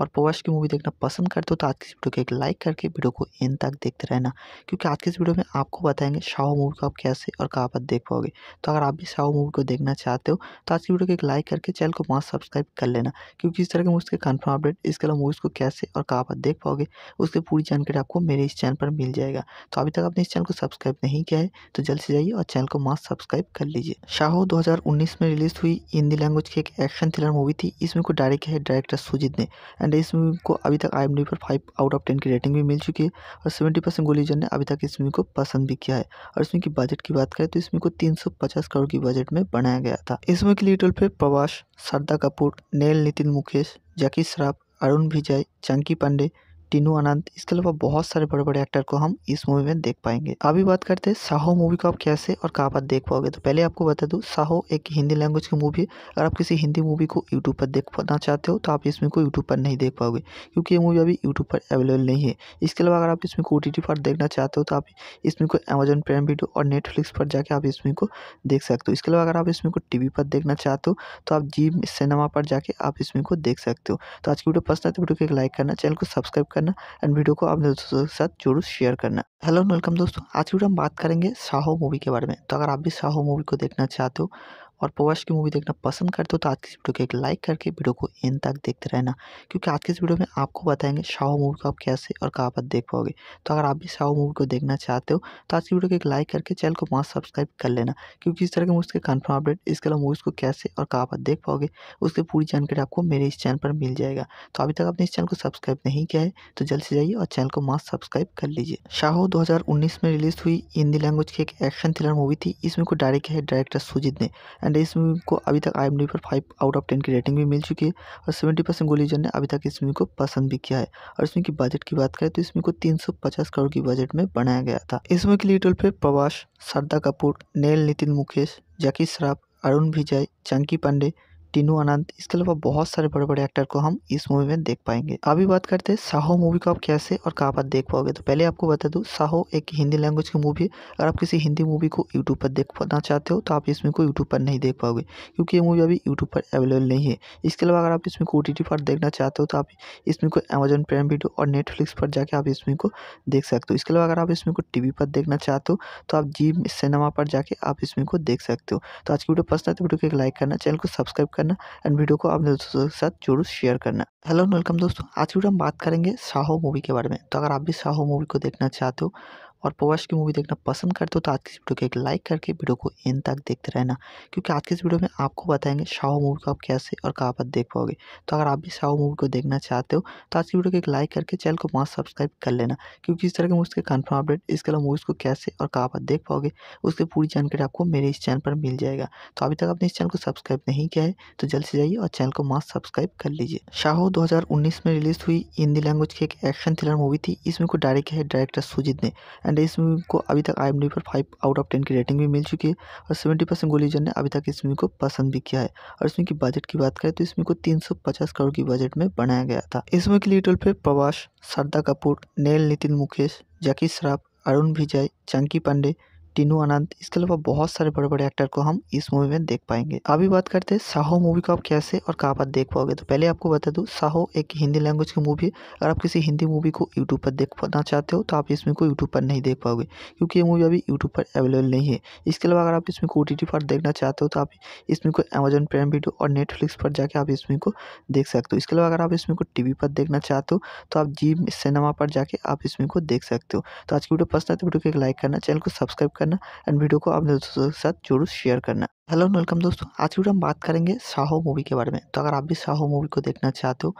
और प्रवास की मूवी देखना पसंद करते हो तो आज की इस वीडियो को एक लाइक करके वीडियो को एंड तक देखते रहना क्योंकि आज की इस वीडियो में आपको बताएंगे शाहू मूवी को आप कैसे और कहाँ पर देख पाओगे तो अगर आप भी शाहू मूवी को देखना चाहते हो तो आज की वीडियो को एक लाइक करके चैनल को वहाँ सब्सक्राइब कर लेना क्योंकि इस तरह के मूवी के कन्फर्म अपडेट इसके अलावा मूवीज़ को कैसे और कहाँ पर देख पाओगे उसकी पूरी जानकारी आपको मेरे इस चैनल पर मिल जाएगा तो अभी तक आपने इस चैनल को सब्सक्राइब नहीं किया है तो जल्द से जाइए और चैनल को मास्क सब्सक्राइब कर लीजिए शाहो उन्नीस में रिलीज हुई हिंदी लैंग्वेज की एक एक्शन थ्रिलर मूवी थी इसमें को डायरेक्ट है डायरेक्टर सुजीत ने एंड एंड इस मूवी को अभी तक आई पर फाइव आउट ऑफ टेन की रेटिंग भी मिल चुकी है और सेवेंटी परसेंट गोलीजन ने अभी तक इस मूवी को पसंद भी किया है और इसमें की बजट की बात करें तो इसमें को तीन सौ पचास करोड़ की बजट में बनाया गया था इस मूवी के लिए टोल पे प्रवास श्रद्धा कपूर नेल नितिन मुकेश जैकी श्राफ अरुण विजय चंकी पांडे टीनू आनंद इसके अलावा बहुत सारे बड़े बड़े एक्टर को हम इस मूवी में देख पाएंगे अभी बात करते हैं साहो मूवी को आप कैसे और कहाँ पर देख पाओगे तो पहले आपको बता दूँ साहो एक हिंदी लैंग्वेज की मूवी है अगर आप किसी हिंदी मूवी को यूट्यूब पर देख पाना चाहते हो तो आप इसमें को यूट्यूब पर नहीं देख पाओगे क्योंकि ये मूवी अभी यूट्यूब पर अवेलेबल नहीं है इसके अलावा अगर आप इसमें को ओ पर देखना चाहते हो तो आप इसमें को अमेजोन प्राइम वीडियो और नेटफ्लिक्स पर जाकर आप इसमें को देख सकते हो इसके अलावा अगर आप इसमें को टी पर देखना चाहते हो तो आप जी सिनेमा पर जाके आप इसमें को देख सकते हो तो आज की वीडियो पसंद आती तो वीडियो को एक लाइक करना चैनल को सब्सक्राइब कर करना एंड वीडियो को आप दोस्तों के साथ जरूर शेयर करना हेलो वेलकम दोस्तों आज वीडियो हम बात करेंगे साहो मूवी के बारे में तो अगर आप भी साहो मूवी को देखना चाहते हो और पवश की मूवी देखना पसंद करते हो तो आज की वीडियो को एक लाइक करके वीडियो को इन तक देखते रहना क्योंकि आज की इस वीडियो में आपको बताएंगे शाह मूवी को आप कैसे और कहाँ पर देख पाओगे तो अगर आप भी शाह मूवी को देखना चाहते हो तो आज की वीडियो को एक लाइक करके चैनल को मास्क सब्सक्राइब कर लेना क्योंकि इस तरह के मूवी के कन्फर्म अपडेट इसके अलावा मूवीज़ को कैसे और कहाँ पर देख पाओगे उसकी पूरी जानकारी आपको मेरे इस चैनल पर मिल जाएगा तो अभी तक आपने इस चैनल को सब्सक्राइब नहीं किया है तो जल्द से जाइए और चैनल को मास्क सब्सक्राइब कर लीजिए हज़ार उन्नीस में रिलीज हुई हिंदी लैंग्वेज की एक एक्शन थ्रिलर मूवी थी इसमें को डायरेक्ट है डायरेक्टर सुजीत ने एंड इस मूवी को अभी तक आई पर फाइव आउट ऑफ टेन की रेटिंग भी मिल चुकी है और सेवेंटी परसेंट गोलीजन ने अभी तक इस मूवी को पसंद भी किया है और इसमें की बजट की बात करें तो इसमें को तीन सौ पचास करोड़ की बजट में बनाया गया था इस मूवी के लिए टोल पर प्रवास श्रद्धा कपूर नेल नितिन मुकेश जैकी श्राफ अरुण विजय चंकी पांडे टीनू अनंत इसके अलावा बहुत सारे बड़े बड़े एक्टर को हम इस मूवी में देख पाएंगे अभी बात करते हैं साहो मूवी को आप कैसे और कहाँ पर देख पाओगे तो पहले आपको बता दूँ साहो एक हिंदी लैंग्वेज की मूवी है अगर आप किसी हिंदी मूवी को यूट्यूब पर देख पाना चाहते हो तो आप इसमें को यूट्यूब पर नहीं देख पाओगे क्योंकि ये मूवी अभी यूट्यूब पर अवेलेबल नहीं है इसके अलावा अगर आप इसमें को ओ पर देखना चाहते हो तो आप इसमें को अमेजोन प्राइम वीडियो और नेटफ्लिक्स पर जाकर आप इसमें को देख सकते हो इसके अलावा अगर आप इसमें को टी पर देखना चाहते हो तो आप जी सिनेमा पर जाके आप इसमें को देख सकते हो तो आज की वीडियो पसंद तो वीडियो को एक लाइक करना चैनल को सब्सक्राइब करना एंड वीडियो को अपने दोस्तों के साथ जरूर शेयर करना हेलो वेलकम दोस्तों आज वीडियो हम बात करेंगे साहो मूवी के बारे में तो अगर आप भी साहो मूवी को देखना चाहते हो और पवश की मूवी देखना पसंद करते हो तो आज की इस वीडियो को एक लाइक करके वीडियो को एंड तक देखते रहना क्योंकि आज की इस वीडियो में आपको बताएंगे शाह मूवी को आप कैसे और कहाँ पर देख पाओगे तो अगर आप भी शाह मूवी को देखना चाहते हो तो आज की वीडियो को एक लाइक करके चैनल को मास्क सब्सक्राइब कर लेना क्योंकि इस तरह के मूवी के कन्फर्म अपडेट इसके अलावा मूवीज़ को कैसे और कहाँ पर देख पाओगे उसकी पूरी जानकारी आपको मेरे इस चैनल पर मिल जाएगा तो अभी तक आपने इस चैनल को सब्सक्राइब नहीं किया है तो जल्द से जाइए और चैनल को मास सब्सक्राइब कर लीजिए हज़ार उन्नीस में रिलीज हुई हिंदी लैंग्वेज की एक एक्शन थ्रिलर मूवी थी इसमें को डायरेक्ट है डायरेक्टर सुजीत ने एंड इस मूवी को अभी तक आई एम डी पर फाइव आउट ऑफ टेन की रेटिंग भी मिल चुकी है और सेवेंटी परसेंट गोलीजन ने अभी तक इस मूवी को पसंद भी किया है और इसमें की बजट की बात करें तो इसमें को तीन सौ पचास करोड़ की बजट में बनाया गया था इस मूवी के लिए टोल पे प्रवास श्रद्धा कपूर नेल नितिन मुकेश जैकी श्राफ अरुण विजय चंकी पांडे टीनू आनंद इसके अलावा बहुत सारे बड़े बड़े एक्टर को हम इस मूवी में देख पाएंगे अभी बात करते हैं साहो मूवी को आप कैसे और कहाँ पर देख पाओगे तो पहले आपको बता दूँ साहो एक हिंदी लैंग्वेज की मूवी है अगर आप किसी हिंदी मूवी को यूट्यूब पर देख पाना चाहते हो तो आप इसमें को यूट्यूब पर नहीं देख पाओगे क्योंकि ये मूवी अभी यूट्यूब पर अवेलेबल नहीं है इसके अलावा अगर आप इसमें को ओ पर देखना चाहते हो तो आप इसमें को अमेजन प्राइम वीडियो और नेटफ्लिक्स पर जाकर आप इसमें को देख सकते हो इसके अलावा अगर आप इसमें को टी पर देखना चाहते हो तो आप जी सिनेमा पर जाके आप इसमें को देख सकते हो तो आज की वीडियो पसंद आती तो वीडियो को एक लाइक करना चैनल को सब्सक्राइब करना करना एंड वीडियो को अपने दोस्तों के साथ जरूर शेयर करना हेलो वेलकम दोस्तों आज वीडियो हम बात करेंगे साहो मूवी के बारे में तो अगर आप भी साहो मूवी को देखना चाहते हो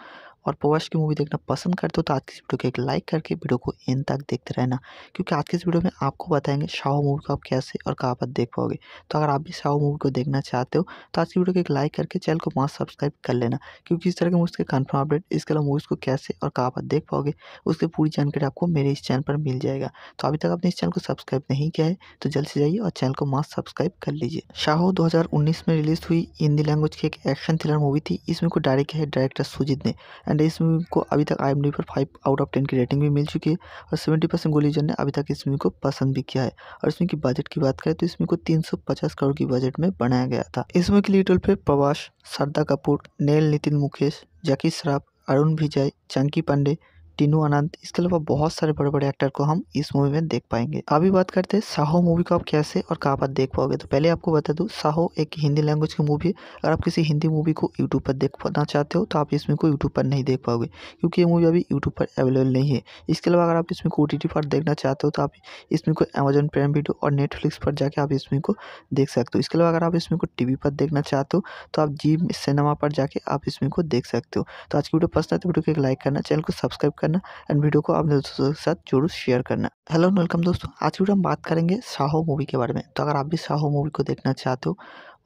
और पवश की मूवी देखना पसंद करते हो तो आज की इस वीडियो को एक लाइक करके वीडियो को एंड तक देखते रहना क्योंकि आज की इस वीडियो में आपको बताएंगे शाहू मूवी को आप कैसे और कहाँ पर देख पाओगे तो अगर आप भी शाहू मूवी को देखना चाहते हो तो आज की वीडियो को एक लाइक करके चैनल को मास्क सब्सक्राइब कर लेना क्योंकि इस तरह के मूवी के कन्फर्म अपडेट इसके अलावा मूवीज़ को कैसे और कहाँ पर देख पाओगे उसकी पूरी जानकारी आपको मेरे इस चैनल पर मिल जाएगा तो अभी तक आपने इस चैनल को सब्सक्राइब नहीं किया है तो जल्द से जाइए और चैनल को मास्क सब्सक्राइब कर लीजिए हज़ार उन्नीस में रिलीज हुई हिंदी लैंग्वेज की एक एक्शन थ्रिलर मूवी थी इसमें को डायरेक्ट है डायरेक्टर सुजीत ने एंड इस मूवी को अभी तक आई पर फाइव आउट ऑफ टेन की रेटिंग भी मिल चुकी है और सेवेंटी परसेंट गोलीजन ने अभी तक इस मूवी को पसंद भी किया है और इसमें की बजट की बात करें तो इसमें को तीन सौ पचास करोड़ की बजट में बनाया गया था इस मूवी के लिए रोल पे प्रवास श्रद्धा कपूर नेल नितिन मुकेश जैकी श्राफ अरुण विजय चंकी पांडे टीनू अनंत इसके अलावा बहुत सारे बड़े बड़े एक्टर को हम इस मूवी में देख पाएंगे अभी बात करते हैं साहो मूवी को आप कैसे और कहाँ पर देख पाओगे तो पहले आपको बता दूँ साहो एक हिंदी लैंग्वेज की मूवी है अगर आप किसी हिंदी मूवी को यूट्यूब पर देखना चाहते हो तो आप इसमें को यूट्यूब पर नहीं देख पाओगे क्योंकि ये मूवी अभी यूट्यूब पर अवेलेबल नहीं है इसके अलावा अगर आप इसमें को ओ पर देखना चाहते हो तो आप इसमें को अमेजोन प्राइम वीडियो और नेटफ्लिक्स पर जाकर आप इसमें को देख सकते हो इसके अलावा अगर आप इसमें को टी पर देखना चाहते हो तो आप जी सिनेमा पर जाके आप इसमें को देख सकते हो तो आज की वीडियो पसंद आते तो वीडियो को एक लाइक करना चैनल को सब्सक्राइब करना करना एंड वीडियो को अपने दोस्तों के साथ जरूर शेयर करना हेलो वेलकम दोस्तों आज वीडियो हम बात करेंगे साहो मूवी के बारे में तो अगर आप भी साहो मूवी को देखना चाहते हो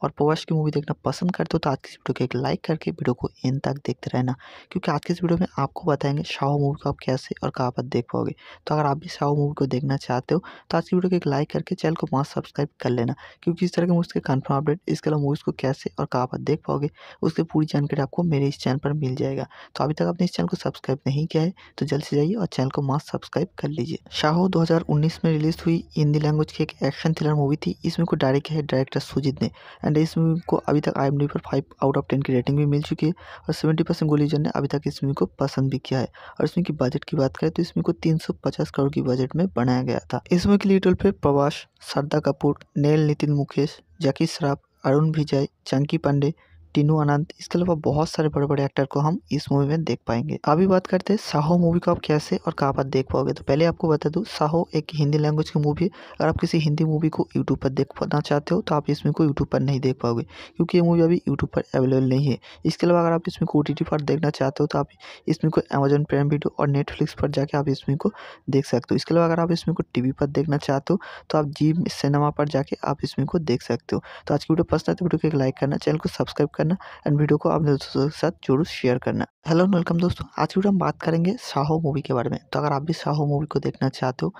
और पोवश की मूवी देखना पसंद करते हो तो आज की इस वीडियो को एक लाइक करके वीडियो को एंड तक देखते रहना क्योंकि आज के इस वीडियो में आपको बताएंगे शाहू मूवी को आप कैसे और कहाँ पर देख पाओगे तो अगर आप भी शाहू मूवी को देखना चाहते हो तो आज की वीडियो को एक लाइक करके चैनल को वहाँ सब्सक्राइब कर लेना क्योंकि इस तरह के मूवी के कन्फर्म अपडेट इसके अलावा मूवीज़ को कैसे और कहाँ पर देख पाओगे उसकी पूरी जानकारी आपको मेरे इस चैनल पर मिल जाएगा तो अभी तक आपने इस चैनल को सब्सक्राइब नहीं किया है तो जल्द से जाइए और चैनल को मास्क सब्सक्राइब कर लीजिए शाहो दो में रिलीज हुई हिंदी लैंग्वेज की एक एक्शन थ्रिलर मूवी थी इसमें को डायरेक्ट है डायरेक्टर सुजीत ने एंड एंड इस मूवी को अभी तक आई एम पर फाइव आउट ऑफ टेन की रेटिंग भी मिल चुकी है और सेवेंटी परसेंट गोलीजन ने अभी तक इस मूवी को पसंद भी किया है और इसमें की बजट की बात करें तो इसमें को तीन सौ पचास करोड़ की बजट में बनाया गया था इस मूवी के लिए टोल पे प्रवास श्रद्धा कपूर नेल नितिन मुकेश जैकी श्राफ अरुण विजय चंकी पांडे टीनू आनंद इसके अलावा बहुत सारे बड़े बड़े एक्टर को हम इस मूवी में देख पाएंगे अभी बात करते हैं साहो मूवी को आप कैसे और कहाँ पर देख पाओगे तो पहले आपको बता दूँ साहो एक हिंदी लैंग्वेज की मूवी है अगर आप किसी हिंदी मूवी को यूट्यूब पर देख पाना चाहते हो तो आप इसमें को यूट्यूब पर नहीं देख पाओगे क्योंकि ये मूवी अभी यूट्यूब पर अवेलेबल नहीं है इसके अलावा अगर आप इसमें को ओ पर देखना चाहते हो तो आप इसमें को अमेजन प्राइम वीडियो और नेटफ्लिक्स पर जाकर आप इसमें को देख सकते हो इसके अलावा अगर आप इसमें को टी पर देखना चाहते हो तो आप जी सिनेमा पर जाके आप इसमें को देख सकते हो तो आज की वीडियो पसंद आती तो वीडियो को एक लाइक करना चैनल को सब्सक्राइब कर करना एंड वीडियो को अपने दोस्तों के साथ जरूर शेयर करना हेलो वेलकम दोस्तों आज वीडियो हम बात करेंगे साहो मूवी के बारे में तो अगर आप भी साहो मूवी को देखना चाहते हो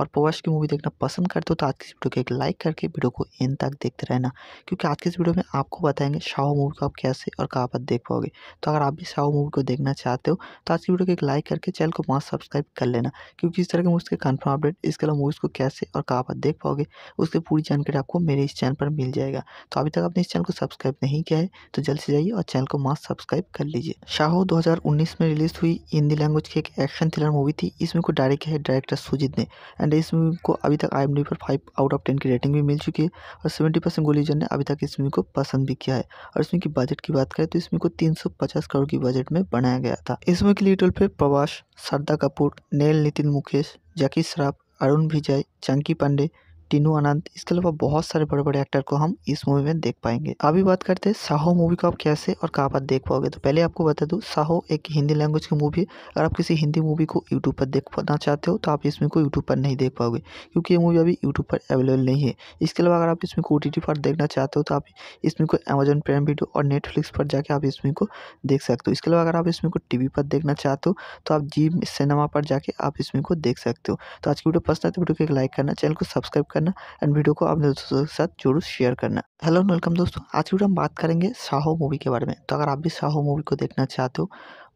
और पवश की मूवी देखना पसंद करते हो तो आज की इस वीडियो को एक लाइक करके वीडियो को एंड तक देखते रहना क्योंकि आज की इस वीडियो में आपको बताएंगे शाह मूवी को आप कैसे और कहाँ पर देख पाओगे तो अगर आप भी शाह मूवी को देखना चाहते हो तो आज की वीडियो को एक लाइक करके चैनल को मास्क सब्सक्राइब कर लेना क्योंकि इस तरह के मूवी के कन्फर्म अपडेट इसके अलावा मूवीज़ को कैसे और कहाँ पर देख पाओगे उसकी पूरी जानकारी आपको मेरे इस चैनल पर मिल जाएगा तो अभी तक आपने इस चैनल को सब्सक्राइब नहीं किया है तो जल्द से जाइए और चैनल को मास्क सब्सक्राइब कर लीजिए हज़ार उन्नीस में रिलीज हुई हिंदी लैंग्वेज की एक एक्शन थ्रिलर मूवी थी इसमें को डायरेक्ट है डायरेक्टर सुजीत ने एंड इस मूवी को अभी तक आई पर फाइव आउट ऑफ टेन की रेटिंग भी मिल चुकी है और सेवेंटी परसेंट गोलीजन ने अभी तक इस मूवी को पसंद भी किया है और इसमें की बजट की बात करें तो इसमें को तीन सौ पचास करोड़ की बजट में बनाया गया था इस मूवी के लिए टोल पे प्रवास श्रद्धा कपूर नेल नितिन मुकेश जैकी श्राफ अरुण विजय चंकी पांडे टीनू अनंत इसके अलावा बहुत सारे बड़े बड़े एक्टर को हम इस मूवी में देख पाएंगे अभी बात करते हैं साहो मूवी को आप कैसे और कहाँ पर देख पाओगे तो पहले आपको बता दूँ साहो एक हिंदी लैंग्वेज की मूवी है अगर आप किसी हिंदी मूवी को यूट्यूब पर देख पाना चाहते हो तो आप इसमें को यूट्यूब पर नहीं देख पाओगे क्योंकि ये मूवी अभी यूट्यूब पर अवेलेबल नहीं है इसके अलावा अगर आप इसमें को ओ पर देखना चाहते हो तो आप इसमें को अमेजोन प्राइम वीडियो और नेटफ्लिक्स पर जाकर आप इसमें को देख सकते हो इसके अलावा अगर आप इसमें को टी पर देखना चाहते हो तो आप जी सिनेमा पर जाके आप इसमें को देख सकते हो तो आज की वीडियो पसंद आती तो वीडियो को एक लाइक करना चैनल को सब्सक्राइब करना एंड वीडियो को अपने दोस्तों के साथ जरूर शेयर करना हेलो वेलकम दोस्तों आज वीडियो हम बात करेंगे साहो मूवी के बारे में तो अगर आप भी साहो मूवी को देखना चाहते हो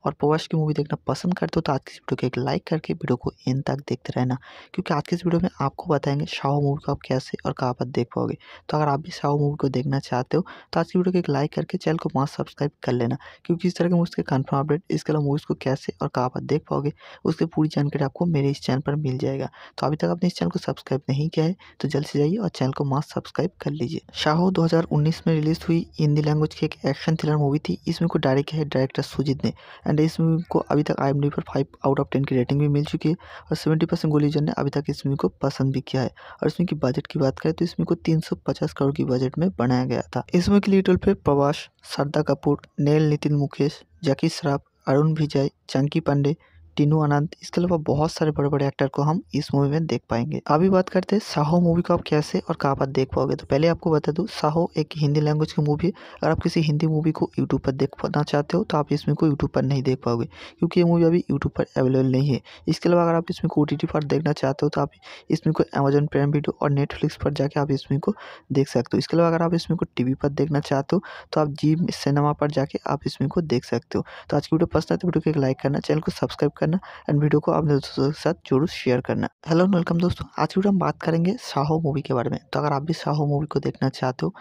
और पवश की मूवी देखना पसंद करते हो तो आज की इस वीडियो को एक लाइक करके वीडियो को इन तक देखते रहना क्योंकि आज की इस वीडियो में आपको बताएंगे शाह मूवी को आप कैसे और कहाँ पर देख पाओगे तो अगर आप भी शाह मूवी को देखना चाहते हो तो आज की वीडियो को एक लाइक करके चैनल को मास्क सब्सक्राइब कर लेना क्योंकि इस तरह के मूवी के कन्फर्म अपडेट इसके अलावा मूवीज़ को कैसे और कहाँ पर देख पाओगे उसकी पूरी जानकारी आपको मेरे इस चैनल पर मिल जाएगा तो अभी तक आपने इस चैनल को सब्सक्राइब नहीं किया है तो जल्द से जाइए और चैनल को मास्क सब्सक्राइब कर लीजिए हज़ार उन्नीस में रिलीज हुई हिंदी लैंग्वेज की एक एक्शन थ्रिलर मूवी थी इसमें को डायरेक्ट है डायरेक्टर सुजीत ने एंड इस मूवी को अभी तक आई एम डी पर फाइव आउट ऑफ टेन की रेटिंग भी मिल चुकी है और सेवेंटी परसेंट गोलीजन ने अभी तक इस मूवी को पसंद भी किया है और इसमें की बजट की बात करें तो इसमें को तीन सौ पचास करोड़ की बजट में बनाया गया था इस मूवी के लिए पे प्रभाष शारदा कपूर नेल नितिन मुकेश जैकी श्राफ अरुण विजय चंकी पांडे टीनू अनंत इसके अलावा बहुत सारे बड़े बड़े एक्टर को हम इस मूवी में देख पाएंगे अभी बात करते हैं साहो मूवी को आप कैसे और कहाँ पर देख पाओगे तो पहले आपको बता दूँ साहो एक हिंदी लैंग्वेज की मूवी है अगर आप किसी हिंदी मूवी को यूट्यूब पर देख पाना चाहते हो तो आप इसमें को यूट्यूब पर नहीं देख पाओगे क्योंकि ये मूवी अभी यूट्यूब पर अवेलेबल नहीं है इसके अलावा अगर आप इसमें को ओ पर देखना चाहते हो तो आप इसमें को अमेजन प्राइम वीडियो और नेटफ्लिक्स पर जाकर आप इसमें को देख सकते हो इसके अलावा अगर आप इसमें को टी पर देखना चाहते हो तो आप जी सिनेमा पर जाके आप इसमें को देख सकते हो तो आज की वीडियो पसंद तो वीडियो को एक लाइक करना चैनल को सब्सक्राइब करना एंड वीडियो को अपने दोस्तों के साथ जरूर शेयर करना हेलो वेलकम दोस्तों आज वीडियो हम बात करेंगे साहो मूवी के बारे में तो अगर आप भी साहो मूवी को देखना चाहते हो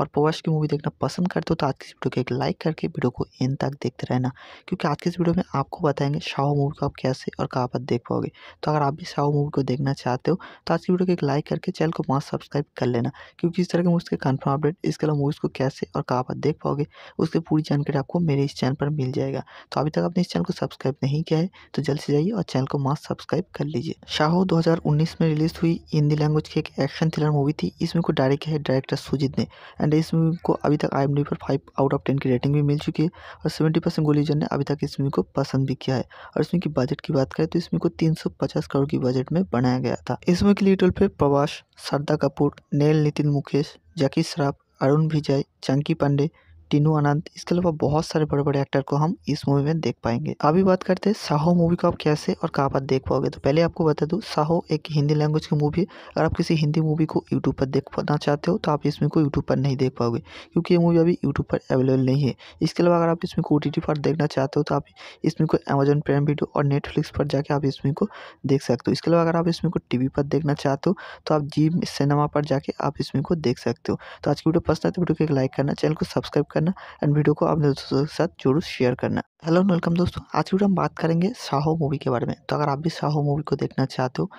और पवश की मूवी देखना पसंद करते हो तो आज की इस वीडियो को एक लाइक करके वीडियो को इन तक देखते रहना क्योंकि आज की इस वीडियो में आपको बताएंगे शाह मूवी को आप कैसे और कहाँ पर देख पाओगे तो अगर आप भी शाह मूवी को देखना चाहते हो तो आज की वीडियो को एक लाइक करके चैनल को मास्क सब्सक्राइब कर लेना क्योंकि इस तरह के मूवी के कन्फर्म अपडेट इसके अलावा मूवीज़ को कैसे और कहाँ पर देख पाओगे उसकी पूरी जानकारी आपको मेरे इस चैनल पर मिल जाएगा तो अभी तक आपने इस चैनल को सब्सक्राइब नहीं किया है तो जल्द से जाइए और चैनल को मास्क सब्सक्राइब कर लीजिए हज़ार उन्नीस में रिलीज हुई हिंदी लैंग्वेज की एक एक्शन थ्रिलर मूवी थी इसमें को डायरेक्ट है डायरेक्टर सुजीत ने एंड इस मूवी को अभी तक आई पर फाइव आउट ऑफ टेन की रेटिंग भी मिल चुकी है और सेवेंटी परसेंट गोलीजन ने अभी तक इस मूवी को पसंद भी किया है और इसमें की बजट की बात करें तो इसमें को तीन सौ पचास करोड़ की बजट में बनाया गया था इस मूवी के लिए टोल प्रभाष श्रद्धा कपूर नेल नितिन मुकेश जैकी श्राफ अरुण विजय चंकी पांडे टीनू अनंत इसके अलावा बहुत सारे बड़े बड़े एक्टर को हम इस मूवी में देख पाएंगे अभी बात करते हैं साहो मूवी को आप कैसे और कहाँ पर देख पाओगे तो पहले आपको बता दूँ साहो एक हिंदी लैंग्वेज की मूवी है अगर आप किसी हिंदी मूवी को यूट्यूब पर देख पाना चाहते हो तो आप इसमें को यूट्यूब पर नहीं देख पाओगे क्योंकि ये मूवी अभी यूट्यूब पर अवेलेबल नहीं है इसके अलावा अगर आप इसमें को ओ पर देखना चाहते हो तो आप इसमें को अमेजन प्राइम वीडियो और नेटफ्लिक्स पर जाकर आप इसमें को देख सकते हो इसके अलावा अगर आप इसमें को टी पर देखना चाहते हो तो आप जी सिनेमा पर जाके आप इसमें को देख सकते हो तो आज की वीडियो पसंद तो वीडियो को एक लाइक करना चैनल को सब्सक्राइब करना एंड वीडियो को अपने दोस्तों के साथ जरूर शेयर करना हेलो वेलकम दोस्तों आज वीडियो हम बात करेंगे साहो मूवी के बारे में तो अगर आप भी साहो मूवी को देखना चाहते हो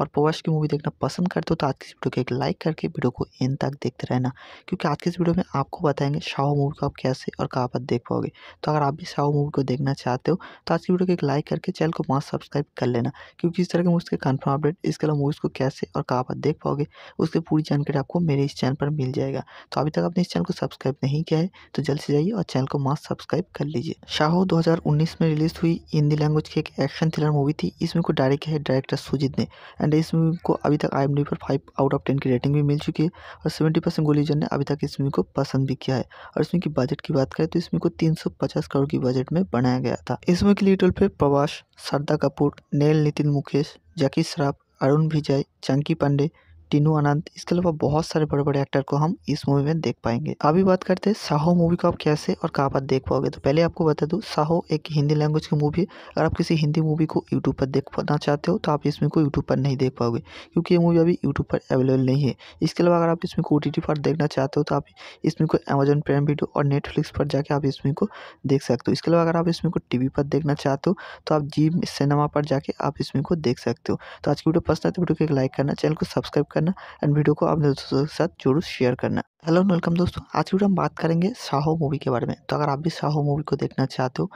और पवर्स की मूवी देखना पसंद करते हो तो आज की इस वीडियो को एक लाइक करके वीडियो को एंड तक देखते रहना क्योंकि आज की इस वीडियो में आपको बताएंगे शाह मूवी को आप कैसे और कहाँ पर देख पाओगे तो अगर आप भी शाह मूवी को देखना चाहते हो तो आज की वीडियो को एक लाइक करके चैनल को मास्क सब्सक्राइब कर लेना क्योंकि इस तरह के मूवी के कन्फर्म अपडेट इसके अलावा मूवीज़ को कैसे और कहाँ पर देख पाओगे उसकी पूरी जानकारी आपको मेरे इस चैनल पर मिल जाएगा तो अभी तक आपने इस चैनल को सब्सक्राइब नहीं किया है तो जल्द से जाइए और चैनल को मास्क सब्सक्राइब कर लीजिए शाहो 2019 में रिलीज हुई हिंदी लैंग्वेज की एक एक्शन थ्रिलर मूवी थी इसमें को डायरेक्ट है डायरेक्टर सुजीत ने एंड इस मूवी को अभी तक आई पर फाइव आउट ऑफ टेन की रेटिंग भी मिल चुकी है और सेवेंटी परसेंट गोलीजन ने अभी तक इस मूवी को पसंद भी किया है और इसमें की बजट की बात करें तो इसमें को तीन सौ पचास करोड़ की बजट में बनाया गया था इस मूवी के lead role Prabhas Shraddha Sharda Kapoor nail Nitin Mukesh जैकी श्राफ अरुण विजय चंकी पांडे टीनू अनंत इसके अलावा बहुत सारे बड़े बड़े एक्टर को हम इस मूवी में देख पाएंगे अभी बात करते हैं साहो मूवी को आप कैसे और कहाँ पर देख पाओगे तो पहले आपको बता दूँ साहो एक हिंदी लैंग्वेज की मूवी है अगर आप किसी हिंदी मूवी को यूट्यूब तो पर देखना चाहते हो तो आप इसमें को यूट्यूब पर नहीं देख पाओगे क्योंकि ये मूवी अभी यूट्यूब पर अवेलेबल नहीं है इसके अलावा अगर आप इसमें को ओ पर देखना चाहते हो तो आप इसमें को अमेजन प्राइम वीडियो और नेटफ्लिक्स पर जाकर आप इसमें को देख सकते हो इसके अलावा अगर आप इसमें को टी पर देखना चाहते हो तो आप जी सिनेमा पर जाके आप इसमें को देख सकते हो तो आज की वीडियो पसंद आते तो वीडियो को एक लाइक करना चैनल को सब्सक्राइब करना एंड वीडियो को अपने दोस्तों के साथ जरूर शेयर करना हेलो वेलकम दोस्तों आज वीडियो हम बात करेंगे साहो मूवी के बारे में तो अगर आप भी साहो मूवी को देखना चाहते हो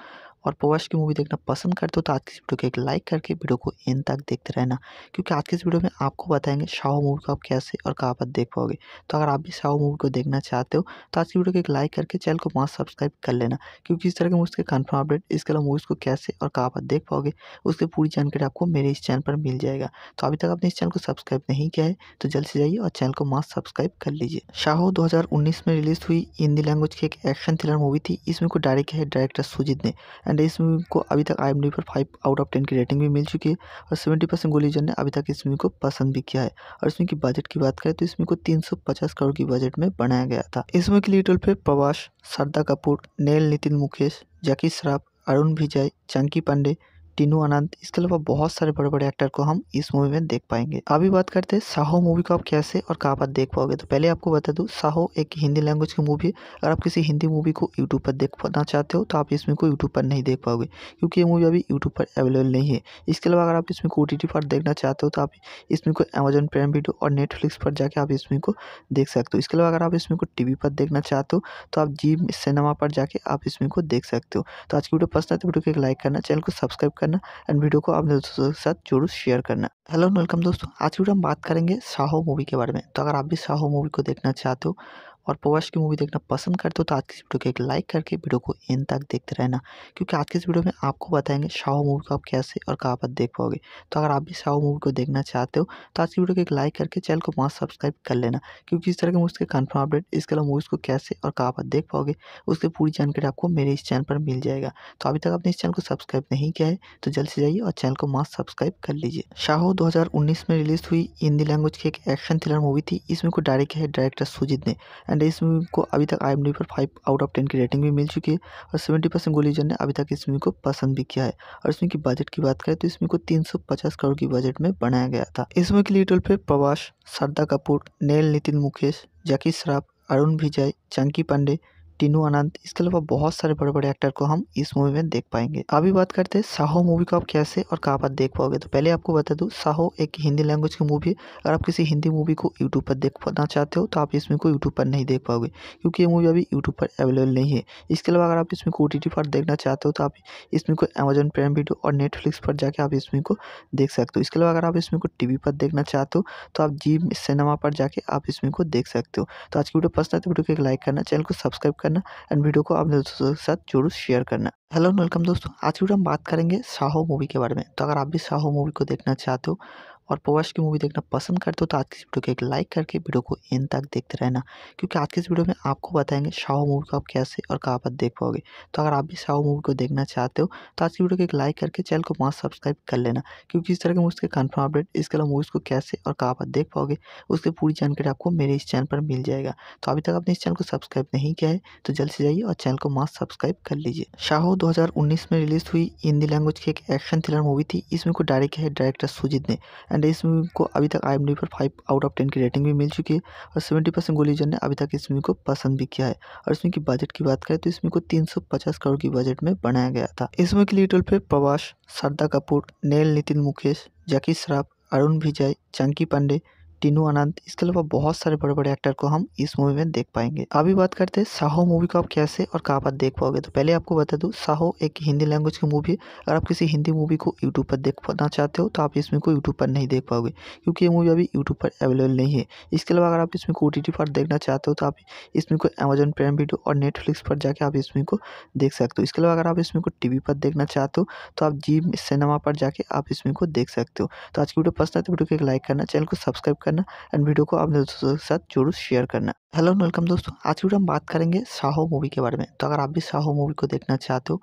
और पोवश की मूवी देखना पसंद करते हो तो आज की इस वीडियो को एक लाइक करके वीडियो को एंड तक देखते रहना क्योंकि आज की इस वीडियो में आपको बताएंगे शाहू मूवी को आप कैसे और कहाँ पर देख पाओगे तो अगर आप भी शाह मूवी को देखना चाहते हो तो आज की वीडियो को एक लाइक करके चैनल को मास्क सब्सक्राइब कर लेना क्योंकि इस तरह के मूवी के कन्फर्म अपडेट इसके अलावा मूवीज़ को कैसे और कहाँ पर देख पाओगे उसकी पूरी जानकारी आपको मेरे इस चैनल पर मिल जाएगा तो अभी तक आपने इस चैनल को सब्सक्राइब नहीं किया है तो जल्द से जाइए और चैनल को मास्क सब्सक्राइब कर लीजिए शाहो दो में रिलीज हुई हिंदी लैंग्वेज की एक एक्शन थ्रिलर मूवी थी इसमें को डायरेक्ट है डायरेक्टर सुजीत ने एंड एंड इस मूवी को अभी तक आई पर फाइव आउट ऑफ टेन की रेटिंग भी मिल चुकी है और सेवेंटी परसेंट गुलीजन ने अभी तक इस मूवी को पसंद भी किया है और इसमें की बजट की बात करें तो इसमें को तीन सौ पचास करोड़ की बजट में बनाया गया था इस मूवी के लिए टोल पे प्रवास श्रद्धा कपूर नेल नितिन मुकेश जैकी श्राफ अरुण विजय चंकी पांडे टीनू अनंत इसके अलावा बहुत सारे बड़े बड़े एक्टर को हम इस मूवी में देख पाएंगे अभी बात करते हैं साहो मूवी को आप कैसे और कहाँ पर देख पाओगे तो पहले आपको बता दूँ साहो एक हिंदी लैंग्वेज की मूवी है अगर आप किसी हिंदी मूवी को यूट्यूब पर देख पाना चाहते हो तो आप इसमें को यूट्यूब पर नहीं देख पाओगे क्योंकि ये मूवी अभी यूट्यूब पर अवेलेबल नहीं है इसके अलावा अगर आप इसमें को ओ पर देखना चाहते हो तो आप इसमें को अमेजन प्राइम वीडियो और नेटफ्लिक्स पर जाकर आप इसमें को देख सकते हो इसके अलावा अगर आप इसमें को टी पर देखना चाहते हो तो आप जी सिनेमा पर जाके आप इसमें को देख सकते हो तो आज की वीडियो पसंद आते तो वीडियो को एक लाइक करना चैनल को सब्सक्राइब करना करना एंड वीडियो को अपने दोस्तों के साथ जरूर शेयर करना हेलो वेलकम दोस्तों आज वीडियो हम बात करेंगे साहो मूवी के बारे में तो अगर आप भी साहो मूवी को देखना चाहते हो और पवास की मूवी देखना पसंद करते हो तो आज की इस वीडियो को एक लाइक करके वीडियो को एंड तक देखते रहना क्योंकि आज की इस वीडियो में आपको बताएंगे शाहू मूवी को आप कैसे और कहाँ पर देख पाओगे तो अगर आप भी शाहू मूवी को देखना चाहते हो तो आज की वीडियो को एक लाइक करके चैनल को वहाँ सब्सक्राइब कर लेना क्योंकि इस तरह के मूवी के कन्फर्म अपडेट इसके अलावा मूवीज़ को कैसे और कहाँ पर देख पाओगे उसकी पूरी जानकारी आपको मेरे इस चैनल पर मिल जाएगा तो अभी तक आपने इस चैनल को सब्सक्राइब नहीं किया है तो जल्द से जाइए और चैनल को मास्क सब्सक्राइब कर लीजिए शाहो 2019 में रिलीज हुई हिंदी लैंग्वेज की एक एक्शन थ्रिलर मूवी थी इसमें को डायरेक्ट है डायरेक्टर सुजीत ने एंड इस मूवी को अभी तक आई पर फाइव आउट ऑफ टेन की रेटिंग भी मिल चुकी है और सेवेंटी परसेंट गोलीजन ने अभी तक इस मूवी को पसंद भी किया है और इसमें की बजट की बात करें तो इसमें को तीन करोड़ की बजट में बनाया गया था इस मूवी के लिए टोल पे प्रवास श्रद्धा कपूर नेल नितिन मुकेश जैकी श्राफ अरुण विजय चंकी पांडे टीनू आनंद इसके अलावा बहुत सारे बड़े बड़े एक्टर को हम इस मूवी में देख पाएंगे अभी बात करते हैं साहो मूवी को आप कैसे और कहाँ पर देख पाओगे तो पहले आपको बता दूँ साहो एक हिंदी लैंग्वेज की मूवी है अगर आप किसी हिंदी मूवी को यूट्यूब पर देख पाना चाहते हो तो आप इसमें को यूट्यूब पर नहीं देख पाओगे क्योंकि ये मूवी अभी यूट्यूब पर अवेलेबल नहीं है इसके अलावा अगर आप इसमें को ओ पर देखना चाहते हो तो आप इसमें को अमेजोन प्राइम वीडियो और नेटफ्लिक्स पर जाकर आप इसमें को देख सकते हो इसके अलावा अगर आप इसमें को टी पर देखना चाहते हो तो आप जी सिनेमा पर जाके आप इसमें को देख सकते हो तो आज की वीडियो पसंद आती तो वीडियो को एक लाइक करना चैनल को सब्सक्राइब कर करना एंड वीडियो को अपने दोस्तों के साथ जरूर शेयर करना हेलो वेलकम दोस्तों आज वीडियो हम बात करेंगे साहो मूवी के बारे में तो अगर आप भी साहो मूवी को देखना चाहते हो और पवश की मूवी देखना पसंद करते हो तो आज की वीडियो को एक लाइक करके वीडियो को इन तक देखते रहना क्योंकि आज की इस वीडियो में आपको बताएंगे शाह मूवी को आप कैसे और कहाँ पर देख पाओगे तो अगर आप भी शाह मूवी को देखना चाहते हो तो आज की वीडियो को एक लाइक करके चैनल को मास्क सब्सक्राइब कर लेना क्योंकि इस तरह के मूवी के कन्फर्म अपडेट इसके अलावा मूवीज़ को कैसे और कहाँ पर देख पाओगे उसकी पूरी जानकारी आपको मेरे इस चैनल पर मिल जाएगा तो अभी तक आपने इस चैनल को सब्सक्राइब नहीं किया है तो जल्द से जाइए और चैनल को मास्क सब्सक्राइब कर लीजिए हज़ार उन्नीस में रिलीज हुई हिंदी लैंग्वेज की एक एक्शन थ्रिलर मूवी थी इसमें को डायरेक्ट है डायरेक्टर सुजीत ने एंड इस मूवी को अभी तक आई पर फाइव आउट ऑफ टेन की रेटिंग भी मिल चुकी है और सेवेंटी परसेंट गोलीजन ने अभी तक इस मूवी को पसंद भी किया है और इसमें की बजट की बात करें तो इसमें को तीन सौ पचास करोड़ की बजट में बनाया गया था इस मूवी के लिए टोल पर प्रवास श्रद्धा कपूर नेल नितिन मुकेश जैकी श्राफ अरुण विजय चंकी पांडे टीनू अनंत इसके अलावा बहुत सारे बड़े बड़े एक्टर को हम इस मूवी में देख पाएंगे अभी बात करते हैं साहो मूवी को आप कैसे और कहाँ पर देख पाओगे तो पहले आपको बता दूँ साहो एक हिंदी लैंग्वेज की मूवी है अगर आप किसी हिंदी मूवी को यूट्यूब तो पर देखना चाहते हो तो आप इसमें को यूट्यूब पर नहीं देख पाओगे क्योंकि ये मूवी अभी यूट्यूब पर अवेलेबल नहीं है इसके अलावा अगर आप इसमें को ओ पर देखना चाहते हो तो आप इसमें को अमेजोन प्राइम वीडियो और नेटफ्लिक्स पर जाकर आप इसमें को देख सकते हो इसके अलावा अगर आप इसमें को टी पर देखना चाहते हो तो आप जी सिनेमा पर जाके आप इसमें को देख सकते हो तो आज की वीडियो पसंद तो वीडियो को एक लाइक करना चैनल को सब्सक्राइब करना एंड वीडियो को अपने दोस्तों के साथ जरूर शेयर करना हेलो वेलकम दोस्तों आज वीडियो हम बात करेंगे साहो मूवी के बारे में तो अगर आप भी साहो मूवी को देखना चाहते हो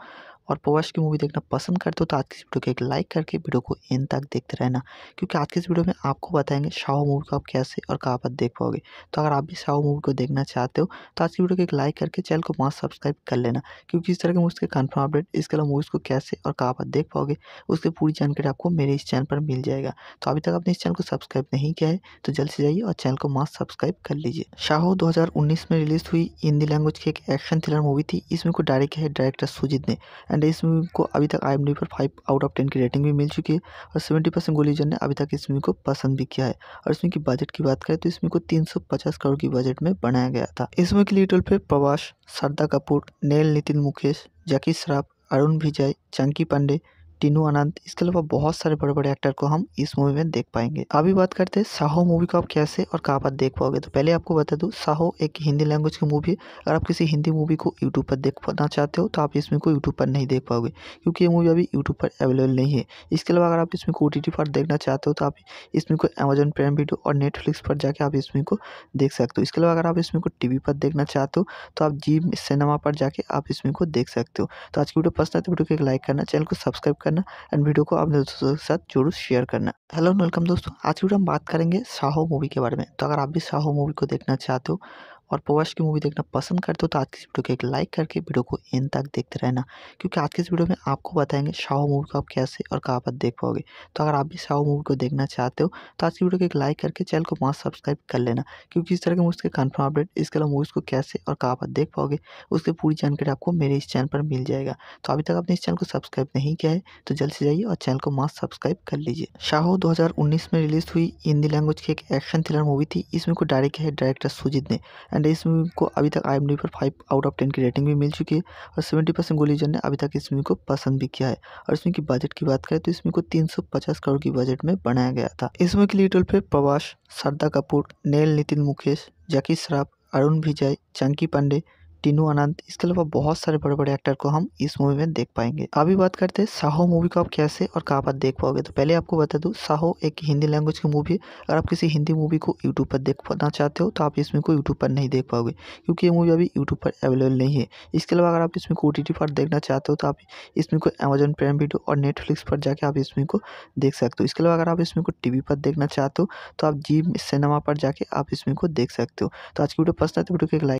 और पवश की मूवी देखना पसंद करते हो तो आज की इस वीडियो को एक लाइक करके वीडियो को एंड तक देखते रहना क्योंकि आज की इस वीडियो में आपको बताएंगे शाह मूवी को आप कैसे और कहाँ पर देख पाओगे तो अगर आप भी शाह मूवी को देखना चाहते हो तो आज की वीडियो को एक लाइक करके चैनल को मास्क सब्सक्राइब कर लेना क्योंकि इस तरह के मूवी के कन्फर्म अपडेट इसके अलावा मूवीज़ को कैसे और कहाँ पर देख पाओगे उसकी पूरी जानकारी आपको मेरे इस चैनल पर मिल जाएगा तो अभी तक आपने इस चैनल को सब्सक्राइब नहीं किया है तो जल्द से जाइए और चैनल को मास्क सब्सक्राइब कर लीजिए शाहो 2019 में रिलीज हुई हिंदी लैंग्वेज की एक एक्शन थ्रिलर मूवी थी इसमें को डायरेक्ट है डायरेक्टर सुजीत ने एंड इस मूवी को अभी तक आई पर फाइव आउट ऑफ टेन की रेटिंग भी मिल चुकी है और सेवेंटी परसेंट गोलीजन ने अभी तक इस मूवी को पसंद भी किया है और इसमें की बजट की बात करें तो इसमें को तीन सौ पचास करोड़ की बजट में बनाया गया था इस मूवी के लिए टोल पे प्रवास श्रद्धा कपूर नेल नितिन मुकेश जैकी श्राफ अरुण विजय चंकी पांडे टीनू आनंद इसके अलावा बहुत सारे बड़े बड़े एक्टर को हम इस मूवी में देख पाएंगे अभी बात करते हैं साहो मूवी को आप कैसे और कहाँ पर देख पाओगे तो पहले आपको बता दूँ साहो एक हिंदी लैंग्वेज की मूवी है अगर आप किसी हिंदी मूवी को यूट्यूब पर देख पाना चाहते हो तो आप इसमें को यूट्यूब पर नहीं देख पाओगे क्योंकि ये मूवी अभी यूट्यूब पर अवेलेबल नहीं है इसके अलावा अगर आप इसमें को ओ पर देखना चाहते हो तो आप इसमें को अमेजन प्राइम वीडियो और नेटफ्लिक्स पर जाकर आप इसमें को देख सकते हो इसके अलावा अगर आप इसमें को टी पर देखना चाहते हो तो आप जी सिनेमा पर जाके आप इसमें को देख सकते हो तो आज की वीडियो पसंद आती तो वीडियो को एक लाइक करना चैनल को सब्सक्राइब करना एंड वीडियो को अपने दोस्तों के साथ जरूर शेयर करना हेलो वेलकम दोस्तों आज वीडियो हम बात करेंगे साहो मूवी के बारे में तो अगर आप भी साहो मूवी को देखना चाहते हो और पवश की मूवी देखना पसंद करते हो तो आज की इस वीडियो को एक लाइक करके वीडियो को एंड तक देखते रहना क्योंकि आज के इस वीडियो में आपको बताएंगे शाहू मूवी को आप कैसे और कहाँ पर देख पाओगे तो अगर आप भी शाहू मूवी को देखना चाहते हो तो आज की वीडियो को एक लाइक करके चैनल को मास्क सब्सक्राइब कर लेना क्योंकि इस तरह के मूवी के कन्फर्म अपडेट इसके अलावा मूवीज़ को कैसे और कहाँ पर देख पाओगे उसकी पूरी जानकारी आपको मेरे इस चैनल पर मिल जाएगा तो अभी तक आपने इस चैनल को सब्सक्राइब नहीं किया है तो जल्द से जाइए और चैनल को मास्क सब्सक्राइब कर लीजिए हज़ार उन्नीस में रिलीज हुई हिंदी लैंग्वेज की एक एक्शन थ्रिलर मूवी थी इसमें को डायरेक्ट है डायरेक्टर सुजीत ने एंड इस मूवी को अभी तक आई पर फाइव आउट ऑफ टेन की रेटिंग भी मिल चुकी है और सेवेंटी परसेंट गोलीजन ने अभी तक इस मूवी को पसंद भी किया है और इसमें की बजट की बात करें तो इसमें को तीन सौ पचास करोड़ की बजट में बनाया गया था इस मूवी के लिए टोल पे प्रवास श्रद्धा कपूर नेल नितिन मुकेश जैकी श्राफ अरुण विजय चंकी पांडे टीनू आनंद इसके अलावा बहुत सारे बड़े बड़े एक्टर को हम इस मूवी में देख पाएंगे अभी बात करते हैं साहो मूवी को आप कैसे और कहाँ पर देख पाओगे तो पहले आपको बता दूँ साहो एक हिंदी लैंग्वेज की मूवी है अगर आप किसी हिंदी मूवी को यूट्यूब पर देख पाना चाहते हो तो आप इसमें को यूट्यूब पर नहीं देख पाओगे क्योंकि ये मूवी अभी यूट्यूब पर अवेलेबल नहीं है इसके अलावा अगर आप इसमें को ओ पर देखना चाहते हो तो आप इसमें को अमेजोन प्राइम वीडियो और नेटफ्लिक्स पर जाकर आप इसमें को देख सकते हो इसके अलावा अगर आप इसमें को टी पर देखना चाहते हो तो आप जी सिनेमा पर जाके आप इसमें को देख सकते हो तो आज की वीडियो पसंद आते है तो वीडियो को एक लाइक